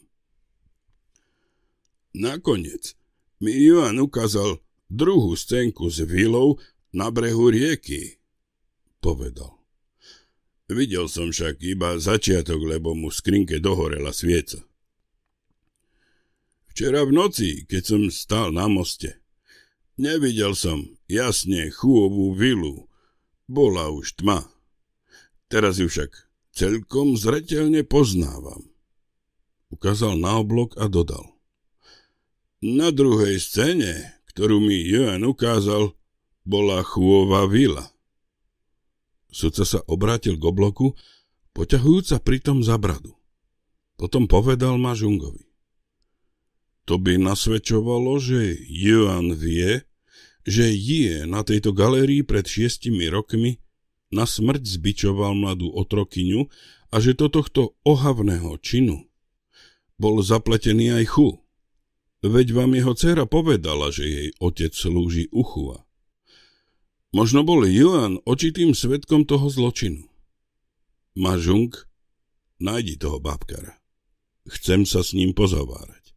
Nakoniec mi Ivan ukázal druhú scénku s vilou na brehu rieky, povedal. Videl som však iba začiatok, lebo mu v skrinke dohorela svieca. Včera v noci, keď som stál na moste, nevidel som jasne chúovú vilu. Bola už tma. Teraz ju však celkom zretelne poznávam. Ukázal na oblok a dodal. Na druhej scéne ktorú mi Joan ukázal, bola chôva vila. Sudca sa obrátil k obloku, poťahujúca pritom za bradu. Potom povedal Mažungovi. To by nasvedčovalo, že Joan vie, že je na tejto galérii pred šiestimi rokmi na smrť zbičoval mladú otrokyňu a že do tohto ohavného činu bol zapletený aj chu. Veď vám jeho dcera povedala, že jej otec slúži uchuva. Možno bol Juan očitým svetkom toho zločinu. Mažung, nájdi toho babkara. Chcem sa s ním pozovárať.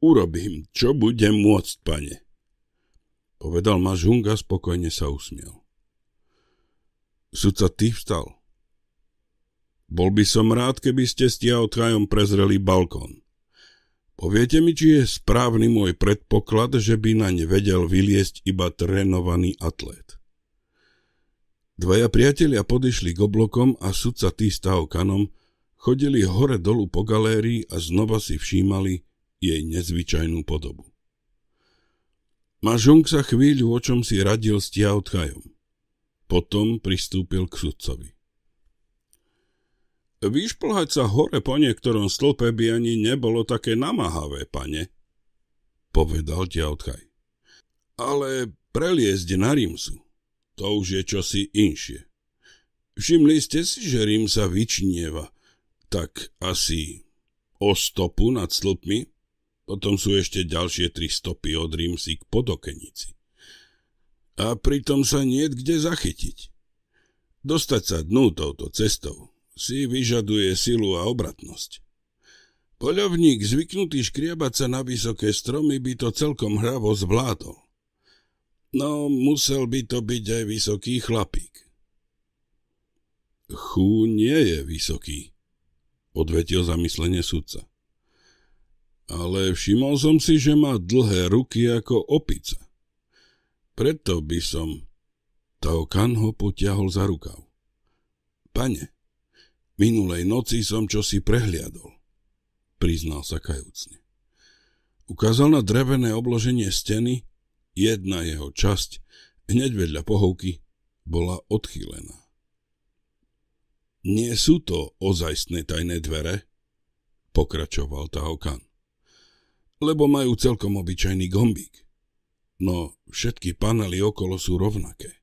Urobím, čo budem môcť, pane. Povedal Mažung a spokojne sa usmiel. Sudca ty vstal. Bol by som rád, keby ste s tiaotkajom prezreli balkón. Poviete mi, či je správny môj predpoklad, že by naň vedel vyliesť iba trénovaný atlét. Dvaja priatelia podišli k oblokom a sudca tý s kanom chodili hore dolu po galérii a znova si všímali jej nezvyčajnú podobu. Mažung sa chvíľu o čom si radil s Tiao Potom pristúpil k sudcovi. Vyšplhať sa hore po niektorom stĺpe by ani nebolo také namáhavé, pane, povedal Ťautkaj. Ale preliezť na Rímsu, to už je čosi inšie. Všimli ste si, že Rím sa vyčnieva, tak asi o stopu nad stĺpmi, potom sú ešte ďalšie tri stopy od Rímsy k podokenici. A pritom sa niet kde zachytiť. Dostať sa dnu touto cestou si vyžaduje silu a obratnosť. Poľovník zvyknutý škriabať sa na vysoké stromy by to celkom hravo zvládol. No, musel by to byť aj vysoký chlapík. Chú nie je vysoký, odvetil zamyslenie sudca. Ale všimol som si, že má dlhé ruky ako opica. Preto by som... Tao Kan ho potiahol za rukav. Pane, Minulej noci som čosi prehliadol, priznal sa kajúcne. Ukázal na drevené obloženie steny, jedna jeho časť, hneď vedľa pohovky, bola odchýlená. Nie sú to ozajstné tajné dvere, pokračoval Tahokan, lebo majú celkom obyčajný gombík. No všetky panely okolo sú rovnaké.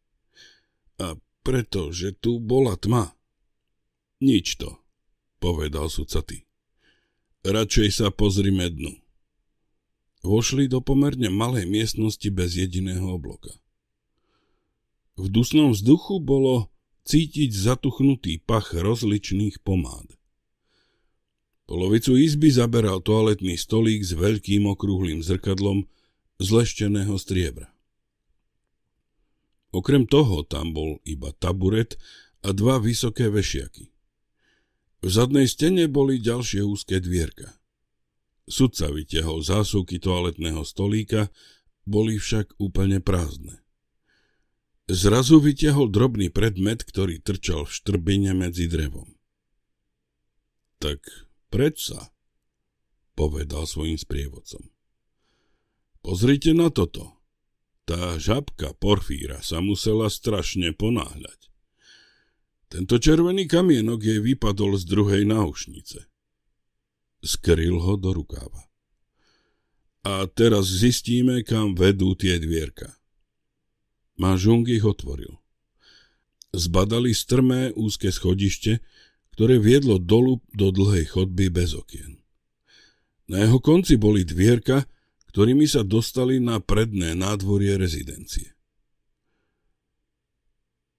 A pretože tu bola tma, nič to, povedal sudca ty. Radšej sa pozrime dnu. Vošli do pomerne malej miestnosti bez jediného obloka. V dusnom vzduchu bolo cítiť zatuchnutý pach rozličných pomád. Polovicu izby zaberal toaletný stolík s veľkým okrúhlým zrkadlom z lešteného striebra. Okrem toho tam bol iba taburet a dva vysoké vešiaky. V zadnej stene boli ďalšie úzke dvierka. Sudca vytiahol zásuvky toaletného stolíka, boli však úplne prázdne. Zrazu vytiahol drobný predmet, ktorý trčal v štrbine medzi drevom. Tak predsa, povedal svojim sprievodcom. Pozrite na toto. Tá žabka porfíra sa musela strašne ponáhľať. Tento červený kamienok jej vypadol z druhej náušnice. Skryl ho do rukáva. A teraz zistíme, kam vedú tie dvierka. Mažung ich otvoril. Zbadali strmé úzke schodište, ktoré viedlo dolu do dlhej chodby bez okien. Na jeho konci boli dvierka, ktorými sa dostali na predné nádvorie rezidencie.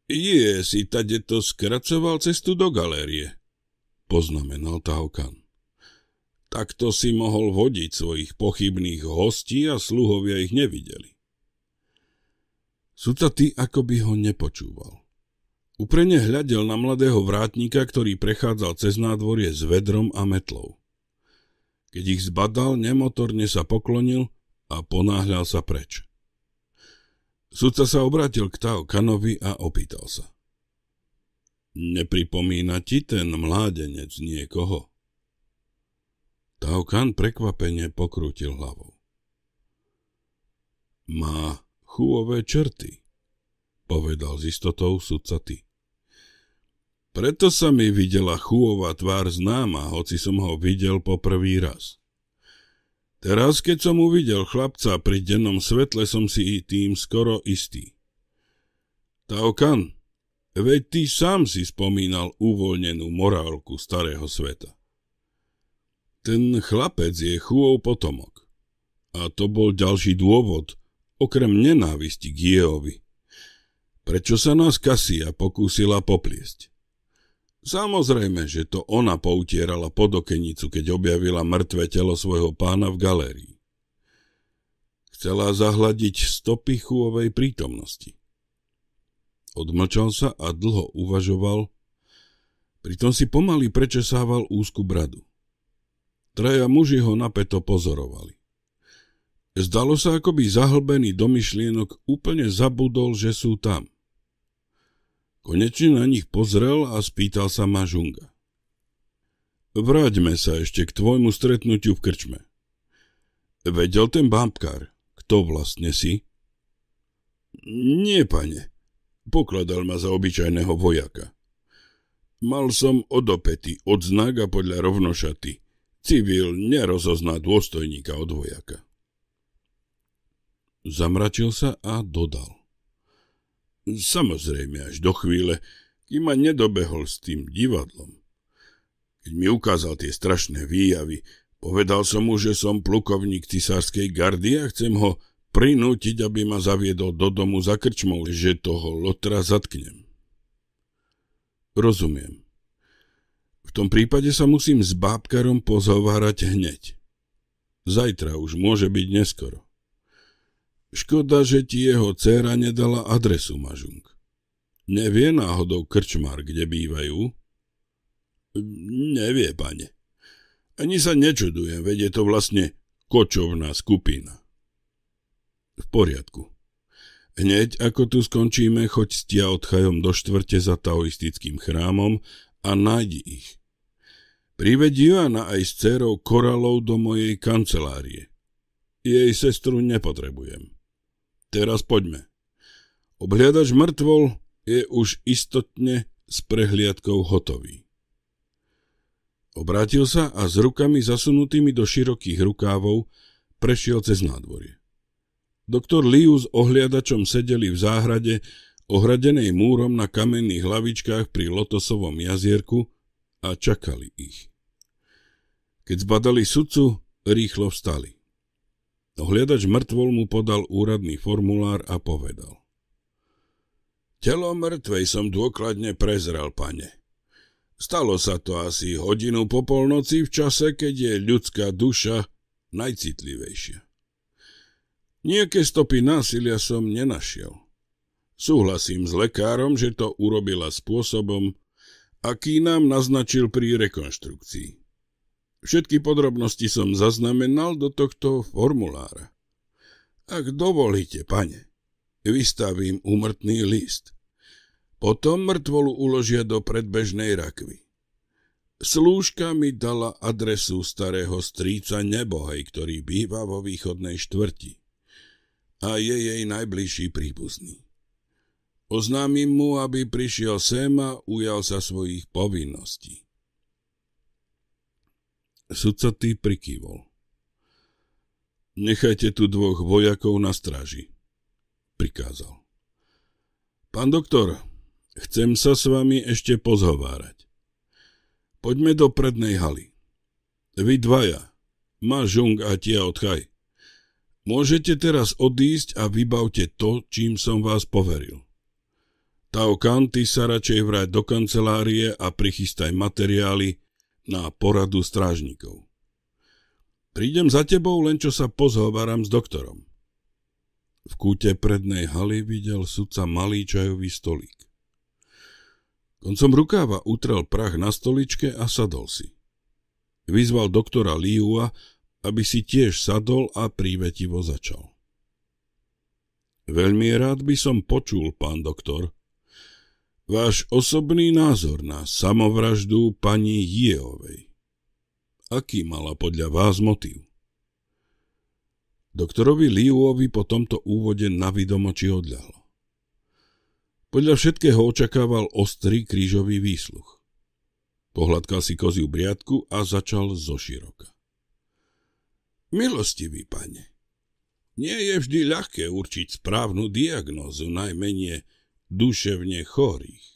Je si to skracoval cestu do galérie, poznamenal Taukan. Takto si mohol vodiť svojich pochybných hostí a sluhovia ich nevideli. Súca ty by ho nepočúval. Uprene hľadel na mladého vrátnika, ktorý prechádzal cez nádvorie s vedrom a metlou. Keď ich zbadal, nemotorne sa poklonil a ponáhľal sa preč. Sudca sa obrátil k Tao Kanovi a opýtal sa. Nepripomína ti ten mládenec niekoho? Tao Kan prekvapene pokrútil hlavou. Má chúové črty, povedal s istotou sudca ty. Preto sa mi videla chúová tvár známa, hoci som ho videl po prvý raz. Teraz, keď som uvidel chlapca pri dennom svetle, som si i tým skoro istý. Taokan, veď ty sám si spomínal uvoľnenú morálku starého sveta. Ten chlapec je chúov potomok. A to bol ďalší dôvod, okrem nenávisti k Jehovi. Prečo sa nás Kasia pokúsila popliesť? Samozrejme, že to ona poutierala pod okenicu, keď objavila mŕtve telo svojho pána v galérii. Chcela zahladiť stopy chúovej prítomnosti. Odmlčal sa a dlho uvažoval, pritom si pomaly prečesával úzku bradu. Traja muži ho napeto pozorovali. Zdalo sa, ako by zahlbený do myšlienok úplne zabudol, že sú tam – Konečne na nich pozrel a spýtal sa ma Žunga. Vráťme sa ešte k tvojmu stretnutiu v krčme. Vedel ten bábkár, kto vlastne si? Nie, pane. Pokladal ma za obyčajného vojaka. Mal som odopety odznak a podľa rovnošaty. Civil nerozozná dôstojníka od vojaka. Zamračil sa a dodal. Samozrejme až do chvíle, kým ma nedobehol s tým divadlom. Keď mi ukázal tie strašné výjavy, povedal som mu, že som plukovník cisárskej gardy a chcem ho prinútiť, aby ma zaviedol do domu za krčmou, že toho lotra zatknem. Rozumiem. V tom prípade sa musím s bábkarom pozhovárať hneď. Zajtra už môže byť neskoro. Škoda, že ti jeho dcéra nedala adresu, Mažung. Nevie náhodou krčmár, kde bývajú? Nevie, pane. Ani sa nečudujem, veď je to vlastne kočovná skupina. V poriadku. Hneď ako tu skončíme, choď s tia odchajom do štvrte za taoistickým chrámom a nájdi ich. Prived Joana aj s dcerou Koralov do mojej kancelárie. Jej sestru nepotrebujem. Teraz poďme. Obhliadač mŕtvol je už istotne s prehliadkou hotový. Obrátil sa a s rukami zasunutými do širokých rukávov prešiel cez nádvorie. Doktor Liu s ohliadačom sedeli v záhrade, ohradenej múrom na kamenných hlavičkách pri lotosovom jazierku a čakali ich. Keď zbadali sudcu, rýchlo vstali. No hľadač mŕtvol mu podal úradný formulár a povedal. Telo mŕtvej som dôkladne prezrel, pane. Stalo sa to asi hodinu po polnoci v čase, keď je ľudská duša najcitlivejšia. Nieké stopy násilia som nenašiel. Súhlasím s lekárom, že to urobila spôsobom, aký nám naznačil pri rekonštrukcii. Všetky podrobnosti som zaznamenal do tohto formulára. Ak dovolíte, pane, vystavím úmrtný list. Potom mŕtvolu uložia do predbežnej rakvy. Slúžka mi dala adresu starého stríca Nebohej, ktorý býva vo východnej štvrti a je jej najbližší príbuzný. Oznámim mu, aby prišiel sem a ujal sa svojich povinností. Sudca tý prikývol. Nechajte tu dvoch vojakov na stráži, prikázal. Pán doktor, chcem sa s vami ešte pozhovárať. Poďme do prednej haly. Vy dvaja, Ma Žung a Tia Odchaj, môžete teraz odísť a vybavte to, čím som vás poveril. Tao Kan, sa radšej vrať do kancelárie a prichystaj materiály, na poradu strážnikov. Prídem za tebou, len čo sa pozhováram s doktorom. V kúte prednej haly videl sudca malý čajový stolík. Koncom rukáva utrel prach na stoličke a sadol si. Vyzval doktora Liua, aby si tiež sadol a prívetivo začal. Veľmi rád by som počul, pán doktor, Váš osobný názor na samovraždu pani Jeovej. Aký mala podľa vás motív? Doktorovi Liuovi po tomto úvode na či odľahlo. Podľa všetkého očakával ostrý krížový výsluch. Pohľadkal si koziu briadku a začal zo široka. Milostivý pane, nie je vždy ľahké určiť správnu diagnózu, najmenej duševne chorých.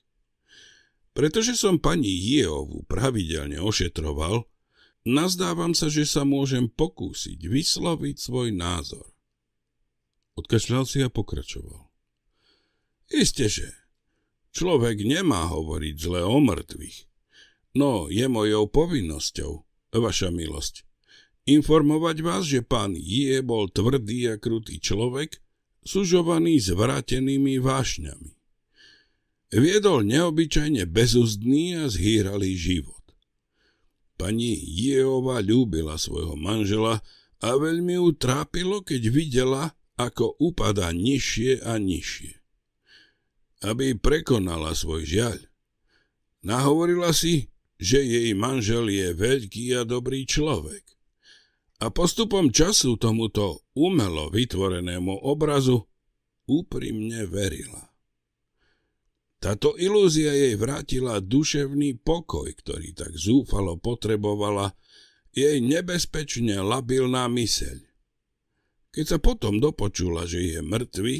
Pretože som pani Jehovu pravidelne ošetroval, nazdávam sa, že sa môžem pokúsiť vysloviť svoj názor. Odkašľal si a pokračoval. Isteže, človek nemá hovoriť zle o mŕtvych, no je mojou povinnosťou, vaša milosť, informovať vás, že pán Je bol tvrdý a krutý človek, sužovaný zvratenými vášňami. Viedol neobyčajne bezúzdný a zhýralý život. Pani Jeova ľúbila svojho manžela a veľmi ju trápilo, keď videla, ako upadá nižšie a nižšie. Aby prekonala svoj žiaľ, nahovorila si, že jej manžel je veľký a dobrý človek. A postupom času tomuto umelo vytvorenému obrazu úprimne verila. Táto ilúzia jej vrátila duševný pokoj, ktorý tak zúfalo potrebovala jej nebezpečne labilná myseľ. Keď sa potom dopočula, že je mŕtvy,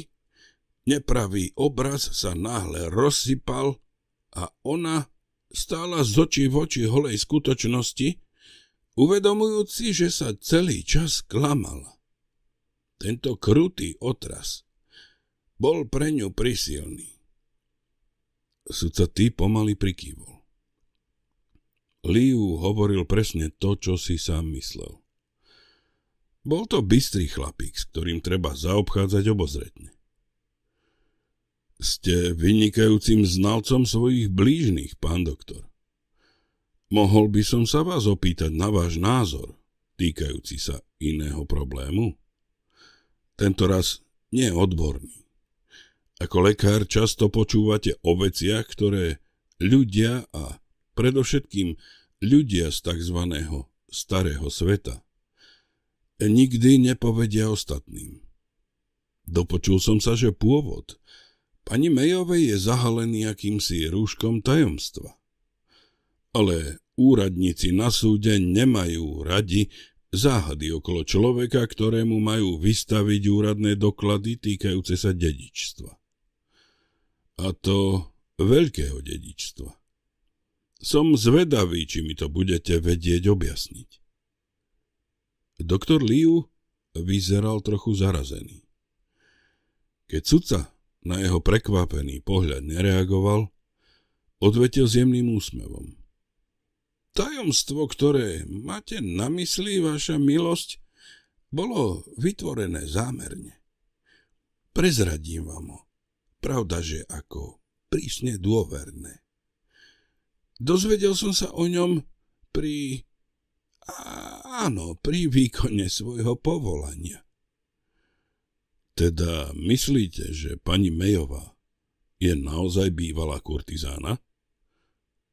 nepravý obraz sa náhle rozsypal a ona stála z očí v oči holej skutočnosti, uvedomujúci, že sa celý čas klamala. Tento krutý otras bol pre ňu prisilný. Sudca ty pomaly prikývol. Liu hovoril presne to, čo si sám myslel. Bol to bystrý chlapík, s ktorým treba zaobchádzať obozretne. Ste vynikajúcim znalcom svojich blížnych, pán doktor. Mohol by som sa vás opýtať na váš názor, týkajúci sa iného problému? Tento raz neodborný. Ako lekár často počúvate o veciach, ktoré ľudia a predovšetkým ľudia z tzv. starého sveta nikdy nepovedia ostatným. Dopočul som sa, že pôvod pani Mejovej je zahalený akýmsi rúškom tajomstva. Ale úradníci na súde nemajú radi záhady okolo človeka, ktorému majú vystaviť úradné doklady týkajúce sa dedičstva. A to veľkého dedičstva. Som zvedavý, či mi to budete vedieť objasniť. Doktor Liu vyzeral trochu zarazený. Keď sudca na jeho prekvapený pohľad nereagoval, odvetil s jemným úsmevom. Tajomstvo, ktoré máte na mysli, vaša milosť, bolo vytvorené zámerne. Prezradím vám ho Pravda, že ako prísne dôverné. Dozvedel som sa o ňom pri... áno, pri výkone svojho povolania. Teda myslíte, že pani Mejová je naozaj bývalá kurtizána?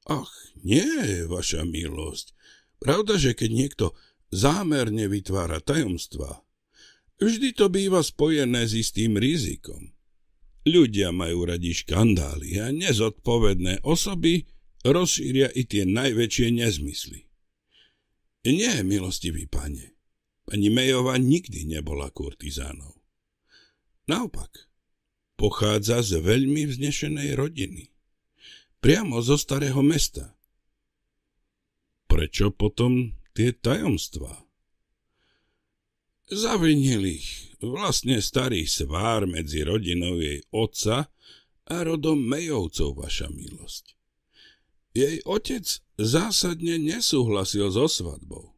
Ach, nie, vaša milosť. Pravda, že keď niekto zámerne vytvára tajomstva, vždy to býva spojené s istým rizikom. Ľudia majú radi škandály a nezodpovedné osoby rozšíria i tie najväčšie nezmysly. Nie, milostivý pane, pani Mejova nikdy nebola kurtizánov. Naopak, pochádza z veľmi vznešenej rodiny. Priamo zo starého mesta. Prečo potom tie tajomstvá? Zavinil ich vlastne starý svár medzi rodinou jej otca a rodom Mejovcov, vaša milosť. Jej otec zásadne nesúhlasil so svadbou.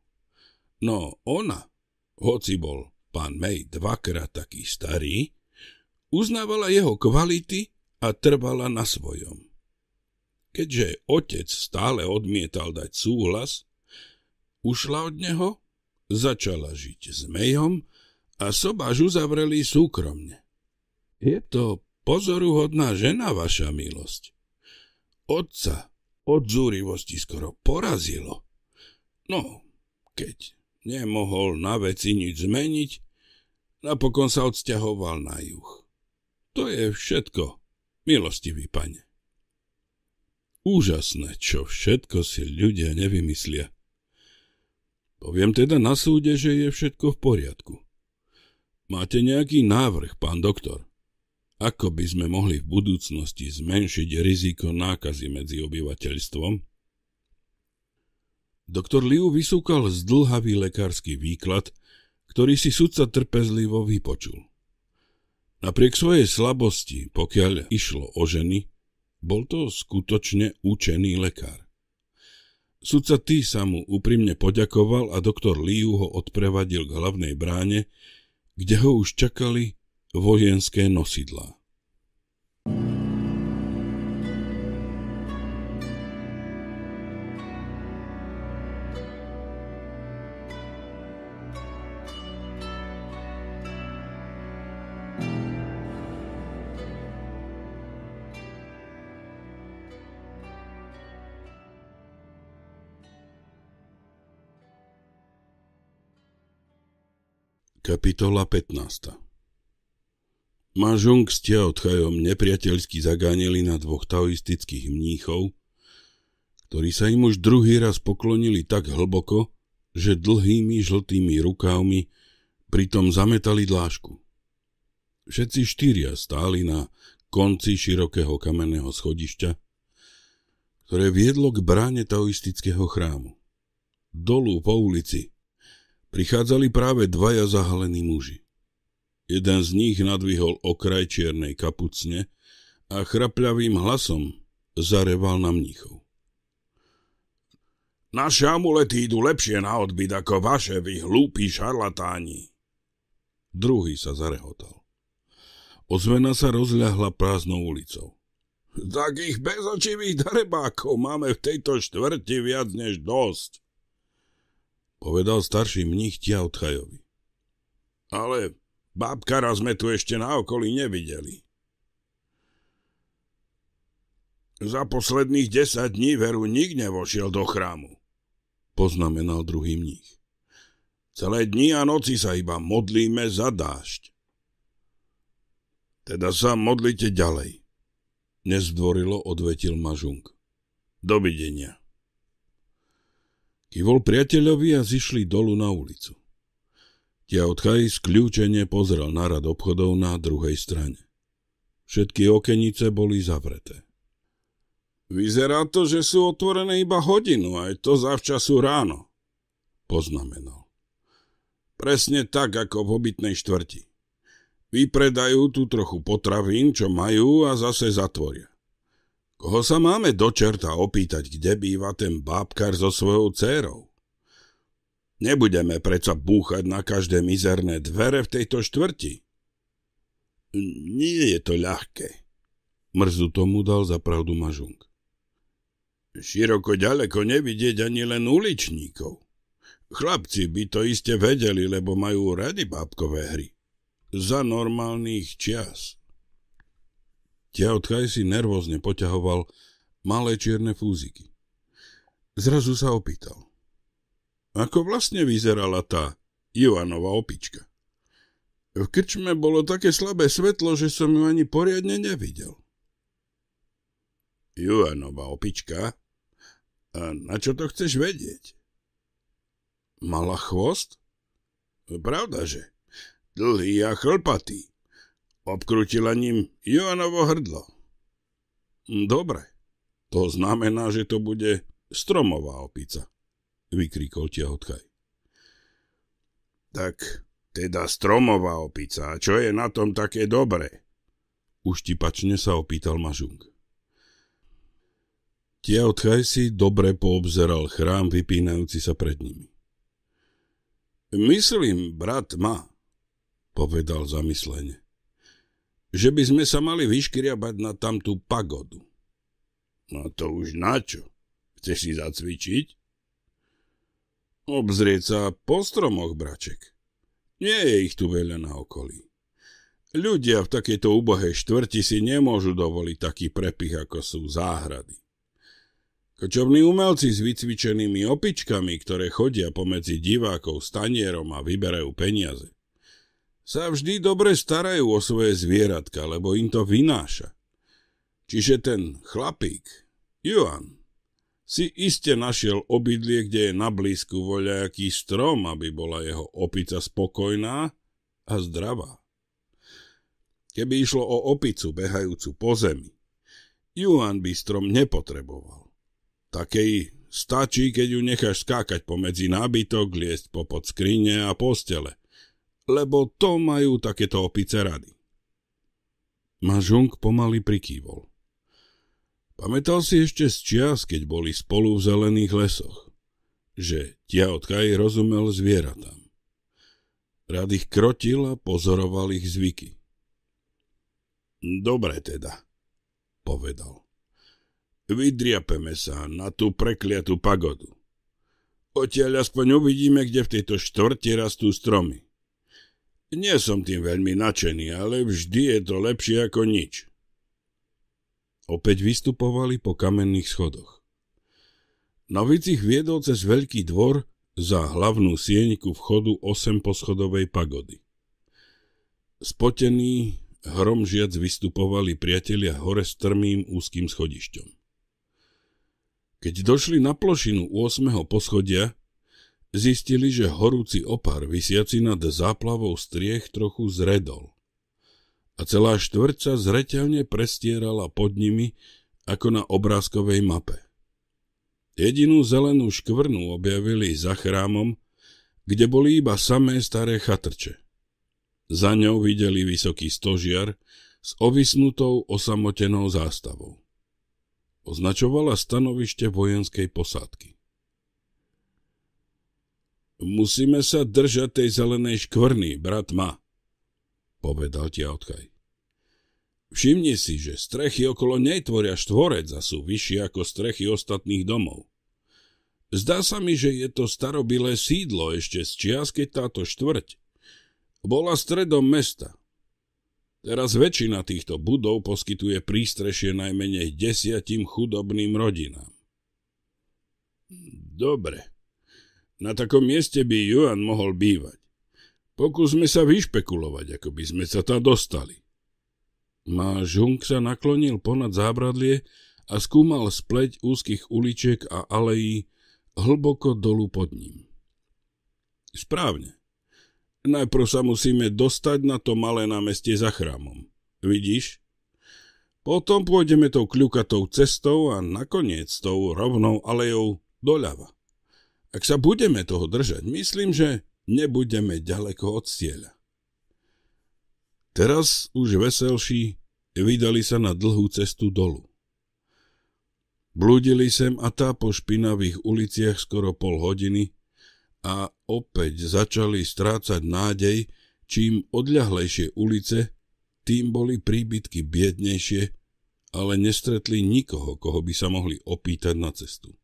No ona, hoci bol pán Mej dvakrát taký starý, uznávala jeho kvality a trvala na svojom. Keďže otec stále odmietal dať súhlas, ušla od neho Začala žiť s Mejom a sobáž uzavreli súkromne. Je to pozoruhodná žena, vaša milosť. Otca od zúrivosti skoro porazilo. No, keď nemohol na veci nič zmeniť, napokon sa odsťahoval na juh. To je všetko, milostivý pane. Úžasné, čo všetko si ľudia nevymyslia. Poviem teda na súde, že je všetko v poriadku. Máte nejaký návrh, pán doktor? Ako by sme mohli v budúcnosti zmenšiť riziko nákazy medzi obyvateľstvom? Doktor Liu vysúkal zdlhavý lekársky výklad, ktorý si sudca trpezlivo vypočul. Napriek svojej slabosti, pokiaľ išlo o ženy, bol to skutočne učený lekár. Sudca Ty sa mu úprimne poďakoval a doktor Liu ho odprevadil k hlavnej bráne, kde ho už čakali vojenské nosidlá. Kapitola 15 Mažung s Tiaotchajom nepriateľsky zagánili na dvoch taoistických mníchov, ktorí sa im už druhý raz poklonili tak hlboko, že dlhými žltými rukávmi pritom zametali dlášku. Všetci štyria stáli na konci širokého kamenného schodišťa, ktoré viedlo k bráne taoistického chrámu. Dolu po ulici – prichádzali práve dvaja zahalení muži. Jeden z nich nadvihol okraj čiernej kapucne a chrapľavým hlasom zareval na mníchov. Naše amulety idú lepšie na odbyt ako vaše, vy hlúpi šarlatáni. Druhý sa zarehotal. Ozvena sa rozľahla prázdnou ulicou. Takých bezočivých darebákov máme v tejto štvrti viac než dosť povedal starší mních Tiautchajovi. Ale bábkara sme tu ešte na okolí nevideli. Za posledných desať dní veru nik nevošiel do chrámu, poznamenal druhý mních. Celé dni a noci sa iba modlíme za dážď. Teda sa modlite ďalej, nezdvorilo odvetil Mažung. Dovidenia. Kývol priateľovi a zišli dolu na ulicu. Tiaotkaj skľúčene pozrel na rad obchodov na druhej strane. Všetky okenice boli zavreté. Vyzerá to, že sú otvorené iba hodinu, aj to zavčasu ráno, poznamenal. Presne tak, ako v obytnej štvrti. Vypredajú tu trochu potravín, čo majú a zase zatvoria. Koho sa máme do čerta opýtať, kde býva ten bábkar so svojou dcérou? Nebudeme preca búchať na každé mizerné dvere v tejto štvrti. Nie je to ľahké, mrzu tomu dal za pravdu Mažung. Široko ďaleko nevidieť ani len uličníkov. Chlapci by to iste vedeli, lebo majú rady bábkové hry. Za normálnych čiast. Tiao Tchaj si nervózne poťahoval malé čierne fúziky. Zrazu sa opýtal. Ako vlastne vyzerala tá Joanova opička? V krčme bolo také slabé svetlo, že som ju ani poriadne nevidel. Joanova opička? A na čo to chceš vedieť? Mala chvost? Pravda, že? Dlhý a chlpatý. Obkrutila ním Joanovo hrdlo. Dobre, to znamená, že to bude stromová opica, vykrikol tiahotkaj. Tak teda stromová opica, čo je na tom také dobré? Uštipačne sa opýtal Mažung. Tiahotkaj si dobre poobzeral chrám, vypínajúci sa pred nimi. Myslím, brat ma, povedal zamyslene že by sme sa mali vyškriabať na tamtú pagodu. No to už na čo? Chceš si zacvičiť? Obzrieť sa po stromoch, braček. Nie je ich tu veľa na okolí. Ľudia v takejto ubohej štvrti si nemôžu dovoliť taký prepich, ako sú záhrady. Kočovní umelci s vycvičenými opičkami, ktoré chodia pomedzi divákov s tanierom a vyberajú peniaze, sa vždy dobre starajú o svoje zvieratka, lebo im to vynáša. Čiže ten chlapík, Joan, si iste našiel obydlie, kde je na blízku voľajaký strom, aby bola jeho opica spokojná a zdravá. Keby išlo o opicu behajúcu po zemi, Juan by strom nepotreboval. Takej stačí, keď ju necháš skákať pomedzi nábytok, liesť popod skrine a postele lebo to majú takéto opice rady. Mažung pomaly prikývol. Pamätal si ešte z čias, keď boli spolu v zelených lesoch, že tiaotkaj rozumel zvieratám. Rád ich krotil a pozoroval ich zvyky. Dobre teda, povedal. Vydriapeme sa na tú prekliatú pagodu. Oteľ aspoň uvidíme, kde v tejto štvrti rastú stromy. Nie som tým veľmi nadšený, ale vždy je to lepšie ako nič. Opäť vystupovali po kamenných schodoch. Novic ich viedol cez veľký dvor za hlavnú sieňku vchodu 8 poschodovej pagody. Spotený, hromžiac vystupovali priatelia hore s trmým úzkým schodišťom. Keď došli na plošinu 8. poschodia, Zistili, že horúci opar vysiaci nad záplavou striech trochu zredol a celá štvrca zreteľne prestierala pod nimi ako na obrázkovej mape. Jedinú zelenú škvrnu objavili za chrámom, kde boli iba samé staré chatrče. Za ňou videli vysoký stožiar s ovisnutou osamotenou zástavou. Označovala stanovište vojenskej posádky. Musíme sa držať tej zelenej škvrny, brat ma, povedal ti odkaj. Všimni si, že strechy okolo nej tvoria štvorec a sú vyššie ako strechy ostatných domov. Zdá sa mi, že je to starobilé sídlo ešte z čias, keď táto štvrť bola stredom mesta. Teraz väčšina týchto budov poskytuje prístrešie najmenej desiatim chudobným rodinám. Dobre, na takom mieste by juan mohol bývať. Pokúsme sa vyšpekulovať, ako by sme sa tam dostali. Má žung sa naklonil ponad zábradlie a skúmal spleť úzkých uličiek a alejí hlboko dolu pod ním. Správne. Najprv sa musíme dostať na to malé námestie za chrámom. Vidíš? Potom pôjdeme tou kľukatou cestou a nakoniec tou rovnou alejou doľava. Ak sa budeme toho držať, myslím, že nebudeme ďaleko od cieľa. Teraz už veselší vydali sa na dlhú cestu dolu. Blúdili sem a tá po špinavých uliciach skoro pol hodiny a opäť začali strácať nádej, čím odľahlejšie ulice, tým boli príbytky biednejšie, ale nestretli nikoho, koho by sa mohli opýtať na cestu.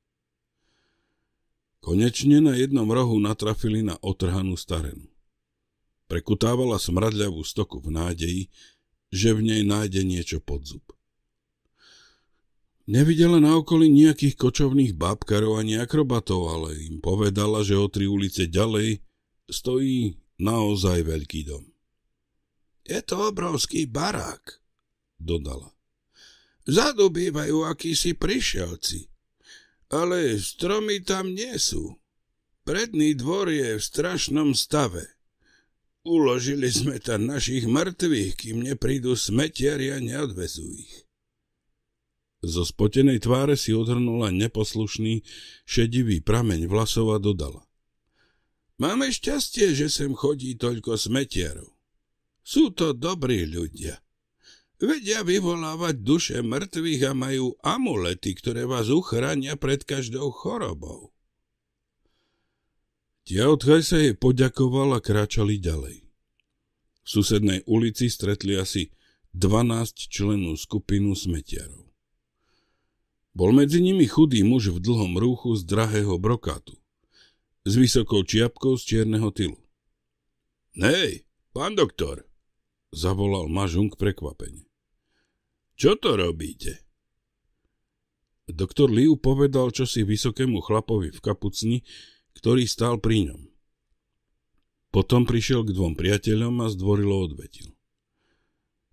Konečne na jednom rohu natrafili na otrhanú starenu. Prekutávala smradľavú stoku v nádeji, že v nej nájde niečo pod zub. Nevidela na okolí nejakých kočovných bábkarov ani akrobatov, ale im povedala, že o tri ulice ďalej stojí naozaj veľký dom. Je to obrovský barák, dodala. Zadobývajú akýsi akísi prišielci ale stromy tam nie sú. Predný dvor je v strašnom stave. Uložili sme tam našich mŕtvych, kým neprídu smetiari a neodvezú ich. Zo spotenej tváre si odhrnula neposlušný, šedivý prameň vlasov a dodala. Máme šťastie, že sem chodí toľko smetiarov. Sú to dobrí ľudia. Vedia vyvolávať duše mŕtvych a majú amulety, ktoré vás uchránia pred každou chorobou. Tiaodchaj sa jej poďakoval a kráčali ďalej. V susednej ulici stretli asi 12 členú skupinu smetiarov. Bol medzi nimi chudý muž v dlhom rúchu z drahého brokátu, s vysokou čiapkou z čierneho tylu. Hej, pán doktor, zavolal Mažung prekvapene. Čo to robíte? Doktor Liu povedal čosi vysokému chlapovi v kapucni, ktorý stál pri ňom. Potom prišiel k dvom priateľom a zdvorilo odvetil.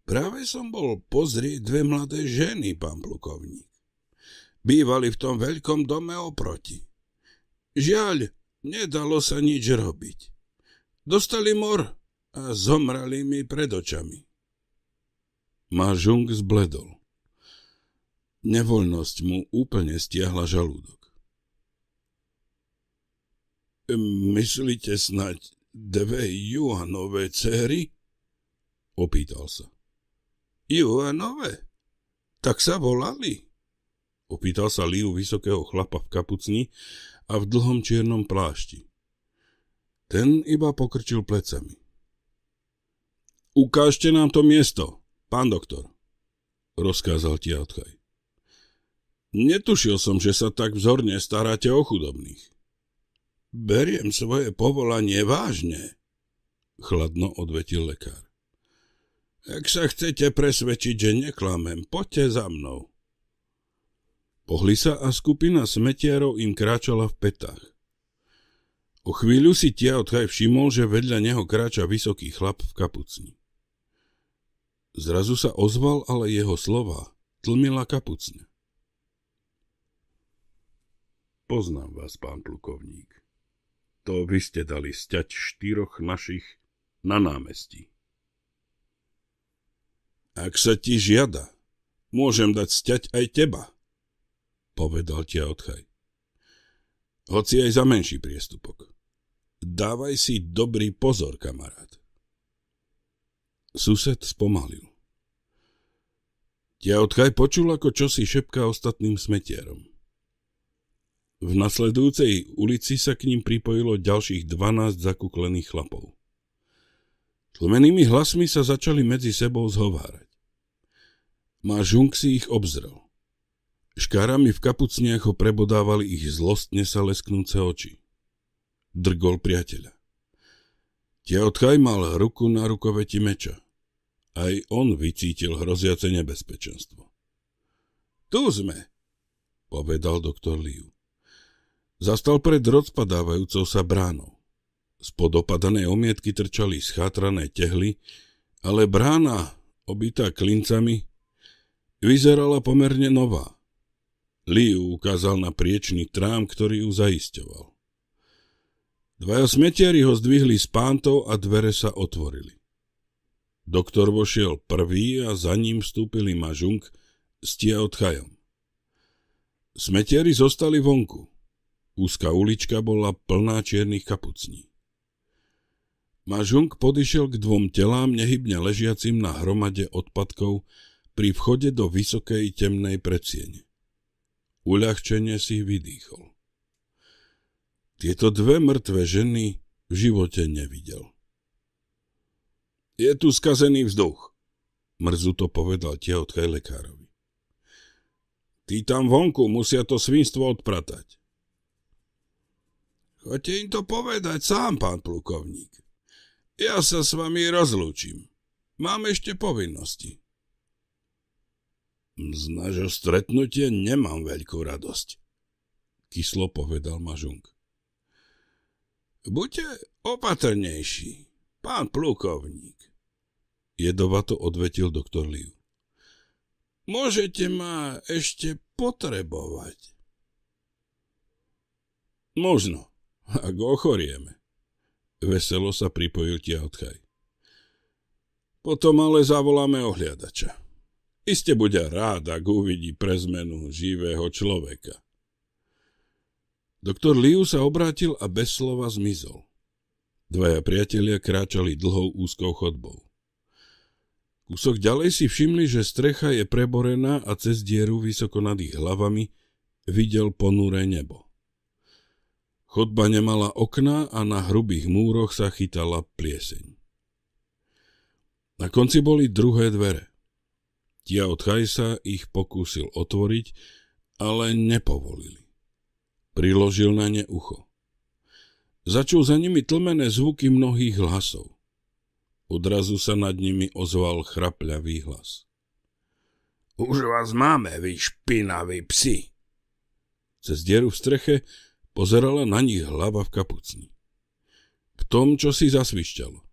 Práve som bol pozrieť dve mladé ženy, pán plukovník. Bývali v tom veľkom dome oproti. Žiaľ, nedalo sa nič robiť. Dostali mor a zomrali mi pred očami. Mahžung zbledol. Nevoľnosť mu úplne stiahla žalúdok. Myslíte snať dve Juhanové céry? Opýtal sa. Juhanové? Tak sa volali? Opýtal sa Liu vysokého chlapa v kapucni a v dlhom čiernom plášti. Ten iba pokrčil plecami. Ukážte nám to miesto, Pán doktor, rozkázal odchaj. Netušil som, že sa tak vzorne staráte o chudobných. Beriem svoje povolanie vážne, chladno odvetil lekár. Ak sa chcete presvedčiť, že neklamem, poďte za mnou. Pohli sa a skupina smetiarov im kráčala v petách. O chvíľu si odchaj všimol, že vedľa neho kráča vysoký chlap v kapucni. Zrazu sa ozval ale jeho slova, tlmila kapucne. Poznám vás, pán plukovník. To vy ste dali stiať štyroch našich na námestí. Ak sa ti žiada, môžem dať stiať aj teba, povedal ti odchaj. Hoci aj za menší priestupok. Dávaj si dobrý pozor, kamarát. Sused spomalil. Ťaotkaj počul, ako si šepká ostatným smetierom. V nasledujúcej ulici sa k ním pripojilo ďalších 12 zakúklených chlapov. Tlmenými hlasmi sa začali medzi sebou zhovárať. Má Žung si ich obzrel. Škárami v kapucniach ho prebodávali ich zlostne sa lesknúce oči. Drgol priateľa. odchaj mal ruku na rukoveti meča. Aj on vycítil hroziace nebezpečenstvo. Tu sme, povedal doktor Liu. Zastal pred rozpadávajúcou sa bránou. Spod opadanej omietky trčali schátrané tehly, ale brána, obitá klincami, vyzerala pomerne nová. Liu ukázal na priečný trám, ktorý ju zaisťoval. Dvaja smetiari ho zdvihli z pántov a dvere sa otvorili. Doktor vošiel prvý a za ním vstúpili Mažung s odchajom. Smetieri zostali vonku. Úzka ulička bola plná čiernych kapucní. Mažung podišiel k dvom telám nehybne ležiacim na hromade odpadkov pri vchode do vysokej temnej predsiene. Uľahčenie si vydýchol. Tieto dve mŕtve ženy v živote nevidel. Je tu skazený vzduch, mrzuto povedal tehotkaj lekárovi. Tí tam vonku musia to svinstvo odpratať. Chodte im to povedať sám, pán plukovník. Ja sa s vami rozlúčim. Mám ešte povinnosti. Z nášho stretnutia nemám veľkú radosť, kyslo povedal Mažung. Buďte opatrnejší, pán plukovník jedovato odvetil doktor Liu. Môžete ma ešte potrebovať. Možno, ak ochorieme. Veselo sa pripojil Tiaotkaj. Potom ale zavoláme ohliadača. Iste bude rád, ak uvidí pre zmenu živého človeka. Doktor Liu sa obrátil a bez slova zmizol. Dvaja priatelia kráčali dlhou úzkou chodbou. Kúsok ďalej si všimli, že strecha je preborená a cez dieru vysoko nad ich hlavami videl ponúre nebo. Chodba nemala okná a na hrubých múroch sa chytala plieseň. Na konci boli druhé dvere. Tia od Chajsa ich pokúsil otvoriť, ale nepovolili. Priložil na ne ucho. Začul za nimi tlmené zvuky mnohých hlasov. Odrazu sa nad nimi ozval chrapľavý hlas. Už vás máme, vy špinaví psi! Cez dieru v streche pozerala na nich hlava v kapucni. V tom, čo si zasvišťalo.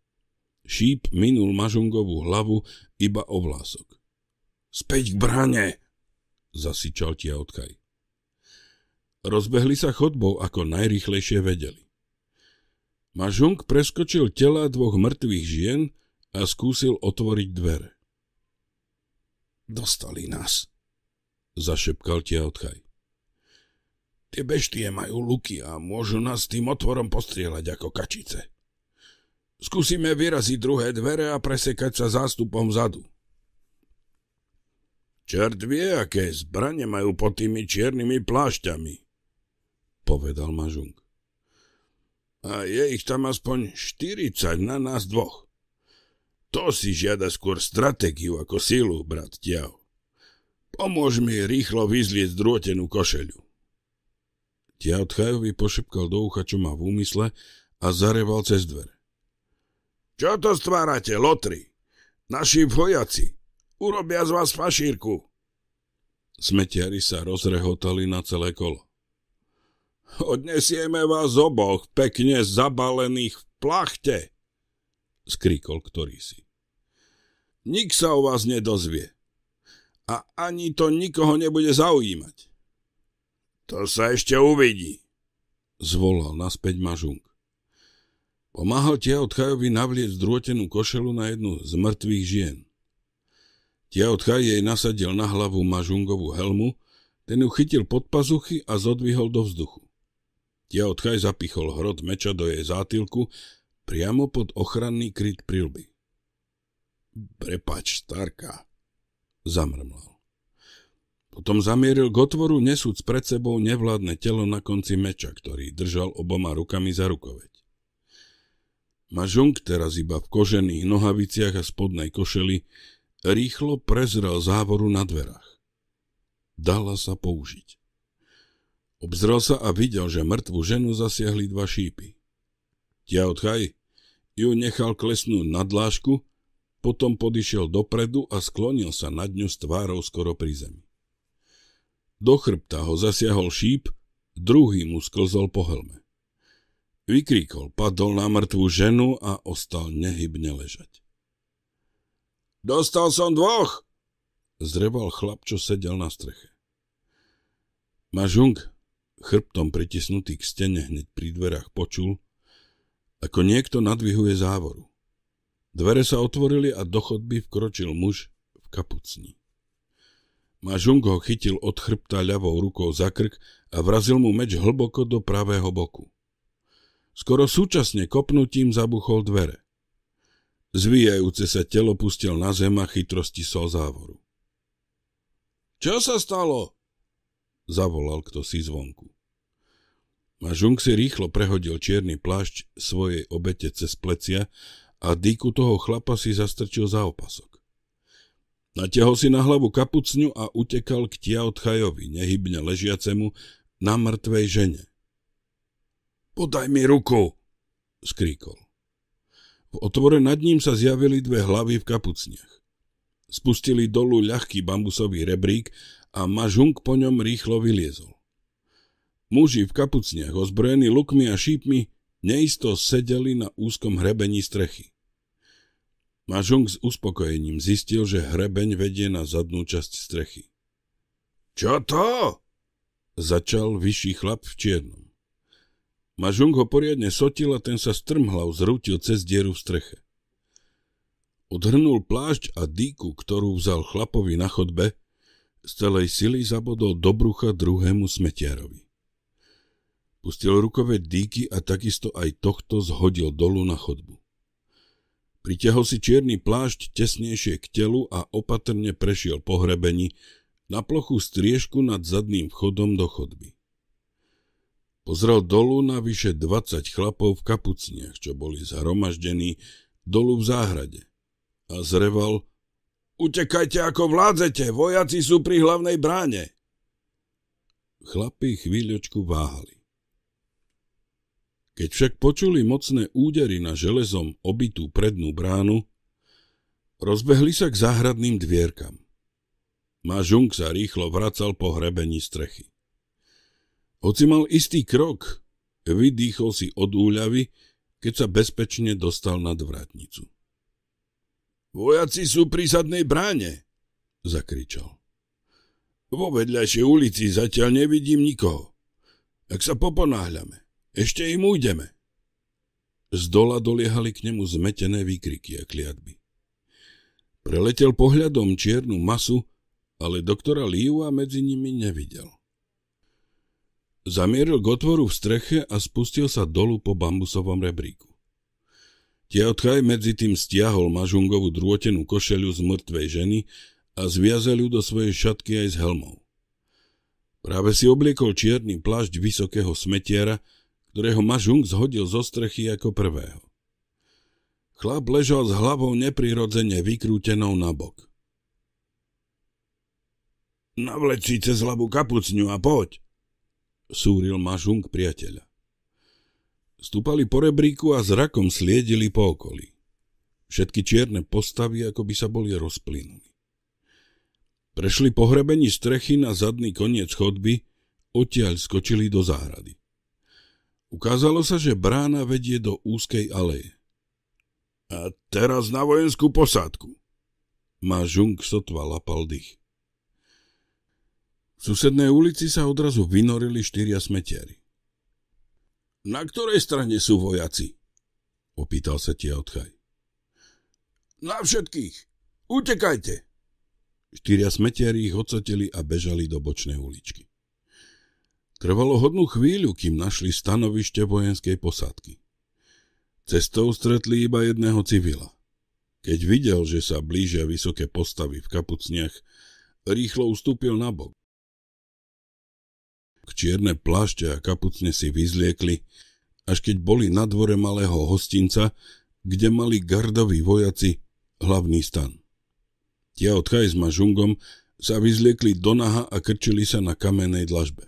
Šíp minul mažungovú hlavu iba o vlások. Späť k bráne! Zasičal tia odkaj. Rozbehli sa chodbou, ako najrychlejšie vedeli. Mažung preskočil tela dvoch mŕtvych žien a skúsil otvoriť dvere. Dostali nás, zašepkal odchaj. Tie beštie majú luky a môžu nás tým otvorom postrieľať ako kačice. Skúsime vyraziť druhé dvere a presekať sa zástupom zadu. Čert vie, aké zbranie majú pod tými čiernymi plášťami, povedal Mažung. A je ich tam aspoň 40 na nás dvoch. To si žiada skôr stratégiu ako silu, brat Tiao. Pomôž mi rýchlo vyzlieť drôtenú košeľu. Tiao Tchajovi pošepkal do ucha, čo má v úmysle a zareval cez dvere. Čo to stvárate, lotri? Naši vojaci. Urobia z vás fašírku. Smetiari sa rozrehotali na celé kolo. Odnesieme vás oboch pekne zabalených v plachte, skrikol ktorý si. Nik sa o vás nedozvie a ani to nikoho nebude zaujímať. To sa ešte uvidí, zvolal naspäť Mažung. Pomáhal Tiaotchajovi navlieť drôtenú košelu na jednu z mŕtvych žien. Tiaotchaj jej nasadil na hlavu Mažungovú helmu, ten ju chytil pod pazuchy a zodvihol do vzduchu. Tiaotkaj zapichol hrot meča do jej zátilku priamo pod ochranný kryt prilby. Prepač, starka, zamrmlal. Potom zamieril k otvoru, nesúc pred sebou nevládne telo na konci meča, ktorý držal oboma rukami za rukoveď. Mažung teraz iba v kožených nohaviciach a spodnej košeli rýchlo prezrel závoru na dverách. Dala sa použiť. Obzrel sa a videl, že mŕtvu ženu zasiahli dva šípy. Tiaotchaj ju nechal klesnúť na dlášku, potom podišiel dopredu a sklonil sa nad ňu s tvárou skoro pri zemi. Do chrbta ho zasiahol šíp, druhý mu sklzol po helme. Vykríkol, padol na mŕtvú ženu a ostal nehybne ležať. Dostal som dvoch! Zreval chlap, čo sedel na streche. Mažung chrbtom pritisnutý k stene hneď pri dverách počul, ako niekto nadvihuje závoru. Dvere sa otvorili a do chodby vkročil muž v kapucni. Mažung ho chytil od chrbta ľavou rukou za krk a vrazil mu meč hlboko do pravého boku. Skoro súčasne kopnutím zabuchol dvere. Zvíjajúce sa telo pustil na zem a chytrosti sol závoru. Čo sa stalo? zavolal kto si zvonku. A Žung si rýchlo prehodil čierny plášť svojej obete cez plecia a dýku toho chlapa si zastrčil za opasok. Natiahol si na hlavu kapucňu a utekal k Tiaotchajovi, nehybne ležiacemu, na mŕtvej žene. Podaj mi ruku, skríkol. V otvore nad ním sa zjavili dve hlavy v kapucniach. Spustili dolu ľahký bambusový rebrík a mažung po ňom rýchlo vyliezol. Muži v kapucniach, ozbrojení lukmi a šípmi, neisto sedeli na úzkom hrebení strechy. Mažung s uspokojením zistil, že hrebeň vedie na zadnú časť strechy. Čo to? Začal vyšší chlap v čiernom. Mažung ho poriadne sotil a ten sa strmhlav zrútil cez dieru v streche. Odhrnul plášť a dýku, ktorú vzal chlapovi na chodbe z celej sily zabodol do brucha druhému smetiarovi. Pustil rukové dýky a takisto aj tohto zhodil dolu na chodbu. Pritiahol si čierny plášť tesnejšie k telu a opatrne prešiel po hrebení na plochu striežku nad zadným vchodom do chodby. Pozrel dolu na vyše 20 chlapov v kapucniach, čo boli zhromaždení dolu v záhrade a zreval Utekajte ako vládzete, vojaci sú pri hlavnej bráne. Chlapi chvíľočku váhali. Keď však počuli mocné údery na železom obitú prednú bránu, rozbehli sa k záhradným dvierkam. Mažung sa rýchlo vracal po hrebení strechy. Hoci mal istý krok, vydýchol si od úľavy, keď sa bezpečne dostal nad vratnicu. Vojaci sú pri zadnej bráne, zakričal. Vo vedľajšej ulici zatiaľ nevidím nikoho. Ak sa poponáhľame, ešte im ujdeme. Z dola doliehali k nemu zmetené výkriky a kliatby. Preletel pohľadom čiernu masu, ale doktora Líva medzi nimi nevidel. Zamieril k otvoru v streche a spustil sa dolu po bambusovom rebríku. Tiaotkaj medzi tým stiahol mažungovú drôtenú košelu z mŕtvej ženy a zviazal ju do svojej šatky aj s helmou. Práve si obliekol čierny plášť vysokého smetiera, ktorého mažung zhodil zo strechy ako prvého. Chlap ležal s hlavou neprirodzene vykrútenou na bok. Navleč si cez hlavu kapucňu a poď, súril mažung priateľa. Stúpali po rebríku a zrakom sliedili po okolí. Všetky čierne postavy ako by sa boli rozplynuli. Prešli hrebení strechy na zadný koniec chodby, odtiaľ skočili do záhrady. Ukázalo sa, že brána vedie do úzkej aleje. A teraz na vojenskú posádku. Ma Žung sotva lapal dých. V susednej ulici sa odrazu vynorili štyria smetiari. Na ktorej strane sú vojaci? Opýtal sa odchaj. Na všetkých. Utekajte. Štyria smetiari ich odsateli a bežali do bočnej uličky. Trvalo hodnú chvíľu, kým našli stanovište vojenskej posádky. Cestou stretli iba jedného civila. Keď videl, že sa blížia vysoké postavy v kapucniach, rýchlo ustúpil nabok čierne plášte a kapucne si vyzliekli, až keď boli na dvore malého hostinca, kde mali gardoví vojaci hlavný stan. Tia od s žungom sa vyzliekli do naha a krčili sa na kamenej dlažbe.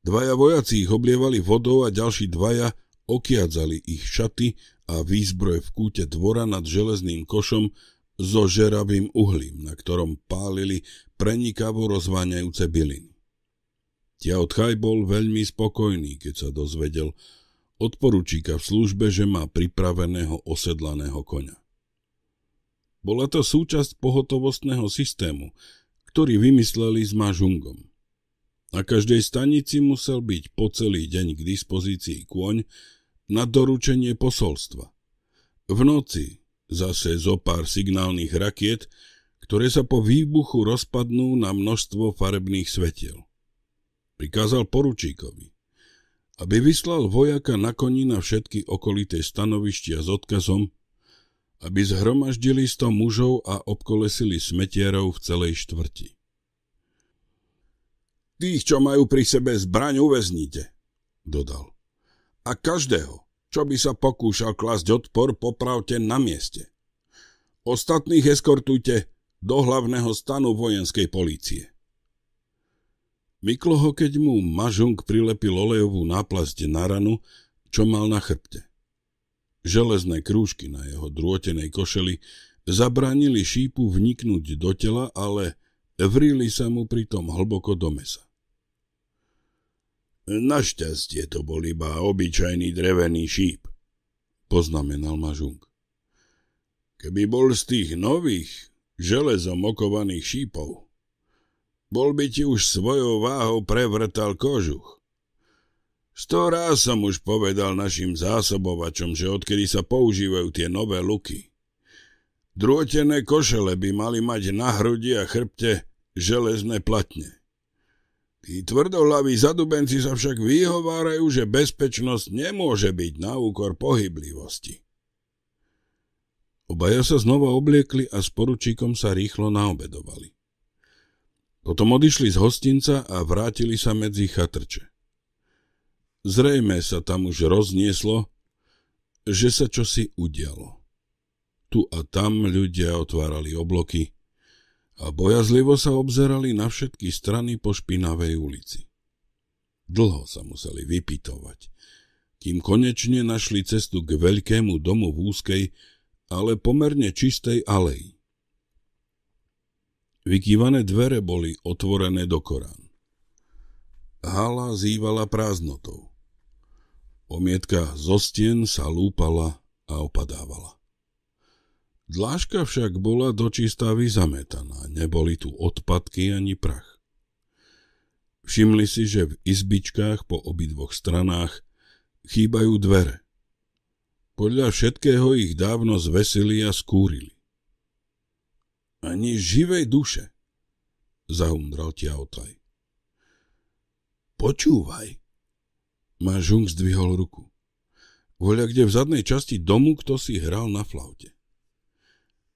Dvaja vojaci ich oblievali vodou a ďalší dvaja okiadzali ich šaty a výzbroj v kúte dvora nad železným košom so žeravým uhlím, na ktorom pálili prenikavo rozváňajúce byliny. Tiaotchaj bol veľmi spokojný, keď sa dozvedel od poručíka v službe, že má pripraveného osedlaného koňa. Bola to súčasť pohotovostného systému, ktorý vymysleli s mažungom. Na každej stanici musel byť po celý deň k dispozícii kôň na doručenie posolstva. V noci zase zo pár signálnych rakiet, ktoré sa po výbuchu rozpadnú na množstvo farebných svetiel. Prikázal poručíkovi, aby vyslal vojaka na koni na všetky okolité stanovištia s odkazom, aby zhromaždili sto mužov a obkolesili smetierov v celej štvrti. Tých, čo majú pri sebe zbraň, uväznite, dodal. A každého, čo by sa pokúšal klasť odpor, popravte na mieste. Ostatných eskortujte do hlavného stanu vojenskej polície. Myklo ho, keď mu mažung prilepil olejovú náplasť na ranu, čo mal na chrbte. Železné krúžky na jeho drôtenej košeli zabránili šípu vniknúť do tela, ale vrili sa mu pritom hlboko do mesa. Našťastie to bol iba obyčajný drevený šíp, poznamenal mažung. Keby bol z tých nových, železom okovaných šípov, bol by ti už svojou váhou prevrtal kožuch. Sto raz som už povedal našim zásobovačom, že odkedy sa používajú tie nové luky. Drôtené košele by mali mať na hrudi a chrbte železné platne. Tí tvrdohlaví zadubenci sa však vyhovárajú, že bezpečnosť nemôže byť na úkor pohyblivosti. Obaja sa znova obliekli a s poručíkom sa rýchlo naobedovali. Potom odišli z hostinca a vrátili sa medzi chatrče. Zrejme sa tam už roznieslo, že sa čosi udialo. Tu a tam ľudia otvárali obloky a bojazlivo sa obzerali na všetky strany po špinavej ulici. Dlho sa museli vypitovať, kým konečne našli cestu k veľkému domu v úzkej, ale pomerne čistej aleji. Vykývané dvere boli otvorené do Korán. Hala zývala prázdnotou. Omietka zo stien sa lúpala a opadávala. Dláška však bola dočistá vyzametaná, neboli tu odpadky ani prach. Všimli si, že v izbičkách po obidvoch stranách chýbajú dvere. Podľa všetkého ich dávno zvesili a skúrili. Ani živej duše, zahumdral Tiaotaj. Počúvaj. Ma Žung zdvihol ruku. Voľa kde v zadnej časti domu kto si hral na flaute.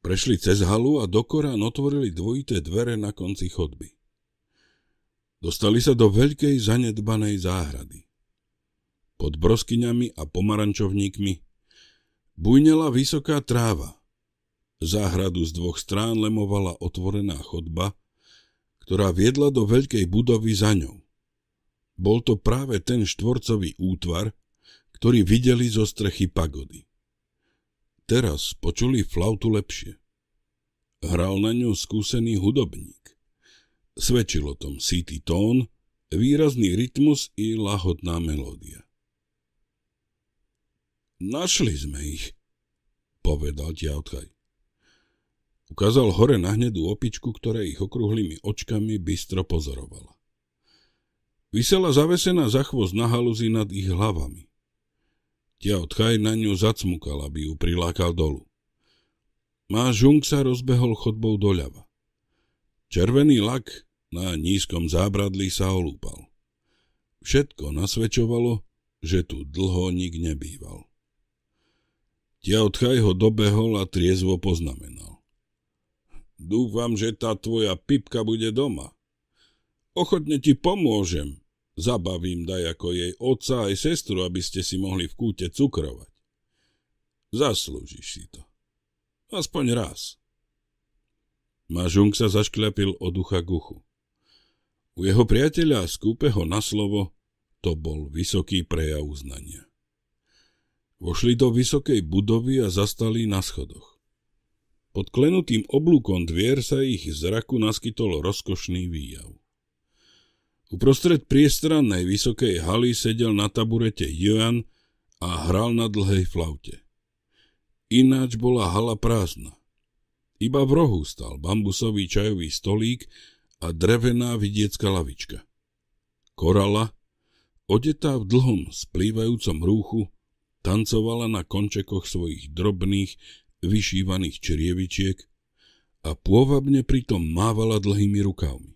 Prešli cez halu a do Korán otvorili dvojité dvere na konci chodby. Dostali sa do veľkej zanedbanej záhrady. Pod broskyňami a pomarančovníkmi bujnela vysoká tráva, Záhradu z dvoch strán lemovala otvorená chodba, ktorá viedla do veľkej budovy za ňou. Bol to práve ten štvorcový útvar, ktorý videli zo strechy pagody. Teraz počuli flautu lepšie. Hral na ňu skúsený hudobník. Svedčil o tom síty tón, výrazný rytmus i lahodná melódia. Našli sme ich, povedal Ťautkaj. Ukázal hore na hnedú opičku, ktorá ich okrúhlymi očkami bystro pozorovala. Vysela zavesená za chvost na haluzi nad ich hlavami. Tia odchaj na ňu zacmukal, aby ju prilákal dolu. Má žung sa rozbehol chodbou doľava. Červený lak na nízkom zábradlí sa olúpal. Všetko nasvedčovalo, že tu dlho nik nebýval. Tia odchaj ho dobehol a triezvo poznamenal. Dúfam, že tá tvoja pipka bude doma. Ochotne ti pomôžem. Zabavím daj ako jej otca aj sestru, aby ste si mohli v kúte cukrovať. Zaslúžiš si to. Aspoň raz. Mažung sa zaškľapil od ucha k uchu. U jeho priateľa skúpeho na slovo to bol vysoký prejav uznania. Vošli do vysokej budovy a zastali na schodoch. Pod klenutým oblúkom dvier sa ich zraku naskytol rozkošný výjav. Uprostred priestrannej vysokej haly sedel na taburete Joan a hral na dlhej flaute. Ináč bola hala prázdna. Iba v rohu stal bambusový čajový stolík a drevená vidiecka lavička. Korala, odetá v dlhom splývajúcom rúchu, tancovala na končekoch svojich drobných, vyšívaných črievičiek a pôvabne pritom mávala dlhými rukavmi.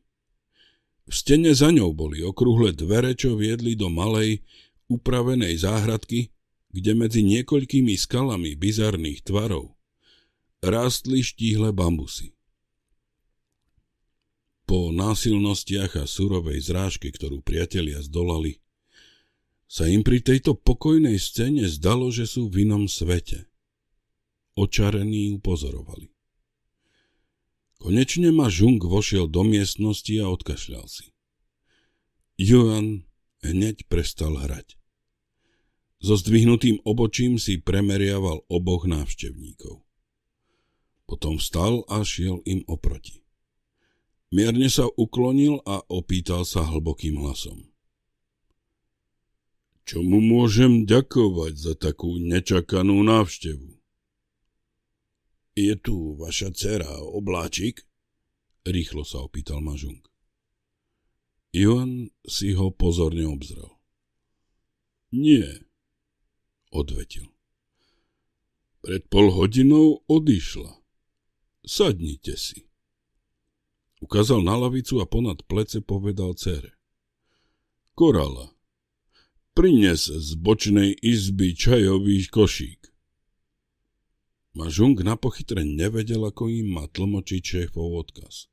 V stene za ňou boli okrúhle dvere, čo viedli do malej, upravenej záhradky, kde medzi niekoľkými skalami bizarných tvarov rástli štíhle bambusy. Po násilnostiach a surovej zrážke, ktorú priatelia zdolali, sa im pri tejto pokojnej scéne zdalo, že sú v inom svete – Očarení ju pozorovali. Konečne ma Žung vošiel do miestnosti a odkašľal si. Joan hneď prestal hrať. So zdvihnutým obočím si premeriaval oboch návštevníkov. Potom vstal a šiel im oproti. Mierne sa uklonil a opýtal sa hlbokým hlasom. Čomu môžem ďakovať za takú nečakanú návštevu? Je tu vaša dcera Obláčik? Rýchlo sa opýtal Mažung. Ivan si ho pozorne obzrel. Nie, odvetil. Pred pol hodinou odišla. Sadnite si. Ukázal na lavicu a ponad plece povedal cere. Korala, prines z bočnej izby čajový košík. Mažung na pochytre nevedel, ako im má tlmočiť šéfov odkaz.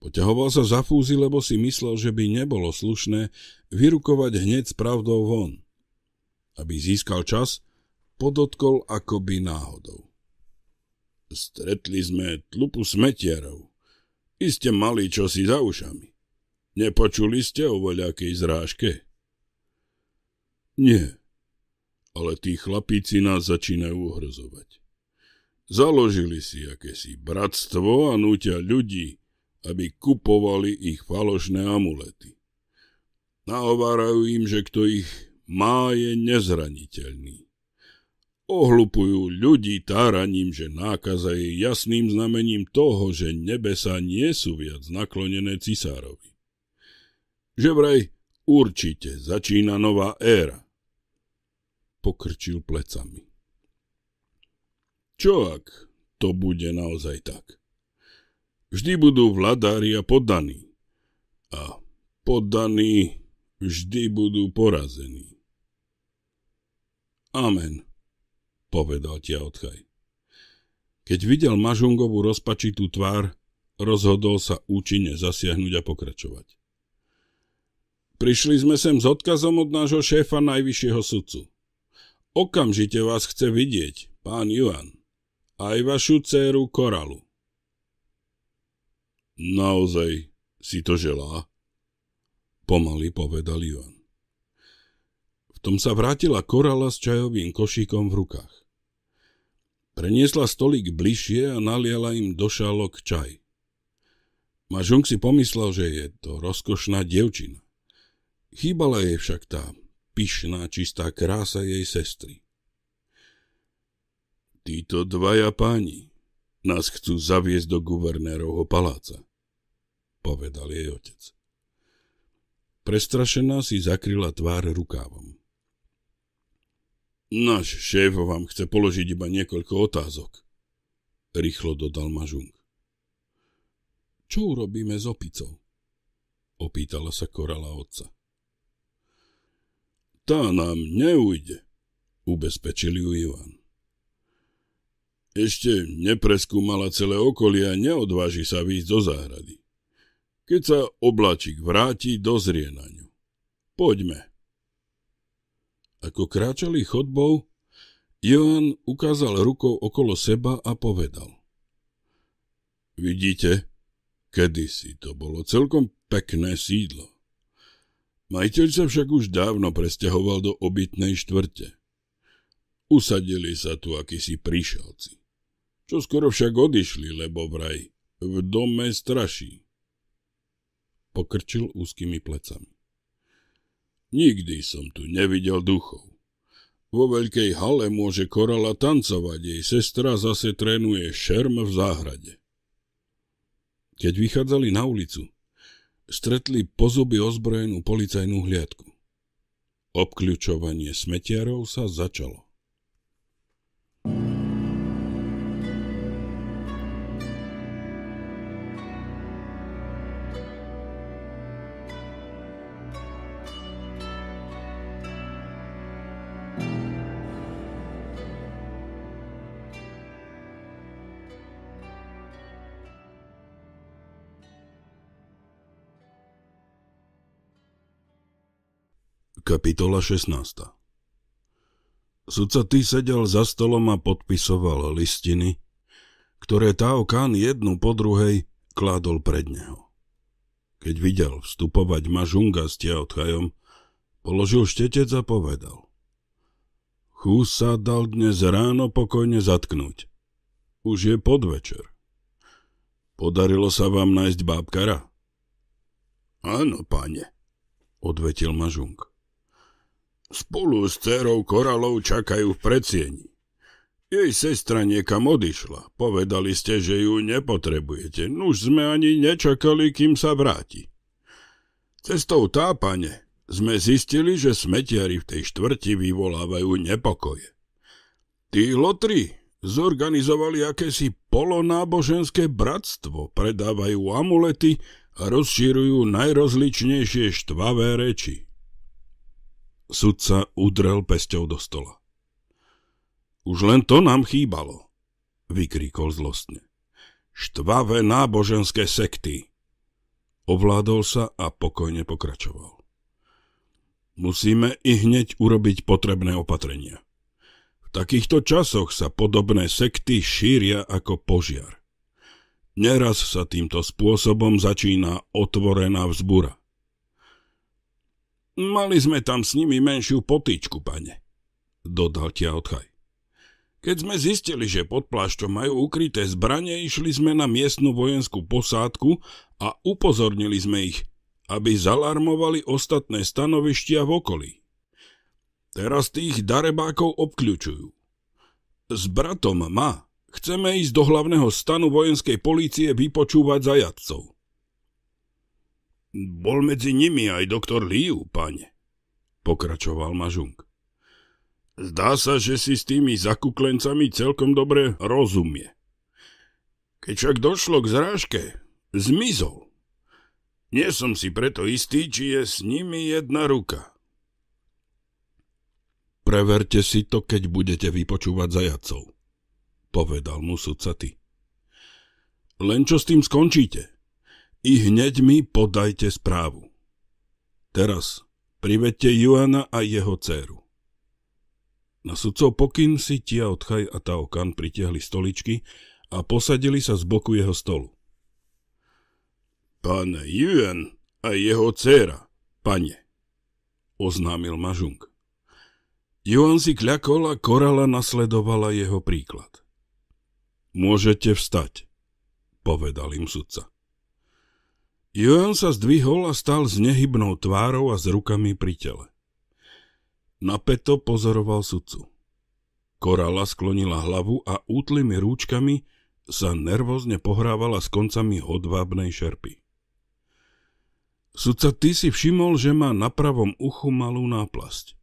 Poťahoval sa za fúzi, lebo si myslel, že by nebolo slušné vyrukovať hneď s pravdou von. Aby získal čas, podotkol akoby náhodou. Stretli sme tlupu smetierov. Iste mali čosi za ušami. Nepočuli ste o voľakej zrážke? Nie, ale tí chlapíci nás začínajú ohrozovať. Založili si akési bratstvo a nutia ľudí, aby kupovali ich falošné amulety. Nahovárajú im, že kto ich má, je nezraniteľný. Ohlupujú ľudí táraním, že nákaza je jasným znamením toho, že nebesa nie sú viac naklonené cisárovi. Že vraj určite začína nová éra. Pokrčil plecami. Čo ak to bude naozaj tak? Vždy budú vladári a poddaní. A poddaní vždy budú porazení. Amen, povedal Odchaj. Keď videl Mažungovú rozpačitú tvár, rozhodol sa účinne zasiahnuť a pokračovať. Prišli sme sem s odkazom od nášho šéfa najvyššieho sudcu. Okamžite vás chce vidieť, pán Juan aj vašu dceru Koralu. Naozaj si to želá? Pomaly povedal Ivan. V tom sa vrátila Korala s čajovým košíkom v rukách. Preniesla stolík bližšie a naliala im do šálok čaj. Mažung si pomyslel, že je to rozkošná dievčina. Chýbala jej však tá pyšná, čistá krása jej sestry. Títo dvaja páni nás chcú zaviesť do guvernérovho paláca, povedal jej otec. Prestrašená si zakryla tvár rukávom. Náš šéf vám chce položiť iba niekoľko otázok, rýchlo dodal Mažung. Čo urobíme s opicou? Opýtala sa korala otca. Tá nám neujde, ubezpečil ju Ivan. Ešte nepreskúmala celé okolie a neodváži sa výjsť do záhrady. Keď sa oblačik vráti, dozrie na ňu. Poďme. Ako kráčali chodbou, Johan ukázal rukou okolo seba a povedal. Vidíte, kedysi to bolo celkom pekné sídlo. Majiteľ sa však už dávno presťahoval do obytnej štvrte. Usadili sa tu akísi príšelci čo skoro však odišli, lebo vraj v dome straší. Pokrčil úzkými plecami. Nikdy som tu nevidel duchov. Vo veľkej hale môže Korala tancovať, jej sestra zase trénuje šerm v záhrade. Keď vychádzali na ulicu, stretli zuby ozbrojenú policajnú hliadku. Obkľučovanie smetiarov sa začalo. Kapitola 16 Sudca ty sedel za stolom a podpisoval listiny, ktoré Tao Kán jednu po druhej kládol pred neho. Keď videl vstupovať Mažunga s Tiaotchajom, položil štetec a povedal. Chú sa dal dnes ráno pokojne zatknúť. Už je podvečer. Podarilo sa vám nájsť bábkara? Áno, pane, odvetil Mažung. Spolu s dcerou Koralov čakajú v predsieni. Jej sestra niekam odišla. Povedali ste, že ju nepotrebujete. Nuž no sme ani nečakali, kým sa vráti. Cestou tápane sme zistili, že smetiari v tej štvrti vyvolávajú nepokoje. Tí lotri zorganizovali akési polonáboženské bratstvo, predávajú amulety a rozšírujú najrozličnejšie štvavé reči. Sudca udrel pesťou do stola. Už len to nám chýbalo, vykríkol zlostne. Štvavé náboženské sekty. Ovládol sa a pokojne pokračoval. Musíme i hneď urobiť potrebné opatrenia. V takýchto časoch sa podobné sekty šíria ako požiar. Neraz sa týmto spôsobom začína otvorená vzbura. Mali sme tam s nimi menšiu potičku, pane, dodal Odchaj. Keď sme zistili, že pod plášťom majú ukryté zbranie, išli sme na miestnu vojenskú posádku a upozornili sme ich, aby zalarmovali ostatné stanovištia v okolí. Teraz tých darebákov obkľúčujú. S bratom ma chceme ísť do hlavného stanu vojenskej polície vypočúvať zajadcov. Bol medzi nimi aj doktor Liu, pane, pokračoval Mažung. Zdá sa, že si s tými zakuklencami celkom dobre rozumie. Keď však došlo k zrážke, zmizol. Nie som si preto istý, či je s nimi jedna ruka. Preverte si to, keď budete vypočúvať zajacov, povedal mu sudcaty. Len čo s tým skončíte? i hneď mi podajte správu. Teraz privedte Juana a jeho dceru. Na sudcov pokyn si Tia Odchaj a Tao Kan pritiahli stoličky a posadili sa z boku jeho stolu. Pán Yuan a jeho dcera, pane, oznámil Mažung. Juan si kľakol a Korala nasledovala jeho príklad. Môžete vstať, povedal im sudca. Joan sa zdvihol a stal s nehybnou tvárou a s rukami pri tele. Napeto pozoroval sudcu. Korala sklonila hlavu a útlými rúčkami sa nervózne pohrávala s koncami hodvábnej šerpy. Sudca ty si všimol, že má na pravom uchu malú náplasť.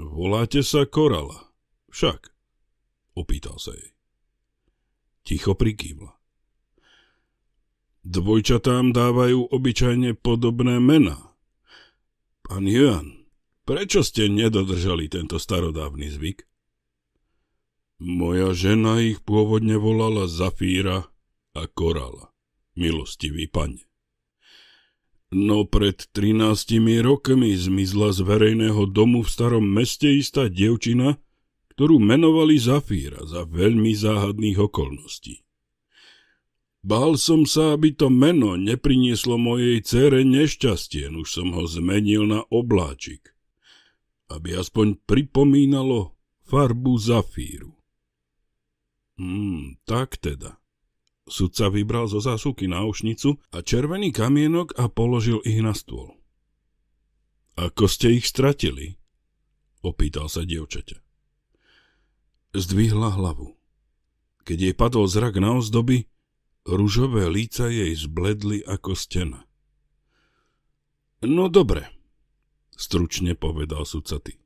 Voláte sa Korala, však, opýtal sa jej. Ticho prikývla. Dvojčatám dávajú obyčajne podobné mená. Pán juan, prečo ste nedodržali tento starodávny zvyk? Moja žena ich pôvodne volala Zafíra a Korala, milostivý pane. No pred 13 rokmi zmizla z verejného domu v starom meste istá dievčina, ktorú menovali Zafíra za veľmi záhadných okolností. Bál som sa, aby to meno neprinieslo mojej cere nešťastie, no už som ho zmenil na obláčik, aby aspoň pripomínalo farbu zafíru. Hmm, tak teda. Sudca vybral zo zásuky náušnicu a červený kamienok a položil ich na stôl. Ako ste ich stratili? Opýtal sa dievčaťa. Zdvihla hlavu. Keď jej padol zrak na ozdoby, Ružové líca jej zbledli ako stena. No dobre, stručne povedal sudcaty.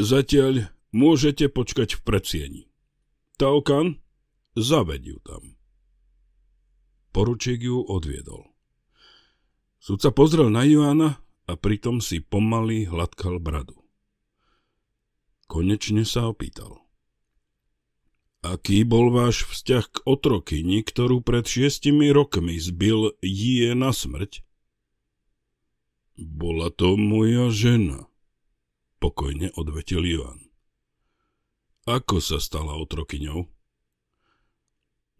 Zatiaľ môžete počkať v predsieni. Taokan, zaved ju tam. Poručík ju odviedol. Sudca pozrel na Joana a pritom si pomaly hladkal bradu. Konečne sa opýtal. Aký bol váš vzťah k otrokyni, ktorú pred šiestimi rokmi zbil Jie na smrť? Bola to moja žena, pokojne odvetil Ivan. Ako sa stala otrokyňou?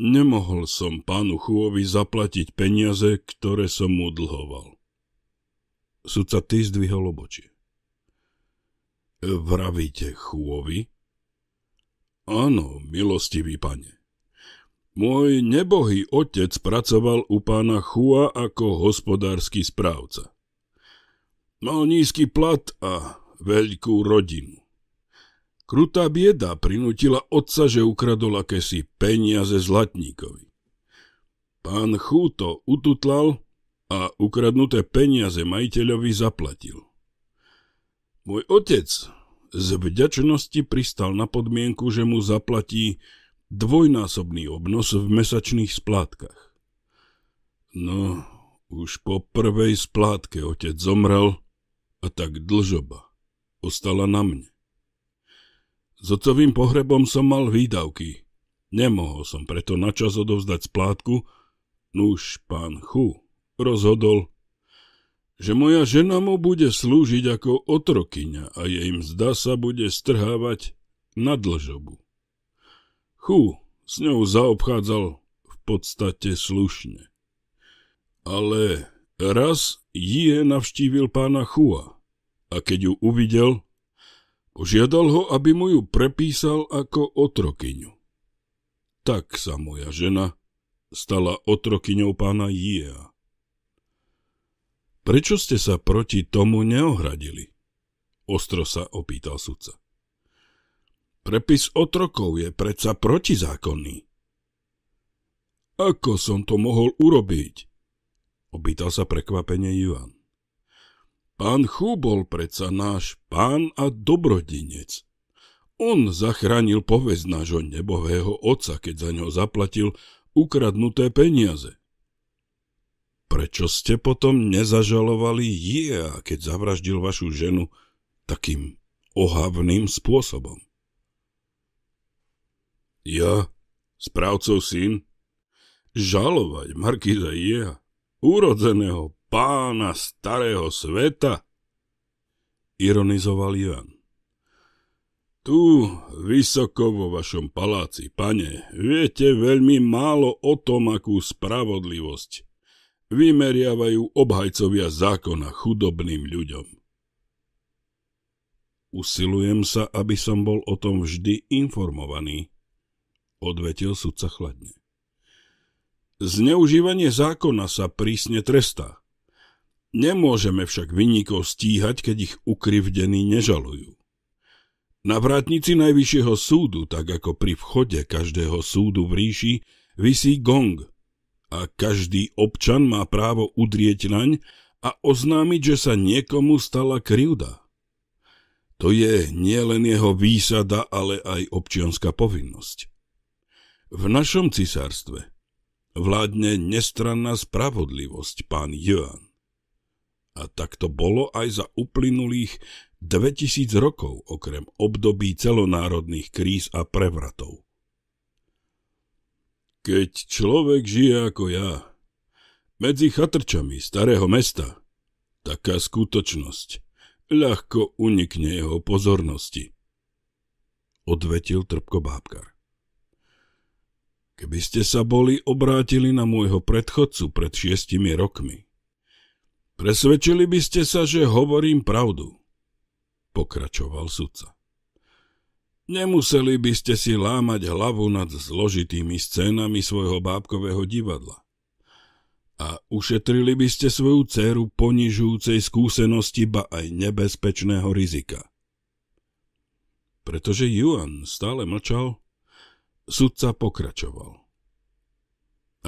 Nemohol som pánu Chuovi zaplatiť peniaze, ktoré som mu dlhoval. Sudca ty zdvihol obočie. Vravíte Chuovi? Áno, milostivý pane. Môj nebohý otec pracoval u pána Chua ako hospodársky správca. Mal nízky plat a veľkú rodinu. Krutá bieda prinútila otca, že ukradol akési peniaze zlatníkovi. Pán Chu to ututlal a ukradnuté peniaze majiteľovi zaplatil. Môj otec z vďačnosti pristal na podmienku, že mu zaplatí dvojnásobný obnos v mesačných splátkach. No, už po prvej splátke otec zomrel a tak dlžoba ostala na mne. S otcovým pohrebom som mal výdavky. Nemohol som preto načas odovzdať splátku, nuž pán Chu rozhodol, že moja žena mu bude slúžiť ako otrokyňa a jej mzda sa bude strhávať na dlžobu. Chú s ňou zaobchádzal v podstate slušne. Ale raz Jie navštívil pána Chua a keď ju uvidel, požiadal ho, aby mu ju prepísal ako otrokyňu. Tak sa moja žena stala otrokyňou pána Jia. Prečo ste sa proti tomu neohradili? Ostro sa opýtal sudca. Prepis otrokov je predsa protizákonný. Ako som to mohol urobiť? Opýtal sa prekvapenie Ivan. Pán Chú bol predsa náš pán a dobrodinec. On zachránil povesť nášho nebového oca, keď za ňo zaplatil ukradnuté peniaze. Prečo ste potom nezažalovali Jiea, keď zavraždil vašu ženu takým ohavným spôsobom? Ja, správcov syn, žalovať Markíza Jiea, úrodzeného pána starého sveta? Ironizoval Jan. Tu, vysoko vo vašom paláci, pane, viete veľmi málo o tom, akú spravodlivosť vymeriavajú obhajcovia zákona chudobným ľuďom. Usilujem sa, aby som bol o tom vždy informovaný, odvetil sudca chladne. Zneužívanie zákona sa prísne trestá. Nemôžeme však vynikov stíhať, keď ich ukrivdení nežalujú. Na vrátnici Najvyššieho súdu, tak ako pri vchode každého súdu v ríši, visí gong, a každý občan má právo udrieť naň a oznámiť, že sa niekomu stala kriuda. To je nielen jeho výsada, ale aj občianská povinnosť. V našom cisárstve vládne nestranná spravodlivosť, pán Joan. A tak to bolo aj za uplynulých 2000 rokov, okrem období celonárodných kríz a prevratov. Keď človek žije ako ja, medzi chatrčami starého mesta, taká skutočnosť ľahko unikne jeho pozornosti. Odvetil trpko bábkar. Keby ste sa boli obrátili na môjho predchodcu pred šiestimi rokmi, presvedčili by ste sa, že hovorím pravdu, pokračoval sudca. Nemuseli by ste si lámať hlavu nad zložitými scénami svojho bábkového divadla. A ušetrili by ste svoju dceru ponižujúcej skúsenosti, ba aj nebezpečného rizika. Pretože Juan stále mlčal, sudca pokračoval.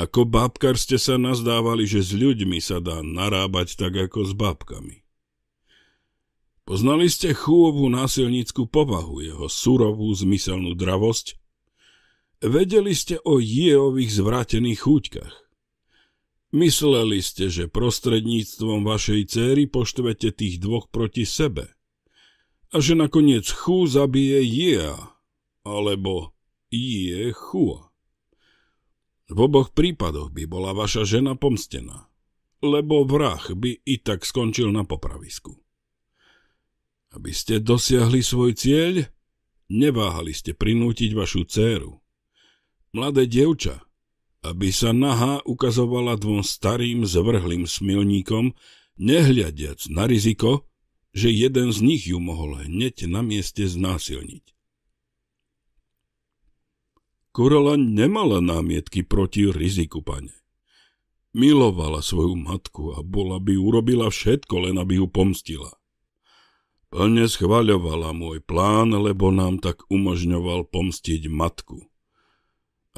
Ako bábkar ste sa nazdávali, že s ľuďmi sa dá narábať tak ako s bábkami. Poznali ste chúovú násilnícku povahu, jeho surovú zmyselnú dravosť? Vedeli ste o Jeových zvrátených chúťkach. Mysleli ste, že prostredníctvom vašej céry poštvete tých dvoch proti sebe a že nakoniec chú zabije Jea alebo je chú? V oboch prípadoch by bola vaša žena pomstená, lebo vrah by i tak skončil na popravisku. Aby ste dosiahli svoj cieľ, neváhali ste prinútiť vašu dceru, mladé dievča, aby sa nahá ukazovala dvom starým zvrhlým smilníkom, nehľadiac na riziko, že jeden z nich ju mohol hneď na mieste znásilniť. Kurola nemala námietky proti riziku, pane. Milovala svoju matku a bola by urobila všetko, len aby ju pomstila. Plne schváľovala môj plán, lebo nám tak umožňoval pomstiť matku.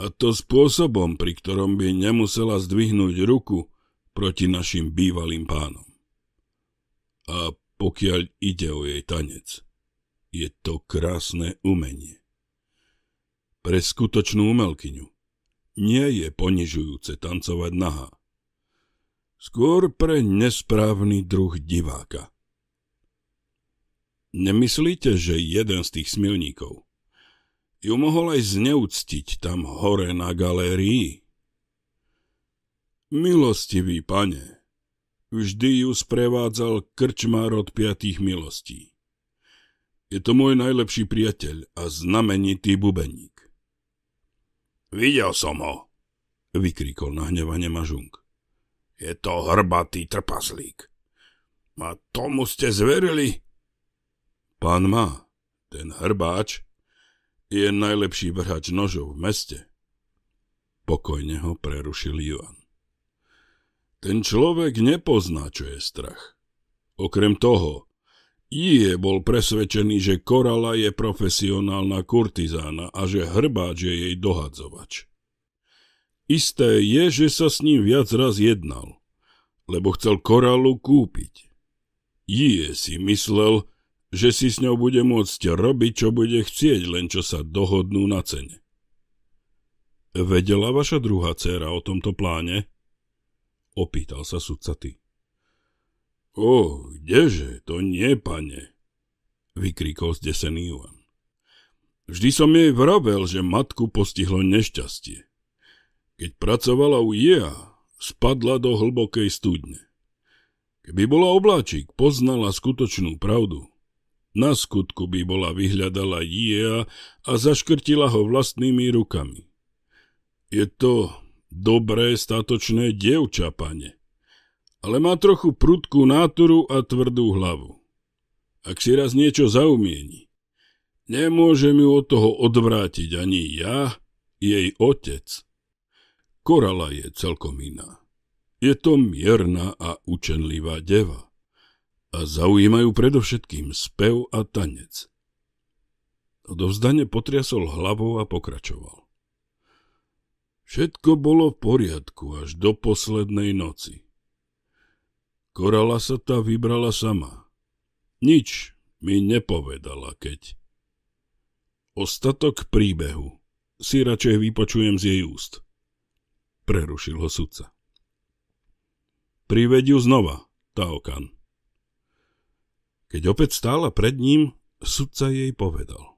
A to spôsobom, pri ktorom by nemusela zdvihnúť ruku proti našim bývalým pánom. A pokiaľ ide o jej tanec, je to krásne umenie. Pre skutočnú umelkyňu nie je ponižujúce tancovať nahá. Skôr pre nesprávny druh diváka. Nemyslíte, že jeden z tých smilníkov ju mohol aj zneúctiť tam hore na galérii? Milostivý pane, vždy ju sprevádzal krčmár od piatých milostí. Je to môj najlepší priateľ a znamenitý bubeník. Videl som ho, vykrikol nahnevanie Mažung. Je to hrbatý trpaslík. A tomu ste zverili? Pán má, ten hrbáč, je najlepší vrhač nožov v meste. Pokojne ho prerušil Ivan. Ten človek nepozná, čo je strach. Okrem toho, Ie bol presvedčený, že Korala je profesionálna kurtizána a že hrbáč je jej dohadzovač. Isté je, že sa s ním viac raz jednal, lebo chcel Koralu kúpiť. Je si myslel, že si s ňou bude môcť robiť, čo bude chcieť, len čo sa dohodnú na cene. Vedela vaša druhá dcéra o tomto pláne? Opýtal sa sudca ty. O, kdeže, to nie, pane, vykrikol zdesený Juan. Vždy som jej vravel, že matku postihlo nešťastie. Keď pracovala u Jea, spadla do hlbokej studne. Keby bola obláčik, poznala skutočnú pravdu, na skutku by bola vyhľadala Jiea a zaškrtila ho vlastnými rukami. Je to dobré, statočné dievča, pane, ale má trochu prudkú náturu a tvrdú hlavu. Ak si raz niečo zaumieni, nemôžem ju od toho odvrátiť ani ja, jej otec. Korala je celkom iná. Je to mierna a učenlivá deva a zaujímajú predovšetkým spev a tanec. Odovzdane potriasol hlavou a pokračoval. Všetko bolo v poriadku až do poslednej noci. Korala sa tá vybrala sama. Nič mi nepovedala, keď... Ostatok príbehu si radšej vypočujem z jej úst. Prerušil ho sudca. Priveď ju znova, Taokan. Keď opäť stála pred ním, sudca jej povedal.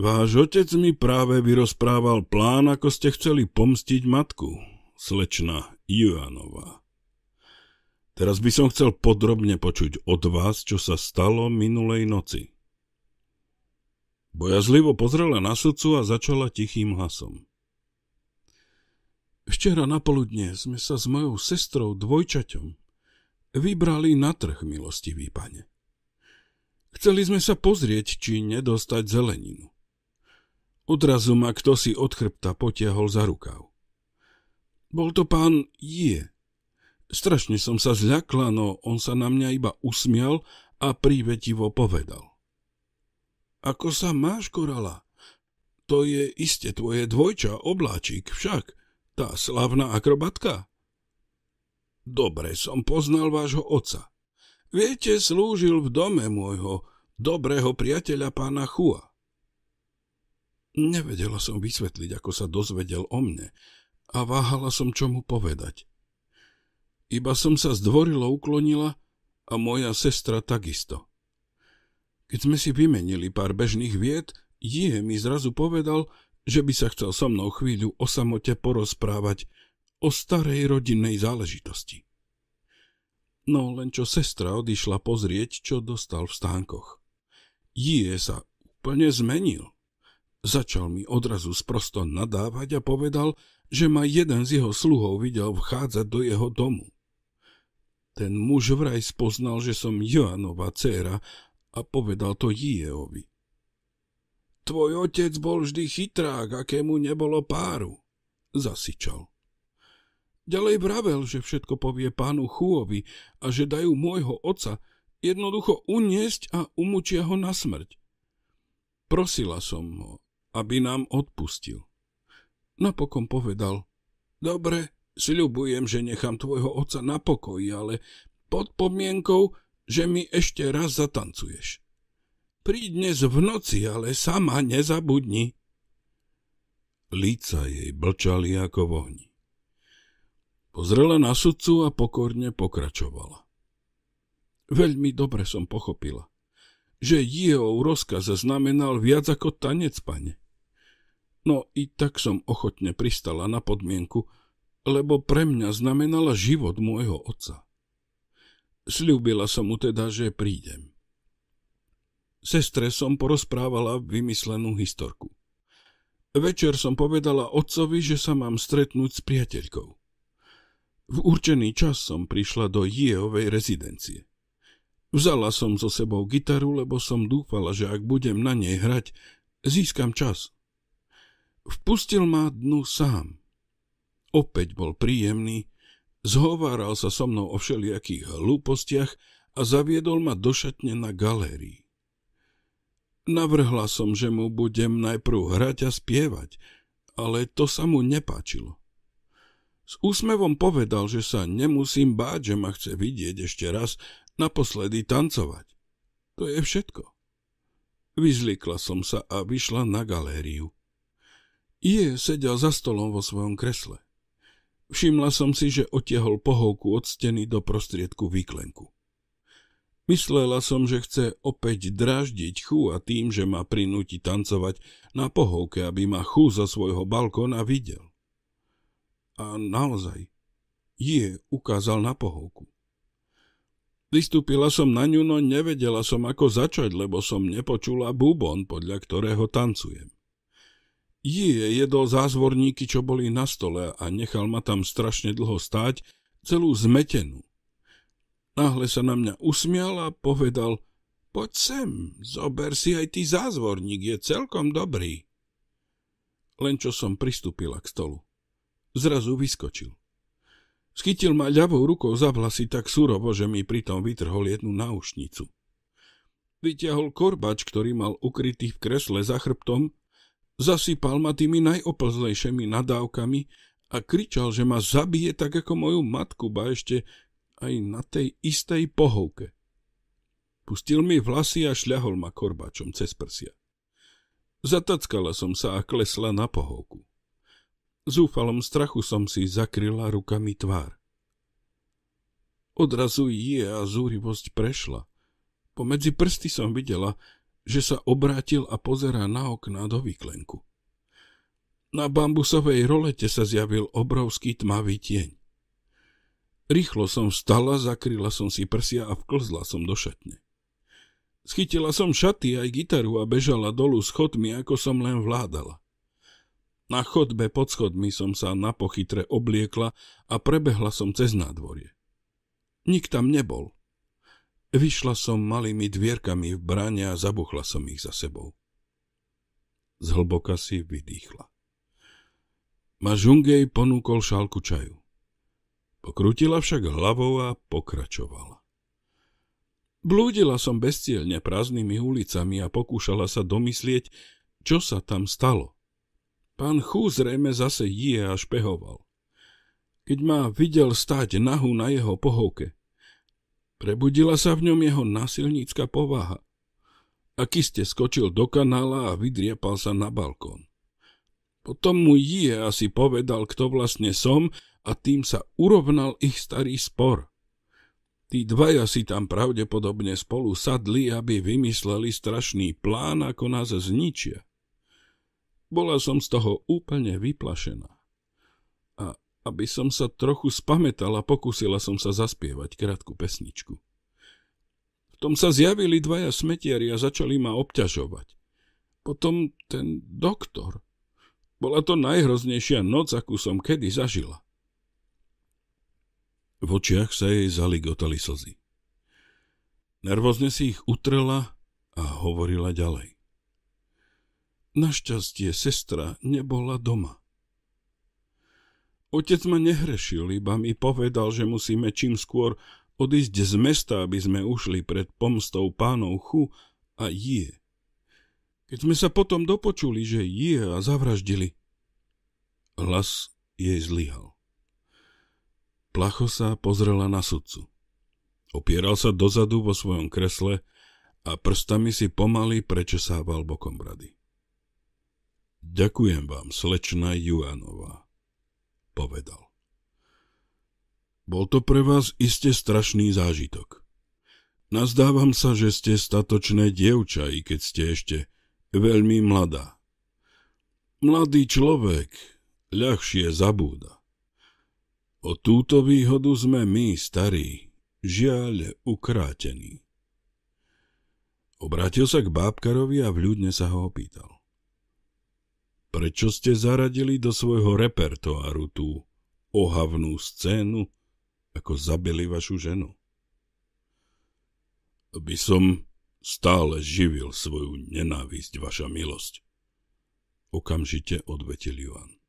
Váš otec mi práve vyrozprával plán, ako ste chceli pomstiť matku, slečna Juanová. Teraz by som chcel podrobne počuť od vás, čo sa stalo minulej noci. Bojazlivo pozrela na sudcu a začala tichým hlasom. Včera napoludne sme sa s mojou sestrou dvojčaťom vybrali na trh, milostivý pane. Chceli sme sa pozrieť, či nedostať zeleninu. Odrazu ma kto si od chrbta potiahol za rukav. Bol to pán Je. Strašne som sa zľakla, no on sa na mňa iba usmial a prívetivo povedal. Ako sa máš, Korala? To je iste tvoje dvojča, obláčik, však. Tá slavná akrobatka. Dobre som poznal vášho oca. Viete, slúžil v dome môjho dobrého priateľa pána Chua. Nevedela som vysvetliť, ako sa dozvedel o mne a váhala som, čo mu povedať. Iba som sa zdvorilo uklonila a moja sestra takisto. Keď sme si vymenili pár bežných vied, Jie mi zrazu povedal, že by sa chcel so mnou chvíľu o samote porozprávať o starej rodinnej záležitosti. No len čo sestra odišla pozrieť, čo dostal v stánkoch. Jie sa úplne zmenil. Začal mi odrazu sprosto nadávať a povedal, že ma jeden z jeho sluhov videl vchádzať do jeho domu. Ten muž vraj spoznal, že som Joanova dcéra a povedal to Jieovi. Tvoj otec bol vždy chytrák, akému nebolo páru, zasičal. Ďalej vravel, že všetko povie pánu Chúovi a že dajú môjho oca jednoducho uniesť a umúčia ho na smrť. Prosila som ho, aby nám odpustil. Napokon povedal, dobre, sľubujem, že nechám tvojho oca na pokoji, ale pod podmienkou, že mi ešte raz zatancuješ. Príď dnes v noci, ale sama nezabudni. Líca jej blčali ako vohni. ohni. Pozrela na sudcu a pokorne pokračovala. Veľmi dobre som pochopila, že jeho rozkaz znamenal viac ako tanec, pane. No i tak som ochotne pristala na podmienku, lebo pre mňa znamenala život môjho otca. Sľúbila som mu teda, že prídem. Sestre som porozprávala vymyslenú historku. Večer som povedala otcovi, že sa mám stretnúť s priateľkou. V určený čas som prišla do Jehovej rezidencie. Vzala som so sebou gitaru, lebo som dúfala, že ak budem na nej hrať, získam čas. Vpustil ma dnu sám. Opäť bol príjemný, zhováral sa so mnou o všelijakých hlúpostiach a zaviedol ma do šatne na galérii. Navrhla som, že mu budem najprv hrať a spievať, ale to sa mu nepáčilo. S úsmevom povedal, že sa nemusím báť, že ma chce vidieť ešte raz, naposledy tancovať. To je všetko. Vyzlikla som sa a vyšla na galériu. Je sedel za stolom vo svojom kresle. Všimla som si, že otiehol pohovku od steny do prostriedku výklenku. Myslela som, že chce opäť draždiť chú a tým, že ma prinúti tancovať na pohovke, aby ma chú zo svojho balkóna videl a naozaj je ukázal na pohovku. Vystúpila som na ňu, no nevedela som, ako začať, lebo som nepočula bubon, podľa ktorého tancujem. Je jedol zázvorníky, čo boli na stole a nechal ma tam strašne dlho stáť, celú zmetenú. Náhle sa na mňa usmial a povedal, poď sem, zober si aj ty zázvorník, je celkom dobrý. Len čo som pristúpila k stolu. Zrazu vyskočil. Skytil ma ľavou rukou za vlasy tak surovo, že mi pritom vytrhol jednu náušnicu. Vyťahol korbač, ktorý mal ukrytý v kresle za chrbtom, zasypal ma tými najoplzlejšími nadávkami a kričal, že ma zabije tak ako moju matku, ba ešte aj na tej istej pohovke. Pustil mi vlasy a šľahol ma korbačom cez prsia. Zatackala som sa a klesla na pohovku zúfalom strachu som si zakryla rukami tvár. Odrazu je a zúrivosť prešla. Pomedzi prsty som videla, že sa obrátil a pozerá na okná do výklenku. Na bambusovej rolete sa zjavil obrovský tmavý tieň. Rýchlo som vstala, zakryla som si prsia a vklzla som do šatne. Schytila som šaty aj gitaru a bežala dolu schodmi, ako som len vládala. Na chodbe pod schodmi som sa na pochytre obliekla a prebehla som cez nádvorie. Nik tam nebol. Vyšla som malými dvierkami v bráne a zabuchla som ich za sebou. Zhlboka si vydýchla. Mažungej ponúkol šálku čaju. Pokrutila však hlavou a pokračovala. Blúdila som bezcielne prázdnymi ulicami a pokúšala sa domyslieť, čo sa tam stalo – Pán Chu zrejme zase jie a špehoval. Keď ma videl stáť nahu na jeho pohovke, prebudila sa v ňom jeho násilnícka povaha. Akiste skočil do kanála a vydriepal sa na balkón. Potom mu Jie asi povedal, kto vlastne som a tým sa urovnal ich starý spor. Tí dvaja si tam pravdepodobne spolu sadli, aby vymysleli strašný plán, ako nás zničia. Bola som z toho úplne vyplašená. A aby som sa trochu spametala, pokúsila som sa zaspievať krátku pesničku. V tom sa zjavili dvaja smetiari a začali ma obťažovať. Potom ten doktor. Bola to najhroznejšia noc, akú som kedy zažila. V očiach sa jej zaligotali slzy. Nervózne si ich utrela a hovorila ďalej. Našťastie sestra nebola doma. Otec ma nehrešil, iba mi povedal, že musíme čím skôr odísť z mesta, aby sme ušli pred pomstou pánov Chu a Jie. Keď sme sa potom dopočuli, že Jie a zavraždili, hlas jej zlyhal. Placho sa pozrela na sudcu. Opieral sa dozadu vo svojom kresle a prstami si pomaly prečesával bokom brady. Ďakujem vám, slečna Juanová, povedal. Bol to pre vás iste strašný zážitok. Nazdávam sa, že ste statočné dievča, i keď ste ešte veľmi mladá. Mladý človek ľahšie zabúda. O túto výhodu sme my, starí, žiaľ ukrátení. Obrátil sa k bábkarovi a vľudne sa ho opýtal. Prečo ste zaradili do svojho repertoáru tú ohavnú scénu, ako zabili vašu ženu? By som stále živil svoju nenávisť, vaša milosť. Okamžite odvetil Joan.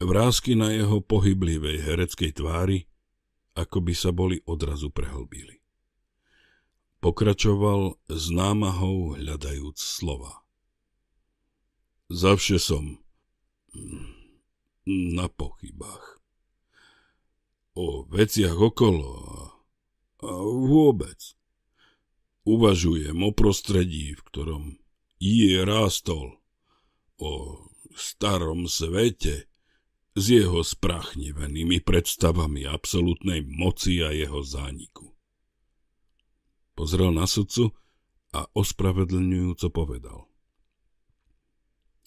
Vrázky na jeho pohyblivej hereckej tvári ako by sa boli odrazu prehlbili. Pokračoval s námahou hľadajúc slova. Zawsze som mm, na pochybách. O veciach okolo a, a vôbec. Uvažujem o prostredí, v ktorom je rástol, o starom svete s jeho sprachnevenými predstavami absolútnej moci a jeho zániku. Pozrel na sudcu a ospravedlňujúco povedal.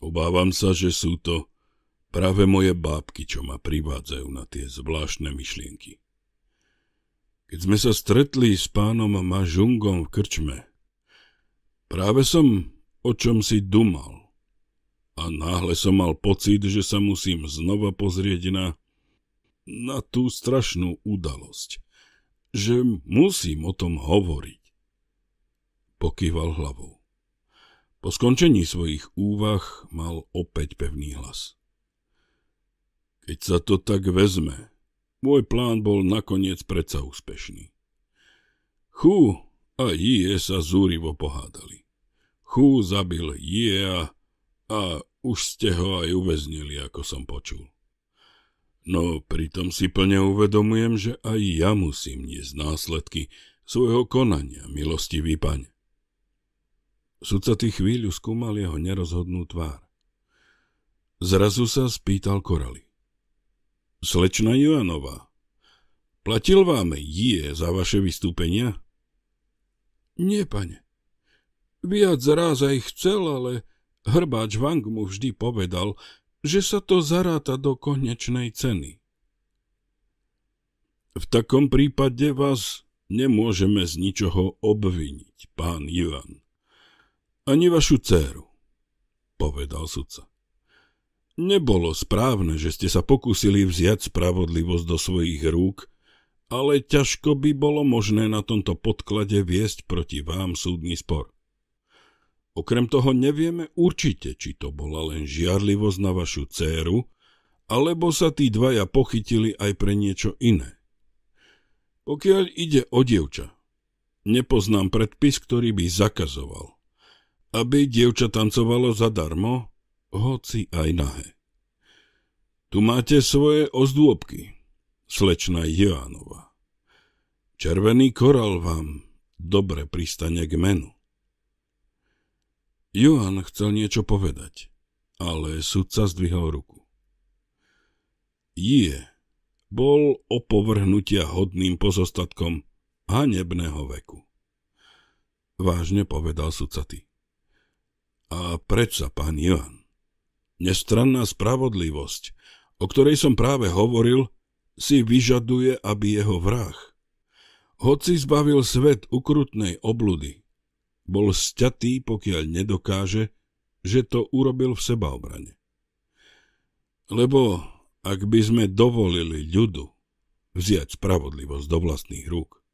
Obávam sa, že sú to práve moje bábky, čo ma privádzajú na tie zvláštne myšlienky. Keď sme sa stretli s pánom Mažungom v krčme, práve som o čom si dumal a náhle som mal pocit, že sa musím znova pozrieť na, na tú strašnú udalosť, že musím o tom hovoriť. Pokýval hlavou. Po skončení svojich úvah mal opäť pevný hlas. Keď sa to tak vezme, môj plán bol nakoniec predsa úspešný. Chú a Jie sa zúrivo pohádali. Chú zabil Jiea a už ste ho aj uväznili, ako som počul. No pritom si plne uvedomujem, že aj ja musím niesť následky svojho konania, milostivý pane. Sudca tých chvíľu skúmal jeho nerozhodnú tvár. Zrazu sa spýtal Korali. Slečna Joanová, platil vám je za vaše vystúpenia? Nie, pane. Viac raz aj chcel, ale hrbáč Vang mu vždy povedal, že sa to zaráta do konečnej ceny. V takom prípade vás nemôžeme z ničoho obviniť, pán Ivan. Ani vašu dceru, povedal sudca. Nebolo správne, že ste sa pokúsili vziať spravodlivosť do svojich rúk, ale ťažko by bolo možné na tomto podklade viesť proti vám súdny spor. Okrem toho nevieme určite, či to bola len žiarlivosť na vašu dceru, alebo sa tí dvaja pochytili aj pre niečo iné. Pokiaľ ide o dievča, nepoznám predpis, ktorý by zakazoval, aby dievča tancovalo zadarmo, hoci aj nahe. Tu máte svoje ozdôbky, slečna Joánova. Červený koral vám dobre pristane k menu. Johan chcel niečo povedať, ale sudca zdvihol ruku. Je, bol opovrhnutia hodným pozostatkom hanebného veku. Vážne povedal sudca ty. A predsa, pán Ivan, nestranná spravodlivosť, o ktorej som práve hovoril, si vyžaduje, aby jeho vrah, hoci zbavil svet ukrutnej obludy, bol sťatý, pokiaľ nedokáže, že to urobil v sebaobrane. Lebo ak by sme dovolili ľudu vziať spravodlivosť do vlastných rúk,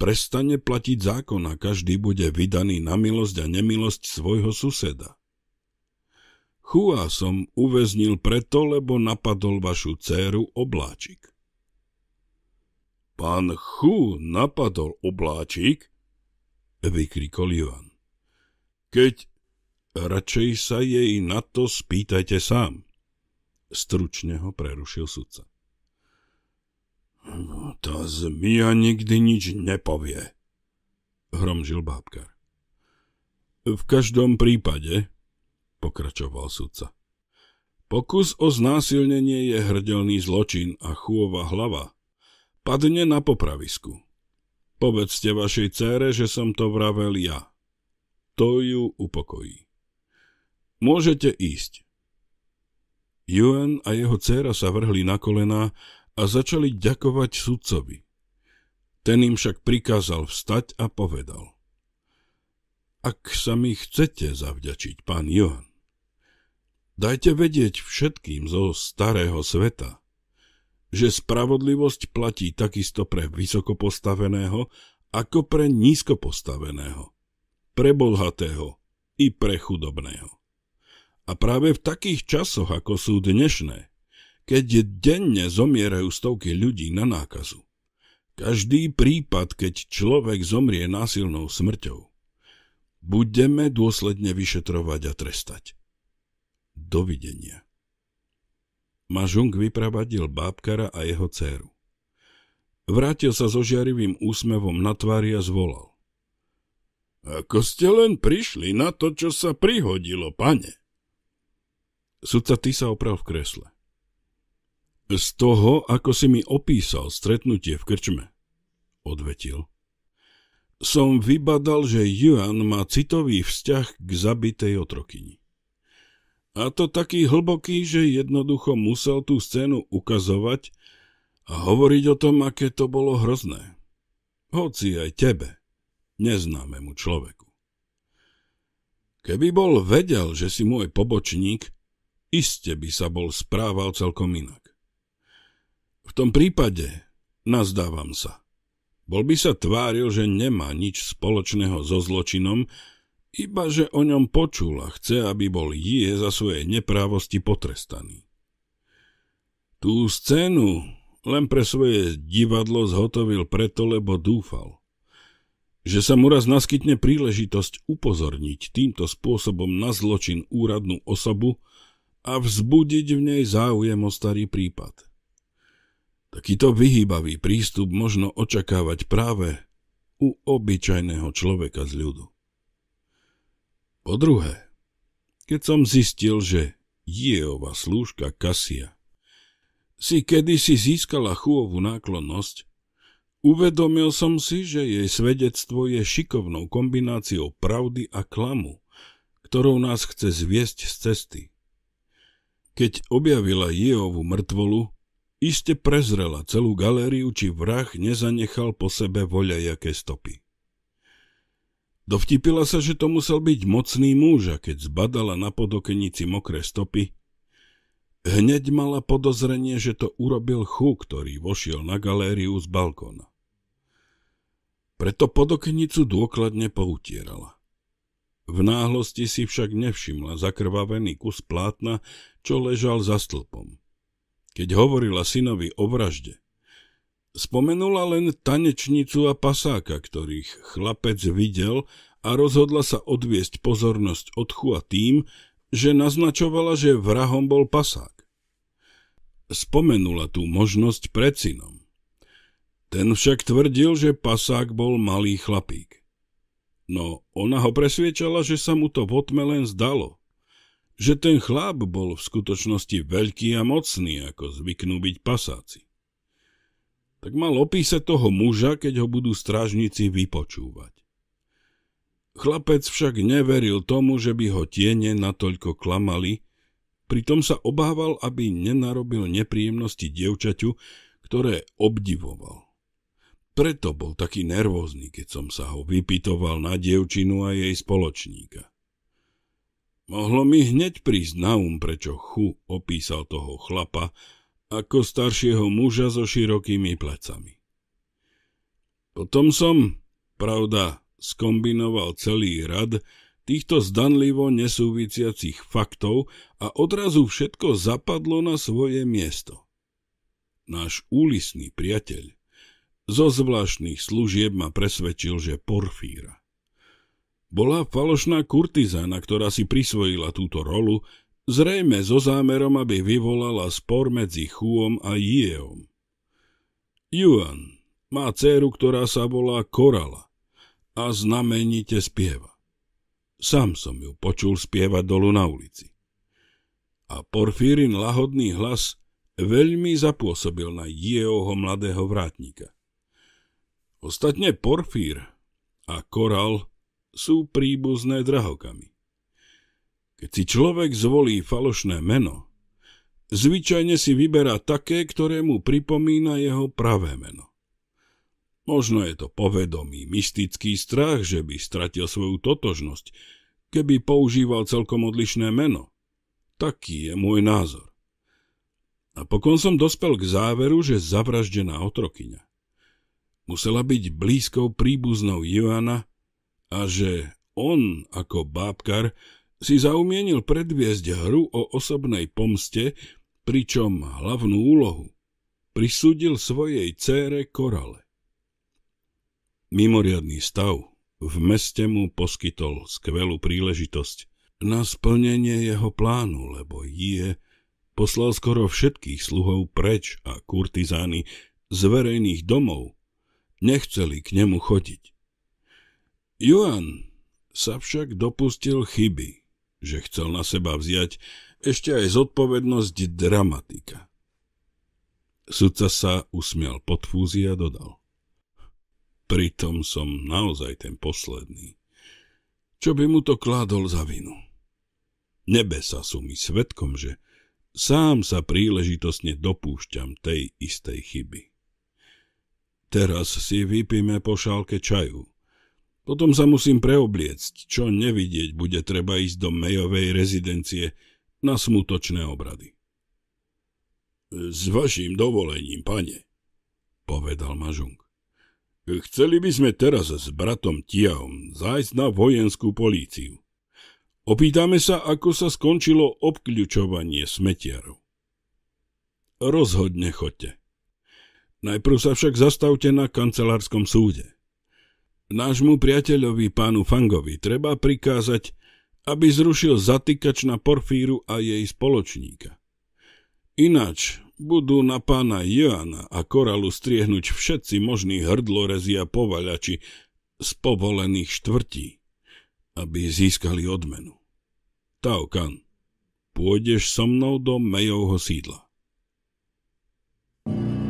Prestane platiť zákon a každý bude vydaný na milosť a nemilosť svojho suseda. Chua som uväznil preto, lebo napadol vašu dceru obláčik. Pán Chu napadol obláčik? Vykrikol Ivan. Keď radšej sa jej na to spýtajte sám. Stručne ho prerušil sudca. No, tá zmia nikdy nič nepovie, hromžil bábkar. V každom prípade, pokračoval sudca, pokus o znásilnenie je hrdelný zločin a chúva hlava padne na popravisku. Povedzte vašej cére, že som to vravel ja. To ju upokojí. Môžete ísť. Juan a jeho dcéra sa vrhli na kolená a začali ďakovať sudcovi. Ten im však prikázal vstať a povedal. Ak sa mi chcete zavďačiť, pán Johan, dajte vedieť všetkým zo starého sveta, že spravodlivosť platí takisto pre vysokopostaveného, ako pre nízkopostaveného, pre bohatého i pre chudobného. A práve v takých časoch, ako sú dnešné, keď denne zomierajú stovky ľudí na nákazu. Každý prípad, keď človek zomrie násilnou smrťou, budeme dôsledne vyšetrovať a trestať. Dovidenia. Mažung vypravadil bábkara a jeho dceru. Vrátil sa so žiarivým úsmevom na tvári a zvolal. Ako ste len prišli na to, čo sa prihodilo, pane? Sudca ty sa opral v kresle. Z toho, ako si mi opísal stretnutie v krčme, odvetil. Som vybadal, že Juan má citový vzťah k zabitej otrokyni. A to taký hlboký, že jednoducho musel tú scénu ukazovať a hovoriť o tom, aké to bolo hrozné. Hoci aj tebe, neznámemu človeku. Keby bol vedel, že si môj pobočník, iste by sa bol správal celkom inak. V tom prípade, nazdávam sa, bol by sa tváril, že nemá nič spoločného so zločinom, iba že o ňom počul a chce, aby bol je za svoje neprávosti potrestaný. Tú scénu len pre svoje divadlo zhotovil preto, lebo dúfal, že sa mu raz naskytne príležitosť upozorniť týmto spôsobom na zločin úradnú osobu a vzbudiť v nej záujem o starý prípad – Takýto vyhýbavý prístup možno očakávať práve u obyčajného človeka z ľudu. Po druhé, keď som zistil, že Jehova slúžka Kasia si kedysi získala chúovú náklonnosť, uvedomil som si, že jej svedectvo je šikovnou kombináciou pravdy a klamu, ktorou nás chce zviesť z cesty. Keď objavila Jehovu mŕtvolu, Iste prezrela celú galériu, či vrah nezanechal po sebe voľajaké stopy. Dovtipila sa, že to musel byť mocný muž a keď zbadala na podokenici mokré stopy, hneď mala podozrenie, že to urobil Chu, ktorý vošiel na galériu z balkóna. Preto podokenicu dôkladne poutierala. V náhlosti si však nevšimla zakrvavený kus plátna, čo ležal za stĺpom keď hovorila synovi o vražde. Spomenula len tanečnicu a pasáka, ktorých chlapec videl a rozhodla sa odviesť pozornosť od chua tým, že naznačovala, že vrahom bol pasák. Spomenula tú možnosť pred synom. Ten však tvrdil, že pasák bol malý chlapík. No ona ho presviečala, že sa mu to v otme len zdalo – že ten chlap bol v skutočnosti veľký a mocný, ako zvyknú byť pasáci. Tak mal opísať toho muža, keď ho budú strážnici vypočúvať. Chlapec však neveril tomu, že by ho tiene natoľko klamali, pritom sa obával, aby nenarobil nepríjemnosti dievčaťu, ktoré obdivoval. Preto bol taký nervózny, keď som sa ho vypitoval na dievčinu a jej spoločníka. Mohlo mi hneď prísť na um, prečo Chu opísal toho chlapa ako staršieho muža so širokými plecami. Potom som, pravda, skombinoval celý rad týchto zdanlivo nesúvisiacich faktov a odrazu všetko zapadlo na svoje miesto. Náš úlisný priateľ zo zvláštnych služieb ma presvedčil, že Porfíra bola falošná kurtizana, ktorá si prisvojila túto rolu, zrejme so zámerom, aby vyvolala spor medzi Chuom a Jieom. Yuan má dceru, ktorá sa volá Korala a znamenite spieva. Sám som ju počul spievať dolu na ulici. A Porfírin lahodný hlas veľmi zapôsobil na Jeoho mladého vrátnika. Ostatne Porfír a Koral sú príbuzné drahokami. Keď si človek zvolí falošné meno, zvyčajne si vyberá také, ktoré mu pripomína jeho pravé meno. Možno je to povedomý, mystický strach, že by stratil svoju totožnosť, keby používal celkom odlišné meno. Taký je môj názor. A pokon som dospel k záveru, že zavraždená otrokyňa musela byť blízkou príbuznou Joana, a že on ako bábkar si zaumienil predviesť hru o osobnej pomste, pričom hlavnú úlohu prisúdil svojej cére Korale. Mimoriadný stav v meste mu poskytol skvelú príležitosť na splnenie jeho plánu, lebo je poslal skoro všetkých sluhov preč a kurtizány z verejných domov nechceli k nemu chodiť. Juan sa však dopustil chyby, že chcel na seba vziať ešte aj zodpovednosť dramatika. Sudca sa usmial pod fúzi a dodal. Pritom som naozaj ten posledný. Čo by mu to kládol za vinu? sa sú mi svetkom, že sám sa príležitosne dopúšťam tej istej chyby. Teraz si vypíme po šálke čaju, potom sa musím preobliecť, čo nevidieť bude treba ísť do Mejovej rezidencie na smutočné obrady. S vašim dovolením, pane, povedal Mažung. Chceli by sme teraz s bratom Tiaom zájsť na vojenskú políciu. Opýtame sa, ako sa skončilo obkľučovanie smetiarov. Rozhodne chodte. Najprv sa však zastavte na kancelárskom súde. Nášmu priateľovi pánu Fangovi treba prikázať, aby zrušil zatýkač na Porfíru a jej spoločníka. Ináč budú na pána Joana a Koralu striehnuť všetci možní hrdlorezi a povaľači z povolených štvrtí, aby získali odmenu. kan, pôjdeš so mnou do Mejovho sídla. thank you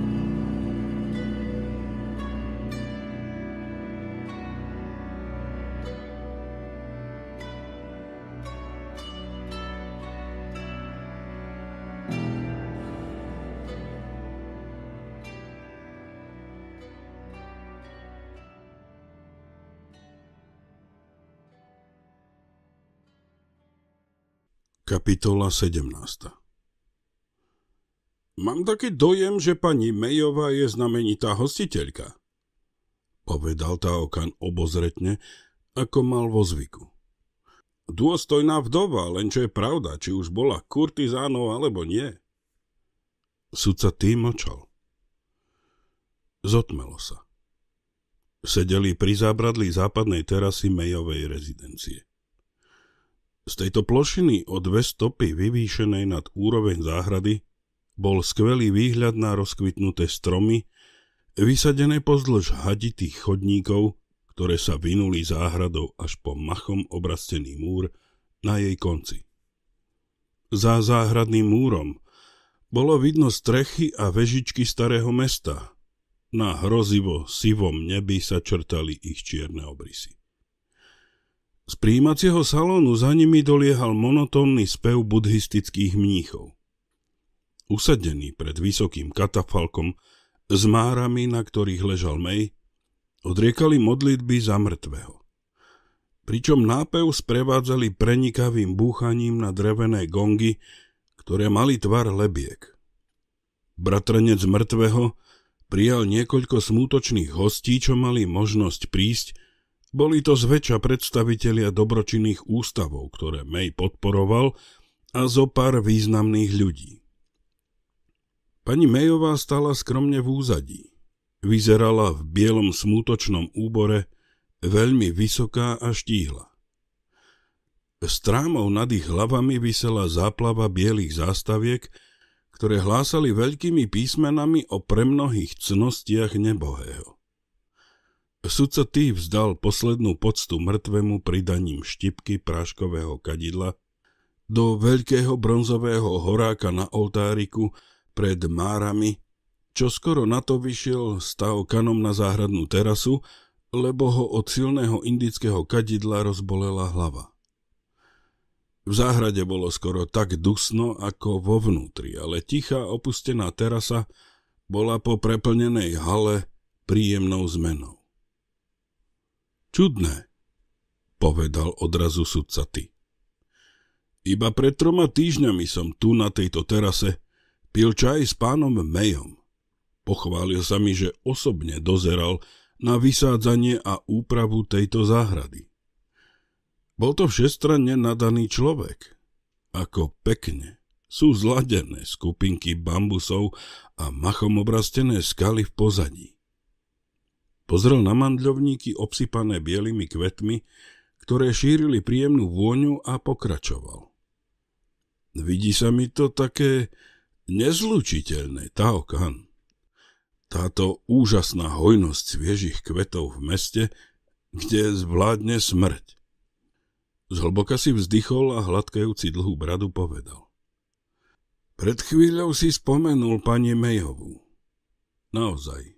Kapitola 17 Mám taký dojem, že pani Mejová je znamenitá hostiteľka, povedal Taokan obozretne, ako mal vo zvyku. Dôstojná vdova, len čo je pravda, či už bola kurtizánov alebo nie. Sudca tým močal. Zotmelo sa. Sedeli pri zábradlí západnej terasy Mejovej rezidencie. Z tejto plošiny o dve stopy vyvýšenej nad úroveň záhrady bol skvelý výhľad na rozkvitnuté stromy, vysadené pozdĺž haditých chodníkov, ktoré sa vynuli záhradou až po machom obrastený múr na jej konci. Za záhradným múrom bolo vidno strechy a vežičky starého mesta. Na hrozivo sivom nebi sa črtali ich čierne obrysy. Z príjímacieho salónu za nimi doliehal monotónny spev buddhistických mníchov. Usadený pred vysokým katafalkom s márami, na ktorých ležal Mej, odriekali modlitby za mŕtvého. Pričom nápev sprevádzali prenikavým búchaním na drevené gongy, ktoré mali tvar lebiek. Bratrenec mŕtvého prijal niekoľko smútočných hostí, čo mali možnosť prísť boli to zväčša predstavitelia dobročinných ústavov, ktoré May podporoval, a zo pár významných ľudí. Pani Mayová stala skromne v úzadí. Vyzerala v bielom smútočnom úbore, veľmi vysoká a štíhla. Strámou nad ich hlavami vysela záplava bielých zástaviek, ktoré hlásali veľkými písmenami o premnohých cnostiach nebohého. Sudca Tý vzdal poslednú poctu mŕtvemu pridaním štipky práškového kadidla do veľkého bronzového horáka na oltáriku pred márami, čo skoro na to vyšiel stav kanom na záhradnú terasu, lebo ho od silného indického kadidla rozbolela hlava. V záhrade bolo skoro tak dusno ako vo vnútri, ale tichá opustená terasa bola po preplnenej hale príjemnou zmenou. Čudné, povedal odrazu sudca ty. Iba pred troma týždňami som tu na tejto terase pil čaj s pánom Mejom. Pochválil sa mi, že osobne dozeral na vysádzanie a úpravu tejto záhrady. Bol to všestranne nadaný človek. Ako pekne sú zladené skupinky bambusov a machom obrastené skaly v pozadí. Pozrel na mandľovníky obsypané bielými kvetmi, ktoré šírili príjemnú vôňu a pokračoval. Vidí sa mi to také nezlučiteľné, Taokan. Táto úžasná hojnosť sviežich kvetov v meste, kde zvládne smrť. Zhlboka si vzdychol a hladkajúci dlhú bradu povedal. Pred chvíľou si spomenul pani Mejovú. Naozaj,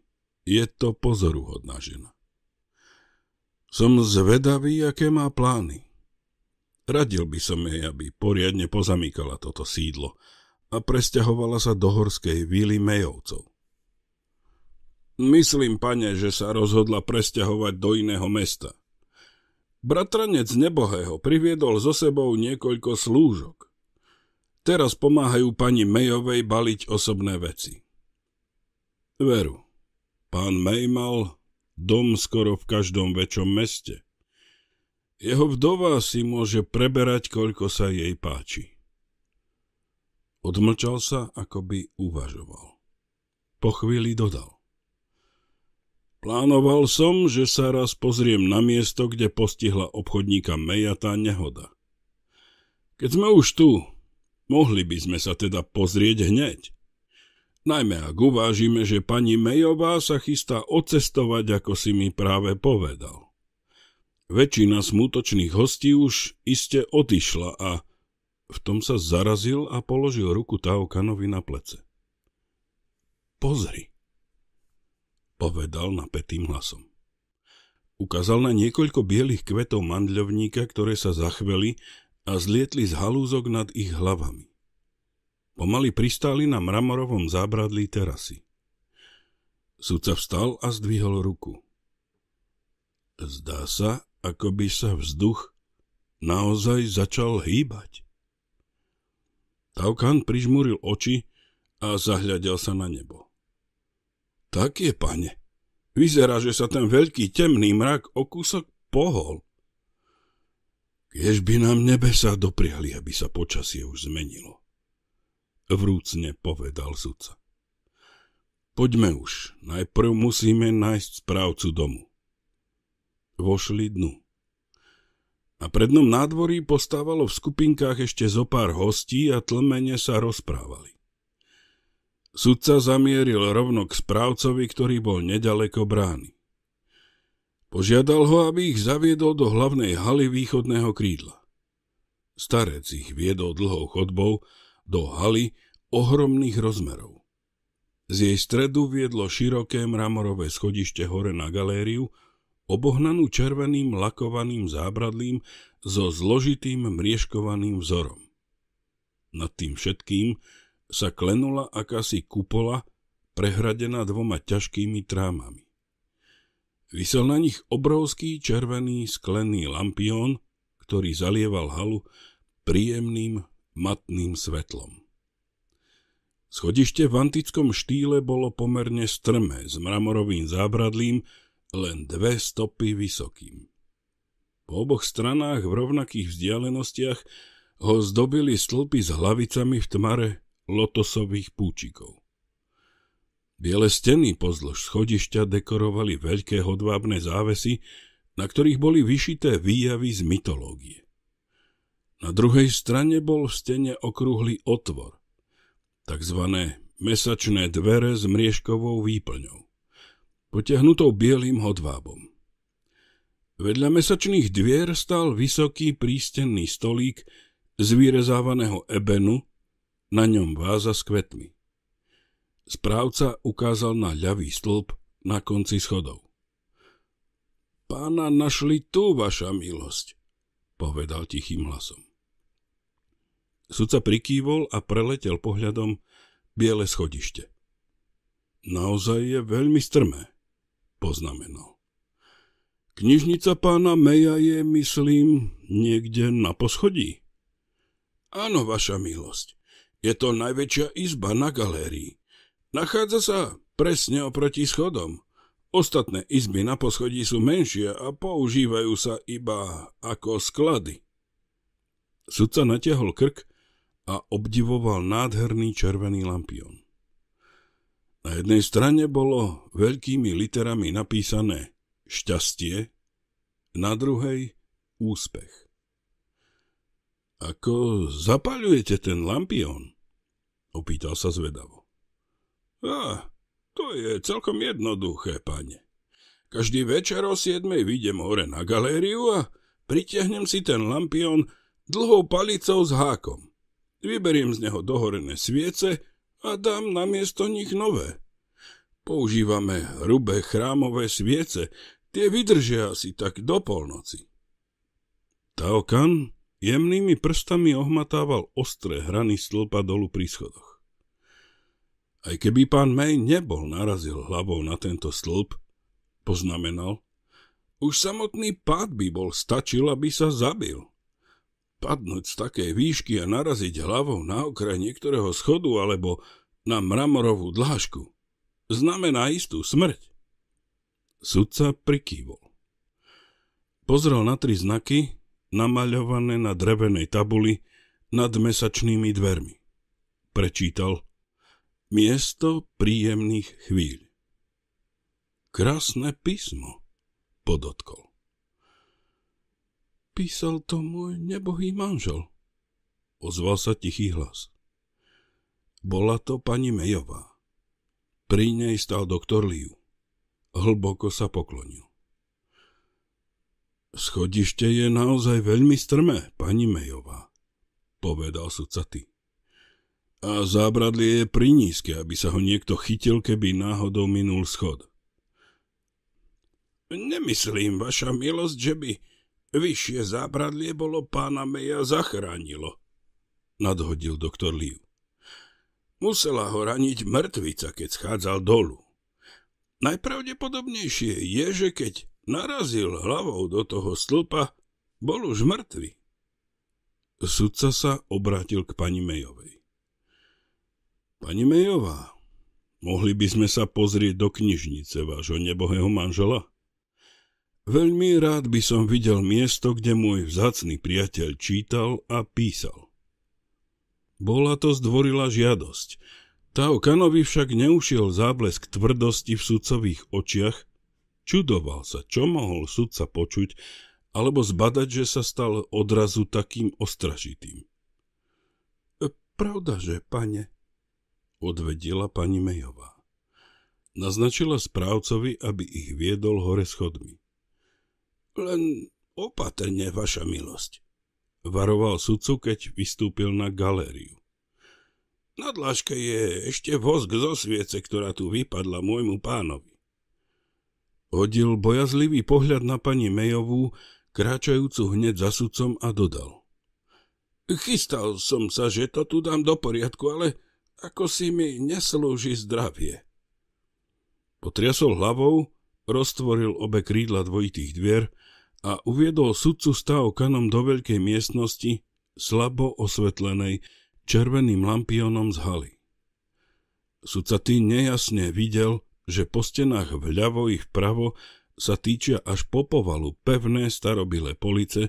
je to pozoruhodná žena. Som zvedavý, aké má plány. Radil by som jej, aby poriadne pozamýkala toto sídlo a presťahovala sa do horskej víly Mejovcov. Myslím, pane, že sa rozhodla presťahovať do iného mesta. Bratranec nebohého priviedol zo sebou niekoľko slúžok. Teraz pomáhajú pani Mejovej baliť osobné veci. Veru, Pán May mal dom skoro v každom väčšom meste. Jeho vdova si môže preberať, koľko sa jej páči. Odmlčal sa, ako by uvažoval. Po chvíli dodal. Plánoval som, že sa raz pozriem na miesto, kde postihla obchodníka Meja tá nehoda. Keď sme už tu, mohli by sme sa teda pozrieť hneď. Najmä ak uvážime, že pani Mejová sa chystá odcestovať, ako si mi práve povedal. Väčšina smutočných hostí už iste odišla a v tom sa zarazil a položil ruku Taokanovi na plece. Pozri, povedal napätým hlasom. Ukázal na niekoľko bielých kvetov mandľovníka, ktoré sa zachveli a zlietli z halúzok nad ich hlavami. Pomaly pristáli na mramorovom zábradlí terasy. Sudca vstal a zdvihol ruku. Zdá sa, ako by sa vzduch naozaj začal hýbať. Taukan prižmuril oči a zahľadel sa na nebo. Tak je, pane. Vyzerá, že sa ten veľký temný mrak o kúsok pohol. Kiež by nám nebesa dopriali, aby sa počasie už zmenilo vrúcne povedal sudca. Poďme už, najprv musíme nájsť správcu domu. Vošli dnu. Na prednom nádvorí postávalo v skupinkách ešte zo pár hostí a tlmene sa rozprávali. Sudca zamieril rovno k správcovi, ktorý bol nedaleko brány. Požiadal ho, aby ich zaviedol do hlavnej haly východného krídla. Starec ich viedol dlhou chodbou, do haly ohromných rozmerov. Z jej stredu viedlo široké mramorové schodište hore na galériu, obohnanú červeným lakovaným zábradlím so zložitým mrieškovaným vzorom. Nad tým všetkým sa klenula akási kupola, prehradená dvoma ťažkými trámami. Vysel na nich obrovský červený sklený lampión, ktorý zalieval halu príjemným matným svetlom. Schodište v antickom štýle bolo pomerne strmé s mramorovým zábradlím, len dve stopy vysokým. Po oboch stranách v rovnakých vzdialenostiach ho zdobili stĺpy s hlavicami v tmare lotosových púčikov. Biele steny pozdĺž schodišťa dekorovali veľké hodvábne závesy, na ktorých boli vyšité výjavy z mytológie. Na druhej strane bol v stene okrúhly otvor, takzvané mesačné dvere s mriežkovou výplňou, potiahnutou bielým hodvábom. Vedľa mesačných dvier stal vysoký prístenný stolík z vyrezávaného ebenu, na ňom váza s kvetmi. Správca ukázal na ľavý stĺp na konci schodov. Pána našli tu, vaša milosť, povedal tichým hlasom. Sudca prikývol a preletel pohľadom biele schodište. Naozaj je veľmi strmé, poznamenal. Knižnica pána Meja je, myslím, niekde na poschodí. Áno, vaša milosť. Je to najväčšia izba na galérii. Nachádza sa presne oproti schodom. Ostatné izby na poschodí sú menšie a používajú sa iba ako sklady. Sudca natiahol krk a obdivoval nádherný červený lampión. Na jednej strane bolo veľkými literami napísané šťastie, na druhej úspech. Ako zapaľujete ten lampión? Opýtal sa zvedavo. A, to je celkom jednoduché, pane. Každý večer o siedmej vidiem hore na galériu a pritiahnem si ten lampión dlhou palicou s hákom. Vyberiem z neho dohorené sviece a dám namiesto nich nové. Používame hrubé chrámové sviece, tie vydržia asi tak do polnoci. Taokan jemnými prstami ohmatával ostré hrany stĺpa dolu pri schodoch. Aj keby pán May nebol narazil hlavou na tento stĺp, poznamenal, už samotný pád by bol stačil, aby sa zabil spadnúť z takej výšky a naraziť hlavou na okraj niektorého schodu alebo na mramorovú dlážku znamená istú smrť. Sudca prikývol. Pozrel na tri znaky, namaľované na drevenej tabuli nad mesačnými dvermi. Prečítal Miesto príjemných chvíľ. Krásne písmo, podotkol. Písal to môj nebohý manžel, ozval sa tichý hlas. Bola to pani Mejová. Pri nej stal doktor Liu. Hlboko sa poklonil. Schodište je naozaj veľmi strmé, pani Mejová, povedal sudca A zábradlie je prinízke, aby sa ho niekto chytil, keby náhodou minul schod. Nemyslím, vaša milosť, že by Vyššie zábradlie bolo pána Meja zachránilo, nadhodil doktor Liu. Musela ho raniť mŕtvica, keď schádzal dolu. Najpravdepodobnejšie je, že keď narazil hlavou do toho stĺpa, bol už mŕtvy. Sudca sa obrátil k pani Mejovej. Pani Mejová, mohli by sme sa pozrieť do knižnice vášho nebohého manžela? Veľmi rád by som videl miesto, kde môj vzácný priateľ čítal a písal. Bola to zdvorila žiadosť. Kanovi však neušiel záblesk tvrdosti v sudcových očiach. Čudoval sa, čo mohol sudca počuť, alebo zbadať, že sa stal odrazu takým ostražitým. E, pravda, že, pane, odvedila pani Mejová. Naznačila správcovi, aby ich viedol hore schodmi. Len opatrne, vaša milosť, varoval sudcu, keď vystúpil na galériu. Na dlažke je ešte vosk zo sviece, ktorá tu vypadla môjmu pánovi. Hodil bojazlivý pohľad na pani Mejovú, kráčajúcu hneď za sudcom a dodal. Chystal som sa, že to tu dám do poriadku, ale ako si mi neslúži zdravie. Potriasol hlavou, roztvoril obe krídla dvojitých dvier a uviedol sudcu stav kanom do veľkej miestnosti, slabo osvetlenej červeným lampionom z haly. Sudca tý nejasne videl, že po stenách vľavo i vpravo sa týčia až po povalu pevné starobilé police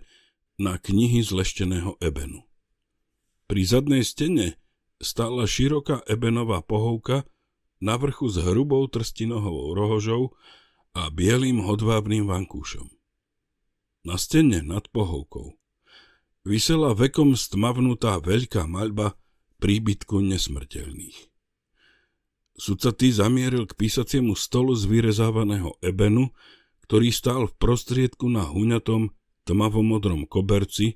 na knihy zlešteného ebenu. Pri zadnej stene stála široká ebenová pohovka na vrchu s hrubou trstinohovou rohožou, a bielým hodvábnym vankúšom. Na stene nad pohovkou vysela vekom stmavnutá veľká maľba príbytku nesmrteľných. Sucatý zamieril k písaciemu stolu z vyrezávaného ebenu, ktorý stál v prostriedku na huňatom, tmavomodrom koberci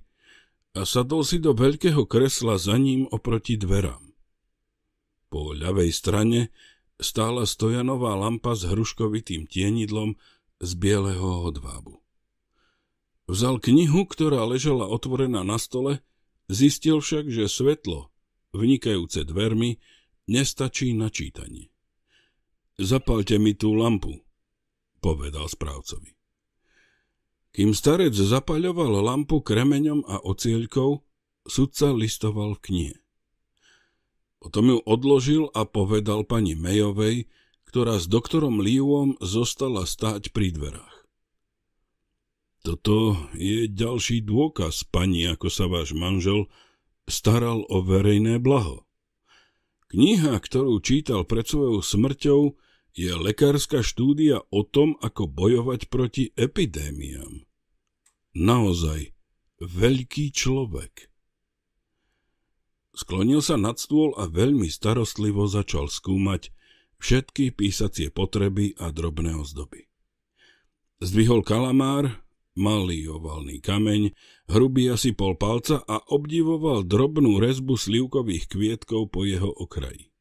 a sadol si do veľkého kresla za ním oproti dverám. Po ľavej strane stála stojanová lampa s hruškovitým tienidlom z bieleho hodvábu. Vzal knihu, ktorá ležela otvorená na stole, zistil však, že svetlo, vnikajúce dvermi, nestačí na čítanie. Zapalte mi tú lampu, povedal správcovi. Kým starec zapaľoval lampu kremeňom a ocieľkou, sudca listoval v knihe. Potom ju odložil a povedal pani Mejovej, ktorá s doktorom Liuom zostala stáť pri dverách. Toto je ďalší dôkaz, pani, ako sa váš manžel staral o verejné blaho. Kniha, ktorú čítal pred svojou smrťou, je lekárska štúdia o tom, ako bojovať proti epidémiám. Naozaj, veľký človek. Sklonil sa nad stôl a veľmi starostlivo začal skúmať všetky písacie potreby a drobné ozdoby. Zdvihol kalamár, malý ovalný kameň, hrubý asi pol palca a obdivoval drobnú rezbu slivkových kvietkov po jeho okraji.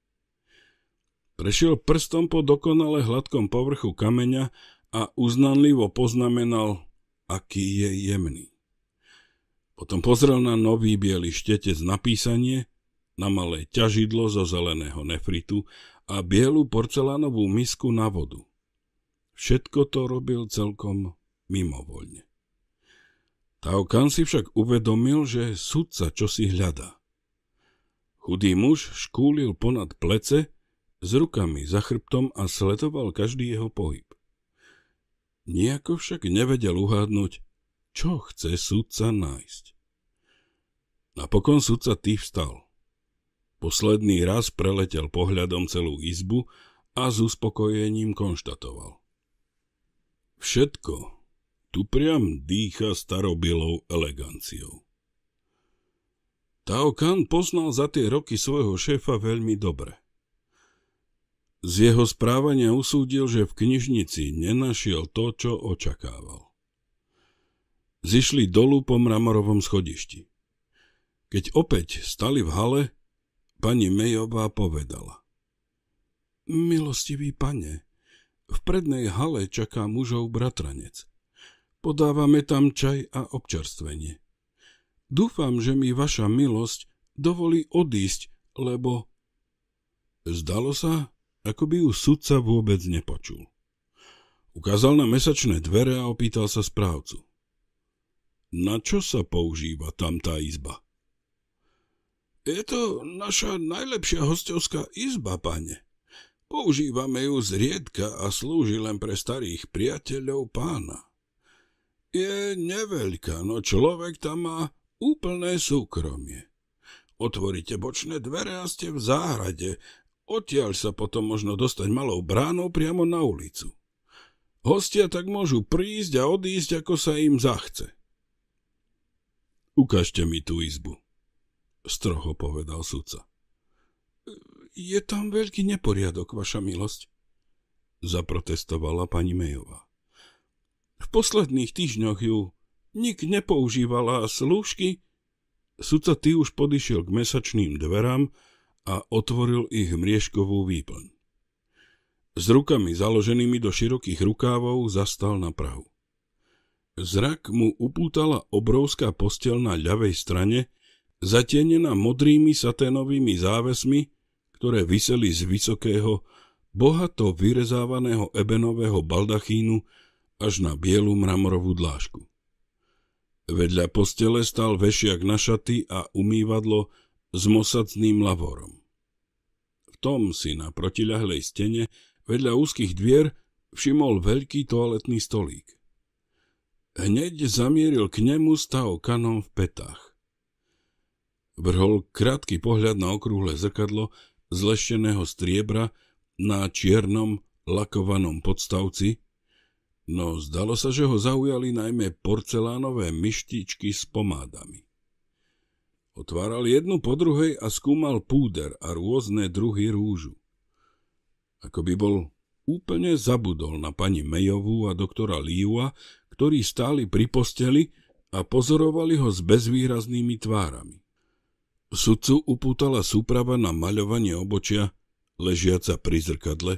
Prešiel prstom po dokonale hladkom povrchu kameňa a uznanlivo poznamenal, aký je jemný. Potom pozrel na nový biely štetec napísanie, na malé ťažidlo zo zeleného nefritu a bielú porcelánovú misku na vodu. Všetko to robil celkom mimovoľne. Taokan si však uvedomil, že sudca čosi hľadá. Chudý muž škúlil ponad plece, s rukami za chrbtom a sledoval každý jeho pohyb. Nijako však nevedel uhádnuť, čo chce sudca nájsť? Napokon sudca tých vstal. Posledný raz preletel pohľadom celú izbu a s uspokojením konštatoval. Všetko tu priam dýcha starobilou eleganciou. Tao Kan poznal za tie roky svojho šéfa veľmi dobre. Z jeho správania usúdil, že v knižnici nenašiel to, čo očakával. Zišli dolu po mramorovom schodišti. Keď opäť stali v hale, pani Mejová povedala. Milostivý pane, v prednej hale čaká mužov bratranec. Podávame tam čaj a občerstvenie. Dúfam, že mi vaša milosť dovolí odísť, lebo... Zdalo sa, ako by ju sudca vôbec nepočul. Ukázal na mesačné dvere a opýtal sa správcu. Na čo sa používa tam tá izba? Je to naša najlepšia hostovská izba, pane. Používame ju zriedka a slúži len pre starých priateľov pána. Je neveľká, no človek tam má úplné súkromie. Otvoríte bočné dvere a ste v záhrade, odtiaľ sa potom možno dostať malou bránou priamo na ulicu. Hostia tak môžu prísť a odísť, ako sa im zachce. Ukážte mi tú izbu, stroho povedal sudca. Je tam veľký neporiadok, vaša milosť, zaprotestovala pani Mejová. V posledných týždňoch ju nik nepoužívala slúžky. Sudca ty už podišiel k mesačným dverám a otvoril ich mrieškovú výplň. S rukami založenými do širokých rukávov zastal na Prahu. Zrak mu upútala obrovská postel na ľavej strane, zatienená modrými saténovými závesmi, ktoré vyseli z vysokého, bohato vyrezávaného ebenového baldachínu až na bielu mramorovú dlážku. Vedľa postele stal vešiak na šaty a umývadlo s mosadným lavorom. V tom si na protiľahlej stene vedľa úzkých dvier všimol veľký toaletný stolík. Hneď zamieril k nemu stav kanom v petách. Vrhol krátky pohľad na okrúhle zrkadlo zlešteného striebra na čiernom lakovanom podstavci, no zdalo sa, že ho zaujali najmä porcelánové myštičky s pomádami. Otváral jednu po druhej a skúmal púder a rôzne druhy rúžu. Ako by bol úplne zabudol na pani Mejovú a doktora Líua, ktorí stáli pri posteli a pozorovali ho s bezvýraznými tvárami. Sudcu upútala súprava na maľovanie obočia, ležiaca pri zrkadle.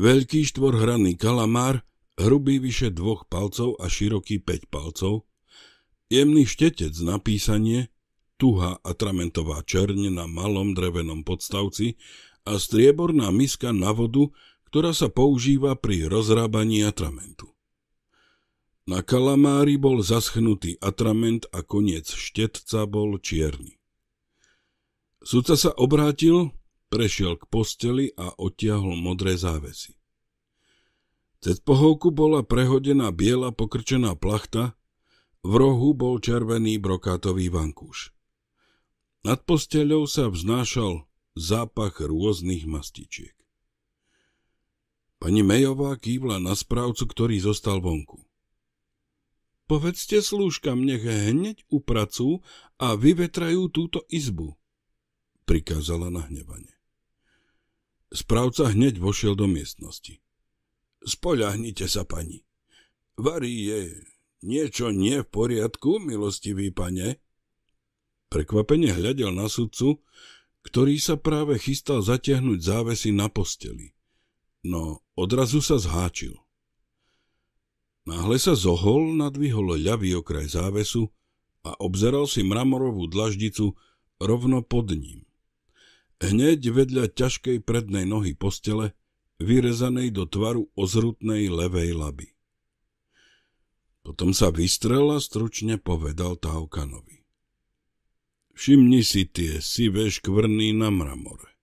Veľký štvorhranný kalamár, hrubý vyše dvoch palcov a široký 5 palcov, jemný štetec na písanie, tuha atramentová čerň na malom drevenom podstavci a strieborná miska na vodu, ktorá sa používa pri rozrábaní atramentu. Na kalamári bol zaschnutý atrament a koniec štetca bol čierny. Sudca sa obrátil, prešiel k posteli a otiahol modré závesy. Cez pohovku bola prehodená biela pokrčená plachta, v rohu bol červený brokátový vankúš. Nad posteľou sa vznášal zápach rôznych mastičiek. Pani Mejová kývla na správcu, ktorý zostal vonku. Povedzte slúžkam, nech hneď upracú a vyvetrajú túto izbu, prikázala nahnevane. Správca hneď vošiel do miestnosti. Spoľahnite sa, pani. Varí je niečo nie v poriadku, milostivý pane? Prekvapene hľadel na sudcu, ktorý sa práve chystal zatiahnuť závesy na posteli. No odrazu sa zháčil. Náhle sa zohol, nadvihol ľavý okraj závesu a obzeral si mramorovú dlaždicu rovno pod ním. Hneď vedľa ťažkej prednej nohy postele, vyrezanej do tvaru ozrutnej levej laby. Potom sa vystrel a stručne povedal Taukanovi. Všimni si tie sivé škvrny na mramore.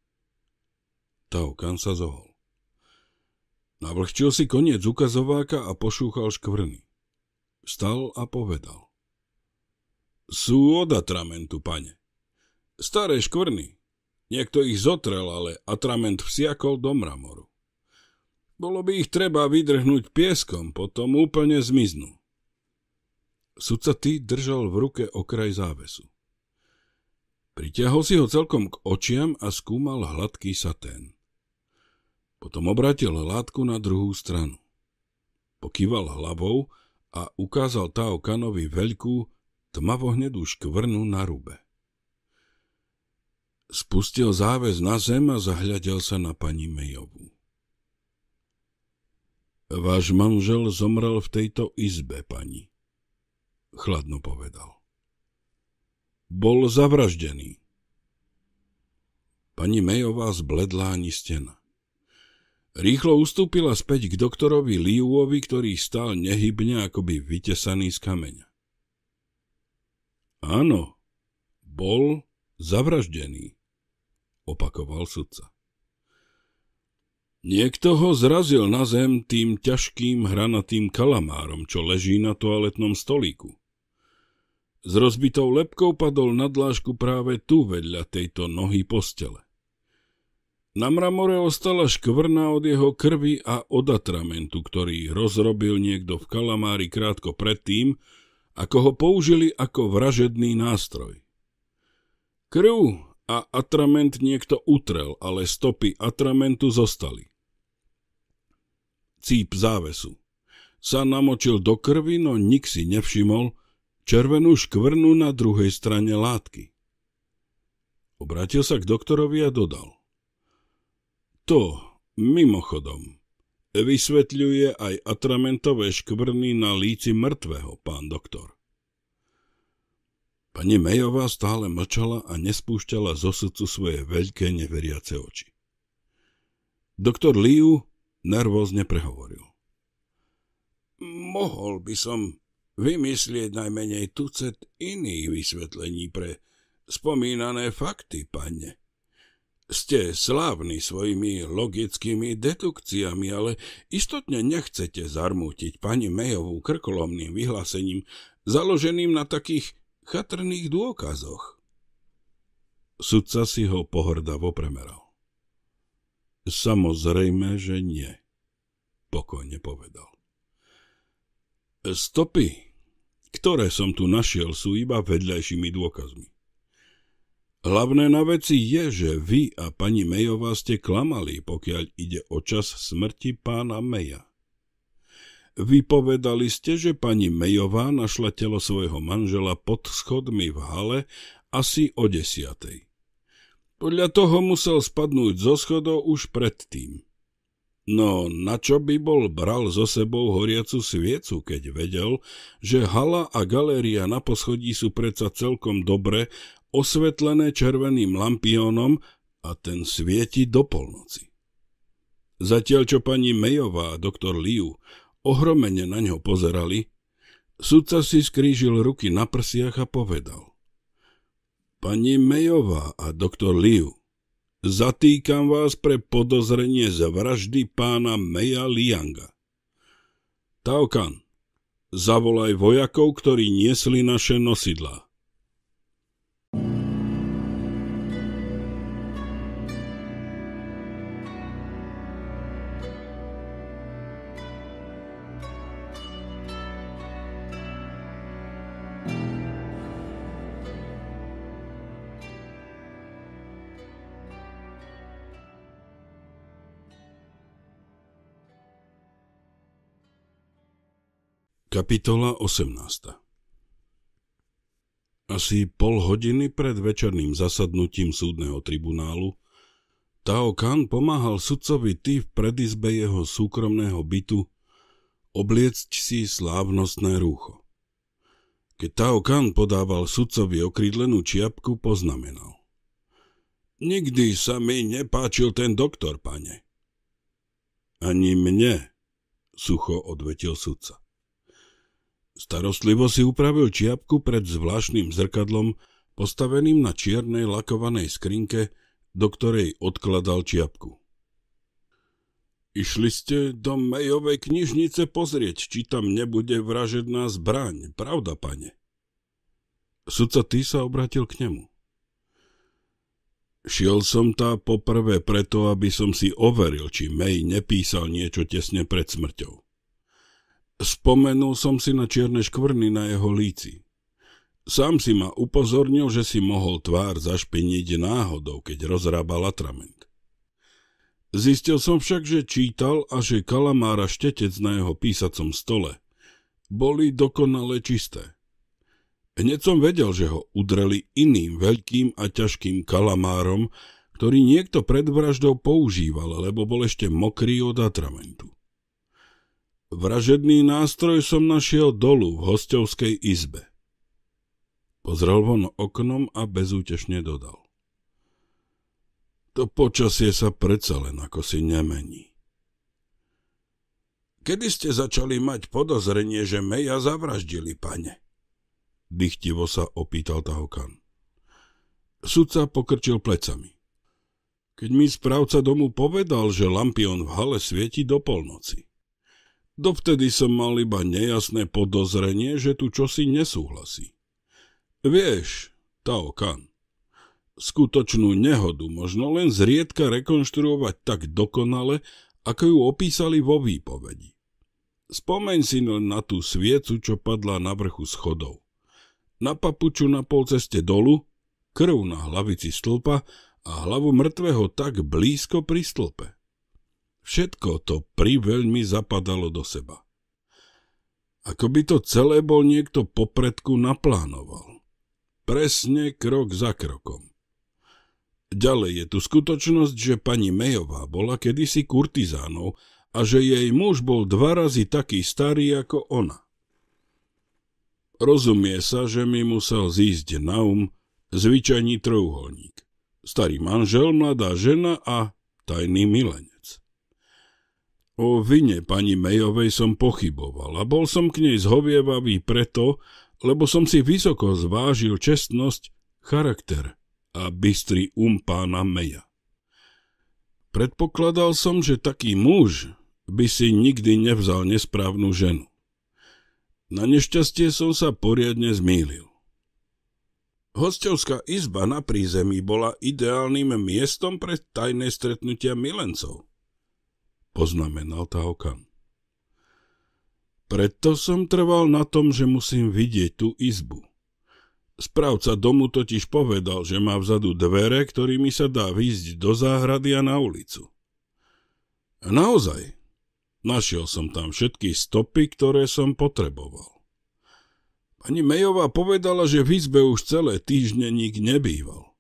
Taukan sa zohol. Navlhčil si koniec ukazováka a pošúchal škvrny. Stal a povedal. Sú od atramentu, pane. Staré škvrny. Niekto ich zotrel, ale atrament vsiakol do mramoru. Bolo by ich treba vydrhnúť pieskom, potom úplne zmiznú. Sudca T držal v ruke okraj závesu. Pritiahol si ho celkom k očiam a skúmal hladký satén. Potom obratil látku na druhú stranu. Pokýval hlavou a ukázal Kanovi veľkú, tmavohnedú škvrnu na rube. Spustil záväz na zem a zahľadel sa na pani Mejovú. Váš manžel zomrel v tejto izbe, pani, chladno povedal. Bol zavraždený. Pani Mejová zbledla ani stena. Rýchlo ustúpila späť k doktorovi Liuovi, ktorý stál nehybne, akoby vytesaný z kameňa. Áno, bol zavraždený, opakoval sudca. Niekto ho zrazil na zem tým ťažkým hranatým kalamárom, čo leží na toaletnom stolíku. S rozbitou lepkou padol na dlážku práve tu vedľa tejto nohy postele. Na mramore ostala škvrna od jeho krvi a od atramentu, ktorý rozrobil niekto v kalamári krátko predtým, ako ho použili ako vražedný nástroj. Krv a atrament niekto utrel, ale stopy atramentu zostali. Cíp závesu sa namočil do krvi, no nik si nevšimol červenú škvrnu na druhej strane látky. Obrátil sa k doktorovi a dodal – to, mimochodom, vysvetľuje aj atramentové škvrny na líci mŕtvého, pán doktor. Pani Mejová stále mlčala a nespúšťala zo srdcu svoje veľké neveriace oči. Doktor Liu nervózne prehovoril. Mohol by som vymyslieť najmenej tucet iných vysvetlení pre spomínané fakty, pane. Ste slávni svojimi logickými detukciami, ale istotne nechcete zarmútiť pani Mejovú krkolomným vyhlásením, založeným na takých chatrných dôkazoch. Sudca si ho pohrdavo premeral. Samozrejme, že nie, pokojne povedal. Stopy, ktoré som tu našiel, sú iba vedľajšími dôkazmi. Hlavné na veci je, že vy a pani Mejová ste klamali, pokiaľ ide o čas smrti pána Meja. Vy povedali ste, že pani Mejová našla telo svojho manžela pod schodmi v hale asi o desiatej. Podľa toho musel spadnúť zo schodov už predtým. No, na čo by bol bral so sebou horiacu sviecu, keď vedel, že hala a galéria na poschodí sú predsa celkom dobre osvetlené červeným lampiónom a ten svieti do polnoci. Zatiaľ, čo pani Mejová a doktor Liu ohromene na ňo pozerali, sudca si skrížil ruky na prsiach a povedal. Pani Mejová a doktor Liu, zatýkam vás pre podozrenie z vraždy pána Meja Lianga. Taokan, zavolaj vojakov, ktorí niesli naše nosidlá. Kapitola 18 Asi pol hodiny pred večerným zasadnutím súdneho tribunálu Tao Kan pomáhal sudcovi ty v predizbe jeho súkromného bytu obliecť si slávnostné rúcho. Keď Tao Kan podával sudcovi okrídlenú čiapku, poznamenal. Nikdy sa mi nepáčil ten doktor, pane. Ani mne, sucho odvetil sudca. Starostlivo si upravil čiapku pred zvláštnym zrkadlom, postaveným na čiernej lakovanej skrinke, do ktorej odkladal čiapku. Išli ste do Mejovej knižnice pozrieť, či tam nebude vražedná zbraň, pravda, pane? Sudca ty sa obratil k nemu. Šiel som tá poprvé preto, aby som si overil, či Mej nepísal niečo tesne pred smrťou. Spomenul som si na čierne škvrny na jeho líci. Sám si ma upozornil, že si mohol tvár zašpiniť náhodou, keď rozrábal atrament. Zistil som však, že čítal a že kalamára štetec na jeho písacom stole boli dokonale čisté. Hneď som vedel, že ho udreli iným veľkým a ťažkým kalamárom, ktorý niekto pred vraždou používal, lebo bol ešte mokrý od atramentu. Vražedný nástroj som našiel dolu v hostovskej izbe. Pozrel von oknom a bezútešne dodal. To počasie sa predsa len ako si nemení. Kedy ste začali mať podozrenie, že Meja zavraždili, pane? Dychtivo sa opýtal Tahokan. Sudca pokrčil plecami. Keď mi správca domu povedal, že lampion v hale svieti do polnoci. Dovtedy som mal iba nejasné podozrenie, že tu čosi nesúhlasí. Vieš, Tao Kan, skutočnú nehodu možno len zriedka rekonštruovať tak dokonale, ako ju opísali vo výpovedi. Spomeň si len no na tú sviecu, čo padla na vrchu schodov. Na papuču na polceste dolu, krv na hlavici stĺpa a hlavu mŕtvého tak blízko pri stĺpe. Všetko to priveľmi zapadalo do seba. Ako by to celé bol niekto popredku naplánoval. Presne krok za krokom. Ďalej je tu skutočnosť, že pani Mejová bola kedysi kurtizánou a že jej muž bol dva razy taký starý ako ona. Rozumie sa, že mi musel zísť na um zvyčajný trojuholník. Starý manžel, mladá žena a tajný mileň. O vine pani Mejovej som pochyboval a bol som k nej zhovievavý preto, lebo som si vysoko zvážil čestnosť, charakter a bystrý um pána Meja. Predpokladal som, že taký muž by si nikdy nevzal nesprávnu ženu. Na nešťastie som sa poriadne zmýlil. Hostovská izba na prízemí bola ideálnym miestom pre tajné stretnutia milencov poznamenal Taokan. Preto som trval na tom, že musím vidieť tú izbu. Správca domu totiž povedal, že má vzadu dvere, ktorými sa dá výjsť do záhrady a na ulicu. A naozaj, našiel som tam všetky stopy, ktoré som potreboval. Pani Mejová povedala, že v izbe už celé týždne nik nebýval.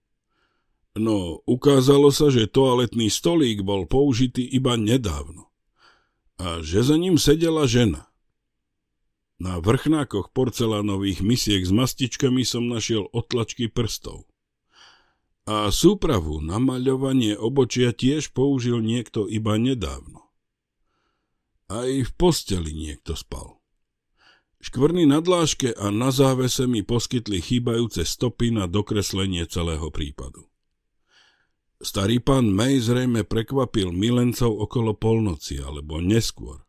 No, ukázalo sa, že toaletný stolík bol použitý iba nedávno. A že za ním sedela žena. Na vrchnákoch porcelánových misiek s mastičkami som našiel otlačky prstov. A súpravu na maľovanie obočia tiež použil niekto iba nedávno. Aj v posteli niekto spal. Škvrny na dláške a na závese mi poskytli chýbajúce stopy na dokreslenie celého prípadu. Starý pán May zrejme prekvapil milencov okolo polnoci alebo neskôr.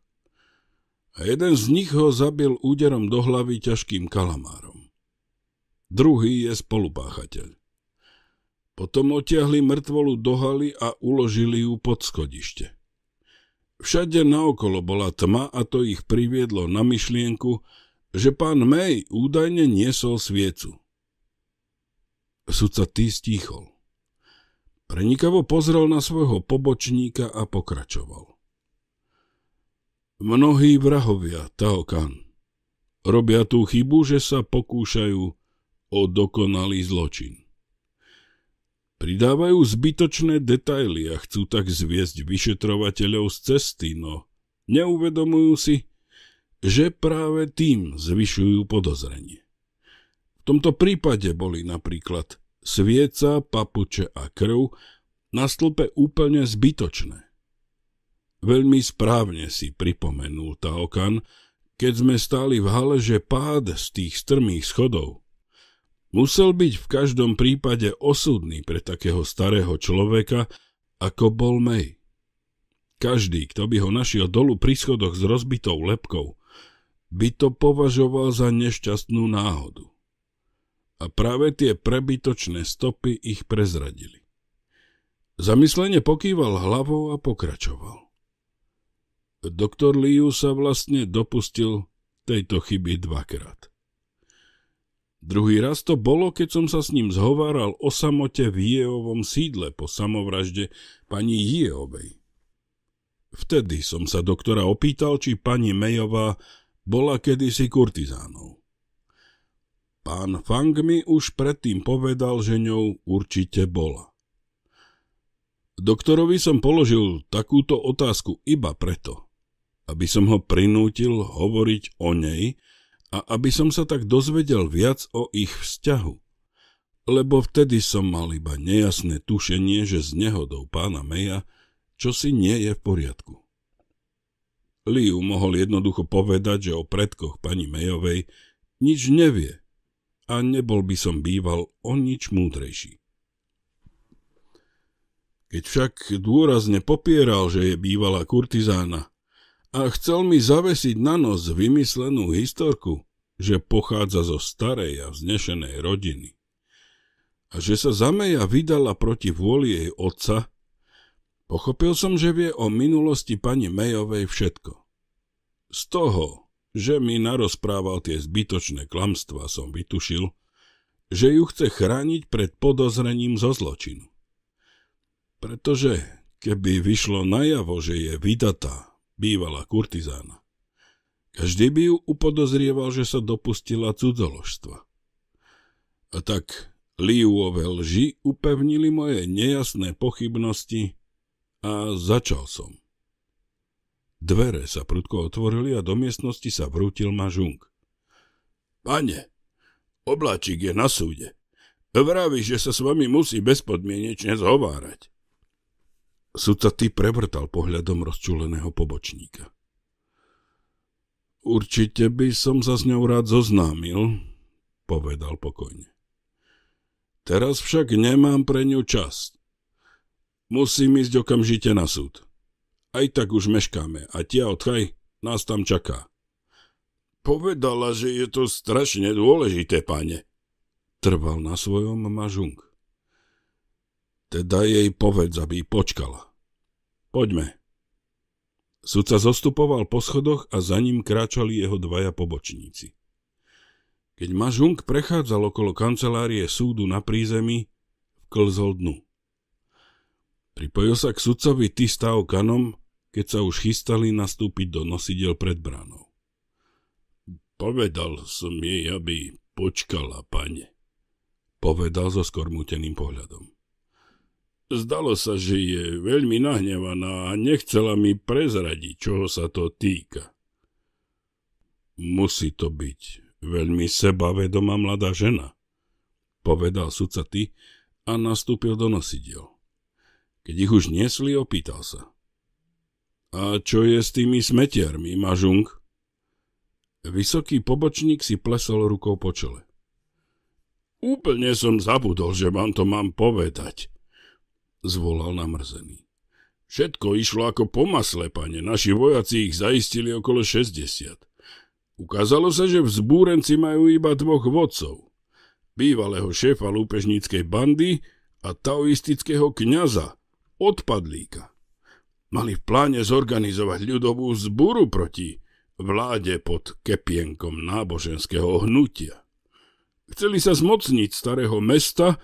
A jeden z nich ho zabil úderom do hlavy ťažkým kalamárom. Druhý je spolupáchateľ. Potom otiahli mŕtvolu do haly a uložili ju pod schodište. Všade naokolo bola tma a to ich priviedlo na myšlienku, že pán May údajne niesol sviecu. Sudca tý stichol. Prenikavo pozrel na svojho pobočníka a pokračoval. Mnohí vrahovia, Taokan, robia tú chybu, že sa pokúšajú o dokonalý zločin. Pridávajú zbytočné detaily a chcú tak zviesť vyšetrovateľov z cesty, no neuvedomujú si, že práve tým zvyšujú podozrenie. V tomto prípade boli napríklad svieca, papuče a krv na stĺpe úplne zbytočné. Veľmi správne si pripomenul Taokan, keď sme stáli v hale, že pád z tých strmých schodov musel byť v každom prípade osudný pre takého starého človeka, ako bol Mej. Každý, kto by ho našiel dolu pri schodoch s rozbitou lepkou, by to považoval za nešťastnú náhodu a práve tie prebytočné stopy ich prezradili. Zamyslenie pokýval hlavou a pokračoval. Doktor Liu sa vlastne dopustil tejto chyby dvakrát. Druhý raz to bolo, keď som sa s ním zhováral o samote v Jeovom sídle po samovražde pani Jeovej. Vtedy som sa doktora opýtal, či pani Mejová bola kedysi kurtizánou. Pán Fang mi už predtým povedal, že ňou určite bola. Doktorovi som položil takúto otázku iba preto, aby som ho prinútil hovoriť o nej a aby som sa tak dozvedel viac o ich vzťahu. Lebo vtedy som mal iba nejasné tušenie, že s nehodou pána Meja čo si nie je v poriadku. Liu mohol jednoducho povedať, že o predkoch pani Mejovej nič nevie a nebol by som býval o nič múdrejší. Keď však dôrazne popieral, že je bývalá kurtizána a chcel mi zavesiť na nos vymyslenú historku, že pochádza zo starej a vznešenej rodiny a že sa zameja vydala proti vôli jej otca, pochopil som, že vie o minulosti pani Mejovej všetko. Z toho, že mi narozprával tie zbytočné klamstvá, som vytušil, že ju chce chrániť pred podozrením zo zločinu. Pretože keby vyšlo najavo, že je vydatá, bývalá kurtizána, každý by ju upodozrieval, že sa dopustila cudzoložstva. A tak Liuove lži upevnili moje nejasné pochybnosti a začal som. Dvere sa prudko otvorili a do miestnosti sa vrútil mažung. Pane, obláčik je na súde. Vravíš, že sa s vami musí bezpodmienečne zhovárať. Sudca ty prevrtal pohľadom rozčuleného pobočníka. Určite by som sa s ňou rád zoznámil, povedal pokojne. Teraz však nemám pre ňu čas. Musím ísť okamžite na súd. Aj tak už meškáme a tia odchaj nás tam čaká. Povedala, že je to strašne dôležité, pane. Trval na svojom mažung. Teda jej povedz, aby počkala. Poďme. Sudca zostupoval po schodoch a za ním kráčali jeho dvaja pobočníci. Keď Mažung prechádzal okolo kancelárie súdu na prízemí, vklzol dnu. Pripojil sa k sudcovi Tystao Kanom keď sa už chystali nastúpiť do nosidel pred bránou. Povedal som jej, aby počkala, pane, povedal so skormúteným pohľadom. Zdalo sa, že je veľmi nahnevaná a nechcela mi prezradiť, čoho sa to týka. Musí to byť veľmi sebavedomá mladá žena, povedal sudca ty a nastúpil do nosidiel. Keď ich už niesli, opýtal sa. A čo je s tými smetiarmi, Mažung? Vysoký pobočník si plesol rukou po čele. Úplne som zabudol, že vám to mám povedať, zvolal namrzený. Všetko išlo ako po masle, pane. Naši vojaci ich zaistili okolo 60. Ukázalo sa, že vzbúrenci majú iba dvoch vodcov. Bývalého šéfa lúpežníckej bandy a taoistického kňaza, odpadlíka. Mali v pláne zorganizovať ľudovú zburu proti vláde pod kepienkom náboženského hnutia. Chceli sa zmocniť starého mesta,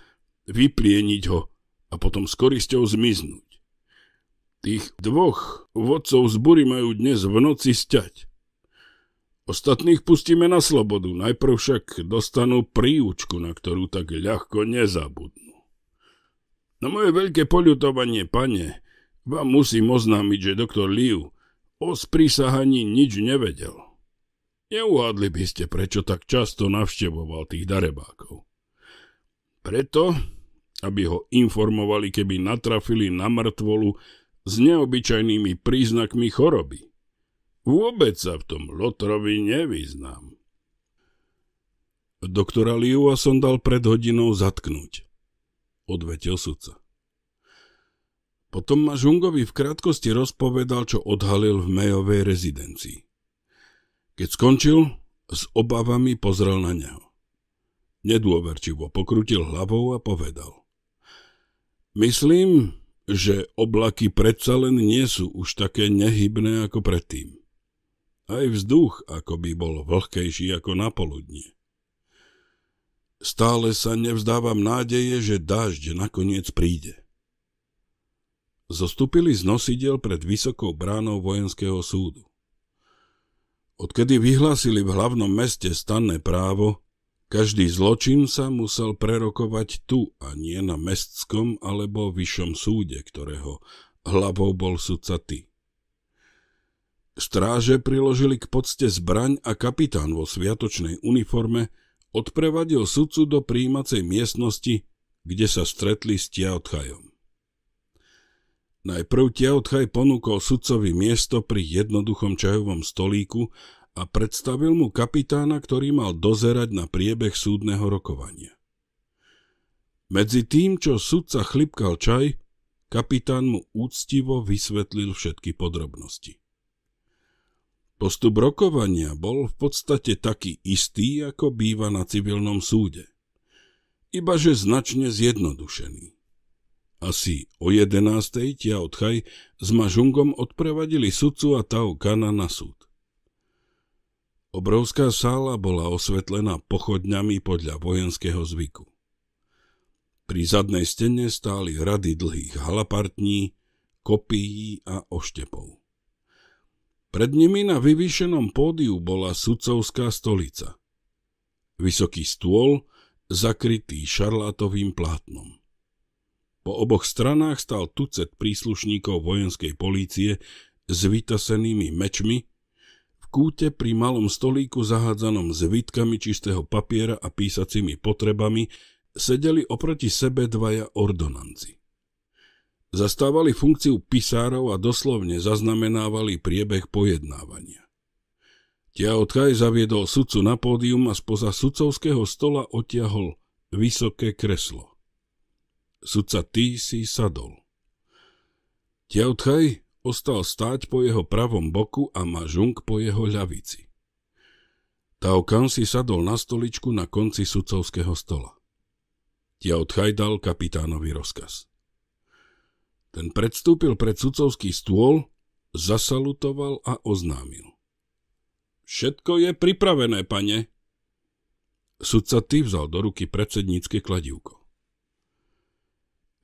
vyplieniť ho a potom s korisťou zmiznúť. Tých dvoch vodcov zbury majú dnes v noci stiať. Ostatných pustíme na slobodu, najprv však dostanú príučku, na ktorú tak ľahko nezabudnú. Na moje veľké poľutovanie, pane, vám musím oznámiť, že doktor Liu o sprísahaní nič nevedel. Neuhádli by ste, prečo tak často navštevoval tých darebákov. Preto, aby ho informovali, keby natrafili na mŕtvolu s neobyčajnými príznakmi choroby. Vôbec sa v tom Lotrovi nevyznám. Doktora Liua som dal pred hodinou zatknúť, odvetil sudca. Potom ma Žungovi v krátkosti rozpovedal, čo odhalil v Mejovej rezidencii. Keď skončil, s obavami pozrel na neho. Nedôverčivo pokrutil hlavou a povedal. Myslím, že oblaky predsa len nie sú už také nehybné ako predtým. Aj vzduch ako by bol vlhkejší ako na poludne. Stále sa nevzdávam nádeje, že dážď nakoniec príde zostúpili z nosidel pred vysokou bránou vojenského súdu. Odkedy vyhlásili v hlavnom meste stanné právo, každý zločin sa musel prerokovať tu a nie na mestskom alebo vyššom súde, ktorého hlavou bol sudca ty. Stráže priložili k podste zbraň a kapitán vo sviatočnej uniforme odprevadil sudcu do príjímacej miestnosti, kde sa stretli s Tiaotchajom. Najprv Tiautchaj ponúkol sudcovi miesto pri jednoduchom čajovom stolíku a predstavil mu kapitána, ktorý mal dozerať na priebeh súdneho rokovania. Medzi tým, čo sudca chlipkal čaj, kapitán mu úctivo vysvetlil všetky podrobnosti. Postup rokovania bol v podstate taký istý, ako býva na civilnom súde, ibaže značne zjednodušený. Asi o 11. Tia Otchaj s Mažungom odprevadili sudcu a Tao Kana na súd. Obrovská sála bola osvetlená pochodňami podľa vojenského zvyku. Pri zadnej stene stáli rady dlhých halapartní, kopií a oštepov. Pred nimi na vyvýšenom pódiu bola sudcovská stolica. Vysoký stôl, zakrytý šarlátovým plátnom. Po oboch stranách stal tucet príslušníkov vojenskej polície s vytasenými mečmi, v kúte pri malom stolíku zahádzanom s výtkami čistého papiera a písacími potrebami sedeli oproti sebe dvaja ordonanci. Zastávali funkciu pisárov a doslovne zaznamenávali priebeh pojednávania. Tiaotkaj zaviedol sudcu na pódium a spoza sudcovského stola otiahol vysoké kreslo. Sudca T si sadol. Tiautchaj ostal stáť po jeho pravom boku a Mažung po jeho ľavici. Tao Kan si sadol na stoličku na konci sudcovského stola. Tiautchaj dal kapitánovi rozkaz. Ten predstúpil pred sudcovský stôl, zasalutoval a oznámil. Všetko je pripravené, pane. Sudca ty vzal do ruky predsednícke kladivko.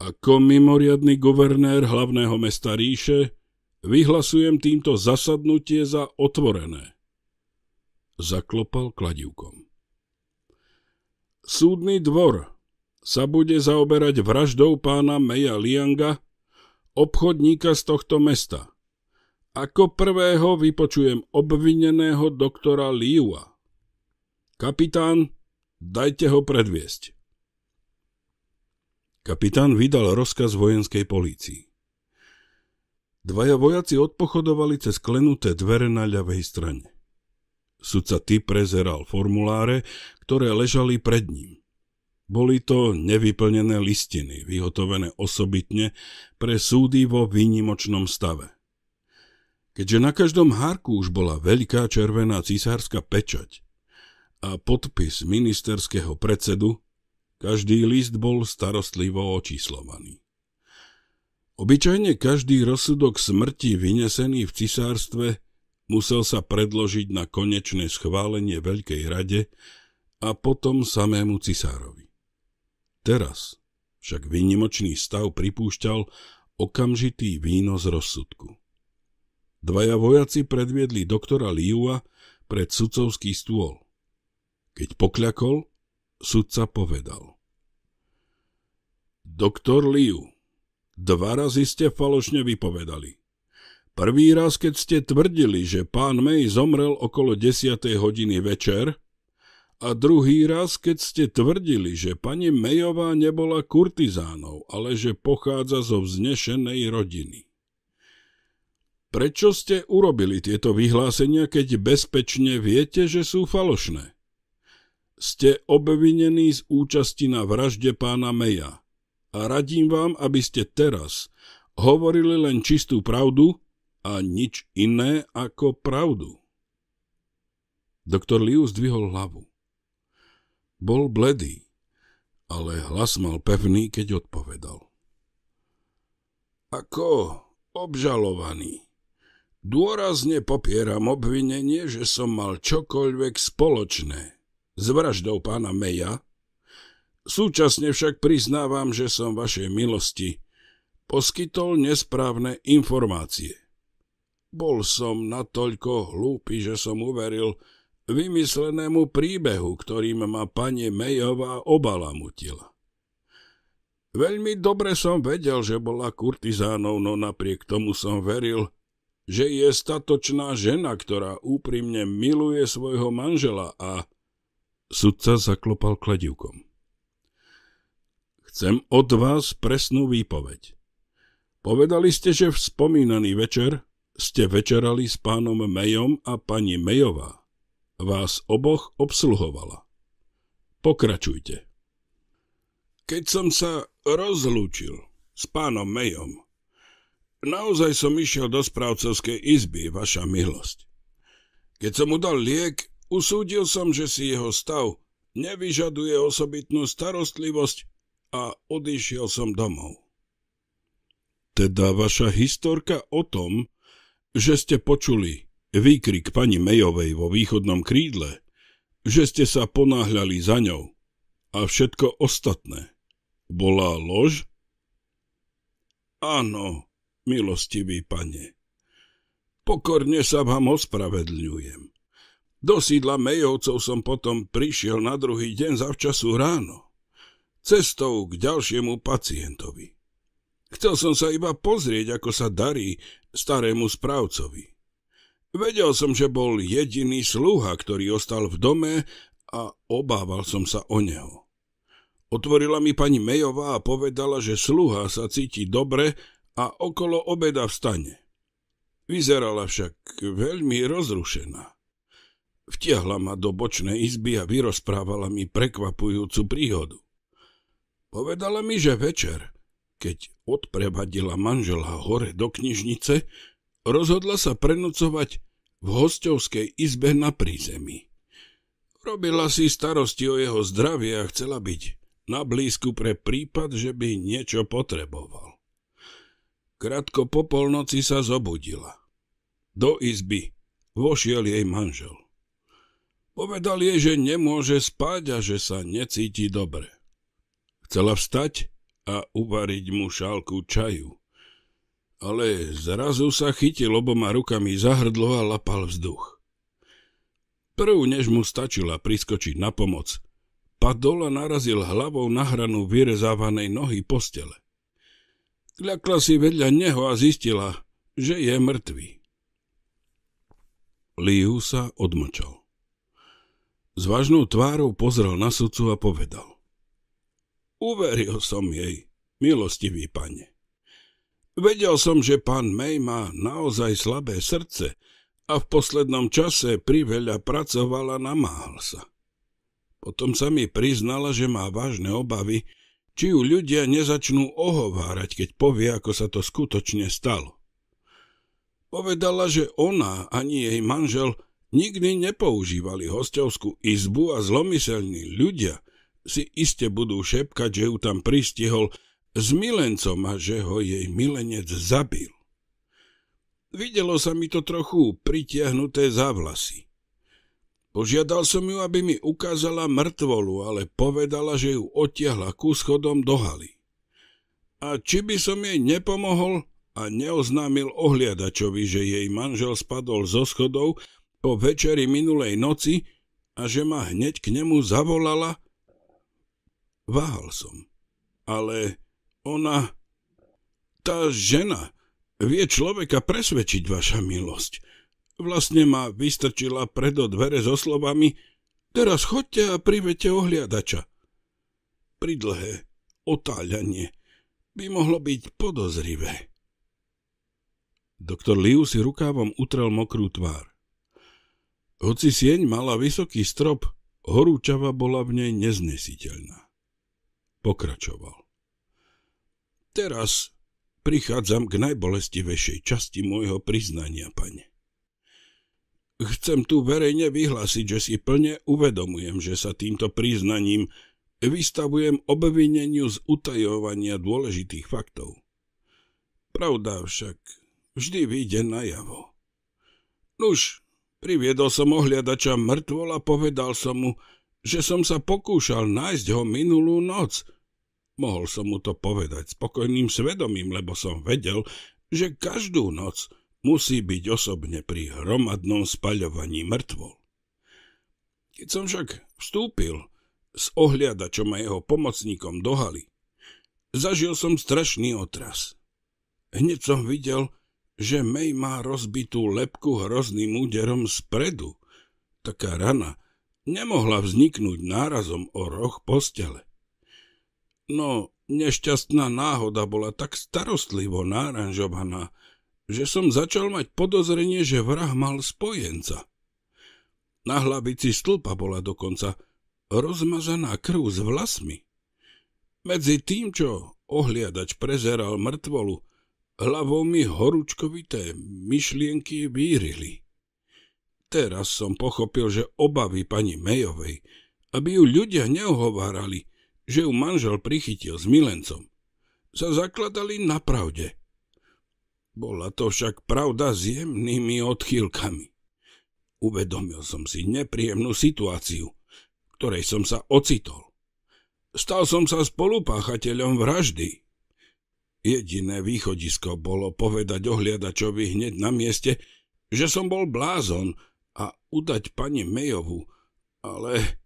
Ako mimoriadny guvernér hlavného mesta Ríše vyhlasujem týmto zasadnutie za otvorené. Zaklopal kladivkom. Súdny dvor sa bude zaoberať vraždou pána Meja Lianga, obchodníka z tohto mesta. Ako prvého vypočujem obvineného doktora Liua. Kapitán, dajte ho predviesť. Kapitán vydal rozkaz vojenskej polícii. Dvaja vojaci odpochodovali cez klenuté dvere na ľavej strane. Sudca ty prezeral formuláre, ktoré ležali pred ním. Boli to nevyplnené listiny, vyhotovené osobitne pre súdy vo výnimočnom stave. Keďže na každom hárku už bola veľká červená cisárska pečať a podpis ministerského predsedu, každý list bol starostlivo očíslovaný. Obyčajne každý rozsudok smrti vynesený v cisárstve musel sa predložiť na konečné schválenie Veľkej rade a potom samému cisárovi. Teraz však výnimočný stav pripúšťal okamžitý výnos rozsudku. Dvaja vojaci predviedli doktora Liua pred sudcovský stôl. Keď pokľakol, sudca povedal. Doktor Liu, dva razy ste falošne vypovedali. Prvý raz, keď ste tvrdili, že pán May zomrel okolo 10. hodiny večer a druhý raz, keď ste tvrdili, že pani Mayová nebola kurtizánov ale že pochádza zo vznešenej rodiny. Prečo ste urobili tieto vyhlásenia, keď bezpečne viete, že sú falošné? Ste obvinení z účasti na vražde pána Meja a radím vám, aby ste teraz hovorili len čistú pravdu a nič iné ako pravdu. Doktor Liu zdvihol hlavu. Bol bledý, ale hlas mal pevný, keď odpovedal. Ako obžalovaný, dôrazne popieram obvinenie, že som mal čokoľvek spoločné s vraždou pána Meja Súčasne však priznávam, že som vašej milosti poskytol nesprávne informácie. Bol som natoľko hlúpy, že som uveril vymyslenému príbehu, ktorým ma pani Mejová obalamutila. Veľmi dobre som vedel, že bola kurtizánou, no napriek tomu som veril, že je statočná žena, ktorá úprimne miluje svojho manžela a... Sudca zaklopal kladivkom. Chcem od vás presnú výpoveď. Povedali ste, že v spomínaný večer ste večerali s pánom Mejom a pani Mejová. Vás oboch obsluhovala. Pokračujte. Keď som sa rozlúčil s pánom Mejom, naozaj som išiel do správcovskej izby, vaša milosť. Keď som mu dal liek, usúdil som, že si jeho stav nevyžaduje osobitnú starostlivosť a odišiel som domov. Teda vaša historka o tom, že ste počuli výkrik pani Mejovej vo východnom krídle, že ste sa ponáhľali za ňou a všetko ostatné, bola lož? Áno, milostivý pane. Pokorne sa vám ospravedľujem. Do sídla Mejovcov som potom prišiel na druhý deň zavčasu ráno cestou k ďalšiemu pacientovi. Chcel som sa iba pozrieť, ako sa darí starému správcovi. Vedel som, že bol jediný sluha, ktorý ostal v dome a obával som sa o neho. Otvorila mi pani Mejová a povedala, že sluha sa cíti dobre a okolo obeda vstane. Vyzerala však veľmi rozrušená. Vtiahla ma do bočnej izby a vyrozprávala mi prekvapujúcu príhodu. Povedala mi, že večer, keď odprevadila manžela hore do knižnice, rozhodla sa prenocovať v hostovskej izbe na prízemí. Robila si starosti o jeho zdravie a chcela byť na blízku pre prípad, že by niečo potreboval. Krátko po polnoci sa zobudila. Do izby vošiel jej manžel. Povedal jej, že nemôže spať a že sa necíti dobre. Chcela vstať a uvariť mu šálku čaju. Ale zrazu sa chytil oboma rukami za hrdlo a lapal vzduch. Prv, než mu stačila priskočiť na pomoc, padol a narazil hlavou na hranu vyrezávanej nohy postele. Kľakla si vedľa neho a zistila, že je mŕtvý. Liu sa odmlčal. S vážnou tvárou pozrel na sudcu a povedal. Uveril som jej, milostivý pane. Vedel som, že pán May má naozaj slabé srdce a v poslednom čase priveľa pracovala, na sa. Potom sa mi priznala, že má vážne obavy, či ju ľudia nezačnú ohovárať, keď povie, ako sa to skutočne stalo. Povedala, že ona ani jej manžel nikdy nepoužívali hostovskú izbu a zlomyselní ľudia – si iste budú šepkať, že ju tam pristihol s milencom a že ho jej milenec zabil. Videlo sa mi to trochu pritiahnuté za vlasy. Požiadal som ju, aby mi ukázala mŕtvolu, ale povedala, že ju otiahla ku schodom do haly. A či by som jej nepomohol a neoznámil ohliadačovi, že jej manžel spadol zo schodov po večeri minulej noci a že ma hneď k nemu zavolala Váhal som. Ale ona... Tá žena vie človeka presvedčiť, vaša milosť. Vlastne ma vystrčila predo dvere so slovami Teraz chodte a privete ohliadača. Pridlhé otáľanie by mohlo byť podozrivé. Doktor Liu si rukávom utrel mokrú tvár. Hoci sieň mala vysoký strop, horúčava bola v nej neznesiteľná. Pokračoval. Teraz prichádzam k najbolestivejšej časti môjho priznania, pane. Chcem tu verejne vyhlásiť, že si plne uvedomujem, že sa týmto priznaním vystavujem obvineniu z utajovania dôležitých faktov. Pravda však vždy vyjde javo. Nuž, priviedol som ohliadača mŕtvol a povedal som mu, že som sa pokúšal nájsť ho minulú noc – Mohol som mu to povedať spokojným svedomím, lebo som vedel, že každú noc musí byť osobne pri hromadnom spaľovaní mŕtvol. Keď som však vstúpil s ohliadačom a jeho pomocníkom do haly, zažil som strašný otras. Hneď som videl, že Mej má rozbitú lepku hrozným úderom spredu. Taká rana nemohla vzniknúť nárazom o roh postele. No, nešťastná náhoda bola tak starostlivo náranžovaná, že som začal mať podozrenie, že vrah mal spojenca. Na hlavici stĺpa bola dokonca rozmazaná krv s vlasmi. Medzi tým, čo ohliadač prezeral mŕtvolu, hlavou mi horúčkovité myšlienky výrili. Teraz som pochopil, že obavy pani Mejovej, aby ju ľudia neohovárali – že ju manžel prichytil s milencom, sa zakladali na pravde. Bola to však pravda s jemnými odchýlkami. Uvedomil som si nepríjemnú situáciu, v ktorej som sa ocitol. Stal som sa spolupáchateľom vraždy. Jediné východisko bolo povedať ohliadačovi hneď na mieste, že som bol blázon a udať pani Mejovu, ale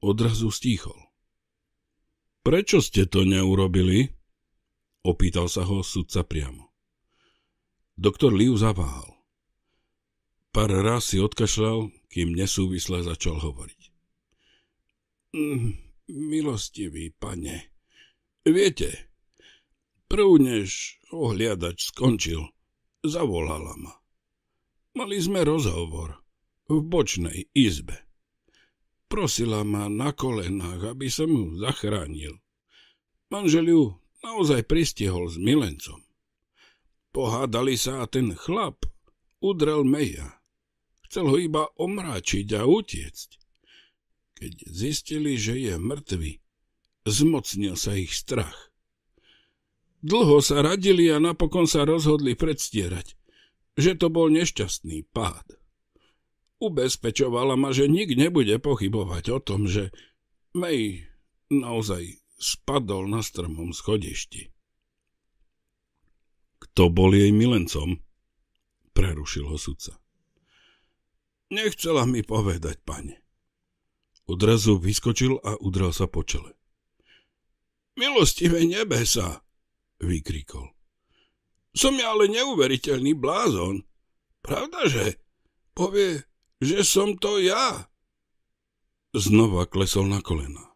odrazu stíchol. Prečo ste to neurobili? Opýtal sa ho sudca priamo. Doktor Liu zaváhal. Pár raz si odkašľal, kým nesúvisle začal hovoriť. Mm, Milostivý pane, viete, prv než ohliadač skončil, zavolala ma. Mali sme rozhovor v bočnej izbe. Prosila ma na kolenách, aby som ju zachránil. Manžel ju naozaj pristihol s milencom. Pohádali sa a ten chlap udrel Meja. Chcel ho iba omráčiť a utiecť. Keď zistili, že je mŕtvy, zmocnil sa ich strach. Dlho sa radili a napokon sa rozhodli predstierať, že to bol nešťastný pád. Ubezpečovala ma, že nik nebude pochybovať o tom, že May naozaj spadol na strmom schodišti. Kto bol jej milencom? Prerušil ho sudca. Nechcela mi povedať, pane. Odrazu vyskočil a udral sa po čele. Milostivé nebesa, vykrikol. Som ja ale neuveriteľný blázon. Pravda, že? Povie že som to ja. Znova klesol na kolena.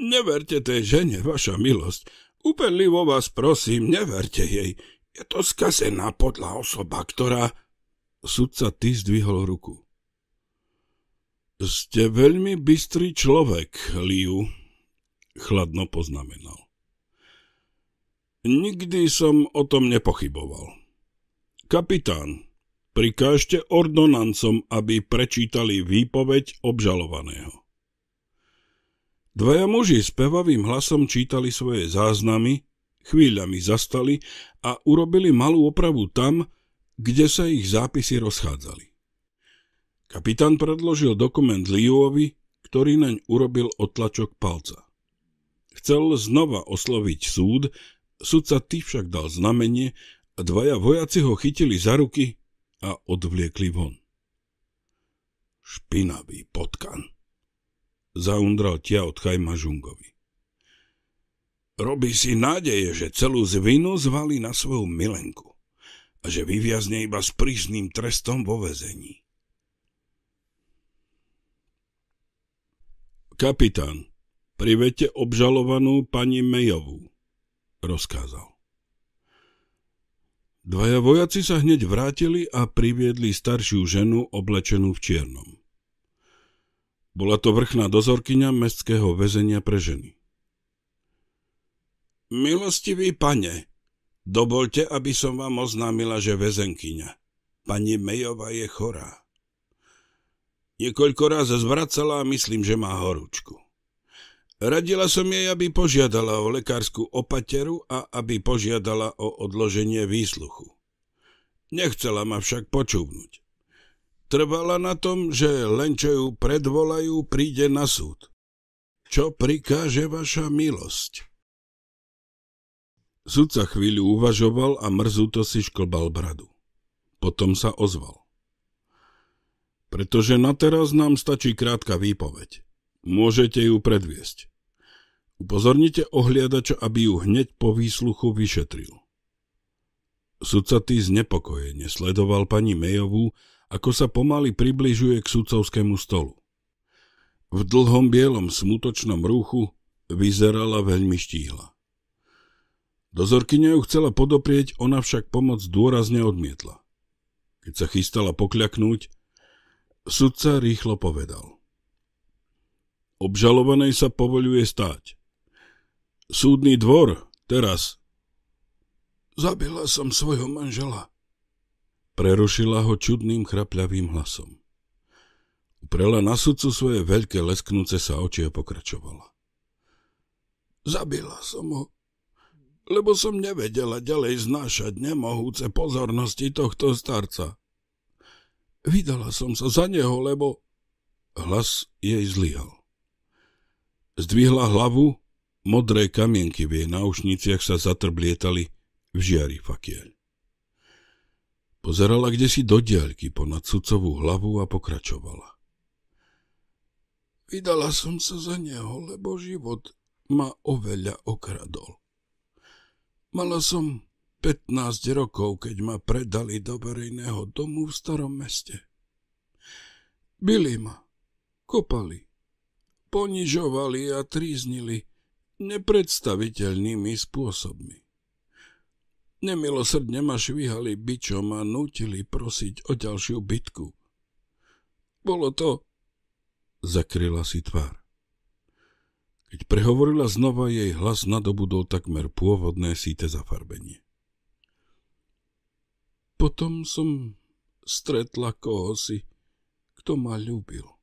Neverte tej žene, vaša milosť. Úpenlivo vás prosím, neverte jej. Je to skazená podľa osoba, ktorá... Sudca ty zdvihol ruku. Ste veľmi bystrý človek, Liu, chladno poznamenal. Nikdy som o tom nepochyboval. Kapitán, prikážte ordonancom, aby prečítali výpoveď obžalovaného. Dvaja muži s pevavým hlasom čítali svoje záznamy, chvíľami zastali a urobili malú opravu tam, kde sa ich zápisy rozchádzali. Kapitán predložil dokument Liuovi, ktorý naň urobil otlačok palca. Chcel znova osloviť súd, sudca ty však dal znamenie a dvaja vojaci ho chytili za ruky a odvliekli von. Špinavý potkan, zaundral tia od Chajma Žungovi. Robí si nádeje, že celú zvinu zvali na svoju milenku a že vyviazne iba s prísnym trestom vo vezení. Kapitán, privete obžalovanú pani Mejovú, rozkázal. Dvaja vojaci sa hneď vrátili a priviedli staršiu ženu oblečenú v čiernom. Bola to vrchná dozorkyňa mestského väzenia pre ženy. Milostivý pane, dovolte, aby som vám oznámila, že väzenkyňa. Pani Mejová je chorá. Niekoľko raz zvracala a myslím, že má horúčku. Radila som jej, aby požiadala o lekárskú opateru a aby požiadala o odloženie výsluchu. Nechcela ma však počúvnuť. Trvala na tom, že len čo ju predvolajú, príde na súd. Čo prikáže vaša milosť? Sudca chvíľu uvažoval a mrzuto si šklbal bradu. Potom sa ozval. Pretože na teraz nám stačí krátka výpoveď. Môžete ju predviesť. Upozornite ohliadača, aby ju hneď po výsluchu vyšetril. Sudcatý znepokojene sledoval pani Mejovú, ako sa pomaly približuje k sudcovskému stolu. V dlhom bielom smutočnom rúchu vyzerala veľmi štíhla. Dozorkyňa ju chcela podoprieť, ona však pomoc dôrazne odmietla. Keď sa chystala pokľaknúť, sudca rýchlo povedal. Obžalovanej sa povoľuje stáť. Súdny dvor teraz. Zabila som svojho manžela. Prerušila ho čudným chrapľavým hlasom. Uprela na sudcu svoje veľké lesknúce sa oči a pokračovala. Zabila som ho, lebo som nevedela ďalej znášať nemohúce pozornosti tohto starca. Vydala som sa za neho, lebo... Hlas jej zlyhal. Zdvihla hlavu, modré kamienky v jej náušniciach sa zatrblietali v žiari fakiel. Pozerala kde si do diaľky ponad sudcovú hlavu a pokračovala. Vydala som sa za neho, lebo život ma oveľa okradol. Mala som 15 rokov, keď ma predali do verejného domu v starom meste. Bili ma, kopali, ponižovali a tríznili nepredstaviteľnými spôsobmi. Nemilosrdne ma švihali bičom a nutili prosiť o ďalšiu bitku. Bolo to... Zakryla si tvár. Keď prehovorila znova, jej hlas nadobudol takmer pôvodné síte zafarbenie. Potom som stretla koho si, kto ma ľúbil.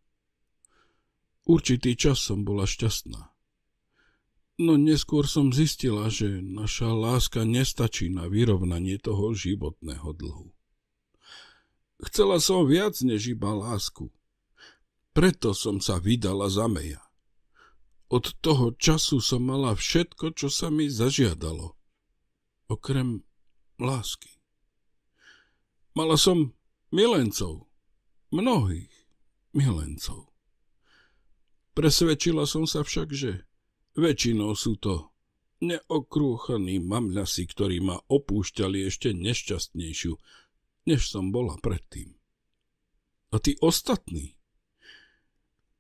Určitý čas som bola šťastná. No neskôr som zistila, že naša láska nestačí na vyrovnanie toho životného dlhu. Chcela som viac než iba lásku. Preto som sa vydala za meja. Od toho času som mala všetko, čo sa mi zažiadalo. Okrem lásky. Mala som milencov. Mnohých milencov. Presvedčila som sa však, že väčšinou sú to neokrúchaní mamľasi, ktorí ma opúšťali ešte nešťastnejšiu, než som bola predtým. A tí ostatní?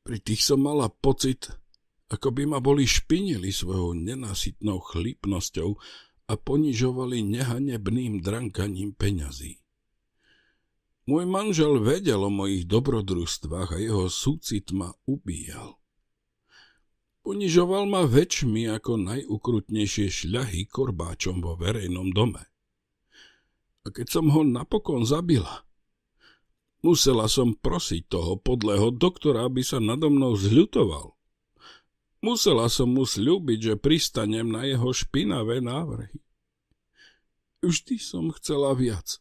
Pri tých som mala pocit, ako by ma boli špinili svojou nenasytnou chlípnosťou a ponižovali nehanebným drankaním peňazí. Môj manžel vedel o mojich dobrodružstvách a jeho súcit ma ubíjal. Ponižoval ma väčšmi ako najukrutnejšie šľahy korbáčom vo verejnom dome. A keď som ho napokon zabila, musela som prosiť toho podlého doktora, aby sa nado mnou zľutoval. Musela som mu sľúbiť, že pristanem na jeho špinavé návrhy. Vždy som chcela viac.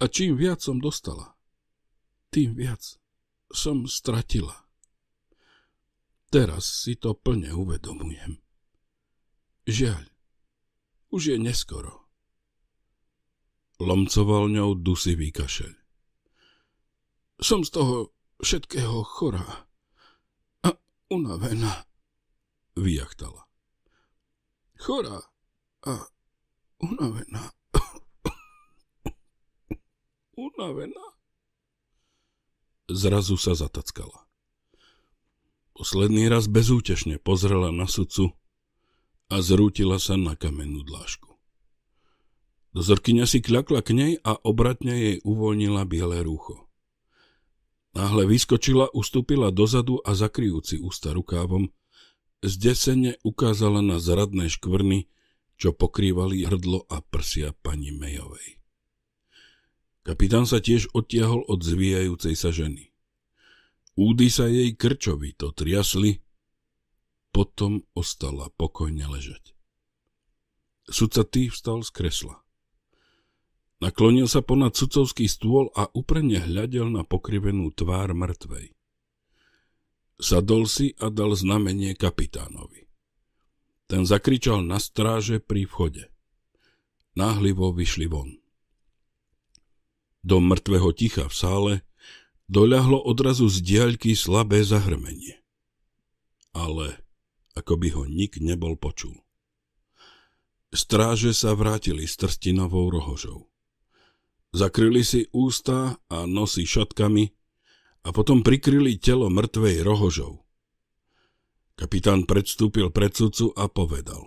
A čím viac som dostala, tým viac som stratila. Teraz si to plne uvedomujem. Žiaľ, už je neskoro. Lomcoval ňou dusivý kašeľ. Som z toho všetkého chorá a unavená, vyjachtala. Chorá a unavená. <coughs> unavená. Zrazu sa zatackala. Posledný raz bezútešne pozrela na sudcu a zrútila sa na kamennú dlášku. Dozorkyňa si kľakla k nej a obratne jej uvoľnila biele rúcho. Náhle vyskočila, ustúpila dozadu a zakryjúci ústa rukávom, zdesene ukázala na zradné škvrny, čo pokrývali hrdlo a prsia pani Mejovej. Kapitán sa tiež odtiahol od zvíjajúcej sa ženy. Údy sa jej krčovito triasli, potom ostala pokojne ležať. Sudca tý vstal z kresla. Naklonil sa ponad sudcovský stôl a uprene hľadel na pokrivenú tvár mŕtvej. Sadol si a dal znamenie kapitánovi. Ten zakričal na stráže pri vchode. Náhlivo vyšli von. Do mŕtvého ticha v sále doľahlo odrazu z diaľky slabé zahrmenie. Ale ako by ho nik nebol počul. Stráže sa vrátili s trstinovou rohožou. Zakryli si ústa a nosy šatkami a potom prikryli telo mŕtvej rohožou. Kapitán predstúpil pred sudcu a povedal.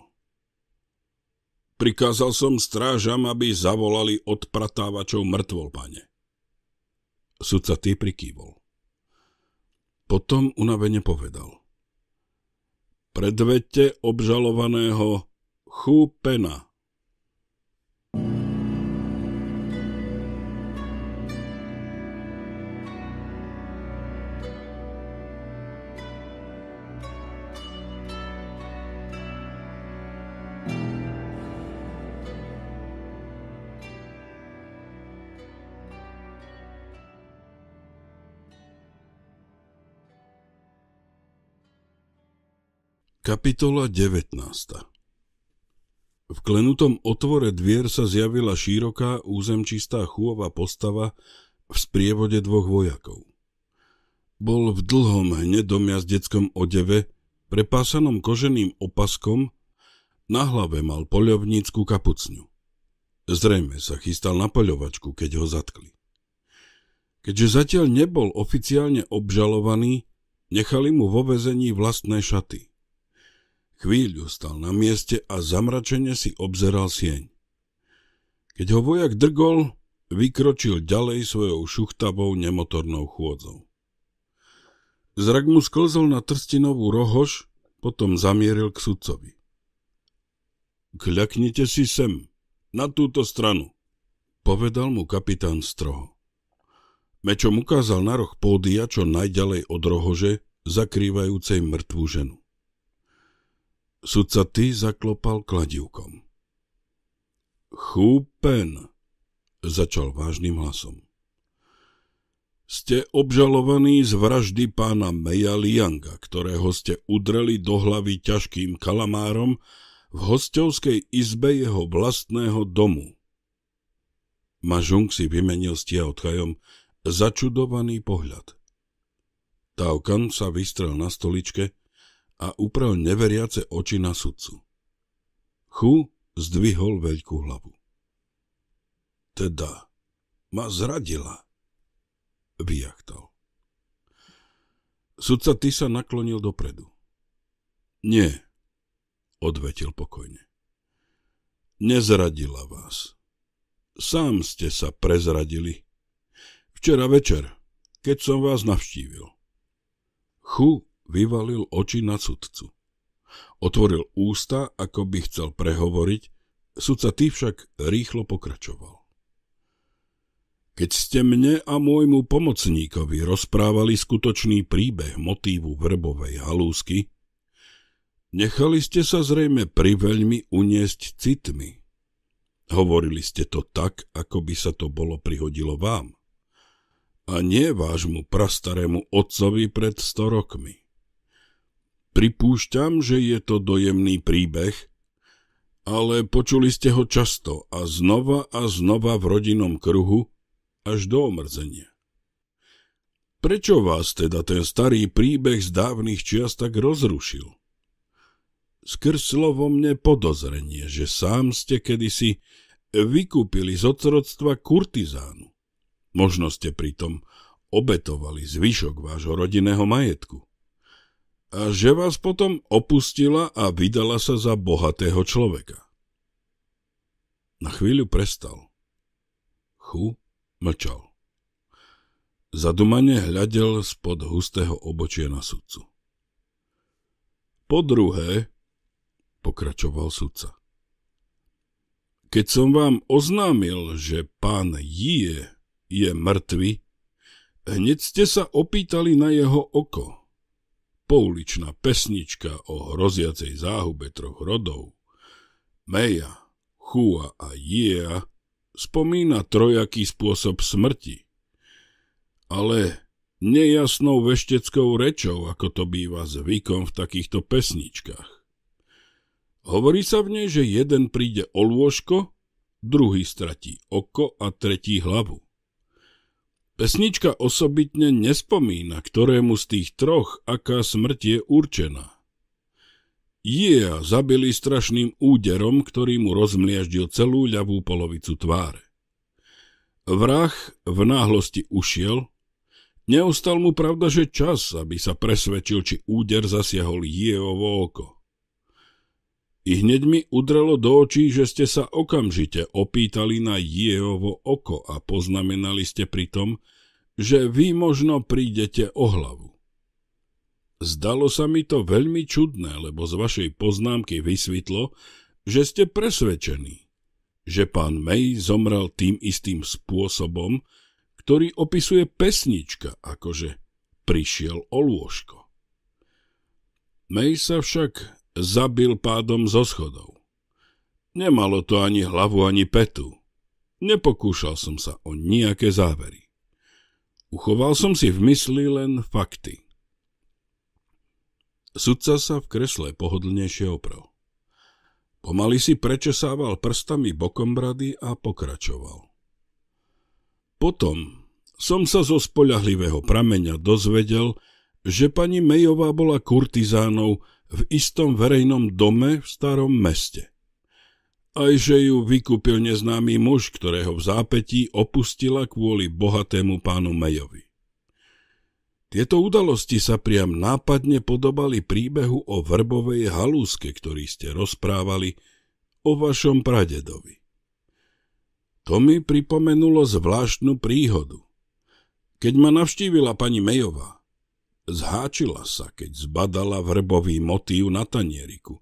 Prikázal som strážam, aby zavolali odpratávačov mŕtvol, pane. Sudca tý prikývol. Potom unavene povedal. Predvedte obžalovaného chúpena. Kapitola 19 V klenutom otvore dvier sa zjavila široká, územčistá chúová postava v sprievode dvoch vojakov. Bol v dlhom hnedom jazdeckom odeve, prepásanom koženým opaskom, na hlave mal poľovnícku kapucňu. Zrejme sa chystal na poľovačku, keď ho zatkli. Keďže zatiaľ nebol oficiálne obžalovaný, nechali mu vo vezení vlastné šaty – Chvíľu stal na mieste a zamračene si obzeral sieň. Keď ho vojak drgol, vykročil ďalej svojou šuchtavou nemotornou chôdzou. Zrak mu sklzol na trstinovú rohoš, potom zamieril k sudcovi. Kľaknite si sem, na túto stranu, povedal mu kapitán stroho. Mečom ukázal na roh pódia čo najďalej od rohože, zakrývajúcej mŕtvú ženu. Sudca ty zaklopal kladivkom. Chúpen, začal vážnym hlasom. Ste obžalovaní z vraždy pána Meja Lianga, ktorého ste udreli do hlavy ťažkým kalamárom v hostovskej izbe jeho vlastného domu. Mažung si vymenil s Tiaotkajom začudovaný pohľad. Taukan sa vystrel na stoličke a uprel neveriace oči na sudcu. Chu zdvihol veľkú hlavu. Teda ma zradila, vyjachtal. Sudca ty sa naklonil dopredu. Nie, odvetil pokojne. Nezradila vás. Sám ste sa prezradili. Včera večer, keď som vás navštívil. Chu vyvalil oči na sudcu. Otvoril ústa, ako by chcel prehovoriť, sudca ty však rýchlo pokračoval. Keď ste mne a môjmu pomocníkovi rozprávali skutočný príbeh motívu vrbovej halúsky, nechali ste sa zrejme priveľmi uniesť citmi. Hovorili ste to tak, ako by sa to bolo prihodilo vám. A nie vášmu prastarému otcovi pred sto rokmi. Pripúšťam, že je to dojemný príbeh, ale počuli ste ho často a znova a znova v rodinnom kruhu až do omrzenia. Prečo vás teda ten starý príbeh z dávnych čias tak rozrušil? Skrslo mne podozrenie, že sám ste kedysi vykúpili z otroctva kurtizánu. Možno ste pritom obetovali zvyšok vášho rodinného majetku a že vás potom opustila a vydala sa za bohatého človeka. Na chvíľu prestal. Chu mlčal. Zadumane hľadel spod hustého obočia na sudcu. Po druhé, pokračoval sudca, keď som vám oznámil, že pán Jie je mŕtvy, hneď ste sa opýtali na jeho oko pouličná pesnička o hroziacej záhube troch rodov, Meja, Chua a Jiea spomína trojaký spôsob smrti. Ale nejasnou vešteckou rečou, ako to býva zvykom v takýchto pesničkách. Hovorí sa v nej, že jeden príde o lôžko, druhý stratí oko a tretí hlavu. Pesnička osobitne nespomína, ktorému z tých troch, aká smrť je určená. Je yeah, zabili strašným úderom, ktorý mu rozmliaždil celú ľavú polovicu tváre. Vrah v náhlosti ušiel, neustal mu pravda, že čas, aby sa presvedčil, či úder zasiahol jeho oko. I hneď mi udrelo do očí, že ste sa okamžite opýtali na jeho oko a poznamenali ste pritom, že vy možno prídete o hlavu. Zdalo sa mi to veľmi čudné, lebo z vašej poznámky vysvetlo, že ste presvedčení, že pán May zomrel tým istým spôsobom, ktorý opisuje pesnička, akože prišiel o lôžko. May sa však zabil pádom zo schodov. Nemalo to ani hlavu, ani petu. Nepokúšal som sa o nejaké závery. Uchoval som si v mysli len fakty. Sudca sa v kresle pohodlnejšie oprel. Pomaly si prečesával prstami bokom brady a pokračoval. Potom som sa zo spoľahlivého prameňa dozvedel, že pani Mejová bola kurtizánou, v istom verejnom dome v starom meste. Aj že ju vykúpil neznámy muž, ktorého v zápetí opustila kvôli bohatému pánu Mejovi. Tieto udalosti sa priam nápadne podobali príbehu o vrbovej halúske, ktorý ste rozprávali o vašom pradedovi. To mi pripomenulo zvláštnu príhodu. Keď ma navštívila pani Mejová, Zháčila sa, keď zbadala vrbový motív na tanieriku,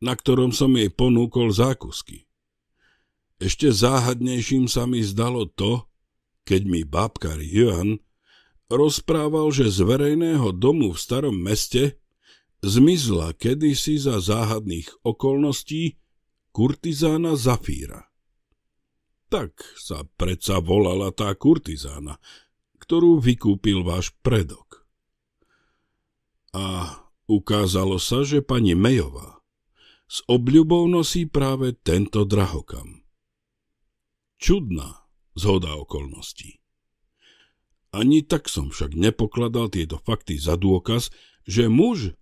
na ktorom som jej ponúkol zákusky. Ešte záhadnejším sa mi zdalo to, keď mi bábkar Johan rozprával, že z verejného domu v starom meste zmizla kedysi za záhadných okolností kurtizána Zafíra. Tak sa predsa volala tá kurtizána, ktorú vykúpil váš predok a ukázalo sa, že pani Mejová s obľubou nosí práve tento drahokam. Čudná zhoda okolností. Ani tak som však nepokladal tieto fakty za dôkaz, že muž,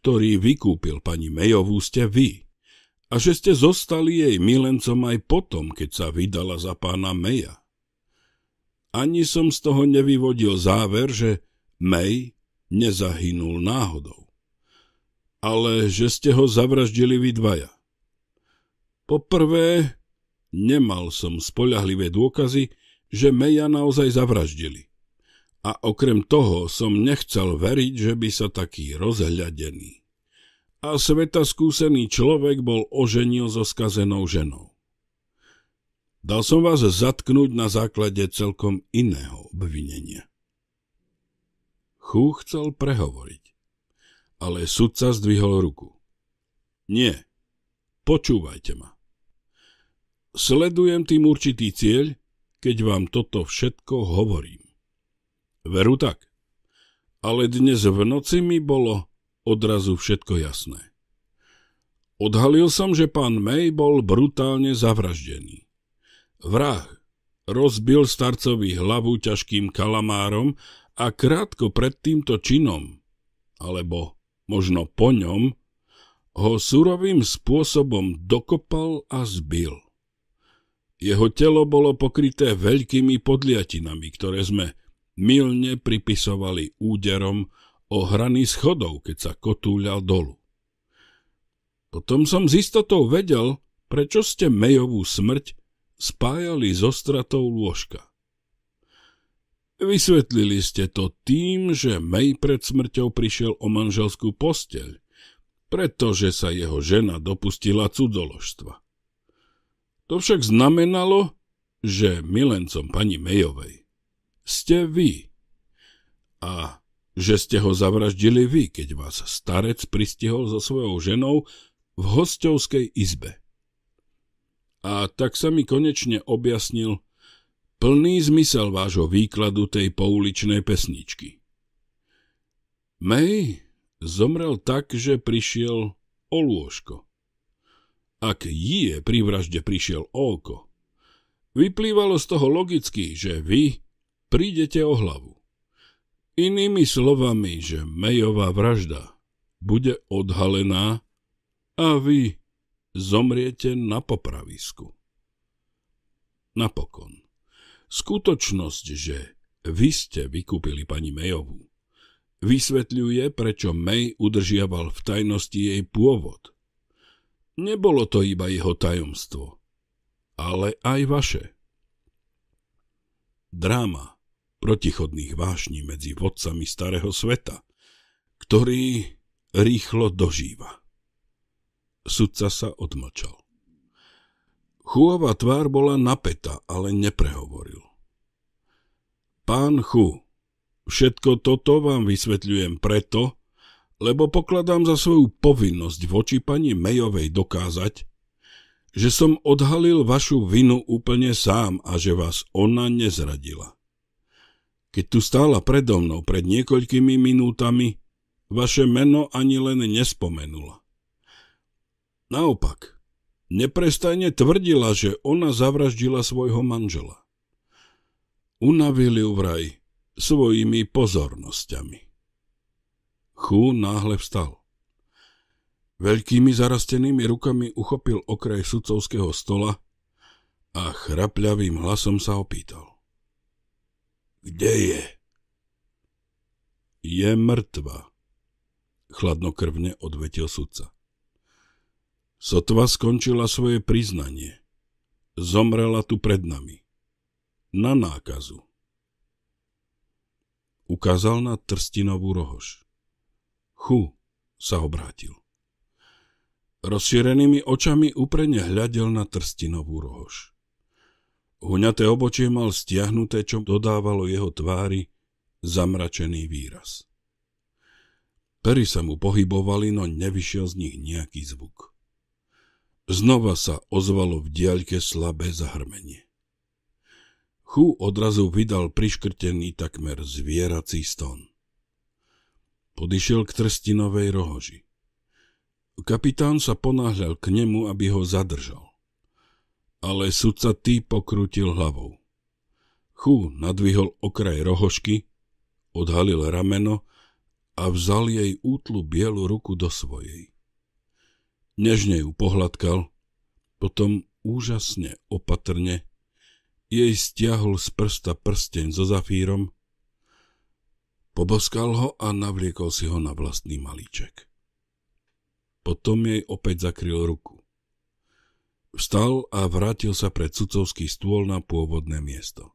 ktorý vykúpil pani Mejovú, ste vy a že ste zostali jej milencom aj potom, keď sa vydala za pána Meja. Ani som z toho nevyvodil záver, že Mej nezahynul náhodou, ale že ste ho zavraždili vy dvaja. Poprvé, nemal som spoľahlivé dôkazy, že Meja naozaj zavraždili. A okrem toho som nechcel veriť, že by sa taký rozhľadený a sveta skúsený človek bol oženil so skazenou ženou. Dal som vás zatknúť na základe celkom iného obvinenia. Chu chcel prehovoriť, ale sudca zdvihol ruku. Nie, počúvajte ma. Sledujem tým určitý cieľ, keď vám toto všetko hovorím. Veru tak. Ale dnes v noci mi bolo odrazu všetko jasné. Odhalil som, že pán May bol brutálne zavraždený. Vrah rozbil starcovi hlavu ťažkým kalamárom a krátko pred týmto činom, alebo možno po ňom, ho surovým spôsobom dokopal a zbil. Jeho telo bolo pokryté veľkými podliatinami, ktoré sme milne pripisovali úderom o hrany schodov, keď sa kotúľal dolu. Potom som s istotou vedel, prečo ste Mejovú smrť spájali so stratou lôžka. Vysvetlili ste to tým, že May pred smrťou prišiel o manželskú posteľ, pretože sa jeho žena dopustila cudzoložstva. To však znamenalo, že milencom pani Mayovej ste vy a že ste ho zavraždili vy, keď vás starec pristihol so svojou ženou v hostovskej izbe. A tak sa mi konečne objasnil plný zmysel vášho výkladu tej pouličnej pesničky. May zomrel tak, že prišiel o lôžko. Ak je pri vražde prišiel o oko, vyplývalo z toho logicky, že vy prídete o hlavu. Inými slovami, že Mejová vražda bude odhalená a vy zomriete na popravisku. Napokon. Skutočnosť, že vy ste vykúpili pani Mayovu, vysvetľuje, prečo May udržiaval v tajnosti jej pôvod. Nebolo to iba jeho tajomstvo, ale aj vaše. Dráma protichodných vášní medzi vodcami starého sveta, ktorý rýchlo dožíva. Sudca sa odmlčal. Chuova tvár bola napätá, ale neprehovoril. Pán Chu, všetko toto vám vysvetľujem preto, lebo pokladám za svoju povinnosť voči pani Mejovej dokázať, že som odhalil vašu vinu úplne sám a že vás ona nezradila. Keď tu stála predo mnou pred niekoľkými minútami, vaše meno ani len nespomenula. Naopak, Neprestajne tvrdila, že ona zavraždila svojho manžela. Unavili ju vraj svojimi pozornosťami. Chú náhle vstal. Veľkými zarastenými rukami uchopil okraj sudcovského stola a chrapľavým hlasom sa opýtal. Kde je? Je mŕtva, chladnokrvne odvetil sudca. Sotva skončila svoje priznanie. Zomrela tu pred nami. Na nákazu. Ukázal na trstinovú rohož. Chu sa obrátil. Rozšírenými očami úprene hľadel na trstinovú rohož. Huňaté obočie mal stiahnuté, čo dodávalo jeho tvári zamračený výraz. Pery sa mu pohybovali, no nevyšiel z nich nejaký zvuk. Znova sa ozvalo v diaľke slabé zahrmenie. Chu odrazu vydal priškrtený takmer zvierací stón. Podišiel k trstinovej rohoži. Kapitán sa ponáhľal k nemu, aby ho zadržal. Ale sudca tý pokrutil hlavou. Chu nadvihol okraj rohožky, odhalil rameno a vzal jej útlu bielu ruku do svojej. Nežne ju pohľadkal, potom úžasne opatrne jej stiahol z prsta prsteň so zafírom, poboskal ho a navliekol si ho na vlastný malíček. Potom jej opäť zakryl ruku. Vstal a vrátil sa pred sudcovský stôl na pôvodné miesto.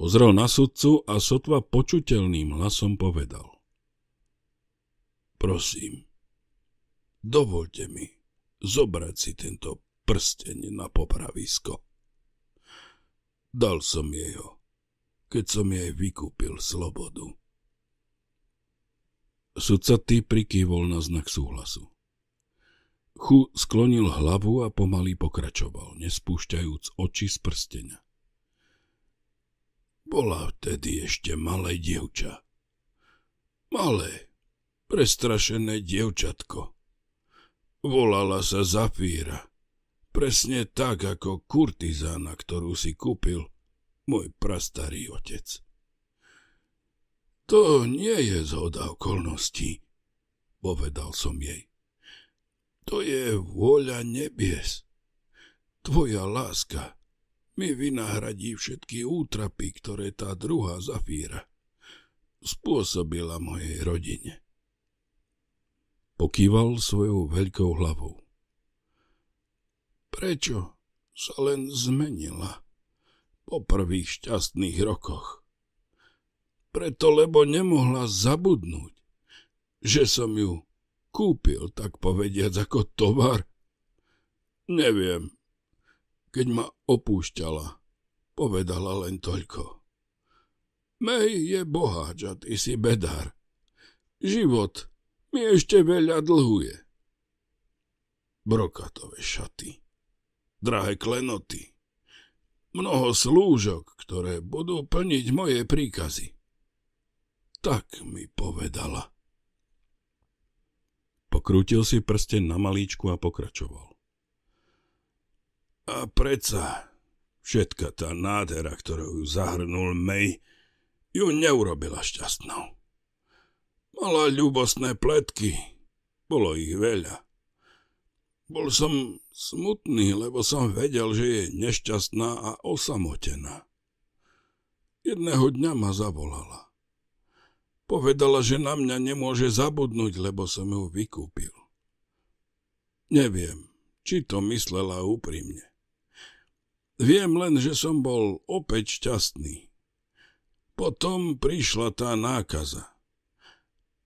Pozrel na sudcu a sotva počuteľným hlasom povedal. Prosím, Dovolte mi zobrať si tento prsteň na popravisko. Dal som jej ho, keď som jej vykúpil slobodu. Sudca ty prikývol na znak súhlasu. Chu sklonil hlavu a pomaly pokračoval, nespúšťajúc oči z prstenia. Bola vtedy ešte malé dievča. Malé, prestrašené dievčatko. Volala sa Zafíra. Presne tak ako kurtizána, ktorú si kúpil môj prastarý otec. To nie je zhoda okolností, povedal som jej. To je vôľa nebies. Tvoja láska mi vynahradí všetky útrapy, ktoré tá druhá Zafíra spôsobila mojej rodine. Pokýval svojou veľkou hlavou. Prečo sa len zmenila po prvých šťastných rokoch? Preto, lebo nemohla zabudnúť, že som ju kúpil, tak povediať, ako tovar. Neviem, keď ma opúšťala, povedala len toľko. Mej je boháč a ty si bedár. Život mi ešte veľa dlhuje. Brokatové šaty, drahé klenoty, mnoho slúžok, ktoré budú plniť moje príkazy. Tak mi povedala. Pokrútil si prsten na malíčku a pokračoval. A predsa všetka tá nádhera, ktorú ju zahrnul mej, ju neurobila šťastnou. Mala ľubostné pletky. Bolo ich veľa. Bol som smutný, lebo som vedel, že je nešťastná a osamotená. Jedného dňa ma zavolala. Povedala, že na mňa nemôže zabudnúť, lebo som ju vykúpil. Neviem, či to myslela úprimne. Viem len, že som bol opäť šťastný. Potom prišla tá nákaza.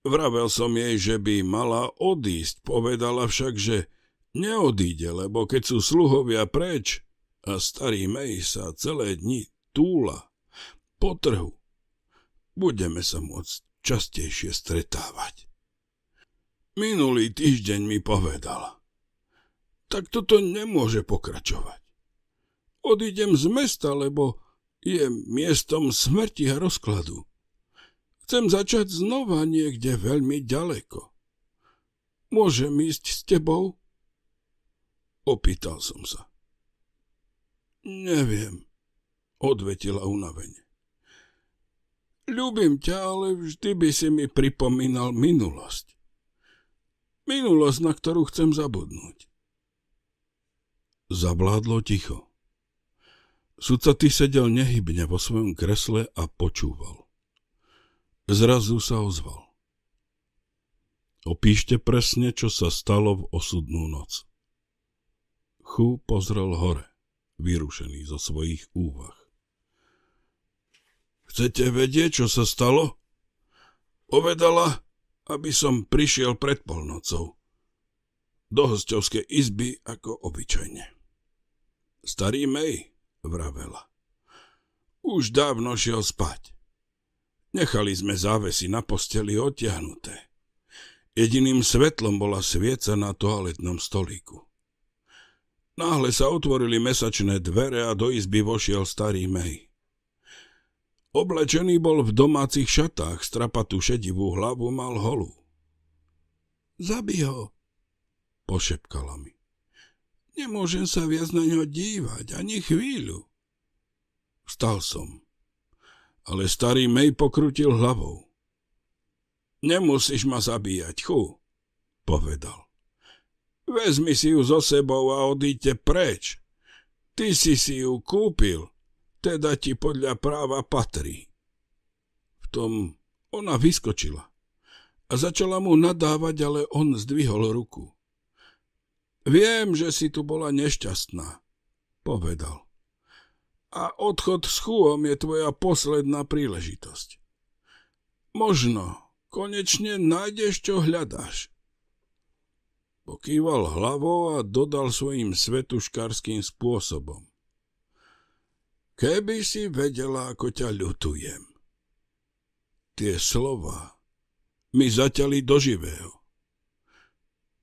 Vravel som jej, že by mala odísť, povedala však, že neodíde, lebo keď sú sluhovia preč a starý Mej sa celé dni túla po trhu, budeme sa môcť častejšie stretávať. Minulý týždeň mi povedala, tak toto nemôže pokračovať. Odídem z mesta, lebo je miestom smrti a rozkladu. Chcem začať znova niekde veľmi ďaleko. Môžem ísť s tebou? Opýtal som sa. Neviem, odvetila unavene. Ľubím ťa, ale vždy by si mi pripomínal minulosť. Minulosť, na ktorú chcem zabudnúť. Zavládlo ticho. Sudca ty sedel nehybne vo svojom kresle a počúval. Zrazu sa ozval. Opíšte presne, čo sa stalo v osudnú noc. Chu pozrel hore, vyrušený zo svojich úvah. Chcete vedieť, čo sa stalo? Povedala, aby som prišiel pred polnocou. Do hostovskej izby ako obyčajne. Starý mej, vravela. Už dávno šiel spať. Nechali sme závesy na posteli odtiahnuté. Jediným svetlom bola svieca na toaletnom stolíku. Náhle sa otvorili mesačné dvere a do izby vošiel starý Mej. Oblečený bol v domácich šatách, strapatú šedivú hlavu mal holú. Zabij ho, pošepkala mi. Nemôžem sa viac na ňo dívať, ani chvíľu. Vstal som ale starý mej pokrutil hlavou. Nemusíš ma zabíjať, chu, povedal. Vezmi si ju zo sebou a odíte preč. Ty si si ju kúpil, teda ti podľa práva patrí. V tom ona vyskočila a začala mu nadávať, ale on zdvihol ruku. Viem, že si tu bola nešťastná, povedal a odchod s chúom je tvoja posledná príležitosť. Možno konečne nájdeš, čo hľadáš. Pokýval hlavou a dodal svojim svetuškarským spôsobom. Keby si vedela, ako ťa ľutujem. Tie slova mi zaťali do živého.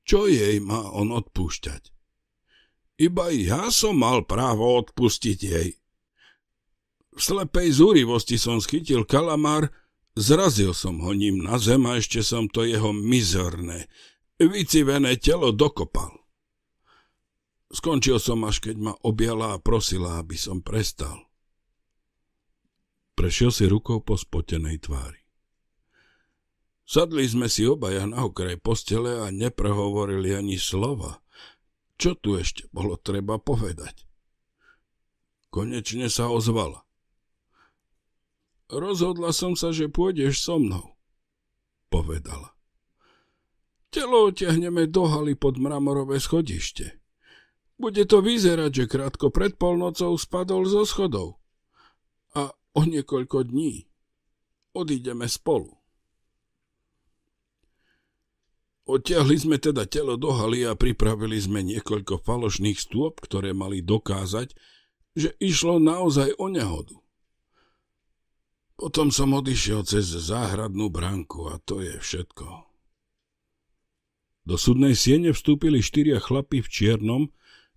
Čo jej má on odpúšťať? Iba ja som mal právo odpustiť jej. V slepej zúrivosti som schytil kalamár, zrazil som ho ním na zem a ešte som to jeho mizerné, vycivené telo dokopal. Skončil som, až keď ma objala a prosila, aby som prestal. Prešiel si rukou po spotenej tvári. Sadli sme si obaja na okraj postele a neprehovorili ani slova. Čo tu ešte bolo treba povedať? Konečne sa ozvala. Rozhodla som sa, že pôjdeš so mnou, povedala. Telo otiahneme do haly pod mramorové schodište. Bude to vyzerať, že krátko pred polnocou spadol zo schodov. A o niekoľko dní odídeme spolu. Odtiahli sme teda telo do haly a pripravili sme niekoľko falošných stôp, ktoré mali dokázať, že išlo naozaj o nehodu. Potom som odišiel cez záhradnú bránku a to je všetko. Do súdnej siene vstúpili štyria chlapi v čiernom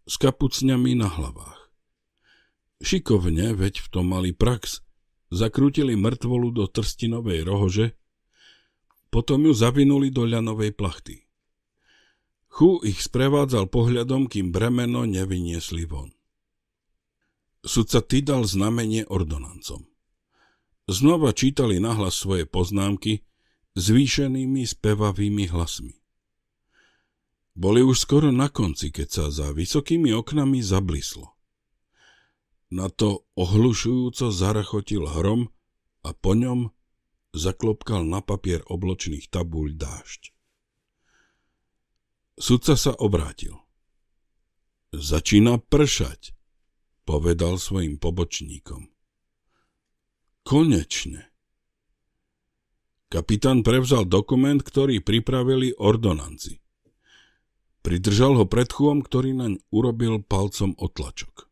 s kapucňami na hlavách. Šikovne, veď v tom mali prax, zakrútili mŕtvolu do trstinovej rohože, potom ju zavinuli do ľanovej plachty. Chu ich sprevádzal pohľadom, kým bremeno nevyniesli von. Sudca ty dal znamenie ordonancom. Znova čítali nahlas svoje poznámky zvýšenými spevavými hlasmi. Boli už skoro na konci, keď sa za vysokými oknami zablislo. Na to ohlušujúco zarachotil hrom a po ňom zaklopkal na papier obločných tabúľ dážď. Sudca sa obrátil. Začína pršať, povedal svojim pobočníkom. Konečne. Kapitán prevzal dokument, ktorý pripravili ordonanci. Pridržal ho pred chům, ktorý naň urobil palcom otlačok.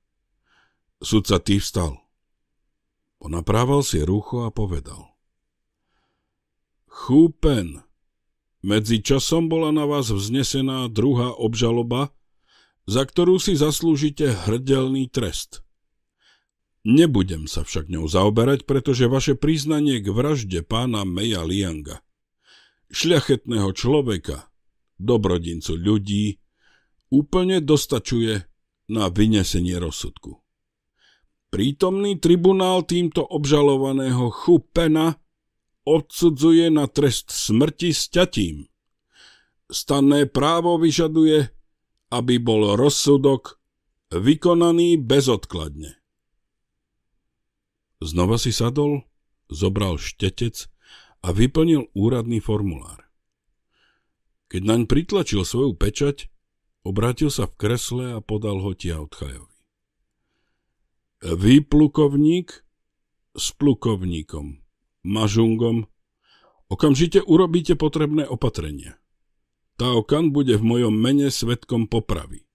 Sudca tý vstal. Ponaprával si rucho a povedal. Chúpen, medzi časom bola na vás vznesená druhá obžaloba, za ktorú si zaslúžite hrdelný trest – Nebudem sa však ňou zaoberať, pretože vaše priznanie k vražde pána Meja Lianga, šľachetného človeka, dobrodincu ľudí, úplne dostačuje na vynesenie rozsudku. Prítomný tribunál týmto obžalovaného Chupena odsudzuje na trest smrti s ťatím. Stanné právo vyžaduje, aby bol rozsudok vykonaný bezodkladne. Znova si sadol, zobral štetec a vyplnil úradný formulár. Keď naň pritlačil svoju pečať, obrátil sa v kresle a podal ho Tiautchajovi. Vy, Výplukovník s plukovníkom, mažungom, okamžite urobíte potrebné opatrenia. Taokan bude v mojom mene svetkom popravy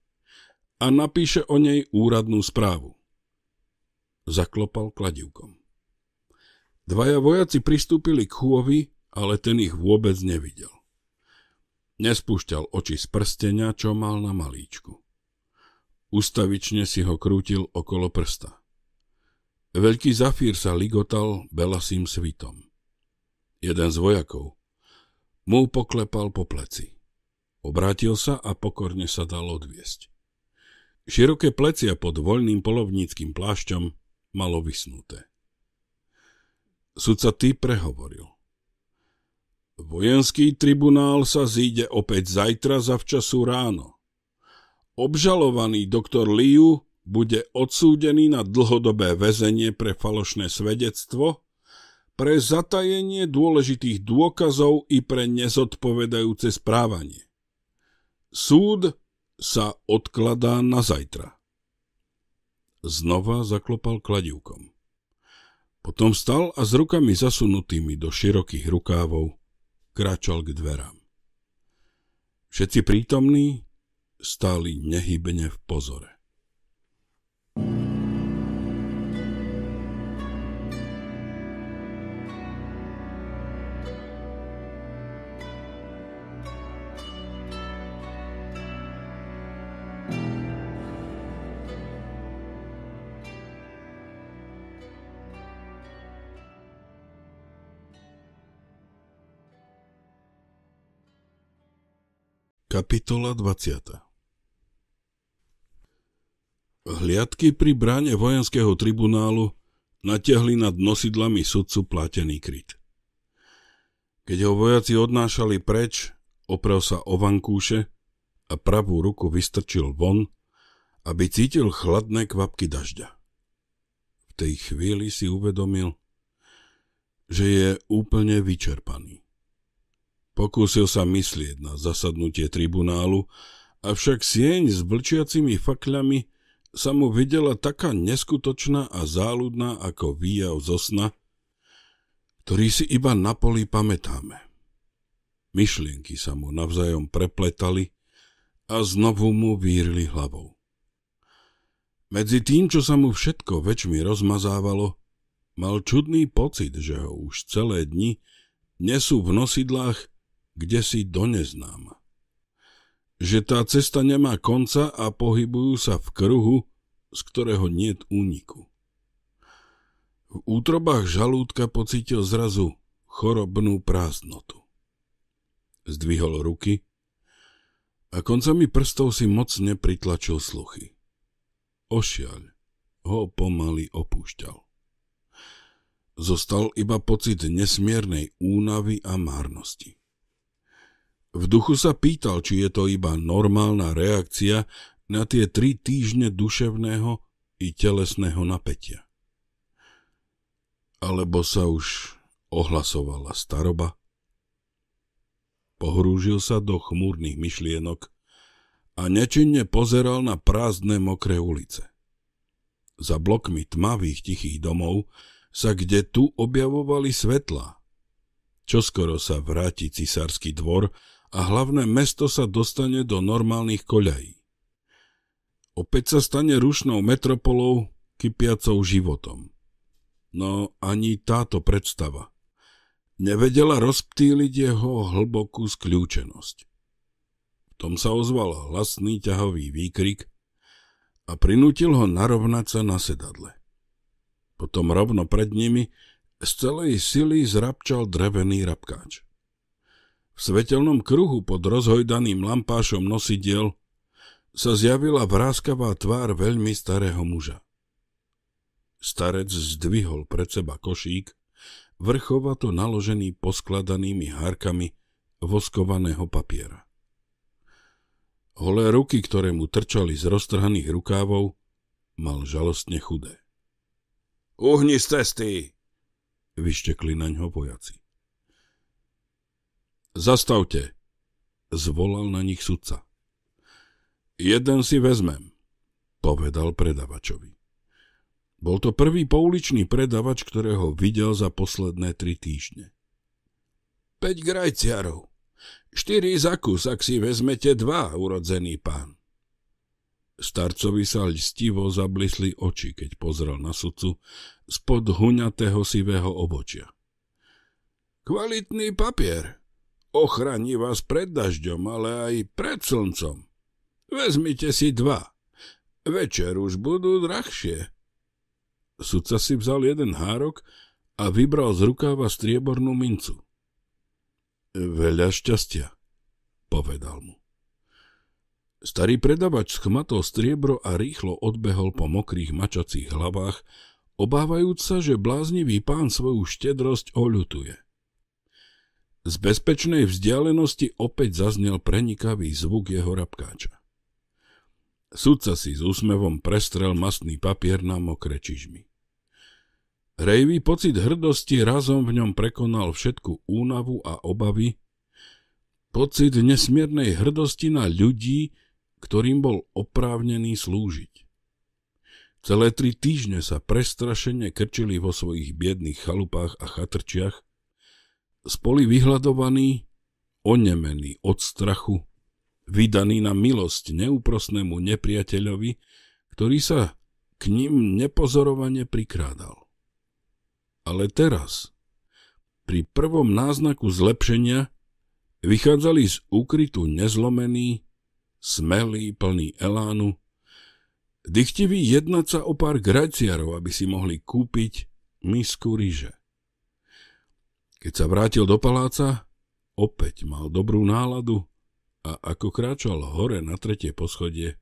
a napíše o nej úradnú správu zaklopal kladivkom. Dvaja vojaci pristúpili k chúovi, ale ten ich vôbec nevidel. Nespúšťal oči z prstenia, čo mal na malíčku. Ustavične si ho krútil okolo prsta. Veľký zafír sa ligotal belasým svitom. Jeden z vojakov mu poklepal po pleci. Obrátil sa a pokorne sa dal odviesť. Široké plecia pod voľným polovníckým plášťom malo vysnuté. Sudca Ty prehovoril. Vojenský tribunál sa zíde opäť zajtra zavčasu ráno. Obžalovaný doktor Liu bude odsúdený na dlhodobé väzenie pre falošné svedectvo, pre zatajenie dôležitých dôkazov i pre nezodpovedajúce správanie. Súd sa odkladá na zajtra znova zaklopal kladivkom. Potom stal a s rukami zasunutými do širokých rukávov kráčal k dverám. Všetci prítomní stáli nehybne v pozore. thank you Kapitola 20 Hliadky pri bráne vojenského tribunálu natiahli nad nosidlami sudcu platený kryt. Keď ho vojaci odnášali preč, oprel sa o vankúše a pravú ruku vystrčil von, aby cítil chladné kvapky dažďa. V tej chvíli si uvedomil, že je úplne vyčerpaný. Pokúsil sa myslieť na zasadnutie tribunálu, avšak sieň s blčiacimi fakľami sa mu videla taká neskutočná a záludná ako výjav zo sna, ktorý si iba na poli pamätáme. Myšlienky sa mu navzájom prepletali a znovu mu výrli hlavou. Medzi tým, čo sa mu všetko väčšmi rozmazávalo, mal čudný pocit, že ho už celé dni nesú v nosidlách kde si do neznáma. Že tá cesta nemá konca a pohybujú sa v kruhu, z ktorého niet úniku. V útrobách žalúdka pocítil zrazu chorobnú prázdnotu. Zdvihol ruky a koncami prstov si mocne pritlačil sluchy. Ošiaľ ho pomaly opúšťal. Zostal iba pocit nesmiernej únavy a márnosti. V duchu sa pýtal, či je to iba normálna reakcia na tie tri týždne duševného i telesného napätia. Alebo sa už ohlasovala staroba? Pohrúžil sa do chmúrnych myšlienok a nečinne pozeral na prázdne mokré ulice. Za blokmi tmavých tichých domov sa kde tu objavovali svetlá. Čoskoro sa vráti cisársky dvor, a hlavné mesto sa dostane do normálnych koľají. Opäť sa stane rušnou metropolou, kypiacou životom. No ani táto predstava nevedela rozptýliť jeho hlbokú skľúčenosť. V tom sa ozval hlasný ťahový výkrik a prinútil ho narovnať sa na sedadle. Potom rovno pred nimi z celej sily zrapčal drevený rabkáč. V svetelnom kruhu pod rozhojdaným lampášom nosidiel sa zjavila vráskavá tvár veľmi starého muža. Starec zdvihol pred seba košík, vrchovato naložený poskladanými hárkami voskovaného papiera. Holé ruky, ktoré mu trčali z roztrhaných rukávov, mal žalostne chudé. Uhni z cesty! Vyštekli na ňo vojaci. Zastavte, zvolal na nich sudca. Jeden si vezmem, povedal predavačovi. Bol to prvý pouličný predavač, ktorého videl za posledné tri týždne. 5 grajciarov, Štyri za kus, ak si vezmete dva, urodzený pán. Starcovi sa ľstivo zablisli oči, keď pozrel na sudcu spod huňatého sivého obočia. Kvalitný papier, Ochrani vás pred dažďom, ale aj pred slncom. Vezmite si dva. Večer už budú drahšie. Sudca si vzal jeden hárok a vybral z rukáva striebornú mincu. Veľa šťastia, povedal mu. Starý predavač schmatol striebro a rýchlo odbehol po mokrých mačacích hlavách, obávajúc sa, že bláznivý pán svoju štedrosť oľutuje. Z bezpečnej vzdialenosti opäť zaznel prenikavý zvuk jeho rabkáča. Sudca si s úsmevom prestrel mastný papier na mokre čižmy. Rejvý pocit hrdosti razom v ňom prekonal všetku únavu a obavy, pocit nesmiernej hrdosti na ľudí, ktorým bol oprávnený slúžiť. Celé tri týždne sa prestrašene krčili vo svojich biedných chalupách a chatrčiach, Spoli vyhľadovaný, onemený od strachu, vydaný na milosť neúprosnému nepriateľovi, ktorý sa k ním nepozorovane prikrádal. Ale teraz, pri prvom náznaku zlepšenia, vychádzali z úkrytu nezlomení, smelý, plný elánu, dychtivý jednať sa o pár graciarov, aby si mohli kúpiť misku ryže. Keď sa vrátil do paláca, opäť mal dobrú náladu a ako kráčal hore na tretie poschodie,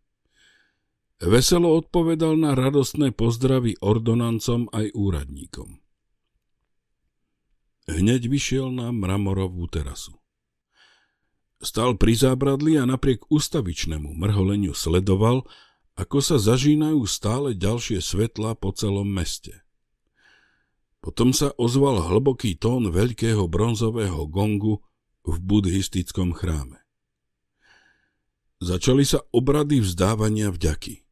veselo odpovedal na radostné pozdravy ordonancom aj úradníkom. Hneď vyšiel na mramorovú terasu. Stal pri zábradli a napriek ustavičnému mrholeniu sledoval, ako sa zažínajú stále ďalšie svetlá po celom meste. Potom sa ozval hlboký tón veľkého bronzového gongu v buddhistickom chráme. Začali sa obrady vzdávania vďaky.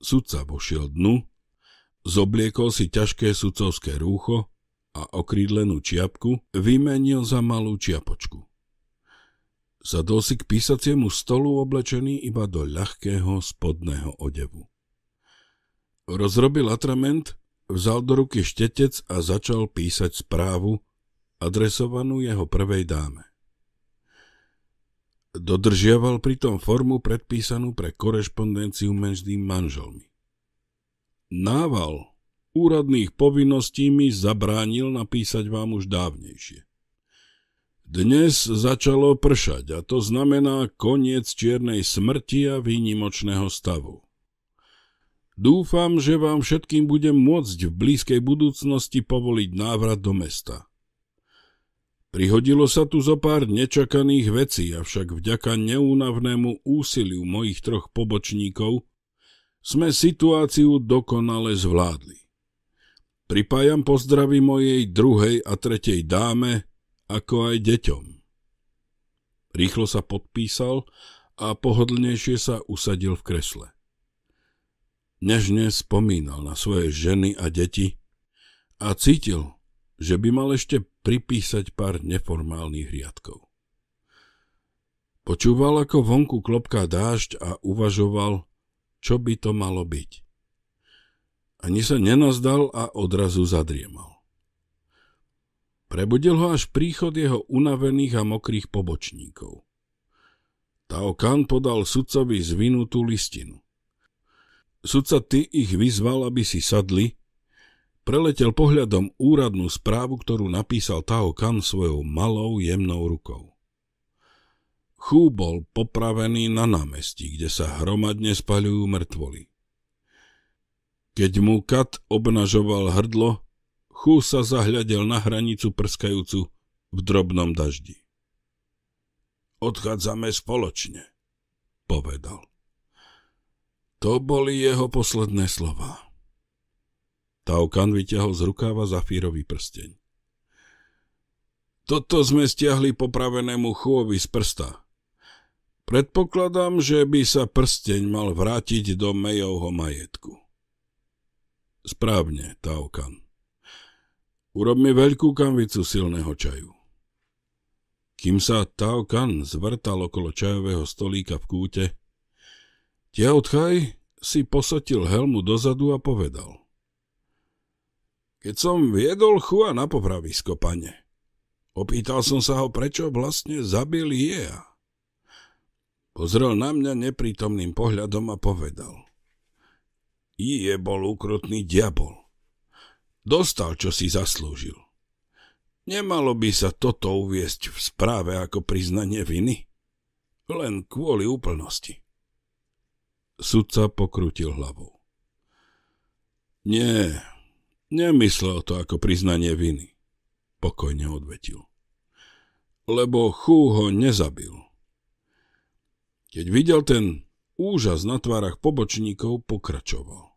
Sudca vošiel dnu, zobliekol si ťažké sudcovské rúcho a okrídlenú čiapku vymenil za malú čiapočku. Zadol si k písaciemu stolu oblečený iba do ľahkého spodného odevu. Rozrobil atrament Vzal do ruky štetec a začal písať správu, adresovanú jeho prvej dáme. Dodržiaval pritom formu predpísanú pre korešpondenciu medzi manželmi. Nával úradných povinností mi zabránil napísať vám už dávnejšie. Dnes začalo pršať a to znamená koniec čiernej smrti a výnimočného stavu. Dúfam, že vám všetkým budem môcť v blízkej budúcnosti povoliť návrat do mesta. Prihodilo sa tu zo pár nečakaných vecí, avšak vďaka neúnavnému úsiliu mojich troch pobočníkov sme situáciu dokonale zvládli. Pripájam pozdravy mojej druhej a tretej dáme, ako aj deťom. Rýchlo sa podpísal a pohodlnejšie sa usadil v kresle. Nežne spomínal na svoje ženy a deti a cítil, že by mal ešte pripísať pár neformálnych riadkov. Počúval, ako vonku klopká dážď a uvažoval, čo by to malo byť. Ani sa nenazdal a odrazu zadriemal. Prebudil ho až príchod jeho unavených a mokrých pobočníkov. Taokan podal sudcovi zvinutú listinu. Sudca ty ich vyzval, aby si sadli, preletel pohľadom úradnú správu, ktorú napísal Tao Kan svojou malou, jemnou rukou. Chú bol popravený na námestí, kde sa hromadne spaľujú mŕtvoli. Keď mu Kat obnažoval hrdlo, Chú sa zahľadel na hranicu prskajúcu v drobnom daždi. Odchádzame spoločne, povedal. To boli jeho posledné slova. Taukan vyťahol z rukáva zafírový prsteň. Toto sme stiahli popravenému chôvi z prsta. Predpokladám, že by sa prsteň mal vrátiť do Mejovho majetku. Správne, Taukan. Urob mi veľkú kanvicu silného čaju. Kým sa Taukan zvrtal okolo čajového stolíka v kúte, Tiautchaj si posotil helmu dozadu a povedal. Keď som viedol Chua na popravisko, pane, opýtal som sa ho, prečo vlastne zabil Jea. Pozrel na mňa neprítomným pohľadom a povedal. Je bol ukrutný diabol. Dostal, čo si zaslúžil. Nemalo by sa toto uviesť v správe ako priznanie viny? Len kvôli úplnosti. Sudca pokrutil hlavou. Nie, nemyslel to ako priznanie viny, pokojne odvetil. Lebo Chú ho nezabil. Keď videl ten úžas na tvárach pobočníkov, pokračoval.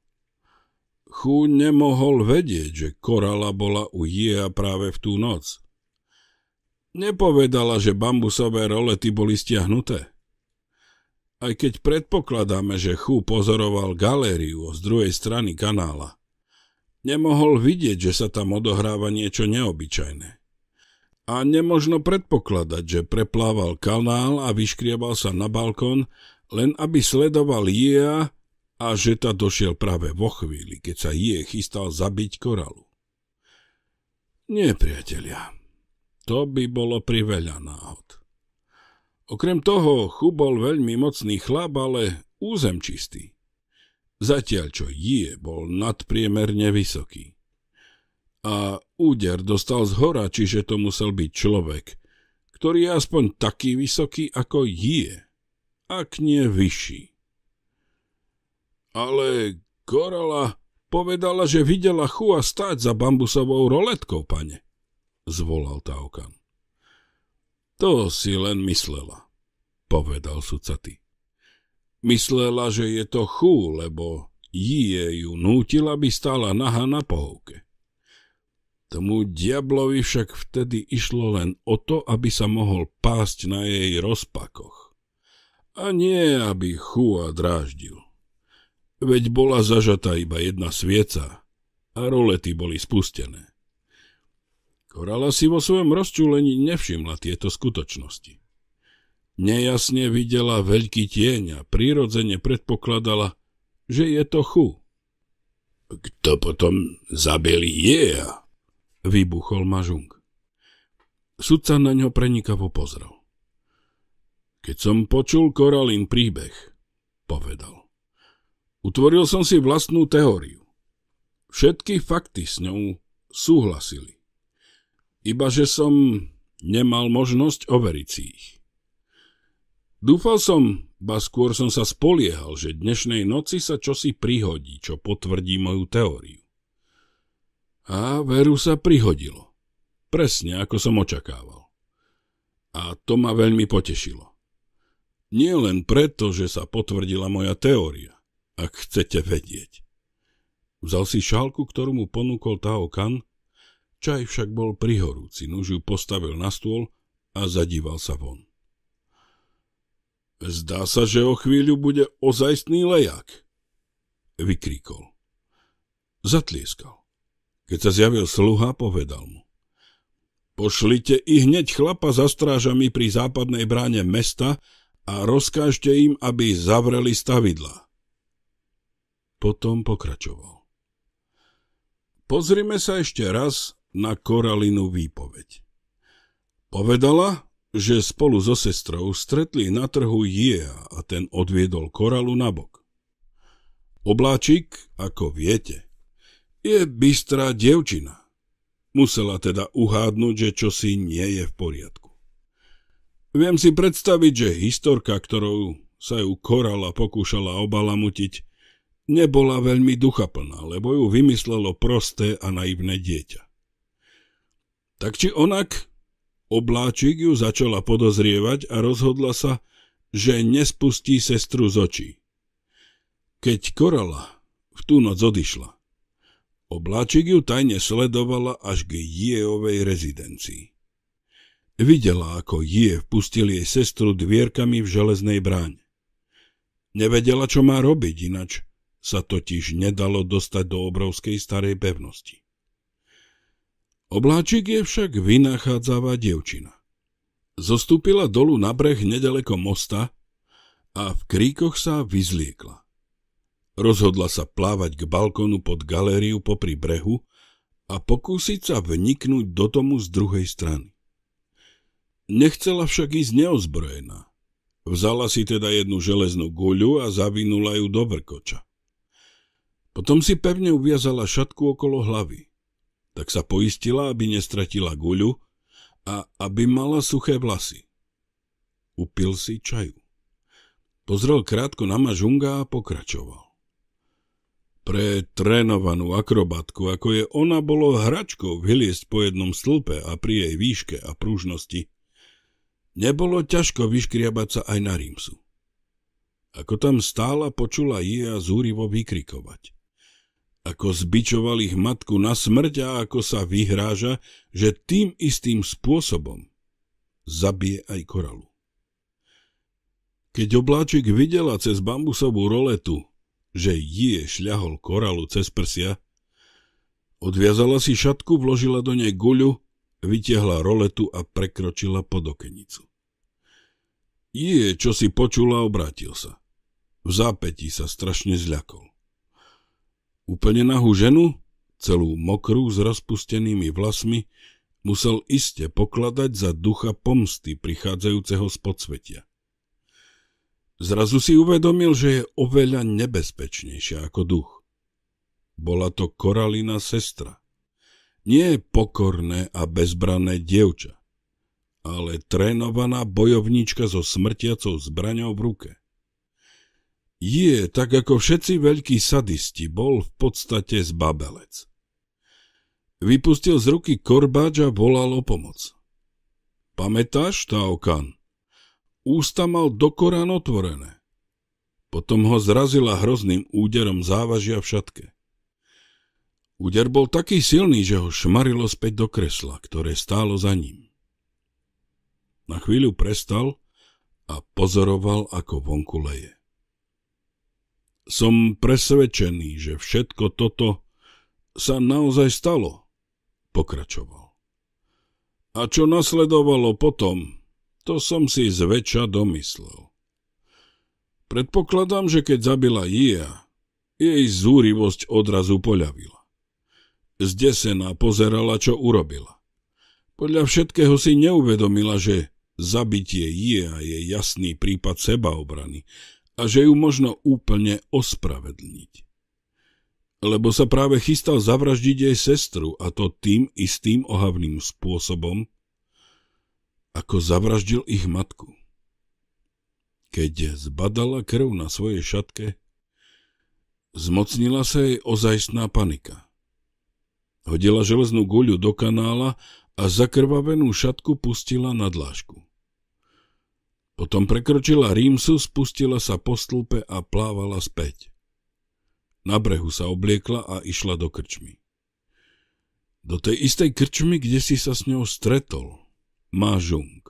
Chú nemohol vedieť, že korala bola u Jiea práve v tú noc. Nepovedala, že bambusové rolety boli stiahnuté. Aj keď predpokladáme, že Chu pozoroval galériu z druhej strany kanála, nemohol vidieť, že sa tam odohráva niečo neobyčajné. A nemožno predpokladať, že preplával kanál a vyškriebal sa na balkón, len aby sledoval Jia a že ta došiel práve vo chvíli, keď sa Jie chystal zabiť koralu. Nie, priatelia, to by bolo priveľa náhod. Okrem toho, chubol veľmi mocný chlap, ale územ čistý. Zatiaľ čo je, bol nadpriemerne vysoký. A úder dostal z hora, čiže to musel byť človek, ktorý je aspoň taký vysoký ako je, ak nie vyšší. Ale korola povedala, že videla Chua stať za bambusovou roletkou, pane, zvolal Taukan. To si len myslela, povedal Sucaty. Myslela, že je to chú, lebo Jie ju nútila, aby stála naha na pohovke. Tomu diablovi však vtedy išlo len o to, aby sa mohol pásť na jej rozpakoch. A nie, aby chúa dráždil. Veď bola zažatá iba jedna svieca a rolety boli spustené. Korala si vo svojom rozčúlení nevšimla tieto skutočnosti. Nejasne videla veľký tieň a prirodzene predpokladala, že je to chu. Kto potom zabil je? Vybuchol Mažung. Sudca na ňo prenikavo pozrel. Keď som počul koralín príbeh, povedal, utvoril som si vlastnú teóriu. Všetky fakty s ňou súhlasili iba že som nemal možnosť overiť si ich. Dúfal som, ba skôr som sa spoliehal, že dnešnej noci sa čosi prihodí, čo potvrdí moju teóriu. A veru sa prihodilo. Presne ako som očakával. A to ma veľmi potešilo. Nie len preto, že sa potvrdila moja teória, ak chcete vedieť. Vzal si šálku, ktorú mu ponúkol Tao Kan Čaj však bol prihorúci, nuž ju postavil na stôl a zadíval sa von. Zdá sa, že o chvíľu bude ozajstný lejak, vykríkol. Zatlieskal. Keď sa zjavil sluha, povedal mu. Pošlite i hneď chlapa za strážami pri západnej bráne mesta a rozkážte im, aby zavreli stavidla. Potom pokračoval. Pozrime sa ešte raz na Koralinu výpoveď. Povedala, že spolu so sestrou stretli na trhu Jiea a ten odviedol Koralu nabok. Obláčik, ako viete, je bystrá devčina. Musela teda uhádnuť, že čosi nie je v poriadku. Viem si predstaviť, že historka, ktorou sa ju Korala pokúšala obalamutiť, nebola veľmi duchaplná, lebo ju vymyslelo prosté a naivné dieťa. Tak či onak, obláčik ju začala podozrievať a rozhodla sa, že nespustí sestru z očí. Keď Korala v tú noc odišla, obláčik ju tajne sledovala až k Jeovej rezidencii. Videla, ako Jie vpustil jej sestru dvierkami v železnej bráne. Nevedela, čo má robiť, inač sa totiž nedalo dostať do obrovskej starej pevnosti. Obláčik je však vynachádzava dievčina. Zostúpila dolu na breh nedaleko mosta a v kríkoch sa vyzliekla. Rozhodla sa plávať k balkonu pod galériu popri brehu a pokúsiť sa vniknúť do tomu z druhej strany. Nechcela však ísť neozbrojená. Vzala si teda jednu železnú guľu a zavinula ju do vrkoča. Potom si pevne uviazala šatku okolo hlavy tak sa poistila, aby nestratila guľu a aby mala suché vlasy. Upil si čaju. Pozrel krátko na mažunga a pokračoval. Pre trénovanú akrobatku, ako je ona, bolo hračkou vyliesť po jednom stĺpe a pri jej výške a pružnosti. Nebolo ťažko vyškriabať sa aj na rímsu. Ako tam stála, počula Jia zúrivo vykrikovať ako zbičoval ich matku na smrť a ako sa vyhráža, že tým istým spôsobom zabije aj koralu. Keď obláčik videla cez bambusovú roletu, že je šľahol koralu cez prsia, odviazala si šatku, vložila do nej guľu, vytiahla roletu a prekročila pod okenicu. Je, čo si počula, obrátil sa. V zápätí sa strašne zľakol. Úplne nahú ženu, celú mokrú s rozpustenými vlasmi, musel iste pokladať za ducha pomsty prichádzajúceho z podsvetia. Zrazu si uvedomil, že je oveľa nebezpečnejšia ako duch. Bola to Koralina sestra. Nie pokorné a bezbrané dievča, ale trénovaná bojovníčka so smrtiacou zbraňou v ruke. Je, tak ako všetci veľkí sadisti, bol v podstate zbabelec. Vypustil z ruky korbáč a volal o pomoc. Pamätáš, Taokan? Ústa mal dokorán otvorené. Potom ho zrazila hrozným úderom závažia v šatke. Úder bol taký silný, že ho šmarilo späť do kresla, ktoré stálo za ním. Na chvíľu prestal a pozoroval, ako vonku leje. Som presvedčený, že všetko toto sa naozaj stalo, pokračoval. A čo nasledovalo potom, to som si zväčša domyslel. Predpokladám, že keď zabila Jia, jej zúrivosť odrazu poľavila. Zdesená pozerala, čo urobila. Podľa všetkého si neuvedomila, že zabitie Jia je jasný prípad sebaobrany, a že ju možno úplne ospravedlniť. Lebo sa práve chystal zavraždiť jej sestru a to tým istým ohavným spôsobom, ako zavraždil ich matku. Keď zbadala krv na svojej šatke, zmocnila sa jej ozajstná panika. Hodila železnú guľu do kanála a zakrvavenú šatku pustila na dlážku. Potom prekročila Rímsu, spustila sa po stĺpe a plávala späť. Na brehu sa obliekla a išla do krčmy. Do tej istej krčmy, kde si sa s ňou stretol, Mážung.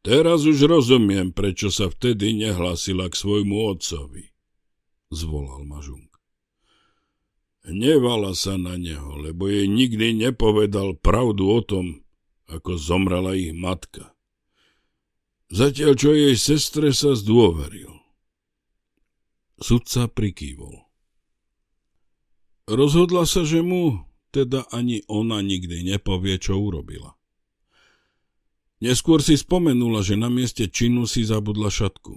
Teraz už rozumiem, prečo sa vtedy nehlásila k svojmu otcovi, zvolal Mažung. Hnevala sa na neho, lebo jej nikdy nepovedal pravdu o tom, ako zomrela ich matka zatiaľ čo jej sestre sa zdôveril. Sudca prikývol. Rozhodla sa, že mu teda ani ona nikdy nepovie, čo urobila. Neskôr si spomenula, že na mieste činu si zabudla šatku.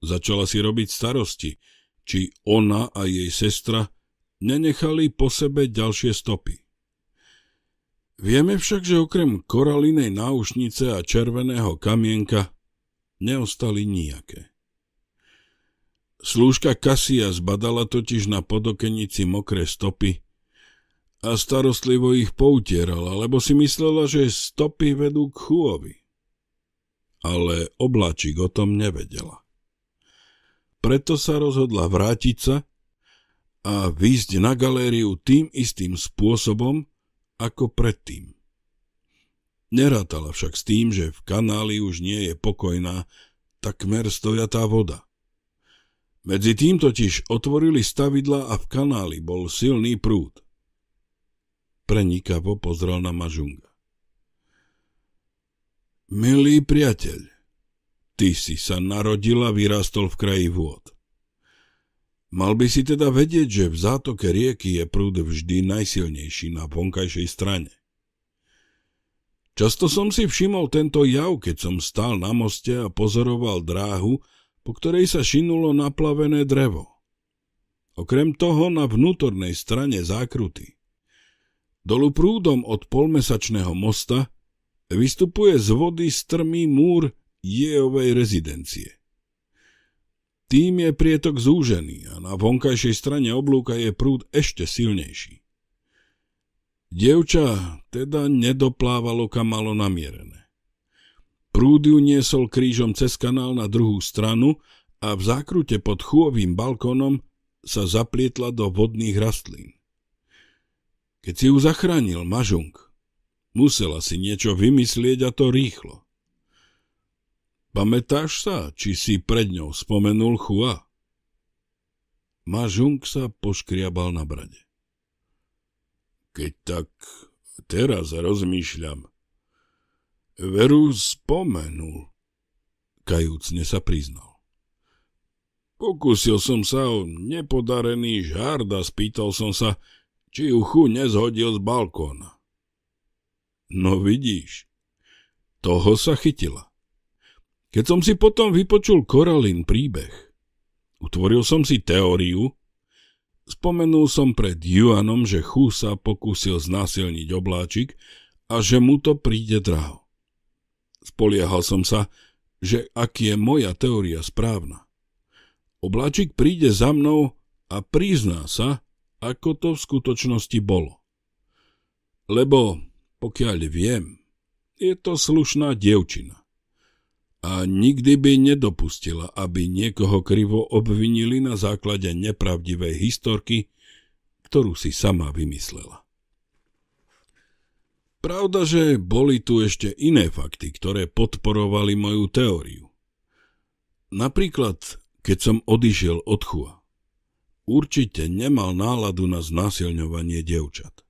Začala si robiť starosti, či ona a jej sestra nenechali po sebe ďalšie stopy. Vieme však, že okrem koralinej náušnice a červeného kamienka neostali nijaké. Slúžka Kasia zbadala totiž na podokenici mokré stopy a starostlivo ich poutierala, lebo si myslela, že stopy vedú k chúovi. Ale obláčik o tom nevedela. Preto sa rozhodla vrátiť sa a výjsť na galériu tým istým spôsobom, ako predtým. Nerátala však s tým, že v kanáli už nie je pokojná, takmer stojatá voda. Medzi tým totiž otvorili stavidla a v kanáli bol silný prúd. Prenikavo pozrel na Mažunga. Milý priateľ, ty si sa narodila a vyrastol v kraji vôd. Mal by si teda vedieť, že v zátoke rieky je prúd vždy najsilnejší na vonkajšej strane. Často som si všimol tento jav, keď som stál na moste a pozoroval dráhu, po ktorej sa šinulo naplavené drevo. Okrem toho na vnútornej strane zákruty. Dolu prúdom od polmesačného mosta vystupuje z vody strmý múr Jejovej rezidencie – tým je prietok zúžený a na vonkajšej strane oblúka je prúd ešte silnejší. Dievča teda nedoplávalo, kam malo namierené. Prúd ju niesol krížom cez kanál na druhú stranu a v zákrute pod chôvým balkónom sa zaplietla do vodných rastlín. Keď si ju zachránil Mažung, musela si niečo vymyslieť a to rýchlo. Pamätáš sa, či si pred ňou spomenul Chua? Mažung sa poškriabal na brade. Keď tak teraz rozmýšľam. Veru spomenul. Kajúcne sa priznal. Pokúsil som sa o nepodarený žard a spýtal som sa, či ju chu nezhodil z balkóna. No vidíš, toho sa chytila. Keď som si potom vypočul Koralin príbeh, utvoril som si teóriu, spomenul som pred Juanom, že Chu sa pokúsil znásilniť obláčik a že mu to príde draho. Spoliehal som sa, že ak je moja teória správna. Obláčik príde za mnou a prizná sa, ako to v skutočnosti bolo. Lebo, pokiaľ viem, je to slušná dievčina a nikdy by nedopustila, aby niekoho krivo obvinili na základe nepravdivej historky, ktorú si sama vymyslela. Pravda, že boli tu ešte iné fakty, ktoré podporovali moju teóriu. Napríklad, keď som odišiel od Chua, určite nemal náladu na znásilňovanie dievčat.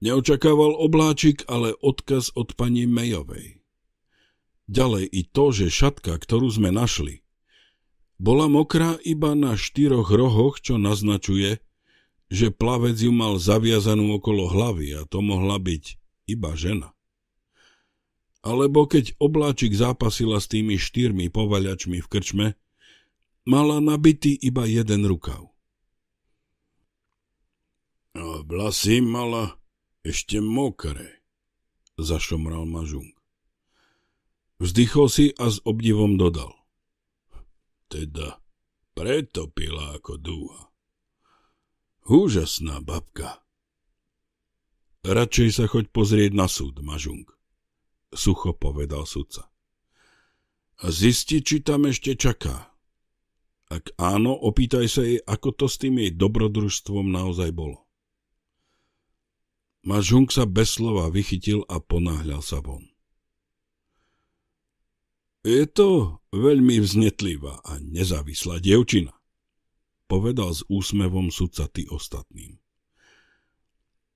Neočakával obláčik, ale odkaz od pani Mejovej. Ďalej i to, že šatka, ktorú sme našli, bola mokrá iba na štyroch rohoch, čo naznačuje, že plavec ju mal zaviazanú okolo hlavy a to mohla byť iba žena. Alebo keď obláčik zápasila s tými štyrmi povaľačmi v krčme, mala nabitý iba jeden rukav. A vlasy mala ešte mokré, zašomral Mažung. Vzdychol si a s obdivom dodal. Teda, pretopila ako dúha. Úžasná babka. Radšej sa choď pozrieť na súd, Mažung, sucho povedal sudca. A zisti, či tam ešte čaká. Ak áno, opýtaj sa jej, ako to s tým jej dobrodružstvom naozaj bolo. Mažung sa bez slova vychytil a ponáhľal sa von. Je to veľmi vznetlivá a nezávislá dievčina, povedal s úsmevom sudca ty ostatným.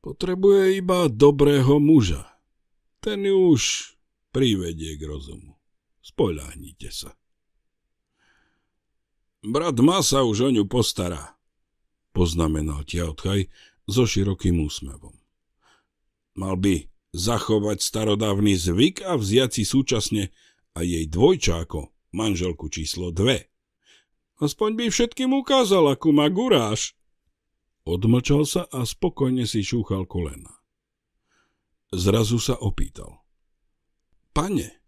Potrebuje iba dobrého muža. Ten ju už privedie k rozumu. Spoľahnite sa. Brat má sa už o ňu postará, poznamenal Tiaotchaj so širokým úsmevom. Mal by zachovať starodávny zvyk a vziať si súčasne a jej dvojčáko, manželku číslo dve. Aspoň by všetkým ukázala, akú má guráž. Odmlčal sa a spokojne si šúchal kolena. Zrazu sa opýtal. Pane,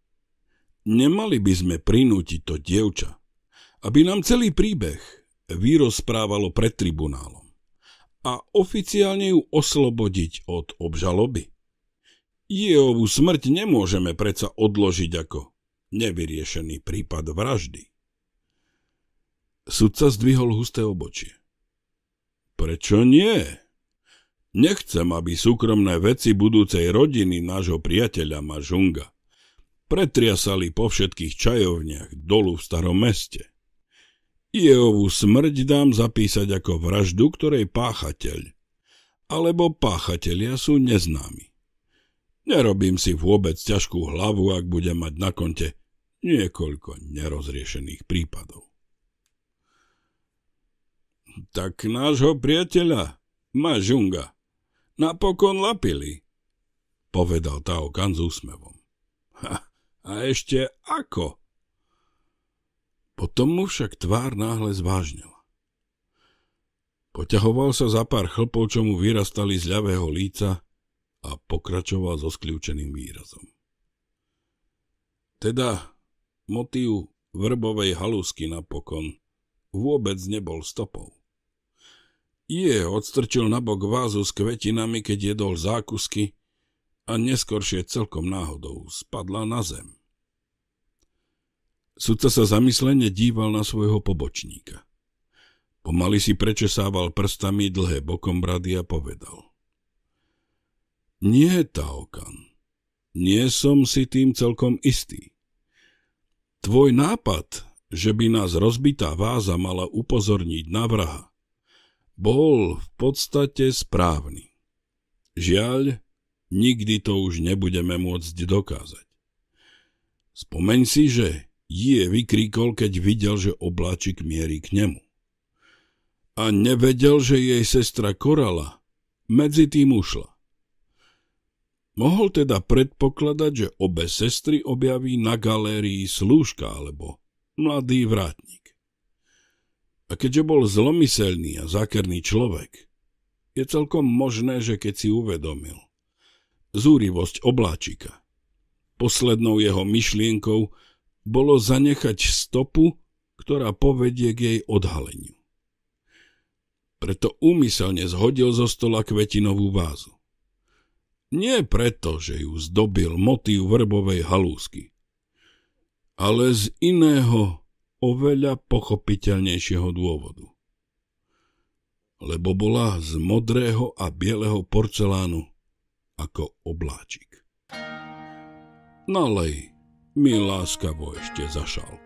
nemali by sme prinútiť to dievča, aby nám celý príbeh vyrozprávalo pred tribunálom a oficiálne ju oslobodiť od obžaloby. Jehovú smrť nemôžeme predsa odložiť ako nevyriešený prípad vraždy. Sudca zdvihol husté obočie. Prečo nie? Nechcem, aby súkromné veci budúcej rodiny nášho priateľa Mažunga pretriasali po všetkých čajovniach dolu v starom meste. Jehovú smrť dám zapísať ako vraždu, ktorej páchateľ alebo páchatelia sú neznámi. Nerobím si vôbec ťažkú hlavu, ak budem mať na konte niekoľko nerozriešených prípadov. Tak nášho priateľa, Mažunga, napokon lapili, povedal Tao Kan s úsmevom. Ha, a ešte ako? Potom mu však tvár náhle zvážnila. Poťahoval sa za pár chlpov, čo mu vyrastali z ľavého líca a pokračoval so skľúčeným výrazom. Teda Motív vrbovej halúsky napokon vôbec nebol stopou. Je odstrčil nabok vázu s kvetinami, keď jedol zákusky a neskoršie celkom náhodou spadla na zem. Sudca sa zamyslene díval na svojho pobočníka. Pomaly si prečesával prstami dlhé bokom brady a povedal. Nie, Taokan, nie som si tým celkom istý. Tvoj nápad, že by nás rozbitá váza mala upozorniť na vraha, bol v podstate správny. Žiaľ, nikdy to už nebudeme môcť dokázať. Spomeň si, že je vykríkol, keď videl, že obláčik mierí k nemu. A nevedel, že jej sestra Korala medzi tým ušla. Mohol teda predpokladať, že obe sestry objaví na galérii slúžka alebo mladý vrátnik. A keďže bol zlomyselný a zákerný človek, je celkom možné, že keď si uvedomil zúrivosť obláčika, poslednou jeho myšlienkou bolo zanechať stopu, ktorá povedie k jej odhaleniu. Preto úmyselne zhodil zo stola kvetinovú vázu. Nie preto, že ju zdobil motív vrbovej halúsky, ale z iného, oveľa pochopiteľnejšieho dôvodu. Lebo bola z modrého a bieleho porcelánu ako obláčik. Nalej mi láskavo ešte zašal.